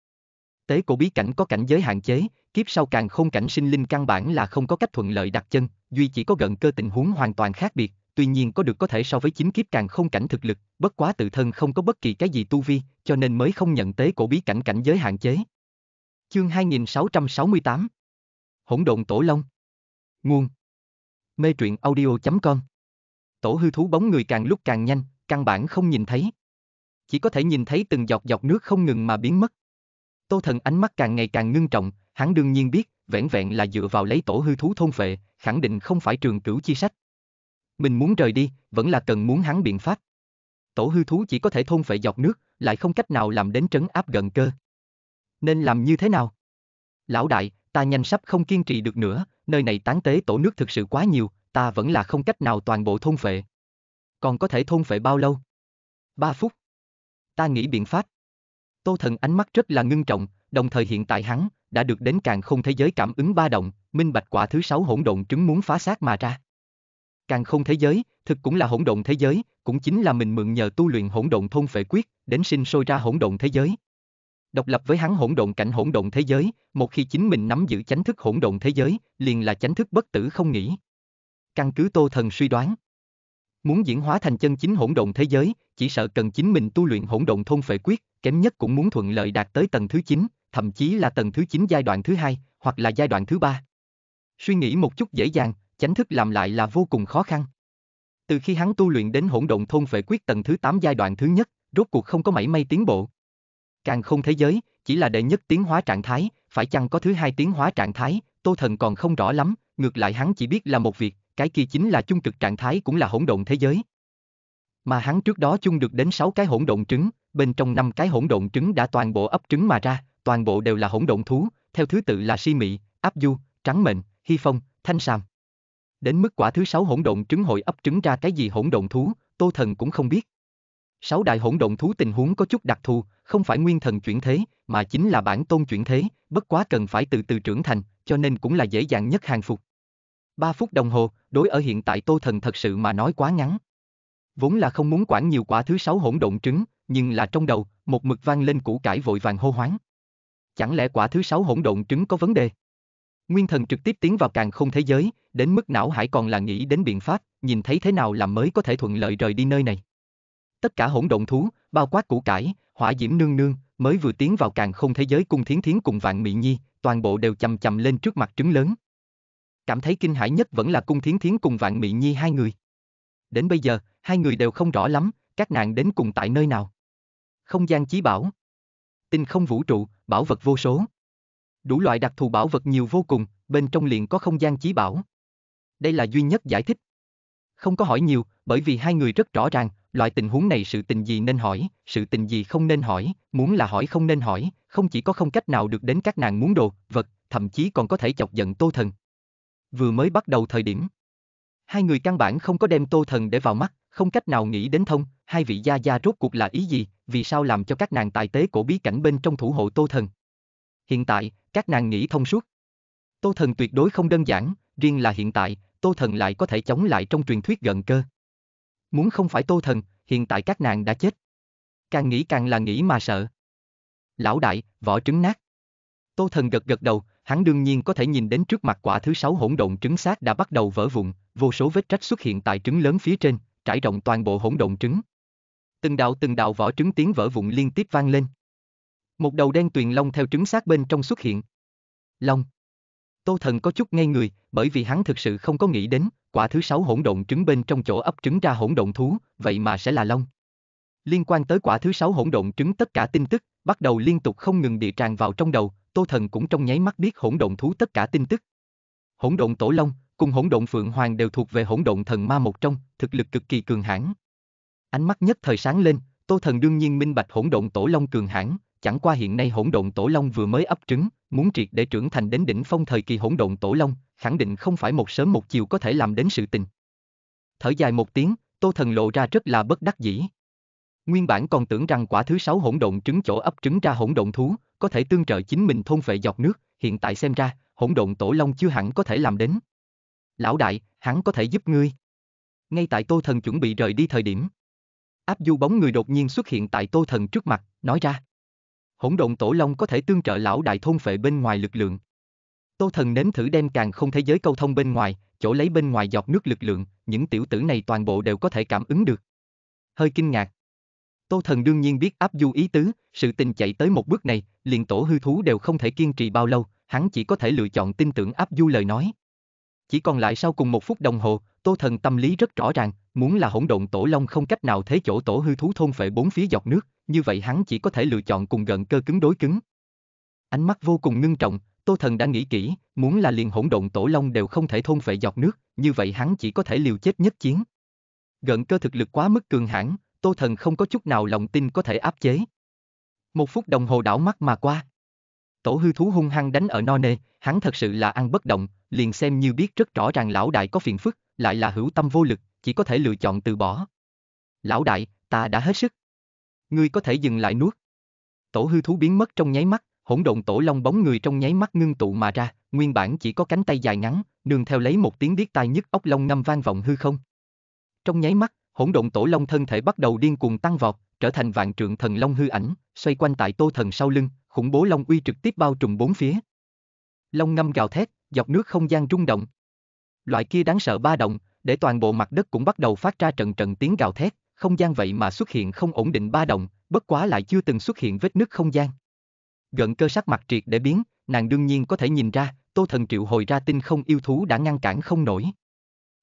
Tế cổ bí cảnh có cảnh giới hạn chế, kiếp sau càng không cảnh sinh linh căn bản là không có cách thuận lợi đặt chân, duy chỉ có gần cơ tình huống hoàn toàn khác biệt, tuy nhiên có được có thể so với chính kiếp càng không cảnh thực lực, bất quá tự thân không có bất kỳ cái gì tu vi, cho nên mới không nhận tế cổ bí cảnh cảnh giới hạn chế. Chương 2668 Hỗn độn tổ long Nguồn mê truyện audio.com. Tổ hư thú bóng người càng lúc càng nhanh, căn bản không nhìn thấy. Chỉ có thể nhìn thấy từng giọt giọt nước không ngừng mà biến mất. Tô thần ánh mắt càng ngày càng ngưng trọng, hắn đương nhiên biết, vẻn vẹn là dựa vào lấy tổ hư thú thôn phệ, khẳng định không phải trường cửu chi sách. Mình muốn rời đi, vẫn là cần muốn hắn biện pháp. Tổ hư thú chỉ có thể thôn phệ giọt nước, lại không cách nào làm đến trấn áp gần cơ. Nên làm như thế nào? Lão đại, ta nhanh sắp không kiên trì được nữa, nơi này tán tế tổ nước thực sự quá nhiều, ta vẫn là không cách nào toàn bộ thôn phệ. Còn có thể thôn phệ bao lâu? Ba phút. Ta nghĩ biện pháp. Tô thần ánh mắt rất là ngưng trọng, đồng thời hiện tại hắn, đã được đến càng không thế giới cảm ứng ba động, minh bạch quả thứ sáu hỗn độn trứng muốn phá xác mà ra. Càng không thế giới, thực cũng là hỗn độn thế giới, cũng chính là mình mượn nhờ tu luyện hỗn độn thôn phệ quyết, đến sinh sôi ra hỗn độn thế giới độc lập với hắn hỗn độn cảnh hỗn độn thế giới, một khi chính mình nắm giữ chánh thức hỗn độn thế giới, liền là chánh thức bất tử không nghĩ. Căn cứ Tô Thần suy đoán, muốn diễn hóa thành chân chính hỗn độn thế giới, chỉ sợ cần chính mình tu luyện hỗn độn thôn phệ quyết, kém nhất cũng muốn thuận lợi đạt tới tầng thứ 9, thậm chí là tầng thứ 9 giai đoạn thứ hai, hoặc là giai đoạn thứ ba. Suy nghĩ một chút dễ dàng, chánh thức làm lại là vô cùng khó khăn. Từ khi hắn tu luyện đến hỗn độn thôn phệ quyết tầng thứ 8 giai đoạn thứ nhất, rốt cuộc không có mảy may tiến bộ, Càng không thế giới, chỉ là đệ nhất tiến hóa trạng thái, phải chăng có thứ hai tiến hóa trạng thái, Tô Thần còn không rõ lắm, ngược lại hắn chỉ biết là một việc, cái kia chính là chung cực trạng thái cũng là hỗn độn thế giới. Mà hắn trước đó chung được đến 6 cái hỗn độn trứng, bên trong năm cái hỗn độn trứng đã toàn bộ ấp trứng mà ra, toàn bộ đều là hỗn độn thú, theo thứ tự là si mị, áp du, trắng mệnh, hy phong, thanh sam. Đến mức quả thứ sáu hỗn độn trứng hội ấp trứng ra cái gì hỗn độn thú, Tô Thần cũng không biết. Sáu đại hỗn độn thú tình huống có chút đặc thù, không phải nguyên thần chuyển thế, mà chính là bản tôn chuyển thế, bất quá cần phải từ từ trưởng thành, cho nên cũng là dễ dàng nhất hàng phục. 3 phút đồng hồ, đối ở hiện tại Tô Thần thật sự mà nói quá ngắn. Vốn là không muốn quản nhiều quả thứ sáu hỗn độn trứng, nhưng là trong đầu, một mực vang lên củ cải vội vàng hô hoáng. Chẳng lẽ quả thứ sáu hỗn độn trứng có vấn đề? Nguyên thần trực tiếp tiến vào càng không thế giới, đến mức não hải còn là nghĩ đến biện pháp, nhìn thấy thế nào làm mới có thể thuận lợi rời đi nơi này. Tất cả hỗn độn thú, bao quát củ cải, hỏa diễm nương nương, mới vừa tiến vào càng không thế giới cung thiến thiến cùng vạn mị nhi, toàn bộ đều chầm chầm lên trước mặt trứng lớn. Cảm thấy kinh hãi nhất vẫn là cung thiến thiến cùng vạn mị nhi hai người. Đến bây giờ, hai người đều không rõ lắm, các nàng đến cùng tại nơi nào. Không gian chí bảo. Tinh không vũ trụ, bảo vật vô số. Đủ loại đặc thù bảo vật nhiều vô cùng, bên trong liền có không gian chí bảo. Đây là duy nhất giải thích. Không có hỏi nhiều, bởi vì hai người rất rõ ràng, loại tình huống này sự tình gì nên hỏi, sự tình gì không nên hỏi, muốn là hỏi không nên hỏi, không chỉ có không cách nào được đến các nàng muốn đồ, vật, thậm chí còn có thể chọc giận Tô Thần. Vừa mới bắt đầu thời điểm, hai người căn bản không có đem Tô Thần để vào mắt, không cách nào nghĩ đến thông, hai vị gia gia rốt cuộc là ý gì, vì sao làm cho các nàng tài tế cổ bí cảnh bên trong thủ hộ Tô Thần. Hiện tại, các nàng nghĩ thông suốt. Tô Thần tuyệt đối không đơn giản, riêng là hiện tại, Tô Thần lại có thể chống lại trong truyền thuyết gần cơ. Muốn không phải Tô Thần, hiện tại các nàng đã chết. Càng nghĩ càng là nghĩ mà sợ. Lão đại, vỏ trứng nát. Tô Thần gật gật đầu, hắn đương nhiên có thể nhìn đến trước mặt quả thứ sáu hỗn độn trứng xác đã bắt đầu vỡ vụn, vô số vết rách xuất hiện tại trứng lớn phía trên, trải rộng toàn bộ hỗn độn trứng. Từng đạo từng đạo vỏ trứng tiếng vỡ vụn liên tiếp vang lên. Một đầu đen tuyền long theo trứng xác bên trong xuất hiện. Long. Tô Thần có chút ngây người, bởi vì hắn thực sự không có nghĩ đến, quả thứ sáu hỗn độn trứng bên trong chỗ ấp trứng ra hỗn độn thú, vậy mà sẽ là long. Liên quan tới quả thứ sáu hỗn độn trứng tất cả tin tức, bắt đầu liên tục không ngừng địa tràn vào trong đầu, Tô Thần cũng trong nháy mắt biết hỗn độn thú tất cả tin tức. Hỗn độn tổ long cùng hỗn độn phượng hoàng đều thuộc về hỗn độn thần ma một trong, thực lực cực kỳ cường hãn. Ánh mắt nhất thời sáng lên, Tô Thần đương nhiên minh bạch hỗn độn tổ long cường hãn, chẳng qua hiện nay hỗn độn tổ long vừa mới ấp trứng, muốn triệt để trưởng thành đến đỉnh phong thời kỳ hỗn độn tổ long, khẳng định không phải một sớm một chiều có thể làm đến sự tình. Thở dài một tiếng, Tô Thần lộ ra rất là bất đắc dĩ. Nguyên bản còn tưởng rằng quả thứ sáu hỗn độn trứng chỗ ấp trứng ra hỗn độn thú, có thể tương trợ chính mình thôn phệ giọt nước, hiện tại xem ra, hỗn độn tổ long chưa hẳn có thể làm đến. Lão đại, hắn có thể giúp ngươi. Ngay tại Tô Thần chuẩn bị rời đi thời điểm, áp du bóng người đột nhiên xuất hiện tại Tô Thần trước mặt, nói ra hỗn độn tổ long có thể tương trợ lão đại thôn phệ bên ngoài lực lượng. Tô thần nếm thử đem càng không thế giới câu thông bên ngoài, chỗ lấy bên ngoài giọt nước lực lượng, những tiểu tử này toàn bộ đều có thể cảm ứng được. Hơi kinh ngạc. Tô thần đương nhiên biết áp du ý tứ, sự tình chạy tới một bước này, liền tổ hư thú đều không thể kiên trì bao lâu, hắn chỉ có thể lựa chọn tin tưởng áp du lời nói. Chỉ còn lại sau cùng một phút đồng hồ, Tô Thần tâm lý rất rõ ràng, muốn là hỗn độn tổ long không cách nào thế chỗ tổ hư thú thôn phệ bốn phía dọc nước, như vậy hắn chỉ có thể lựa chọn cùng gần cơ cứng đối cứng. Ánh mắt vô cùng ngưng trọng, Tô Thần đã nghĩ kỹ, muốn là liền hỗn độn tổ long đều không thể thôn phệ giọt nước, như vậy hắn chỉ có thể liều chết nhất chiến. Gần cơ thực lực quá mức cường hãn, Tô Thần không có chút nào lòng tin có thể áp chế. Một phút đồng hồ đảo mắt mà qua. Tổ hư thú hung hăng đánh ở no nê, hắn thật sự là ăn bất động, liền xem như biết rất rõ ràng lão đại có phiền phức, lại là hữu tâm vô lực, chỉ có thể lựa chọn từ bỏ. Lão đại, ta đã hết sức ngươi có thể dừng lại nuốt. Tổ hư thú biến mất trong nháy mắt, hỗn độn tổ long bóng người trong nháy mắt ngưng tụ mà ra, nguyên bản chỉ có cánh tay dài ngắn, nương theo lấy một tiếng điếc tai nhức óc long ngâm vang vọng hư không. Trong nháy mắt, hỗn độn tổ long thân thể bắt đầu điên cuồng tăng vọt, trở thành vạn trượng thần long hư ảnh, xoay quanh tại Tô Thần sau lưng, khủng bố long uy trực tiếp bao trùm bốn phía. Long ngâm gào thét, dọc nước không gian rung động. Loại kia đáng sợ ba động, để toàn bộ mặt đất cũng bắt đầu phát ra trận trận tiếng gào thét, không gian vậy mà xuất hiện không ổn định ba động, bất quá lại chưa từng xuất hiện vết nứt không gian. Gần cơ sắc mặt triệt để biến, nàng đương nhiên có thể nhìn ra, Tô Thần triệu hồi ra tinh không yêu thú đã ngăn cản không nổi.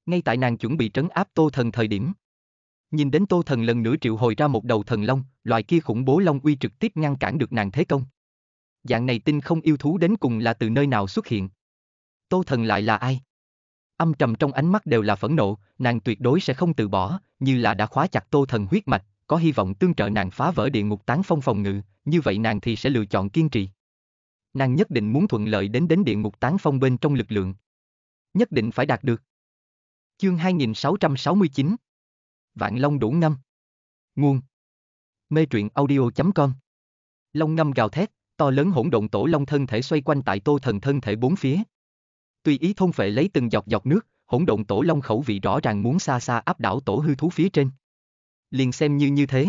Ngay tại nàng chuẩn bị trấn áp Tô Thần thời điểm. Nhìn đến Tô Thần lần nữa triệu hồi ra một đầu thần long, loài kia khủng bố long uy trực tiếp ngăn cản được nàng thế công. Dạng này tinh không yêu thú đến cùng là từ nơi nào xuất hiện? Tô Thần lại là ai? âm trầm trong ánh mắt đều là phẫn nộ, nàng tuyệt đối sẽ không từ bỏ, như là đã khóa chặt Tô Thần huyết mạch, có hy vọng tương trợ nàng phá vỡ địa ngục tán phong phòng ngự, như vậy nàng thì sẽ lựa chọn kiên trì. Nàng nhất định muốn thuận lợi đến đến địa ngục tán phong bên trong lực lượng. Nhất định phải đạt được. Chương 2669 Vạn Long đủ ngâm Nguồn Mê truyện audio.com Long ngâm gào thét, to lớn hỗn độn tổ long thân thể xoay quanh tại tô thần thân thể bốn phía, tùy ý thôn phệ lấy từng giọt giọt nước, hỗn độn tổ long khẩu vị rõ ràng muốn xa xa áp đảo tổ hư thú phía trên. Liền xem như như thế.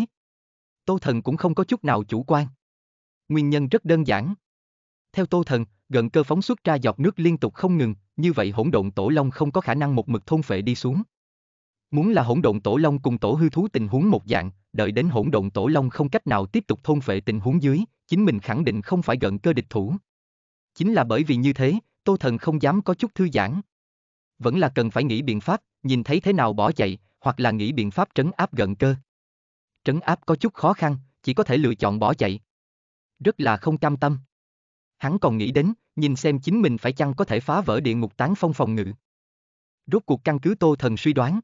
Tô thần cũng không có chút nào chủ quan. Nguyên nhân rất đơn giản. Theo tô thần, gần cơ phóng xuất ra giọt nước liên tục không ngừng, như vậy hỗn độn tổ long không có khả năng một mực thôn phệ đi xuống. Muốn là hỗn độn tổ long cùng tổ hư thú tình huống một dạng, đợi đến hỗn độn tổ long không cách nào tiếp tục thôn phệ tình huống dưới, chính mình khẳng định không phải gần cơ địch thủ. Chính là bởi vì như thế, Tô Thần không dám có chút thư giãn. Vẫn là cần phải nghĩ biện pháp, nhìn thấy thế nào bỏ chạy, hoặc là nghĩ biện pháp trấn áp gần cơ. Trấn áp có chút khó khăn, chỉ có thể lựa chọn bỏ chạy. Rất là không cam tâm. Hắn còn nghĩ đến, nhìn xem chính mình phải chăng có thể phá vỡ địa ngục tán phong phòng ngự. Rốt cuộc căn cứ Tô Thần suy đoán.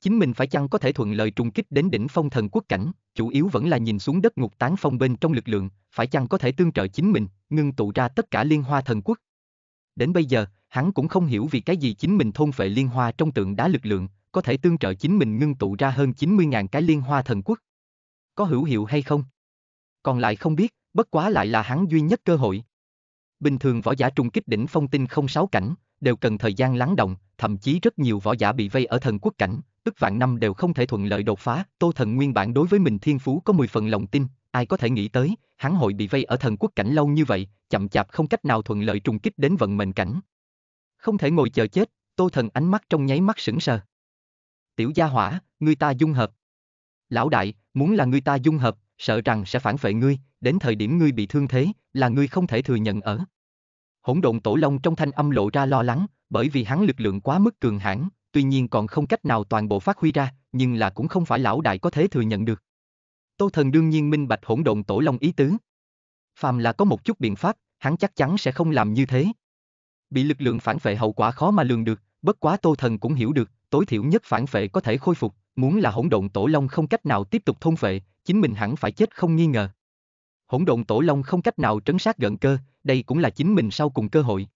Chính mình phải chăng có thể thuận lợi trùng kích đến đỉnh phong thần quốc cảnh, chủ yếu vẫn là nhìn xuống đất ngục tán phong bên trong lực lượng, phải chăng có thể tương trợ chính mình, ngưng tụ ra tất cả liên hoa thần quốc đến bây giờ, hắn cũng không hiểu vì cái gì chính mình thôn phệ liên hoa trong tượng đá lực lượng, có thể tương trợ chính mình ngưng tụ ra hơn 90.000 cái liên hoa thần quốc. Có hữu hiệu hay không? Còn lại không biết, bất quá lại là hắn duy nhất cơ hội. Bình thường võ giả trùng kích đỉnh phong tinh không sáu cảnh, đều cần thời gian lắng động, thậm chí rất nhiều võ giả bị vây ở thần quốc cảnh, tức vạn năm đều không thể thuận lợi đột phá, Tô Thần nguyên bản đối với mình thiên phú có 10 phần lòng tin, ai có thể nghĩ tới, hắn hội bị vây ở thần quốc cảnh lâu như vậy, chậm chạp không cách nào thuận lợi trùng kích đến vận mệnh cảnh. Không thể ngồi chờ chết, Tô Thần ánh mắt trong nháy mắt sững sờ. Tiểu gia hỏa, người ta dung hợp. Lão đại, muốn là người ta dung hợp, sợ rằng sẽ phản phệ ngươi, đến thời điểm ngươi bị thương thế, là ngươi không thể thừa nhận ở. Hỗn độn tổ long trong thanh âm lộ ra lo lắng, bởi vì hắn lực lượng quá mức cường hãn, tuy nhiên còn không cách nào toàn bộ phát huy ra, nhưng là cũng không phải lão đại có thể thừa nhận được. Tô Thần đương nhiên minh bạch hỗn độn tổ long ý tứ. Phàm là có một chút biện pháp, hắn chắc chắn sẽ không làm như thế. Bị lực lượng phản phệ hậu quả khó mà lường được, bất quá Tô Thần cũng hiểu được, tối thiểu nhất phản phệ có thể khôi phục, muốn là hỗn độn tổ long không cách nào tiếp tục thôn phệ, chính mình hẳn phải chết không nghi ngờ. Hỗn độn tổ long không cách nào trấn sát gần cơ, đây cũng là chính mình sau cùng cơ hội.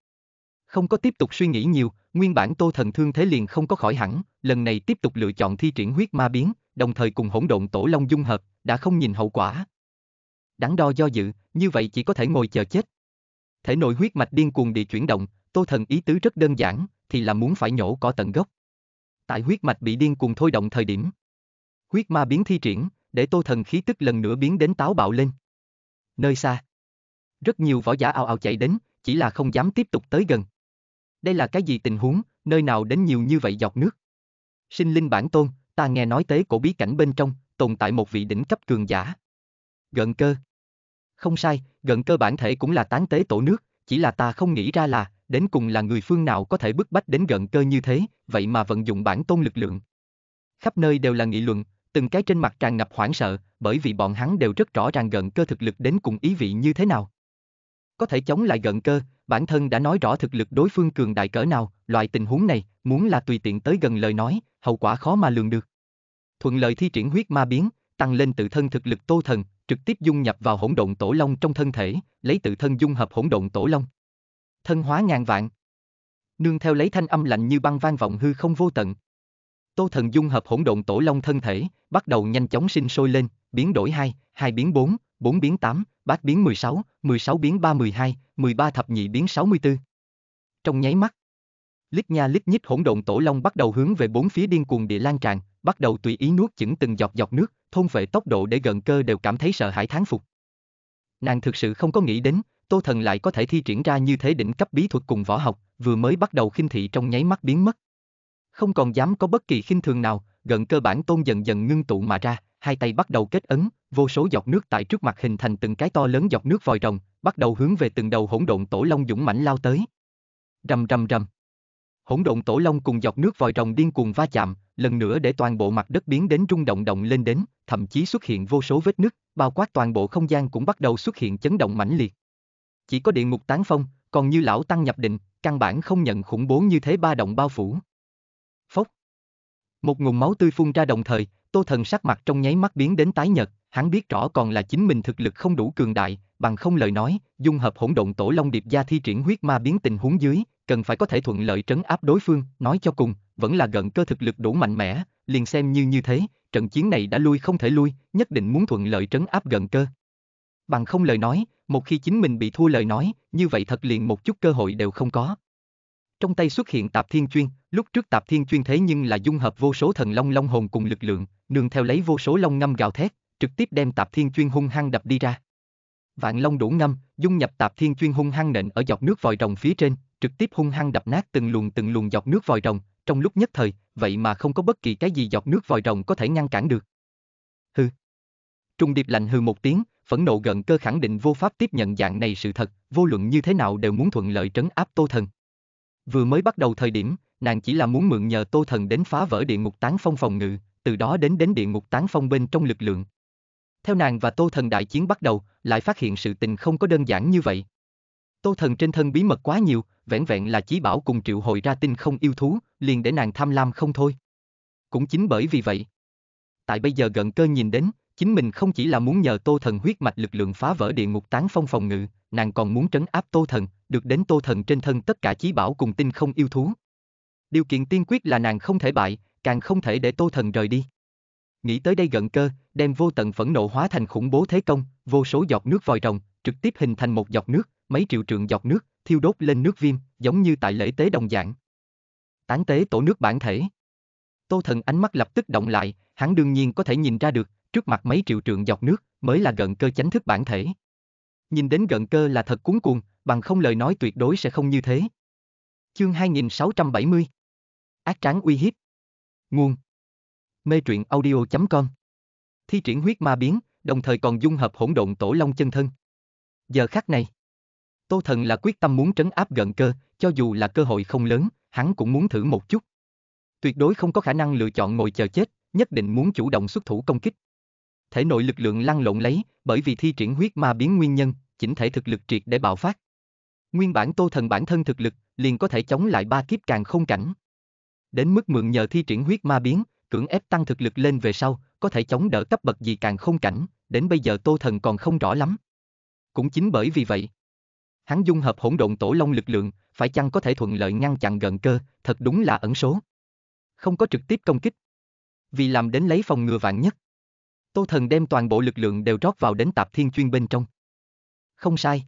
Không có tiếp tục suy nghĩ nhiều, nguyên bản Tô Thần thương thế liền không có khỏi hẳn, lần này tiếp tục lựa chọn thi triển huyết ma biến, đồng thời cùng hỗn độn tổ long dung hợp, đã không nhìn hậu quả. Đáng đo do dự, như vậy chỉ có thể ngồi chờ chết. Thể nội huyết mạch điên cuồng địa chuyển động, Tô Thần ý tứ rất đơn giản, thì là muốn phải nhổ cỏ tận gốc. Tại huyết mạch bị điên cuồng thôi động thời điểm. Huyết ma biến thi triển, để Tô Thần khí tức lần nữa biến đến táo bạo lên. Nơi xa. Rất nhiều võ giả ào ào chạy đến, chỉ là không dám tiếp tục tới gần. Đây là cái gì tình huống, nơi nào đến nhiều như vậy dọc nước. Sinh linh bản tôn, ta nghe nói tế cổ bí cảnh bên trong, tồn tại một vị đỉnh cấp cường giả. Gần cơ. Không sai, gần cơ bản thể cũng là tán tế tổ nước, chỉ là ta không nghĩ ra là, đến cùng là người phương nào có thể bức bách đến gần cơ như thế, vậy mà vận dụng bản tôn lực lượng. Khắp nơi đều là nghị luận, từng cái trên mặt tràn ngập hoảng sợ, bởi vì bọn hắn đều rất rõ ràng gần cơ thực lực đến cùng ý vị như thế nào. Có thể chống lại gần cơ, bản thân đã nói rõ thực lực đối phương cường đại cỡ nào, loại tình huống này, muốn là tùy tiện tới gần lời nói, hậu quả khó mà lường được thuận lợi thi triển huyết ma biến, tăng lên tự thân thực lực Tô Thần, trực tiếp dung nhập vào hỗn độn tổ long trong thân thể, lấy tự thân dung hợp hỗn độn tổ long. Thân hóa ngàn vạn. Nương theo lấy thanh âm lạnh như băng vang vọng hư không vô tận. Tô Thần dung hợp hỗn độn tổ long thân thể, bắt đầu nhanh chóng sinh sôi lên, biến đổi 2, 2 biến 4, 4 biến 8, bát biến 16, 16 biến 3 12, 13 thập nhị biến 64. Trong nháy mắt, lít nha lít nhít hỗn độn tổ long bắt đầu hướng về bốn phía điên cuồng địa lan tràn, bắt đầu tùy ý nuốt chửng từng giọt giọt nước, thôn vệ tốc độ để gần cơ đều cảm thấy sợ hãi thán phục. Nàng thực sự không có nghĩ đến, Tô Thần lại có thể thi triển ra như thế đỉnh cấp bí thuật cùng võ học, vừa mới bắt đầu khinh thị trong nháy mắt biến mất. Không còn dám có bất kỳ khinh thường nào, gần cơ bản tôn dần dần ngưng tụ mà ra, hai tay bắt đầu kết ấn, vô số giọt nước tại trước mặt hình thành từng cái to lớn giọt nước vòi rồng, bắt đầu hướng về từng đầu hỗn độn tổ long dũng mãnh lao tới. Rầm rầm rầm hỗn độn tổ long cùng dọc nước vòi rồng điên cuồng va chạm, lần nữa để toàn bộ mặt đất biến đến rung động động lên đến, thậm chí xuất hiện vô số vết nứt, bao quát toàn bộ không gian cũng bắt đầu xuất hiện chấn động mãnh liệt. Chỉ có địa ngục tán phong, còn như lão tăng nhập định, căn bản không nhận khủng bố như thế ba động bao phủ. Phốc. Một nguồn máu tươi phun ra đồng thời, Tô Thần sắc mặt trong nháy mắt biến đến tái nhợt, hắn biết rõ còn là chính mình thực lực không đủ cường đại, bằng không lời nói, dung hợp hỗn độn tổ long điệp gia thi triển huyết ma biến tình huống dưới, cần phải có thể thuận lợi trấn áp đối phương, nói cho cùng, vẫn là gần cơ thực lực đủ mạnh mẽ, liền xem như như thế, trận chiến này đã lui không thể lui, nhất định muốn thuận lợi trấn áp gần cơ. Bằng không lời nói, một khi chính mình bị thua lời nói, như vậy thật liền một chút cơ hội đều không có. Trong tay xuất hiện tạp thiên chuyên, lúc trước tạp thiên chuyên thế nhưng là dung hợp vô số thần long long hồn cùng lực lượng, nương theo lấy vô số long ngâm gào thét, trực tiếp đem tạp thiên chuyên hung hăng đập đi ra. Vạn long đủ ngâm, dung nhập tạp thiên chuyên hung hăng nện ở dọc nước vòi rồng phía trên, trực tiếp hung hăng đập nát từng luồng từng luồng giọt nước vòi rồng, trong lúc nhất thời, vậy mà không có bất kỳ cái gì giọt nước vòi rồng có thể ngăn cản được. Hừ. Trung điệp lạnh hừ một tiếng, phẫn nộ gần cơ khẳng định vô pháp tiếp nhận dạng này sự thật, vô luận như thế nào đều muốn thuận lợi trấn áp Tô Thần. Vừa mới bắt đầu thời điểm, nàng chỉ là muốn mượn nhờ Tô Thần đến phá vỡ địa ngục tán phong phòng ngự, từ đó đến đến địa ngục tán phong bên trong lực lượng. Theo nàng và Tô Thần đại chiến bắt đầu, lại phát hiện sự tình không có đơn giản như vậy. Tô Thần trên thân bí mật quá nhiều, vẻn vẹn là chí bảo cùng triệu hồi ra tinh không yêu thú, liền để nàng tham lam không thôi. Cũng chính bởi vì vậy. Tại bây giờ gần cơ nhìn đến, chính mình không chỉ là muốn nhờ Tô Thần huyết mạch lực lượng phá vỡ địa ngục tán phong phòng ngự, nàng còn muốn trấn áp Tô Thần, được đến Tô Thần trên thân tất cả chí bảo cùng tinh không yêu thú. Điều kiện tiên quyết là nàng không thể bại, càng không thể để Tô Thần rời đi. Nghĩ tới đây gần cơ, đem vô tận phẫn nộ hóa thành khủng bố thế công, vô số giọt nước vòi rồng, trực tiếp hình thành một giọt nước, mấy triệu trượng giọt nước, thiêu đốt lên nước viêm, giống như tại lễ tế đồng dạng. Tán tế tổ nước bản thể. Tô thần ánh mắt lập tức động lại, hắn đương nhiên có thể nhìn ra được, trước mặt mấy triệu trượng giọt nước, mới là gần cơ chánh thức bản thể. Nhìn đến gần cơ là thật cuốn cuồng, bằng không lời nói tuyệt đối sẽ không như thế. Chương 2670 Ác tráng uy hiếp Nguồn Mê truyện audio.com Thi triển huyết ma biến, đồng thời còn dung hợp hỗn độn tổ long chân thân. Giờ khắc này Tô Thần là quyết tâm muốn trấn áp gần cơ, cho dù là cơ hội không lớn, hắn cũng muốn thử một chút. Tuyệt đối không có khả năng lựa chọn ngồi chờ chết, nhất định muốn chủ động xuất thủ công kích. Thể nội lực lượng lăn lộn lấy, bởi vì thi triển huyết ma biến nguyên nhân, chỉnh thể thực lực triệt để bạo phát. Nguyên bản Tô Thần bản thân thực lực, liền có thể chống lại ba kiếp càng không cảnh. Đến mức mượn nhờ thi triển huyết ma biến, cưỡng ép tăng thực lực lên về sau, có thể chống đỡ cấp bậc gì càng không cảnh, đến bây giờ Tô Thần còn không rõ lắm. Cũng chính bởi vì vậy, hắn dung hợp hỗn độn tổ long lực lượng, phải chăng có thể thuận lợi ngăn chặn gần cơ, thật đúng là ẩn số. Không có trực tiếp công kích. Vì làm đến lấy phòng ngừa vạn nhất. Tô Thần đem toàn bộ lực lượng đều rót vào đến tạp thiên chuyên bên trong. Không sai.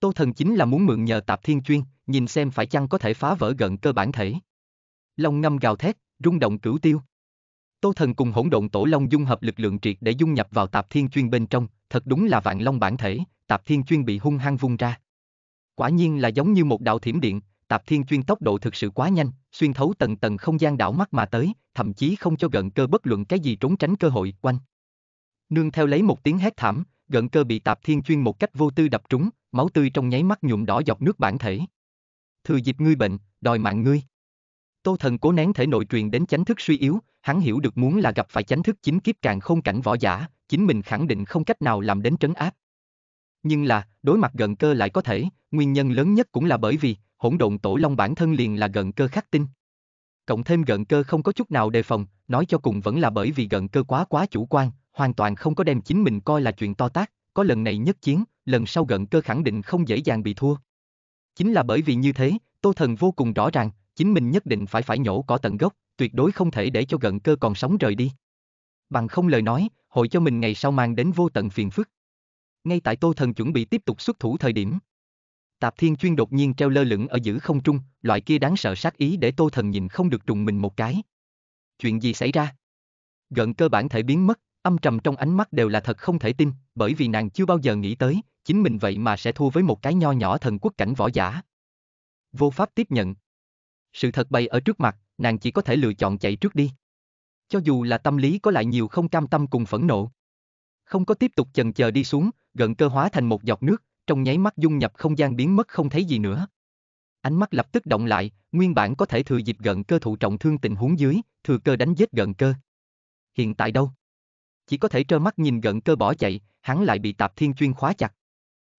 Tô Thần chính là muốn mượn nhờ tạp thiên chuyên, nhìn xem phải chăng có thể phá vỡ gần cơ bản thể. Long ngâm gào thét, rung động cửu tiêu. Tô Thần cùng hỗn độn tổ long dung hợp lực lượng triệt để dung nhập vào tạp thiên chuyên bên trong, thật đúng là vạn long bản thể, tạp thiên chuyên bị hung hăng vung ra. Quả nhiên là giống như một đạo thiểm điện, Tạp Thiên Chuyên tốc độ thực sự quá nhanh, xuyên thấu tầng tầng không gian đảo mắt mà tới, thậm chí không cho gần cơ bất luận cái gì trốn tránh cơ hội quanh. Nương theo lấy một tiếng hét thảm, gần cơ bị Tạp Thiên Chuyên một cách vô tư đập trúng, máu tươi trong nháy mắt nhuộm đỏ dọc nước bản thể. Thừa dịp ngươi bệnh, đòi mạng ngươi. Tô Thần cố nén thể nội truyền đến chánh thức suy yếu, hắn hiểu được muốn là gặp phải chánh thức chính kiếp càng không cảnh võ giả, chính mình khẳng định không cách nào làm đến trấn áp, nhưng là, đối mặt gần cơ lại có thể, nguyên nhân lớn nhất cũng là bởi vì, hỗn độn tổ long bản thân liền là gần cơ khắc tinh. Cộng thêm gần cơ không có chút nào đề phòng, nói cho cùng vẫn là bởi vì gần cơ quá quá chủ quan, hoàn toàn không có đem chính mình coi là chuyện to tác, có lần này nhất chiến, lần sau gần cơ khẳng định không dễ dàng bị thua. Chính là bởi vì như thế, Tô Thần vô cùng rõ ràng, chính mình nhất định phải phải nhổ cỏ tận gốc, tuyệt đối không thể để cho gần cơ còn sống rời đi. Bằng không lời nói, hội cho mình ngày sau mang đến vô tận phiền phức ngay tại Tô Thần chuẩn bị tiếp tục xuất thủ thời điểm. Tạp Thiên Chuyên đột nhiên treo lơ lửng ở giữa không trung, loại kia đáng sợ sát ý để Tô Thần nhìn không được trùng mình một cái. Chuyện gì xảy ra? Gần cơ bản thể biến mất, âm trầm trong ánh mắt đều là thật không thể tin, bởi vì nàng chưa bao giờ nghĩ tới, chính mình vậy mà sẽ thua với một cái nho nhỏ thần quốc cảnh võ giả. Vô pháp tiếp nhận. Sự thật bày ở trước mặt, nàng chỉ có thể lựa chọn chạy trước đi. Cho dù là tâm lý có lại nhiều không cam tâm cùng phẫn nộ không có tiếp tục chần chờ đi xuống, gần cơ hóa thành một giọt nước, trong nháy mắt dung nhập không gian biến mất không thấy gì nữa. Ánh mắt lập tức động lại, nguyên bản có thể thừa dịp gần cơ thụ trọng thương tình huống dưới, thừa cơ đánh giết gần cơ. Hiện tại đâu? Chỉ có thể trơ mắt nhìn gần cơ bỏ chạy, hắn lại bị tạp thiên chuyên khóa chặt.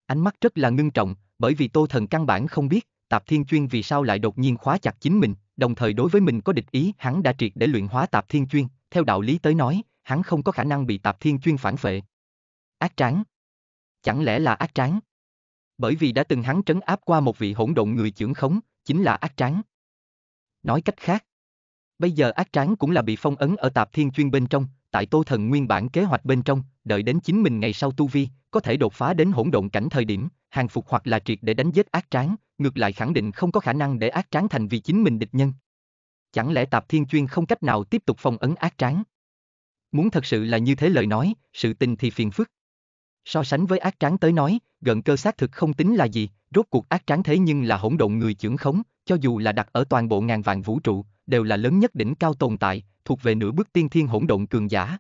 Ánh mắt rất là ngưng trọng, bởi vì tô thần căn bản không biết, tạp thiên chuyên vì sao lại đột nhiên khóa chặt chính mình, đồng thời đối với mình có địch ý hắn đã triệt để luyện hóa tạp thiên chuyên, theo đạo lý tới nói, hắn không có khả năng bị tạp thiên chuyên phản phệ. Ác tráng. Chẳng lẽ là ác tráng? Bởi vì đã từng hắn trấn áp qua một vị hỗn độn người trưởng khống, chính là ác tráng. Nói cách khác, bây giờ ác tráng cũng là bị phong ấn ở tạp thiên chuyên bên trong, tại tô thần nguyên bản kế hoạch bên trong, đợi đến chính mình ngày sau tu vi, có thể đột phá đến hỗn độn cảnh thời điểm, hàng phục hoặc là triệt để đánh giết ác tráng, ngược lại khẳng định không có khả năng để ác tráng thành vì chính mình địch nhân. Chẳng lẽ tạp thiên chuyên không cách nào tiếp tục phong ấn ác tráng? Muốn thật sự là như thế lời nói, sự tình thì phiền phức. So sánh với ác tráng tới nói, gần cơ xác thực không tính là gì, rốt cuộc ác tráng thế nhưng là hỗn độn người trưởng khống, cho dù là đặt ở toàn bộ ngàn vạn vũ trụ, đều là lớn nhất đỉnh cao tồn tại, thuộc về nửa bước tiên thiên hỗn độn cường giả.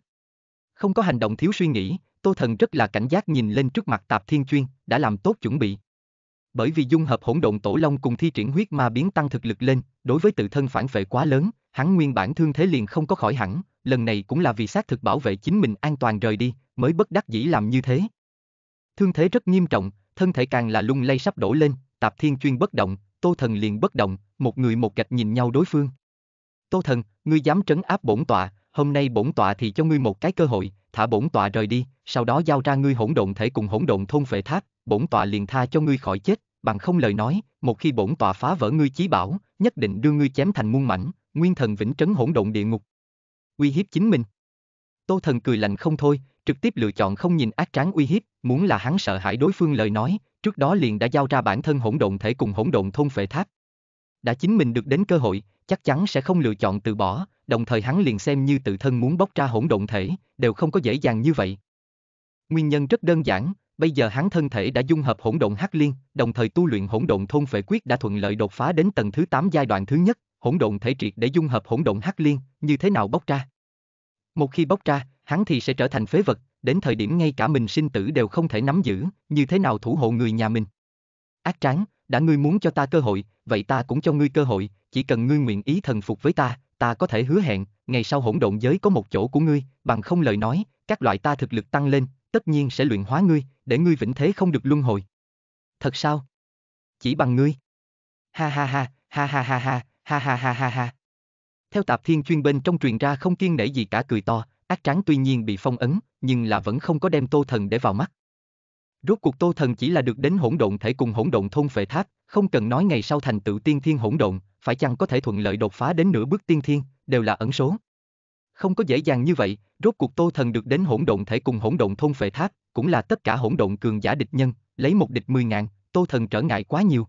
Không có hành động thiếu suy nghĩ, Tô Thần rất là cảnh giác nhìn lên trước mặt Tạp Thiên Chuyên, đã làm tốt chuẩn bị. Bởi vì dung hợp hỗn độn tổ long cùng thi triển huyết ma biến tăng thực lực lên, đối với tự thân phản vệ quá lớn, hắn nguyên bản thương thế liền không có khỏi hẳn, lần này cũng là vì xác thực bảo vệ chính mình an toàn rời đi, mới bất đắc dĩ làm như thế. Thương thế rất nghiêm trọng, thân thể càng là lung lay sắp đổ lên, Tạp Thiên Chuyên bất động, Tô Thần liền bất động, một người một gạch nhìn nhau đối phương. Tô Thần, ngươi dám trấn áp bổn tọa, hôm nay bổn tọa thì cho ngươi một cái cơ hội, thả bổn tọa rời đi, sau đó giao ra ngươi hỗn độn thể cùng hỗn độn thôn phệ tháp, bổn tọa liền tha cho ngươi khỏi chết, bằng không lời nói, một khi bổn tọa phá vỡ ngươi chí bảo, nhất định đưa ngươi chém thành muôn mảnh, nguyên thần vĩnh trấn hỗn độn địa ngục uy hiếp chính mình. Tô Thần cười lạnh không thôi, trực tiếp lựa chọn không nhìn ác tráng uy hiếp, muốn là hắn sợ hãi đối phương lời nói, trước đó liền đã giao ra bản thân hỗn độn thể cùng hỗn độn thôn phệ tháp. Đã chính mình được đến cơ hội, chắc chắn sẽ không lựa chọn từ bỏ, đồng thời hắn liền xem như tự thân muốn bóc ra hỗn độn thể, đều không có dễ dàng như vậy. Nguyên nhân rất đơn giản, bây giờ hắn thân thể đã dung hợp hỗn độn hắc liên, đồng thời tu luyện hỗn độn thôn phệ quyết đã thuận lợi đột phá đến tầng thứ 8 giai đoạn thứ nhất, hỗn độn thể triệt để dung hợp hỗn độn hắc liên, như thế nào bóc ra? Một khi bóc ra, hắn thì sẽ trở thành phế vật, đến thời điểm ngay cả mình sinh tử đều không thể nắm giữ, như thế nào thủ hộ người nhà mình. Ác tráng, đã ngươi muốn cho ta cơ hội, vậy ta cũng cho ngươi cơ hội, chỉ cần ngươi nguyện ý thần phục với ta, ta có thể hứa hẹn, ngày sau hỗn độn giới có một chỗ của ngươi, bằng không lời nói, các loại ta thực lực tăng lên, tất nhiên sẽ luyện hóa ngươi, để ngươi vĩnh thế không được luân hồi. Thật sao? Chỉ bằng ngươi? Ha ha ha, ha ha ha ha, ha ha ha ha ha. Theo tạp thiên chuyên bên trong truyền ra không kiên nể gì cả cười to, ác tráng tuy nhiên bị phong ấn, nhưng là vẫn không có đem tô thần để vào mắt. Rốt cuộc tô thần chỉ là được đến hỗn độn thể cùng hỗn độn thôn phệ tháp, không cần nói ngày sau thành tựu tiên thiên hỗn độn, phải chăng có thể thuận lợi đột phá đến nửa bước tiên thiên, đều là ẩn số. Không có dễ dàng như vậy, rốt cuộc Tô Thần được đến hỗn độn thể cùng hỗn độn thôn phệ tháp, cũng là tất cả hỗn độn cường giả địch nhân, lấy một địch mười ngàn, Tô Thần trở ngại quá nhiều.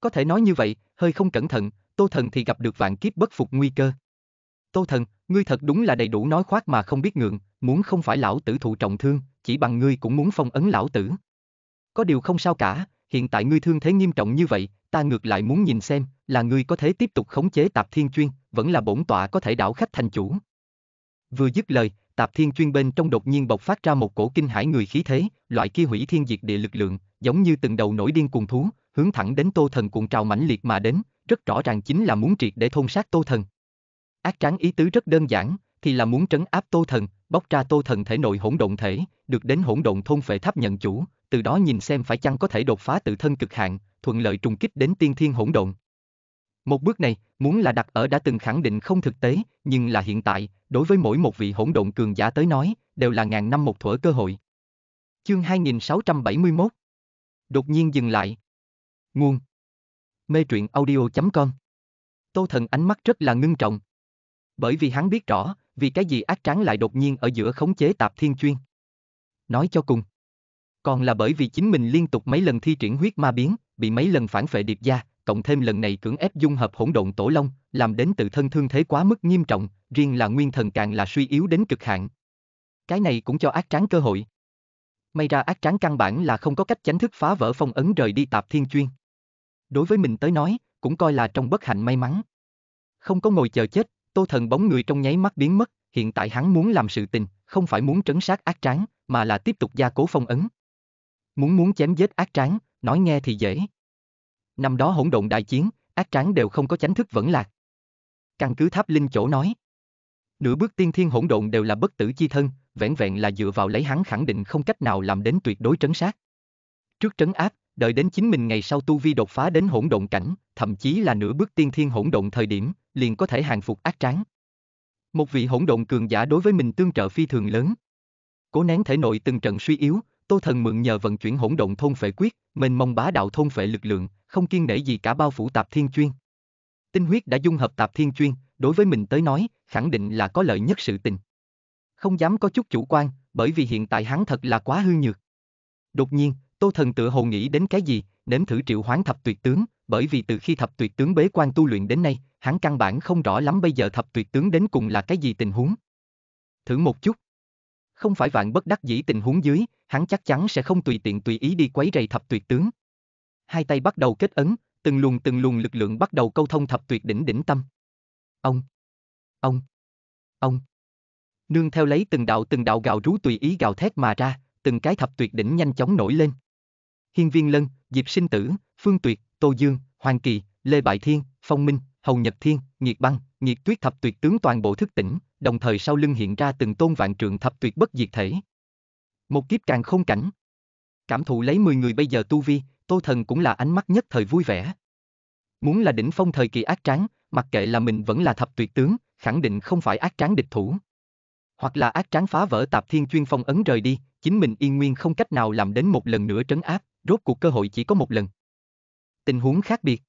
Có thể nói như vậy, hơi không cẩn thận, Tô Thần thì gặp được vạn kiếp bất phục nguy cơ. Tô Thần, ngươi thật đúng là đầy đủ nói khoác mà không biết ngượng, muốn không phải lão tử thụ trọng thương, chỉ bằng ngươi cũng muốn phong ấn lão tử. Có điều không sao cả, hiện tại ngươi thương thế nghiêm trọng như vậy, ta ngược lại muốn nhìn xem, là ngươi có thể tiếp tục khống chế tạp thiên chuyên, vẫn là bổn tọa có thể đảo khách thành chủ. Vừa dứt lời, tạp thiên chuyên bên trong đột nhiên bộc phát ra một cổ kinh hải người khí thế, loại kia hủy thiên diệt địa lực lượng, giống như từng đầu nổi điên cuồng thú, hướng thẳng đến Tô Thần cuộn trào mãnh liệt mà đến, rất rõ ràng chính là muốn triệt để thôn sát Tô Thần. Ác tráng ý tứ rất đơn giản, thì là muốn trấn áp Tô Thần, bóc ra Tô Thần thể nội hỗn độn thể, được đến hỗn độn thôn phệ tháp nhận chủ, từ đó nhìn xem phải chăng có thể đột phá tự thân cực hạn, thuận lợi trùng kích đến tiên thiên hỗn độn. Một bước này, muốn là đặt ở đã từng khẳng định không thực tế, nhưng là hiện tại, đối với mỗi một vị hỗn độn cường giả tới nói, đều là ngàn năm một thuở cơ hội. Chương 2671 Đột nhiên dừng lại Nguồn Mê truyện audio.com Tô Thần ánh mắt rất là ngưng trọng. Bởi vì hắn biết rõ, vì cái gì ác tráng lại đột nhiên ở giữa khống chế tạp thiên chuyên. Nói cho cùng. Còn là bởi vì chính mình liên tục mấy lần thi triển huyết ma biến, bị mấy lần phản phệ điệp gia, cộng thêm lần này cưỡng ép dung hợp hỗn độn tổ long, làm đến tự thân thương thế quá mức nghiêm trọng, riêng là nguyên thần càng là suy yếu đến cực hạn. Cái này cũng cho ác tráng cơ hội. May ra ác tráng căn bản là không có cách chánh thức phá vỡ phong ấn rời đi tạp thiên chuyên đối với mình tới nói, cũng coi là trong bất hạnh may mắn. Không có ngồi chờ chết, Tô Thần bóng người trong nháy mắt biến mất, hiện tại hắn muốn làm sự tình, không phải muốn trấn sát ác tráng, mà là tiếp tục gia cố phong ấn. Muốn muốn chém giết ác tráng, nói nghe thì dễ. Năm đó hỗn độn đại chiến, ác tráng đều không có chánh thức vẫn lạc. Căn cứ tháp linh chỗ nói. Nửa bước tiên thiên hỗn độn đều là bất tử chi thân, vẻn vẹn là dựa vào lấy hắn khẳng định không cách nào làm đến tuyệt đối trấn sát. Trước trấn áp, đợi đến chính mình ngày sau tu vi đột phá đến hỗn độn cảnh, thậm chí là nửa bước tiên thiên hỗn độn thời điểm, liền có thể hàng phục ác tráng. Một vị hỗn độn cường giả đối với mình tương trợ phi thường lớn. Cố nén thể nội từng trận suy yếu, Tô Thần mượn nhờ vận chuyển hỗn độn thôn phệ quyết, mình mong bá đạo thôn phệ lực lượng, không kiên nể gì cả bao phủ tạp thiên chuyên. Tinh huyết đã dung hợp tạp thiên chuyên, đối với mình tới nói, khẳng định là có lợi nhất sự tình. Không dám có chút chủ quan, bởi vì hiện tại hắn thật là quá hư nhược. Đột nhiên, Tô Thần tự hồ nghĩ đến cái gì, nếm thử triệu hoán thập tuyệt tướng, bởi vì từ khi thập tuyệt tướng bế quan tu luyện đến nay, hắn căn bản không rõ lắm bây giờ thập tuyệt tướng đến cùng là cái gì tình huống. Thử một chút. Không phải vạn bất đắc dĩ tình huống dưới, hắn chắc chắn sẽ không tùy tiện tùy ý đi quấy rầy thập tuyệt tướng. Hai tay bắt đầu kết ấn, từng luồng từng luồng lực lượng bắt đầu câu thông thập tuyệt đỉnh đỉnh tâm. Ông, ông, ông. Nương theo lấy từng đạo từng đạo gào rú tùy ý gào thét mà ra, từng cái thập tuyệt đỉnh nhanh chóng nổi lên. Hiên Viên Lân, Diệp Sinh Tử, Phương Tuyệt, Tô Dương, Hoàng Kỳ, Lê Bại Thiên, Phong Minh, Hầu Nhật Thiên, Nhiệt Băng, Nhiệt Tuyết thập tuyệt tướng toàn bộ thức tỉnh, đồng thời sau lưng hiện ra từng tôn vạn trượng thập tuyệt bất diệt thể. Một kiếp càng không cảnh. Cảm thụ lấy 10 người bây giờ tu vi, Tô Thần cũng là ánh mắt nhất thời vui vẻ. Muốn là đỉnh phong thời kỳ ác tráng, mặc kệ là mình vẫn là thập tuyệt tướng, khẳng định không phải ác tráng địch thủ. Hoặc là ác tráng phá vỡ tạp thiên chuyên phong ấn rời đi, chính mình yên nguyên không cách nào làm đến một lần nữa trấn áp rốt cuộc cơ hội chỉ có một lần. Tình huống khác biệt.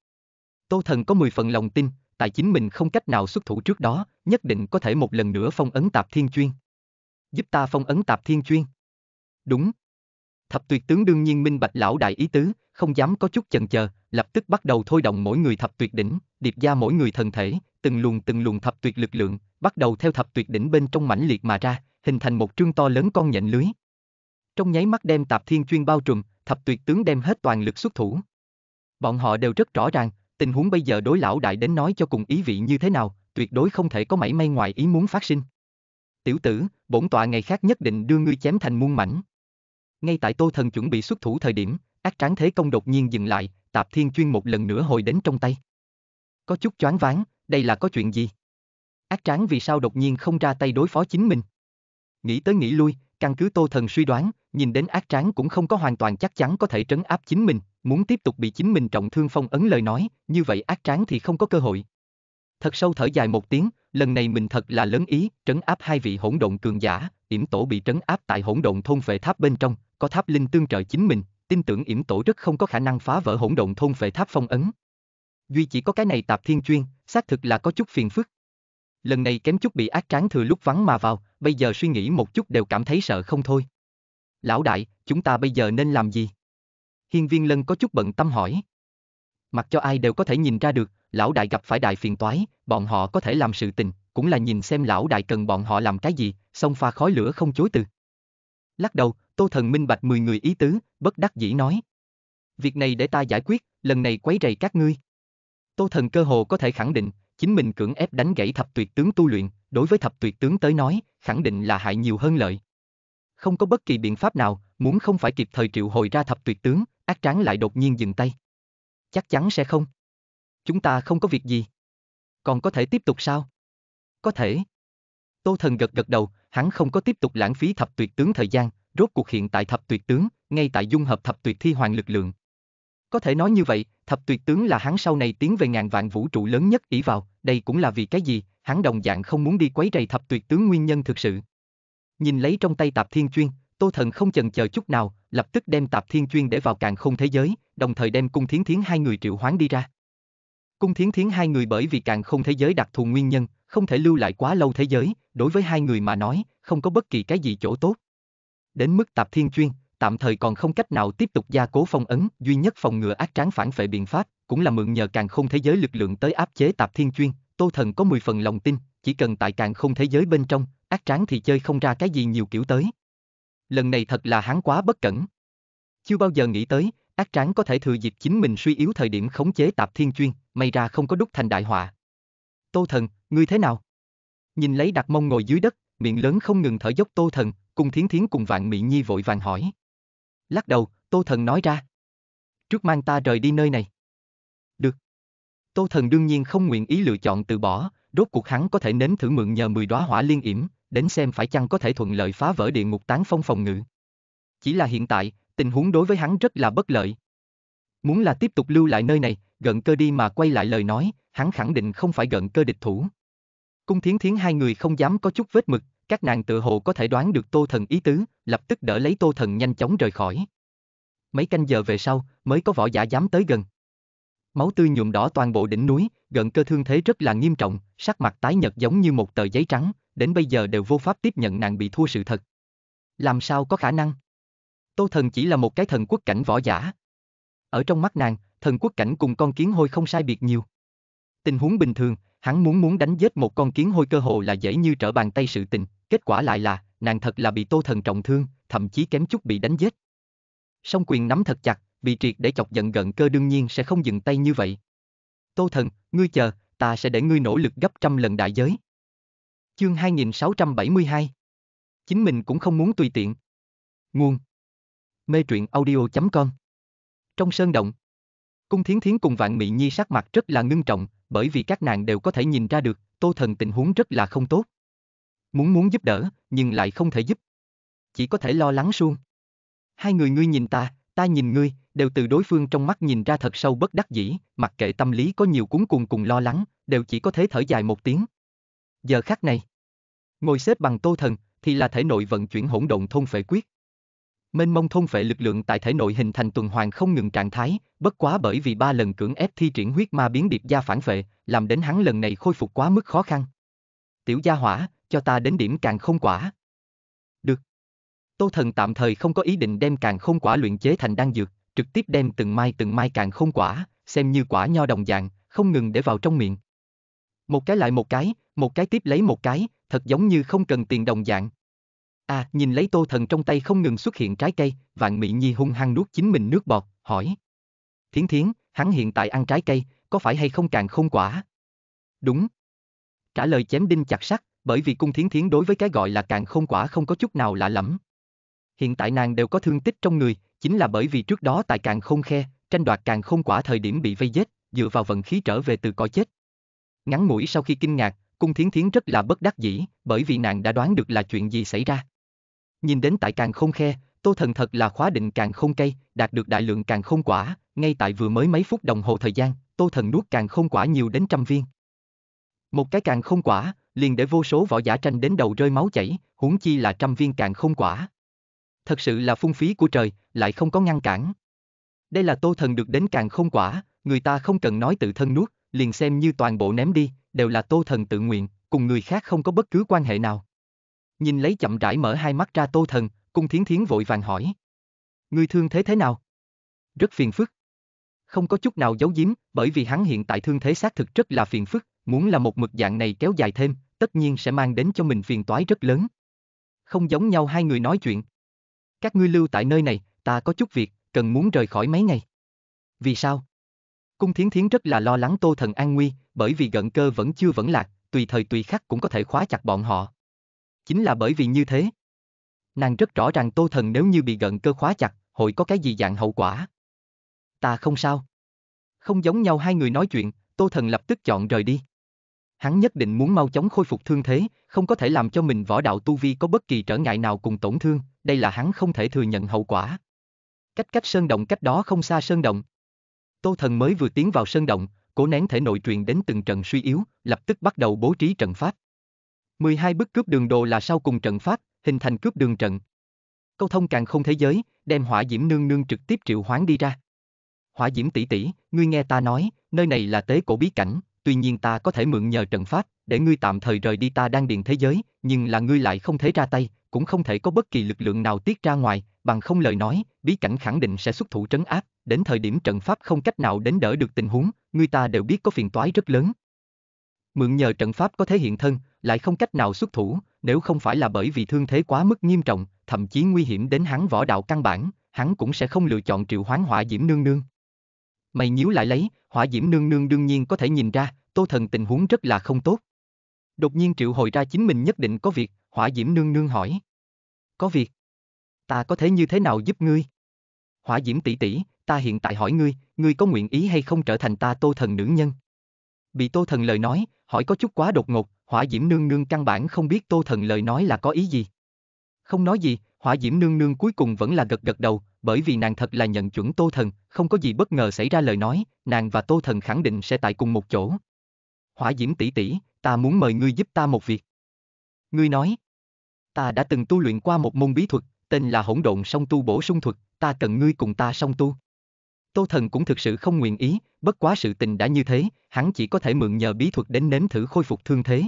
Tô Thần có 10 phần lòng tin, tại chính mình không cách nào xuất thủ trước đó, nhất định có thể một lần nữa phong ấn tạp thiên chuyên. Giúp ta phong ấn tạp thiên chuyên. Đúng. Thập tuyệt tướng đương nhiên minh bạch lão đại ý tứ, không dám có chút chần chờ, lập tức bắt đầu thôi động mỗi người thập tuyệt đỉnh, điệp ra mỗi người thần thể, từng luồng từng luồng thập tuyệt lực lượng, bắt đầu theo thập tuyệt đỉnh bên trong mãnh liệt mà ra, hình thành một trương to lớn con nhện lưới. Trong nháy mắt đem tạp thiên chuyên bao trùm, thập tuyệt tướng đem hết toàn lực xuất thủ. Bọn họ đều rất rõ ràng, tình huống bây giờ đối lão đại đến nói cho cùng ý vị như thế nào, tuyệt đối không thể có mảy may ngoài ý muốn phát sinh. Tiểu tử, bổn tọa ngày khác nhất định đưa ngươi chém thành muôn mảnh. Ngay tại Tô Thần chuẩn bị xuất thủ thời điểm, ác tráng thế công đột nhiên dừng lại, Tạp Thiên Chuyên một lần nữa hồi đến trong tay. Có chút choáng váng, đây là có chuyện gì? Ác tráng vì sao đột nhiên không ra tay đối phó chính mình? Nghĩ tới nghĩ lui, căn cứ Tô Thần suy đoán, nhìn đến ác tráng cũng không có hoàn toàn chắc chắn có thể trấn áp chính mình, muốn tiếp tục bị chính mình trọng thương phong ấn lời nói, như vậy ác tráng thì không có cơ hội. Thật sâu thở dài một tiếng, lần này mình thật là lớn ý, trấn áp hai vị hỗn độn cường giả, yểm tổ bị trấn áp tại hỗn độn thôn vệ tháp bên trong, có tháp linh tương trợ chính mình, tin tưởng yểm tổ rất không có khả năng phá vỡ hỗn độn thôn vệ tháp phong ấn. Duy chỉ có cái này tạp thiên chuyên, xác thực là có chút phiền phức. Lần này kém chút bị ác tráng thừa lúc vắng mà vào, bây giờ suy nghĩ một chút đều cảm thấy sợ không thôi lão đại, chúng ta bây giờ nên làm gì? Hiên viên lân có chút bận tâm hỏi. Mặc cho ai đều có thể nhìn ra được, lão đại gặp phải đại phiền toái, bọn họ có thể làm sự tình, cũng là nhìn xem lão đại cần bọn họ làm cái gì, xong pha khói lửa không chối từ. Lắc đầu, tô thần minh bạch mười người ý tứ, bất đắc dĩ nói. Việc này để ta giải quyết, lần này quấy rầy các ngươi. Tô thần cơ hồ có thể khẳng định, chính mình cưỡng ép đánh gãy thập tuyệt tướng tu luyện, đối với thập tuyệt tướng tới nói, khẳng định là hại nhiều hơn lợi không có bất kỳ biện pháp nào, muốn không phải kịp thời triệu hồi ra thập tuyệt tướng, ác tráng lại đột nhiên dừng tay. Chắc chắn sẽ không. Chúng ta không có việc gì. Còn có thể tiếp tục sao? Có thể. Tô thần gật gật đầu, hắn không có tiếp tục lãng phí thập tuyệt tướng thời gian, rốt cuộc hiện tại thập tuyệt tướng, ngay tại dung hợp thập tuyệt thi hoàng lực lượng. Có thể nói như vậy, thập tuyệt tướng là hắn sau này tiến về ngàn vạn vũ trụ lớn nhất ỷ vào, đây cũng là vì cái gì, hắn đồng dạng không muốn đi quấy rầy thập tuyệt tướng nguyên nhân thực sự. Nhìn lấy trong tay tạp thiên chuyên, Tô Thần không chần chờ chút nào, lập tức đem tạp thiên chuyên để vào càng không thế giới, đồng thời đem cung thiến thiến hai người triệu hoán đi ra. Cung thiến thiến hai người bởi vì càng không thế giới đặc thù nguyên nhân, không thể lưu lại quá lâu thế giới, đối với hai người mà nói, không có bất kỳ cái gì chỗ tốt. Đến mức tạp thiên chuyên, tạm thời còn không cách nào tiếp tục gia cố phong ấn, duy nhất phòng ngừa ác tráng phản phệ biện pháp, cũng là mượn nhờ càng không thế giới lực lượng tới áp chế tạp thiên chuyên, Tô Thần có 10 phần lòng tin, chỉ cần tại càng không thế giới bên trong, ác tráng thì chơi không ra cái gì nhiều kiểu tới. Lần này thật là hắn quá bất cẩn. Chưa bao giờ nghĩ tới, ác tráng có thể thừa dịp chính mình suy yếu thời điểm khống chế tạp thiên chuyên, may ra không có đúc thành đại họa. Tô thần, ngươi thế nào? Nhìn lấy đặt mông ngồi dưới đất, miệng lớn không ngừng thở dốc tô thần, cùng thiến thiến cùng vạn mỹ nhi vội vàng hỏi. Lắc đầu, tô thần nói ra. Trước mang ta rời đi nơi này. Được. Tô thần đương nhiên không nguyện ý lựa chọn từ bỏ, rốt cuộc hắn có thể nếm thử mượn nhờ 10 đóa hỏa liên yểm, đến xem phải chăng có thể thuận lợi phá vỡ địa ngục tán phong phòng ngự. Chỉ là hiện tại, tình huống đối với hắn rất là bất lợi. Muốn là tiếp tục lưu lại nơi này, gần cơ đi mà quay lại lời nói, hắn khẳng định không phải gần cơ địch thủ. Cung thiến thiến hai người không dám có chút vết mực, các nàng tự hồ có thể đoán được tô thần ý tứ, lập tức đỡ lấy tô thần nhanh chóng rời khỏi. Mấy canh giờ về sau, mới có võ giả dám tới gần. Máu tươi nhuộm đỏ toàn bộ đỉnh núi, gần cơ thương thế rất là nghiêm trọng, sắc mặt tái nhợt giống như một tờ giấy trắng, đến bây giờ đều vô pháp tiếp nhận nàng bị thua sự thật. Làm sao có khả năng? Tô Thần chỉ là một cái thần quốc cảnh võ giả. Ở trong mắt nàng, thần quốc cảnh cùng con kiến hôi không sai biệt nhiều. Tình huống bình thường, hắn muốn muốn đánh giết một con kiến hôi cơ hồ là dễ như trở bàn tay sự tình, kết quả lại là, nàng thật là bị Tô Thần trọng thương, thậm chí kém chút bị đánh giết. Song quyền nắm thật chặt, bị triệt để chọc giận gần cơ đương nhiên sẽ không dừng tay như vậy. Tô Thần, ngươi chờ, ta sẽ để ngươi nỗ lực gấp trăm lần đại giới. Chương 2672 Chính mình cũng không muốn tùy tiện. Nguồn Mê truyện audio.com Trong sơn động Cung Thiến Thiến cùng Vạn Mị Nhi sắc mặt rất là ngưng trọng, bởi vì các nàng đều có thể nhìn ra được, Tô Thần tình huống rất là không tốt. Muốn muốn giúp đỡ, nhưng lại không thể giúp. Chỉ có thể lo lắng suông. Hai người ngươi nhìn ta, ta nhìn ngươi, đều từ đối phương trong mắt nhìn ra thật sâu bất đắc dĩ, mặc kệ tâm lý có nhiều cuốn cuồng cùng lo lắng, đều chỉ có thể thở dài một tiếng. Giờ khắc này, Ngồi xếp bằng tô thần, thì là thể nội vận chuyển hỗn độn thôn phệ quyết. Mênh mông thôn phệ lực lượng tại thể nội hình thành tuần hoàn không ngừng trạng thái, bất quá bởi vì ba lần cưỡng ép thi triển huyết ma biến điệp gia phản phệ, làm đến hắn lần này khôi phục quá mức khó khăn. Tiểu gia hỏa, cho ta đến điểm càng không quả. Được. Tô thần tạm thời không có ý định đem càng không quả luyện chế thành đan dược, trực tiếp đem từng mai từng mai càng không quả, xem như quả nho đồng dạng, không ngừng để vào trong miệng. Một cái lại một cái, một cái tiếp lấy một cái, thật giống như không cần tiền đồng dạng. À, nhìn lấy tô thần trong tay không ngừng xuất hiện trái cây, vạn mỹ nhi hung hăng nuốt chính mình nước bọt, hỏi. Thiến thiến, hắn hiện tại ăn trái cây, có phải hay không càng không quả? Đúng. Trả lời chém đinh chặt sắt, bởi vì cung thiến thiến đối với cái gọi là càng không quả không có chút nào lạ lẫm. Hiện tại nàng đều có thương tích trong người, chính là bởi vì trước đó tại càng không khe, tranh đoạt càng không quả thời điểm bị vây giết, dựa vào vận khí trở về từ cõi chết. Ngắn mũi sau khi kinh ngạc, Cung Thiến Thiến rất là bất đắc dĩ, bởi vì nàng đã đoán được là chuyện gì xảy ra. Nhìn đến tại càng không khe, Tô Thần thật là khóa định càng không cây, đạt được đại lượng càng không quả, ngay tại vừa mới mấy phút đồng hồ thời gian, Tô Thần nuốt càng không quả nhiều đến trăm viên. Một cái càng không quả, liền để vô số võ giả tranh đến đầu rơi máu chảy, huống chi là trăm viên càng không quả. Thật sự là phung phí của trời, lại không có ngăn cản. Đây là Tô Thần được đến càng không quả, người ta không cần nói tự thân nuốt, liền xem như toàn bộ ném đi, đều là tô thần tự nguyện, cùng người khác không có bất cứ quan hệ nào. Nhìn lấy chậm rãi mở hai mắt ra tô thần, cung thiến thiến vội vàng hỏi. Ngươi thương thế thế nào? Rất phiền phức. Không có chút nào giấu giếm, bởi vì hắn hiện tại thương thế xác thực rất là phiền phức, muốn là một mực dạng này kéo dài thêm, tất nhiên sẽ mang đến cho mình phiền toái rất lớn. Không giống nhau hai người nói chuyện. Các ngươi lưu tại nơi này, ta có chút việc, cần muốn rời khỏi mấy ngày. Vì sao? Cung Thiến Thiến rất là lo lắng Tô Thần an nguy, bởi vì gận cơ vẫn chưa vẫn lạc, tùy thời tùy khắc cũng có thể khóa chặt bọn họ. Chính là bởi vì như thế. Nàng rất rõ ràng Tô Thần nếu như bị gận cơ khóa chặt, hội có cái gì dạng hậu quả. Ta không sao. Không giống nhau hai người nói chuyện, Tô Thần lập tức chọn rời đi. Hắn nhất định muốn mau chóng khôi phục thương thế, không có thể làm cho mình võ đạo tu vi có bất kỳ trở ngại nào cùng tổn thương, đây là hắn không thể thừa nhận hậu quả. Cách cách sơn động cách đó không xa sơn động, Tô Thần mới vừa tiến vào sơn động, cố nén thể nội truyền đến từng trận suy yếu, lập tức bắt đầu bố trí trận pháp. 12 bức cướp đường đồ là sau cùng trận pháp, hình thành cướp đường trận. Câu thông càng không thế giới, đem hỏa diễm nương nương trực tiếp triệu hoán đi ra. Hỏa diễm tỷ tỷ, ngươi nghe ta nói, nơi này là tế cổ bí cảnh, tuy nhiên ta có thể mượn nhờ trận pháp, để ngươi tạm thời rời đi ta đang điện thế giới, nhưng là ngươi lại không thể ra tay, cũng không thể có bất kỳ lực lượng nào tiết ra ngoài, bằng không lời nói, bí cảnh khẳng định sẽ xuất thủ trấn áp, đến thời điểm trận pháp không cách nào đến đỡ được tình huống, người ta đều biết có phiền toái rất lớn. Mượn nhờ trận pháp có thể hiện thân, lại không cách nào xuất thủ, nếu không phải là bởi vì thương thế quá mức nghiêm trọng, thậm chí nguy hiểm đến hắn võ đạo căn bản, hắn cũng sẽ không lựa chọn triệu hoán hỏa diễm nương nương. Mày nhíu lại lấy, hỏa diễm nương nương đương nhiên có thể nhìn ra, tô thần tình huống rất là không tốt. Đột nhiên triệu hồi ra chính mình nhất định có việc, hỏa diễm nương nương hỏi. Có việc. Ta có thể như thế nào giúp ngươi? Hỏa diễm tỷ tỷ, ta hiện tại hỏi ngươi, ngươi có nguyện ý hay không trở thành ta tô thần nữ nhân? Bị tô thần lời nói, hỏi có chút quá đột ngột, hỏa diễm nương nương căn bản không biết tô thần lời nói là có ý gì. Không nói gì, hỏa diễm nương nương cuối cùng vẫn là gật gật đầu, bởi vì nàng thật là nhận chuẩn tô thần, không có gì bất ngờ xảy ra lời nói, nàng và tô thần khẳng định sẽ tại cùng một chỗ. Hỏa diễm tỷ tỷ, ta muốn mời ngươi giúp ta một việc. Ngươi nói, ta đã từng tu luyện qua một môn bí thuật, tên là hỗn độn song tu bổ sung thuật, ta cần ngươi cùng ta song tu. Tô Thần cũng thực sự không nguyện ý, bất quá sự tình đã như thế, hắn chỉ có thể mượn nhờ bí thuật đến nếm thử khôi phục thương thế.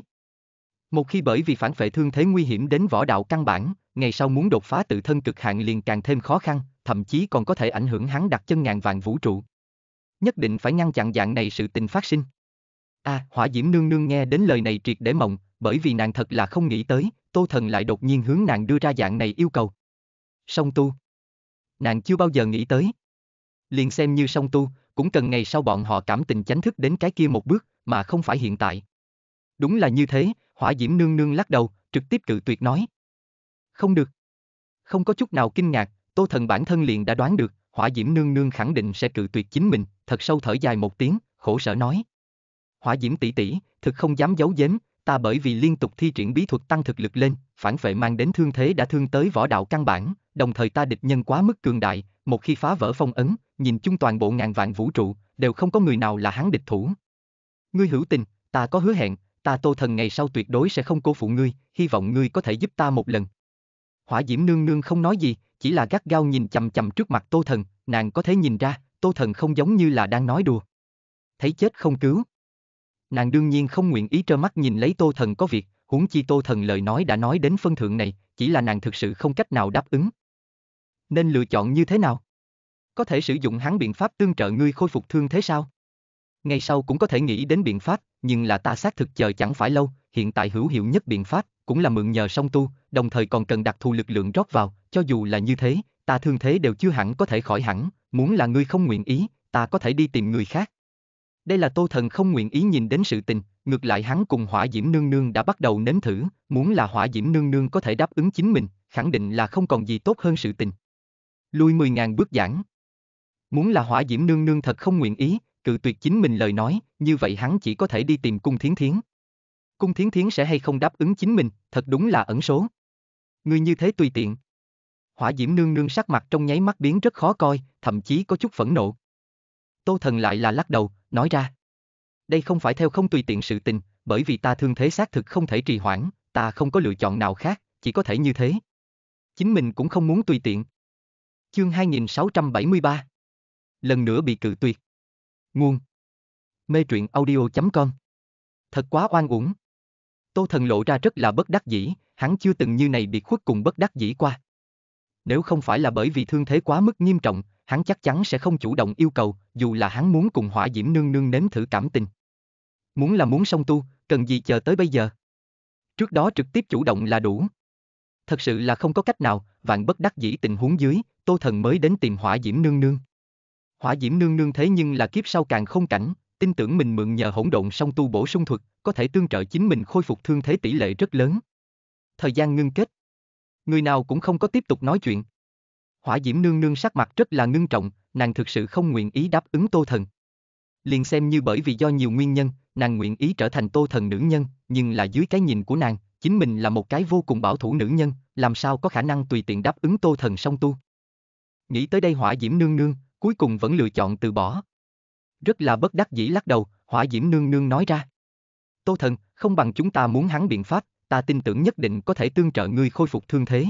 Một khi bởi vì phản phệ thương thế nguy hiểm đến võ đạo căn bản, ngày sau muốn đột phá tự thân cực hạn liền càng thêm khó khăn, thậm chí còn có thể ảnh hưởng hắn đặt chân ngàn vạn vũ trụ. Nhất định phải ngăn chặn dạng này sự tình phát sinh. A, à, Hỏa Diễm nương nương nghe đến lời này triệt để mộng, bởi vì nàng thật là không nghĩ tới, Tô Thần lại đột nhiên hướng nàng đưa ra dạng này yêu cầu. Song tu. Nàng chưa bao giờ nghĩ tới liền xem như song tu, cũng cần ngày sau bọn họ cảm tình chánh thức đến cái kia một bước, mà không phải hiện tại. Đúng là như thế, hỏa diễm nương nương lắc đầu, trực tiếp cự tuyệt nói. Không được. Không có chút nào kinh ngạc, tô thần bản thân liền đã đoán được, hỏa diễm nương nương khẳng định sẽ cự tuyệt chính mình, thật sâu thở dài một tiếng, khổ sở nói. Hỏa diễm tỷ tỷ, thực không dám giấu giếm, ta bởi vì liên tục thi triển bí thuật tăng thực lực lên, phản phệ mang đến thương thế đã thương tới võ đạo căn bản, đồng thời ta địch nhân quá mức cường đại, một khi phá vỡ phong ấn, nhìn chung toàn bộ ngàn vạn vũ trụ, đều không có người nào là hắn địch thủ. Ngươi hữu tình, ta có hứa hẹn, ta tô thần ngày sau tuyệt đối sẽ không cố phụ ngươi, hy vọng ngươi có thể giúp ta một lần. Hỏa diễm nương nương không nói gì, chỉ là gắt gao nhìn chầm chầm trước mặt tô thần, nàng có thể nhìn ra, tô thần không giống như là đang nói đùa. Thấy chết không cứu. Nàng đương nhiên không nguyện ý trơ mắt nhìn lấy tô thần có việc, huống chi tô thần lời nói đã nói đến phân thượng này, chỉ là nàng thực sự không cách nào đáp ứng. Nên lựa chọn như thế nào? Có thể sử dụng hắn biện pháp tương trợ ngươi khôi phục thương thế sao? Ngày sau cũng có thể nghĩ đến biện pháp, nhưng là ta xác thực chờ chẳng phải lâu, hiện tại hữu hiệu nhất biện pháp, cũng là mượn nhờ song tu, đồng thời còn cần đặc thù lực lượng rót vào, cho dù là như thế, ta thương thế đều chưa hẳn có thể khỏi hẳn, muốn là ngươi không nguyện ý, ta có thể đi tìm người khác. Đây là tô thần không nguyện ý nhìn đến sự tình, ngược lại hắn cùng hỏa diễm nương nương đã bắt đầu nếm thử, muốn là hỏa diễm nương nương có thể đáp ứng chính mình, khẳng định là không còn gì tốt hơn sự tình. Lui 10.000 bước giảng. Muốn là hỏa diễm nương nương thật không nguyện ý, cự tuyệt chính mình lời nói, như vậy hắn chỉ có thể đi tìm cung thiến thiến. Cung thiến thiến sẽ hay không đáp ứng chính mình, thật đúng là ẩn số. Người như thế tùy tiện. Hỏa diễm nương nương sắc mặt trong nháy mắt biến rất khó coi, thậm chí có chút phẫn nộ. Tô thần lại là lắc đầu, nói ra đây không phải theo không tùy tiện sự tình, bởi vì ta thương thế xác thực không thể trì hoãn, ta không có lựa chọn nào khác, chỉ có thể như thế. Chính mình cũng không muốn tùy tiện. Chương 2673 Lần nữa bị cự tuyệt. Nguồn Mê truyện audio.com Thật quá oan uổng. Tô thần lộ ra rất là bất đắc dĩ, hắn chưa từng như này bị khuất cùng bất đắc dĩ qua. Nếu không phải là bởi vì thương thế quá mức nghiêm trọng, hắn chắc chắn sẽ không chủ động yêu cầu, dù là hắn muốn cùng hỏa diễm nương nương nếm thử cảm tình. Muốn là muốn song tu, cần gì chờ tới bây giờ? Trước đó trực tiếp chủ động là đủ. Thật sự là không có cách nào, vạn bất đắc dĩ tình huống dưới, tô thần mới đến tìm hỏa diễm nương nương. Hỏa diễm nương nương thế nhưng là kiếp sau càng không cảnh, tin tưởng mình mượn nhờ hỗn độn song tu bổ sung thuật, có thể tương trợ chính mình khôi phục thương thế tỷ lệ rất lớn. Thời gian ngưng kết. Người nào cũng không có tiếp tục nói chuyện, Hỏa Diễm Nương Nương sắc mặt rất là ngưng trọng, nàng thực sự không nguyện ý đáp ứng Tô Thần. Liền xem như bởi vì do nhiều nguyên nhân, nàng nguyện ý trở thành Tô Thần nữ nhân, nhưng là dưới cái nhìn của nàng, chính mình là một cái vô cùng bảo thủ nữ nhân, làm sao có khả năng tùy tiện đáp ứng Tô Thần song tu. Nghĩ tới đây Hỏa Diễm Nương Nương, cuối cùng vẫn lựa chọn từ bỏ. Rất là bất đắc dĩ lắc đầu, Hỏa Diễm Nương Nương nói ra. Tô Thần, không bằng chúng ta muốn hắn biện pháp, ta tin tưởng nhất định có thể tương trợ ngươi khôi phục thương thế.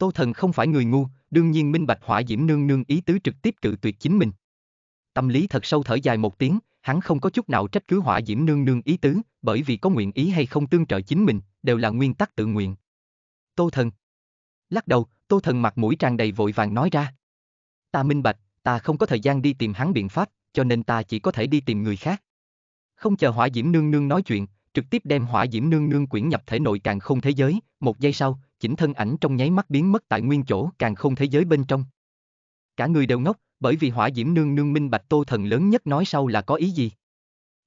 Tô Thần không phải người ngu, đương nhiên minh bạch hỏa diễm nương nương ý tứ trực tiếp cự tuyệt chính mình. Tâm lý thật sâu thở dài một tiếng, hắn không có chút nào trách cứ hỏa diễm nương nương ý tứ, bởi vì có nguyện ý hay không tương trợ chính mình, đều là nguyên tắc tự nguyện. Tô Thần Lắc đầu, Tô Thần mặt mũi tràn đầy vội vàng nói ra. Ta minh bạch, ta không có thời gian đi tìm hắn biện pháp, cho nên ta chỉ có thể đi tìm người khác. Không chờ hỏa diễm nương nương nói chuyện, trực tiếp đem hỏa diễm nương nương quyển nhập thể nội càng không thế giới, một giây sau, chỉnh thân ảnh trong nháy mắt biến mất tại nguyên chỗ càng không thế giới bên trong. Cả người đều ngốc, bởi vì hỏa diễm nương nương minh bạch tô thần lớn nhất nói sau là có ý gì.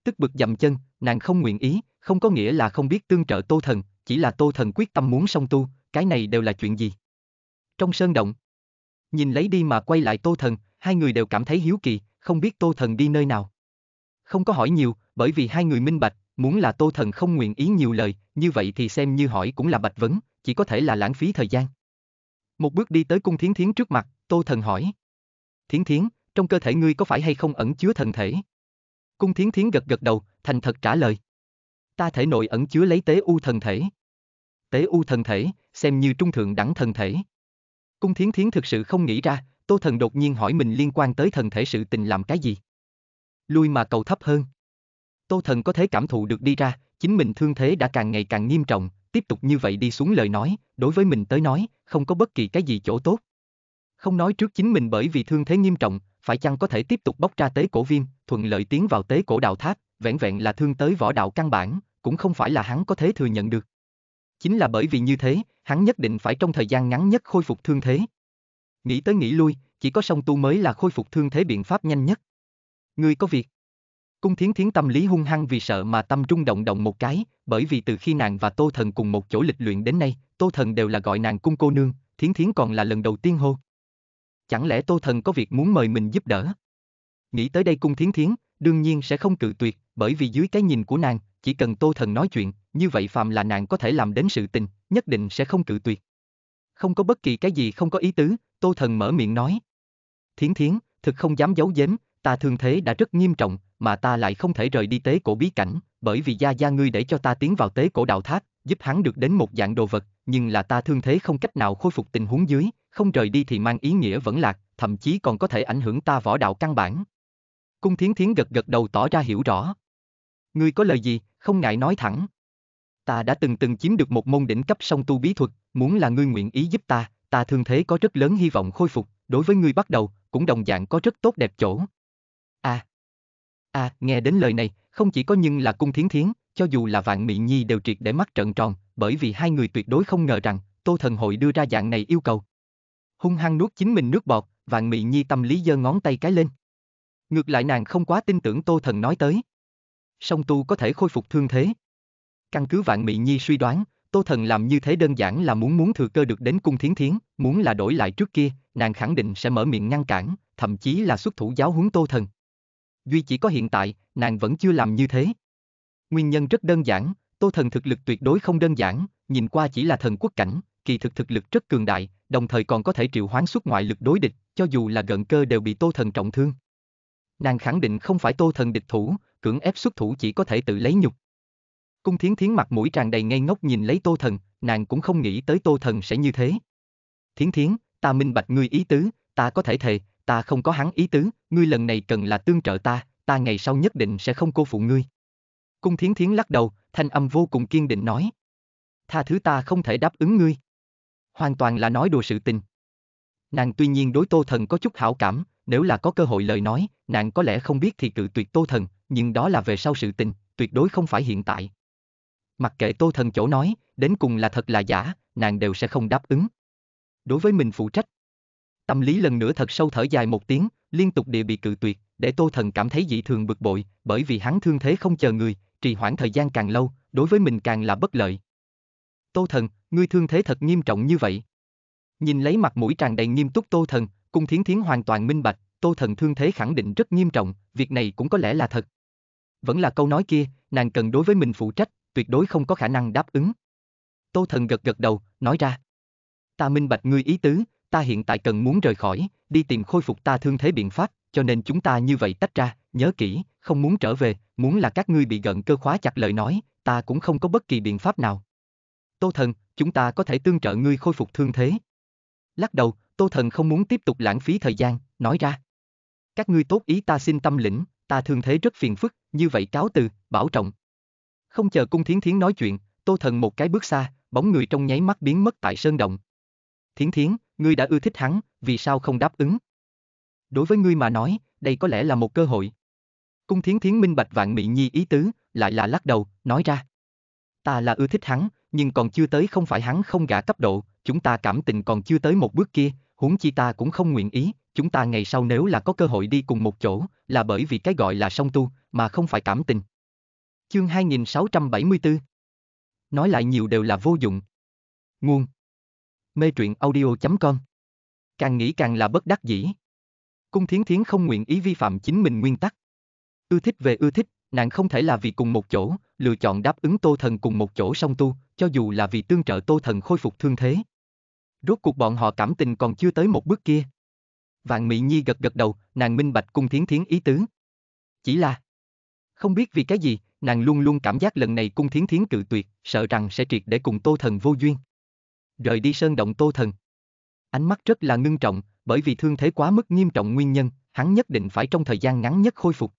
Tức bực dầm chân, nàng không nguyện ý, không có nghĩa là không biết tương trợ tô thần, chỉ là tô thần quyết tâm muốn song tu, cái này đều là chuyện gì. Trong sơn động, nhìn lấy đi mà quay lại tô thần, hai người đều cảm thấy hiếu kỳ, không biết tô thần đi nơi nào. Không có hỏi nhiều, bởi vì hai người minh bạch, Muốn là Tô Thần không nguyện ý nhiều lời, như vậy thì xem như hỏi cũng là bạch vấn, chỉ có thể là lãng phí thời gian. Một bước đi tới cung thiến thiến trước mặt, Tô Thần hỏi. Thiến thiến, trong cơ thể ngươi có phải hay không ẩn chứa thần thể? Cung thiến thiến gật gật đầu, thành thật trả lời. Ta thể nội ẩn chứa lấy tế u thần thể. Tế u thần thể, xem như trung thượng đẳng thần thể. Cung thiến thiến thực sự không nghĩ ra, Tô Thần đột nhiên hỏi mình liên quan tới thần thể sự tình làm cái gì. Lui mà cầu thấp hơn. Tô Thần có thể cảm thụ được đi ra, chính mình thương thế đã càng ngày càng nghiêm trọng, tiếp tục như vậy đi xuống lời nói, đối với mình tới nói, không có bất kỳ cái gì chỗ tốt. Không nói trước chính mình bởi vì thương thế nghiêm trọng, phải chăng có thể tiếp tục bóc ra tế cổ viêm, thuận lợi tiến vào tế cổ đạo tháp, vẹn vẹn là thương tới võ đạo căn bản, cũng không phải là hắn có thể thừa nhận được. Chính là bởi vì như thế, hắn nhất định phải trong thời gian ngắn nhất khôi phục thương thế. Nghĩ tới nghĩ lui, chỉ có song tu mới là khôi phục thương thế biện pháp nhanh nhất. Ngươi có việc. Cung thiến thiến tâm lý hung hăng vì sợ mà tâm trung động động một cái, bởi vì từ khi nàng và Tô Thần cùng một chỗ lịch luyện đến nay, Tô Thần đều là gọi nàng cung cô nương, thiến thiến còn là lần đầu tiên hô. Chẳng lẽ Tô Thần có việc muốn mời mình giúp đỡ? Nghĩ tới đây cung thiến thiến, đương nhiên sẽ không cự tuyệt, bởi vì dưới cái nhìn của nàng, chỉ cần Tô Thần nói chuyện, như vậy phàm là nàng có thể làm đến sự tình, nhất định sẽ không cự tuyệt. Không có bất kỳ cái gì không có ý tứ, Tô Thần mở miệng nói. Thiến thiến, thực không dám giấu giếm, ta thương thế đã rất nghiêm trọng, mà ta lại không thể rời đi tế cổ bí cảnh, bởi vì gia gia ngươi để cho ta tiến vào tế cổ đạo tháp, giúp hắn được đến một dạng đồ vật, nhưng là ta thương thế không cách nào khôi phục tình huống dưới, không rời đi thì mang ý nghĩa vẫn lạc, thậm chí còn có thể ảnh hưởng ta võ đạo căn bản. Cung thiến thiến gật gật đầu tỏ ra hiểu rõ. Ngươi có lời gì, không ngại nói thẳng. Ta đã từng từng chiếm được một môn đỉnh cấp song tu bí thuật, muốn là ngươi nguyện ý giúp ta, ta thương thế có rất lớn hy vọng khôi phục, đối với ngươi bắt đầu, cũng đồng dạng có rất tốt đẹp chỗ. À, à, nghe đến lời này, không chỉ có nhưng là cung thiến thiến, cho dù là vạn mị nhi đều triệt để mắt trợn tròn, bởi vì hai người tuyệt đối không ngờ rằng, tô thần hội đưa ra dạng này yêu cầu. Hung hăng nuốt chính mình nước bọt, vạn mị nhi tâm lý giơ ngón tay cái lên. Ngược lại nàng không quá tin tưởng tô thần nói tới. Song tu có thể khôi phục thương thế. Căn cứ vạn mị nhi suy đoán, Tô Thần làm như thế đơn giản là muốn muốn thừa cơ được đến cung thiến thiến, muốn là đổi lại trước kia, nàng khẳng định sẽ mở miệng ngăn cản, thậm chí là xuất thủ giáo huấn Tô Thần, duy chỉ có hiện tại, nàng vẫn chưa làm như thế. Nguyên nhân rất đơn giản, Tô Thần thực lực tuyệt đối không đơn giản, nhìn qua chỉ là thần quốc cảnh, kỳ thực thực lực rất cường đại, đồng thời còn có thể triệu hoán xuất ngoại lực đối địch, cho dù là gần cơ đều bị Tô Thần trọng thương. Nàng khẳng định không phải Tô Thần địch thủ, cưỡng ép xuất thủ chỉ có thể tự lấy nhục. Cung Thiến Thiến mặt mũi tràn đầy ngây ngốc nhìn lấy Tô Thần, nàng cũng không nghĩ tới Tô Thần sẽ như thế. Thiến Thiến, ta minh bạch ngươi ý tứ, ta có thể thề, ta không có hắn ý tứ, ngươi lần này cần là tương trợ ta, ta ngày sau nhất định sẽ không cô phụ ngươi. Cung thiến thiến lắc đầu, thanh âm vô cùng kiên định nói. Tha thứ ta không thể đáp ứng ngươi. Hoàn toàn là nói đùa sự tình. Nàng tuy nhiên đối tô thần có chút hảo cảm, nếu là có cơ hội lời nói, nàng có lẽ không biết thì cự tuyệt tô thần, nhưng đó là về sau sự tình, tuyệt đối không phải hiện tại. Mặc kệ tô thần chỗ nói, đến cùng là thật là giả, nàng đều sẽ không đáp ứng. Đối với mình phụ trách, Tâm lý lần nữa thật sâu thở dài một tiếng, liên tục địa bị cự tuyệt, để Tô Thần cảm thấy dị thường bực bội, bởi vì hắn thương thế không chờ người, trì hoãn thời gian càng lâu, đối với mình càng là bất lợi. Tô Thần, ngươi thương thế thật nghiêm trọng như vậy. Nhìn lấy mặt mũi tràn đầy nghiêm túc Tô Thần, cung thiến thiến hoàn toàn minh bạch, Tô Thần thương thế khẳng định rất nghiêm trọng, việc này cũng có lẽ là thật. Vẫn là câu nói kia, nàng cần đối với mình phụ trách, tuyệt đối không có khả năng đáp ứng. Tô Thần gật gật đầu, nói ra. Ta minh bạch ngươi ý tứ, ta hiện tại cần muốn rời khỏi, đi tìm khôi phục ta thương thế biện pháp, cho nên chúng ta như vậy tách ra, nhớ kỹ, không muốn trở về, muốn là các ngươi bị gần cơ khóa chặt lời nói, ta cũng không có bất kỳ biện pháp nào. Tô thần, chúng ta có thể tương trợ ngươi khôi phục thương thế. Lắc đầu, Tô thần không muốn tiếp tục lãng phí thời gian, nói ra. Các ngươi tốt ý ta xin tâm lĩnh, ta thương thế rất phiền phức, như vậy cáo từ, bảo trọng. Không chờ cung thiến thiến nói chuyện, Tô thần một cái bước xa, bóng người trong nháy mắt biến mất tại sơn động. Thiến Thiến, ngươi đã ưa thích hắn, vì sao không đáp ứng? Đối với ngươi mà nói, đây có lẽ là một cơ hội. Cung Thiến Thiến minh bạch vạn mỹ nhi ý tứ, lại là lắc đầu, nói ra. Ta là ưa thích hắn, nhưng còn chưa tới không phải hắn không gả cấp độ, chúng ta cảm tình còn chưa tới một bước kia, huống chi ta cũng không nguyện ý, chúng ta ngày sau nếu là có cơ hội đi cùng một chỗ, là bởi vì cái gọi là song tu, mà không phải cảm tình. Chương 2674 Nói lại nhiều đều là vô dụng. Nguồn mê truyện audio.com. Càng nghĩ càng là bất đắc dĩ. Cung Thiến Thiến không nguyện ý vi phạm chính mình nguyên tắc. Ưa thích về ưa thích, nàng không thể là vì cùng một chỗ, lựa chọn đáp ứng Tô Thần cùng một chỗ song tu, cho dù là vì tương trợ Tô Thần khôi phục thương thế. Rốt cuộc bọn họ cảm tình còn chưa tới một bước kia. Vạn Mỹ Nhi gật gật đầu, nàng minh bạch Cung Thiến Thiến ý tứ. Chỉ là không biết vì cái gì, nàng luôn luôn cảm giác lần này Cung Thiến Thiến cự tuyệt, sợ rằng sẽ triệt để cùng Tô Thần vô duyên rời đi sơn động tô thần. Ánh mắt rất là ngưng trọng, bởi vì thương thế quá mức nghiêm trọng nguyên nhân, hắn nhất định phải trong thời gian ngắn nhất khôi phục.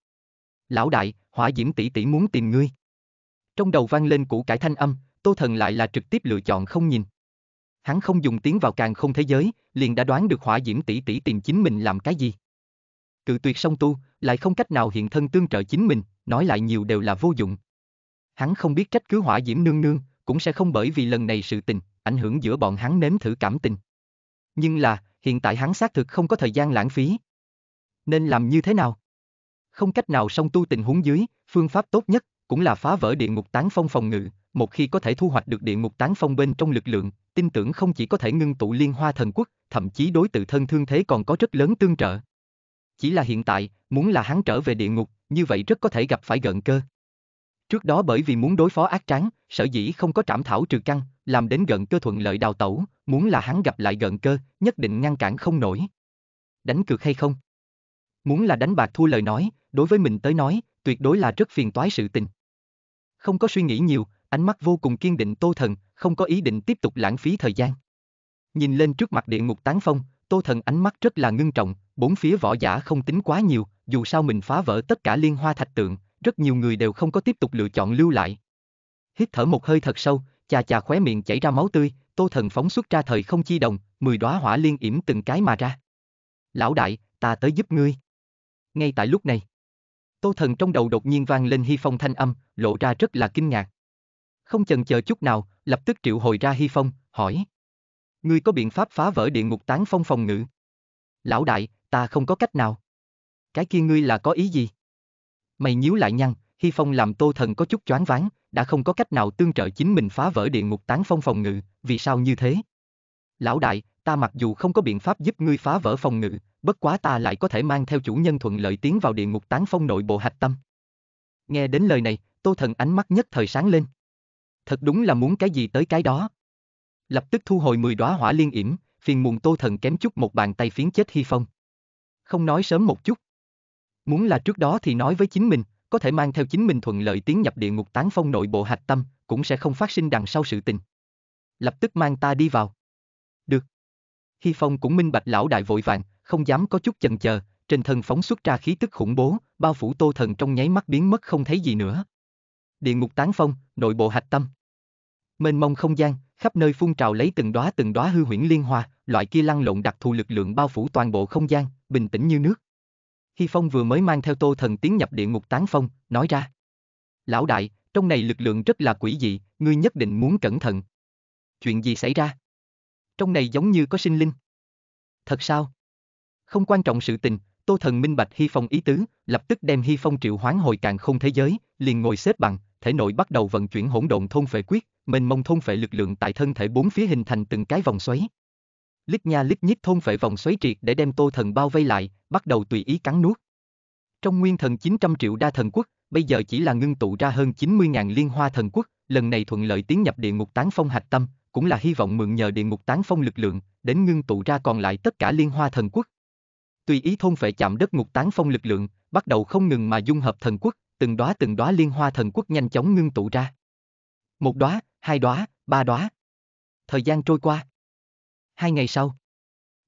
Lão đại, hỏa diễm tỷ tỷ muốn tìm ngươi. Trong đầu vang lên củ cải thanh âm, tô thần lại là trực tiếp lựa chọn không nhìn. Hắn không dùng tiếng vào càng không thế giới, liền đã đoán được hỏa diễm tỷ tỷ tìm chính mình làm cái gì. Cự tuyệt song tu, lại không cách nào hiện thân tương trợ chính mình, nói lại nhiều đều là vô dụng. Hắn không biết trách cứ hỏa diễm nương nương, cũng sẽ không bởi vì lần này sự tình ảnh hưởng giữa bọn hắn nếm thử cảm tình. Nhưng là, hiện tại hắn xác thực không có thời gian lãng phí. Nên làm như thế nào? Không cách nào song tu tình huống dưới, phương pháp tốt nhất cũng là phá vỡ địa ngục tán phong phòng ngự, một khi có thể thu hoạch được địa ngục tán phong bên trong lực lượng, tin tưởng không chỉ có thể ngưng tụ liên hoa thần quốc, thậm chí đối tự thân thương thế còn có rất lớn tương trợ. Chỉ là hiện tại, muốn là hắn trở về địa ngục, như vậy rất có thể gặp phải gợn cơ. Trước đó bởi vì muốn đối phó ác tráng, sở dĩ không có trảm thảo trừ căn, làm đến gần cơ thuận lợi đào tẩu, muốn là hắn gặp lại gần cơ, nhất định ngăn cản không nổi. Đánh cược hay không? Muốn là đánh bạc thua lời nói, đối với mình tới nói, tuyệt đối là rất phiền toái sự tình. Không có suy nghĩ nhiều, ánh mắt vô cùng kiên định Tô Thần, không có ý định tiếp tục lãng phí thời gian. Nhìn lên trước mặt địa ngục tán phong, Tô Thần ánh mắt rất là ngưng trọng, bốn phía võ giả không tính quá nhiều, dù sao mình phá vỡ tất cả liên hoa thạch tượng, rất nhiều người đều không có tiếp tục lựa chọn lưu lại. Hít thở một hơi thật sâu, chà chà khóe miệng chảy ra máu tươi, tô thần phóng xuất ra thời không chi đồng, mười đóa hỏa liên yểm từng cái mà ra. Lão đại, ta tới giúp ngươi. Ngay tại lúc này, tô thần trong đầu đột nhiên vang lên hy phong thanh âm, lộ ra rất là kinh ngạc. Không chần chờ chút nào, lập tức triệu hồi ra hy phong, hỏi. Ngươi có biện pháp phá vỡ địa ngục tán phong phòng ngự? Lão đại, ta không có cách nào. Cái kia ngươi là có ý gì? Mày nhíu lại nhăn, Hy Phong làm Tô Thần có chút choáng váng, đã không có cách nào tương trợ chính mình phá vỡ địa ngục tán phong phòng ngự, vì sao như thế? Lão đại, ta mặc dù không có biện pháp giúp ngươi phá vỡ phòng ngự, bất quá ta lại có thể mang theo chủ nhân thuận lợi tiến vào địa ngục tán phong nội bộ hạch tâm. Nghe đến lời này, Tô Thần ánh mắt nhất thời sáng lên. Thật đúng là muốn cái gì tới cái đó. Lập tức thu hồi 10 đóa hỏa liên yểm, phiền muộn Tô Thần kém chút một bàn tay phiến chết Hy Phong. Không nói sớm một chút. Muốn là trước đó thì nói với chính mình, có thể mang theo chính mình thuận lợi tiến nhập địa ngục tán phong nội bộ hạch tâm, cũng sẽ không phát sinh đằng sau sự tình. Lập tức mang ta đi vào. Được. Hy Phong cũng minh bạch lão đại vội vàng, không dám có chút chần chờ, trên thân phóng xuất ra khí tức khủng bố, bao phủ tô thần trong nháy mắt biến mất không thấy gì nữa. Địa ngục tán phong, nội bộ hạch tâm. Mênh mông không gian, khắp nơi phun trào lấy từng đóa từng đóa hư huyễn liên hoa, loại kia lăn lộn đặc thù lực lượng bao phủ toàn bộ không gian, bình tĩnh như nước. Hy Phong vừa mới mang theo tô thần tiến nhập địa ngục tán phong, nói ra. Lão đại, trong này lực lượng rất là quỷ dị, ngươi nhất định muốn cẩn thận. Chuyện gì xảy ra? Trong này giống như có sinh linh. Thật sao? Không quan trọng sự tình, Tô Thần minh bạch Hy Phong ý tứ, lập tức đem Hy Phong triệu hoán hồi càng không thế giới, liền ngồi xếp bằng, thể nội bắt đầu vận chuyển hỗn độn thôn phệ quyết, mình mong thôn phệ lực lượng tại thân thể bốn phía hình thành từng cái vòng xoáy lít nha lít nhít thôn phệ vòng xoáy triệt để đem tô thần bao vây lại, bắt đầu tùy ý cắn nuốt. Trong nguyên thần 900 triệu đa thần quốc, bây giờ chỉ là ngưng tụ ra hơn 90.000 liên hoa thần quốc, lần này thuận lợi tiến nhập địa ngục tán phong hạch tâm, cũng là hy vọng mượn nhờ địa ngục tán phong lực lượng, đến ngưng tụ ra còn lại tất cả liên hoa thần quốc. Tùy ý thôn phệ chạm đất ngục tán phong lực lượng, bắt đầu không ngừng mà dung hợp thần quốc, từng đóa từng đóa liên hoa thần quốc nhanh chóng ngưng tụ ra. Một đóa, hai đóa, ba đóa. Thời gian trôi qua, hai ngày sau.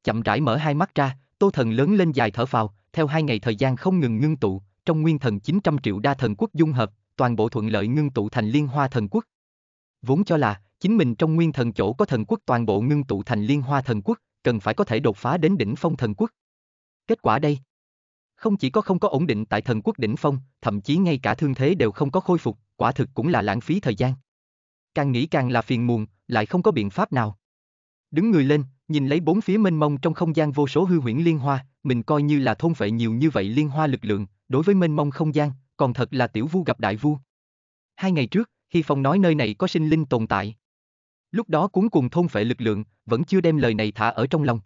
Chậm rãi mở hai mắt ra, tô thần lớn lên dài thở phào, theo hai ngày thời gian không ngừng ngưng tụ, trong nguyên thần 900 triệu đa thần quốc dung hợp, toàn bộ thuận lợi ngưng tụ thành liên hoa thần quốc. Vốn cho là, chính mình trong nguyên thần chỗ có thần quốc toàn bộ ngưng tụ thành liên hoa thần quốc, cần phải có thể đột phá đến đỉnh phong thần quốc. Kết quả đây, không chỉ có không có ổn định tại thần quốc đỉnh phong, thậm chí ngay cả thương thế đều không có khôi phục, quả thực cũng là lãng phí thời gian. Càng nghĩ càng là phiền muộn, lại không có biện pháp nào. Đứng người lên, nhìn lấy bốn phía mênh mông trong không gian vô số hư huyễn liên hoa, mình coi như là thôn vệ nhiều như vậy liên hoa lực lượng, đối với mênh mông không gian, còn thật là tiểu vu gặp đại vu. Hai ngày trước, Hy Phong nói nơi này có sinh linh tồn tại. Lúc đó cuốn cùng thôn phệ lực lượng, vẫn chưa đem lời này thả ở trong lòng.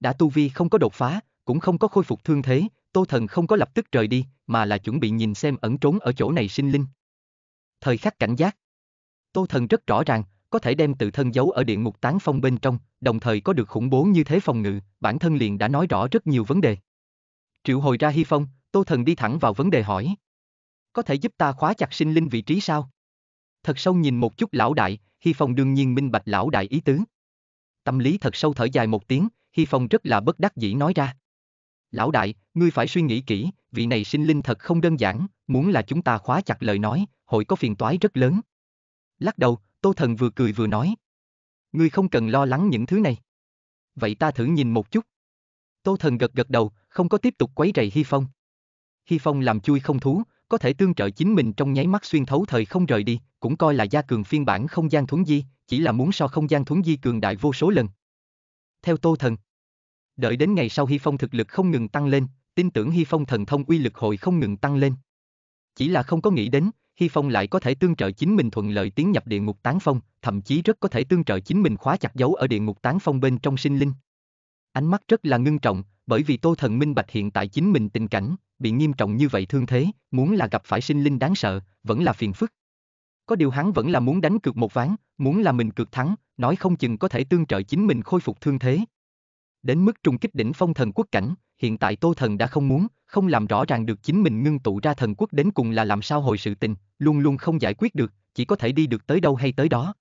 Đã tu vi không có đột phá, cũng không có khôi phục thương thế, Tô Thần không có lập tức rời đi, mà là chuẩn bị nhìn xem ẩn trốn ở chỗ này sinh linh. Thời khắc cảnh giác. Tô Thần rất rõ ràng, có thể đem tự thân giấu ở địa ngục tán phong bên trong, đồng thời có được khủng bố như thế phòng ngự, bản thân liền đã nói rõ rất nhiều vấn đề. Triệu hồi ra Hy Phong, Tô Thần đi thẳng vào vấn đề hỏi. Có thể giúp ta khóa chặt sinh linh vị trí sao? Thật sâu nhìn một chút lão đại, Hy Phong đương nhiên minh bạch lão đại ý tứ. Tâm lý thật sâu thở dài một tiếng, Hy Phong rất là bất đắc dĩ nói ra. Lão đại, ngươi phải suy nghĩ kỹ, vị này sinh linh thật không đơn giản, muốn là chúng ta khóa chặt lời nói, hội có phiền toái rất lớn. Lắc đầu, Tô Thần vừa cười vừa nói. Ngươi không cần lo lắng những thứ này. Vậy ta thử nhìn một chút. Tô Thần gật gật đầu, không có tiếp tục quấy rầy Hy Phong. Hy Phong làm chui không thú, có thể tương trợ chính mình trong nháy mắt xuyên thấu thời không rời đi, cũng coi là gia cường phiên bản không gian thuấn di, chỉ là muốn so không gian thuấn di cường đại vô số lần. Theo Tô Thần. Đợi đến ngày sau Hy Phong thực lực không ngừng tăng lên, tin tưởng Hy Phong thần thông uy lực hội không ngừng tăng lên. Chỉ là không có nghĩ đến, Hy Phong lại có thể tương trợ chính mình thuận lợi tiến nhập địa ngục tán phong, thậm chí rất có thể tương trợ chính mình khóa chặt dấu ở địa ngục tán phong bên trong sinh linh. Ánh mắt rất là ngưng trọng, bởi vì Tô Thần Minh Bạch hiện tại chính mình tình cảnh, bị nghiêm trọng như vậy thương thế, muốn là gặp phải sinh linh đáng sợ, vẫn là phiền phức. Có điều hắn vẫn là muốn đánh cược một ván, muốn là mình cược thắng, nói không chừng có thể tương trợ chính mình khôi phục thương thế. Đến mức trùng kích đỉnh phong thần quốc cảnh, hiện tại Tô Thần đã không muốn, không làm rõ ràng được chính mình ngưng tụ ra thần quốc đến cùng là làm sao hồi sự tình, luôn luôn không giải quyết được, chỉ có thể đi được tới đâu hay tới đó.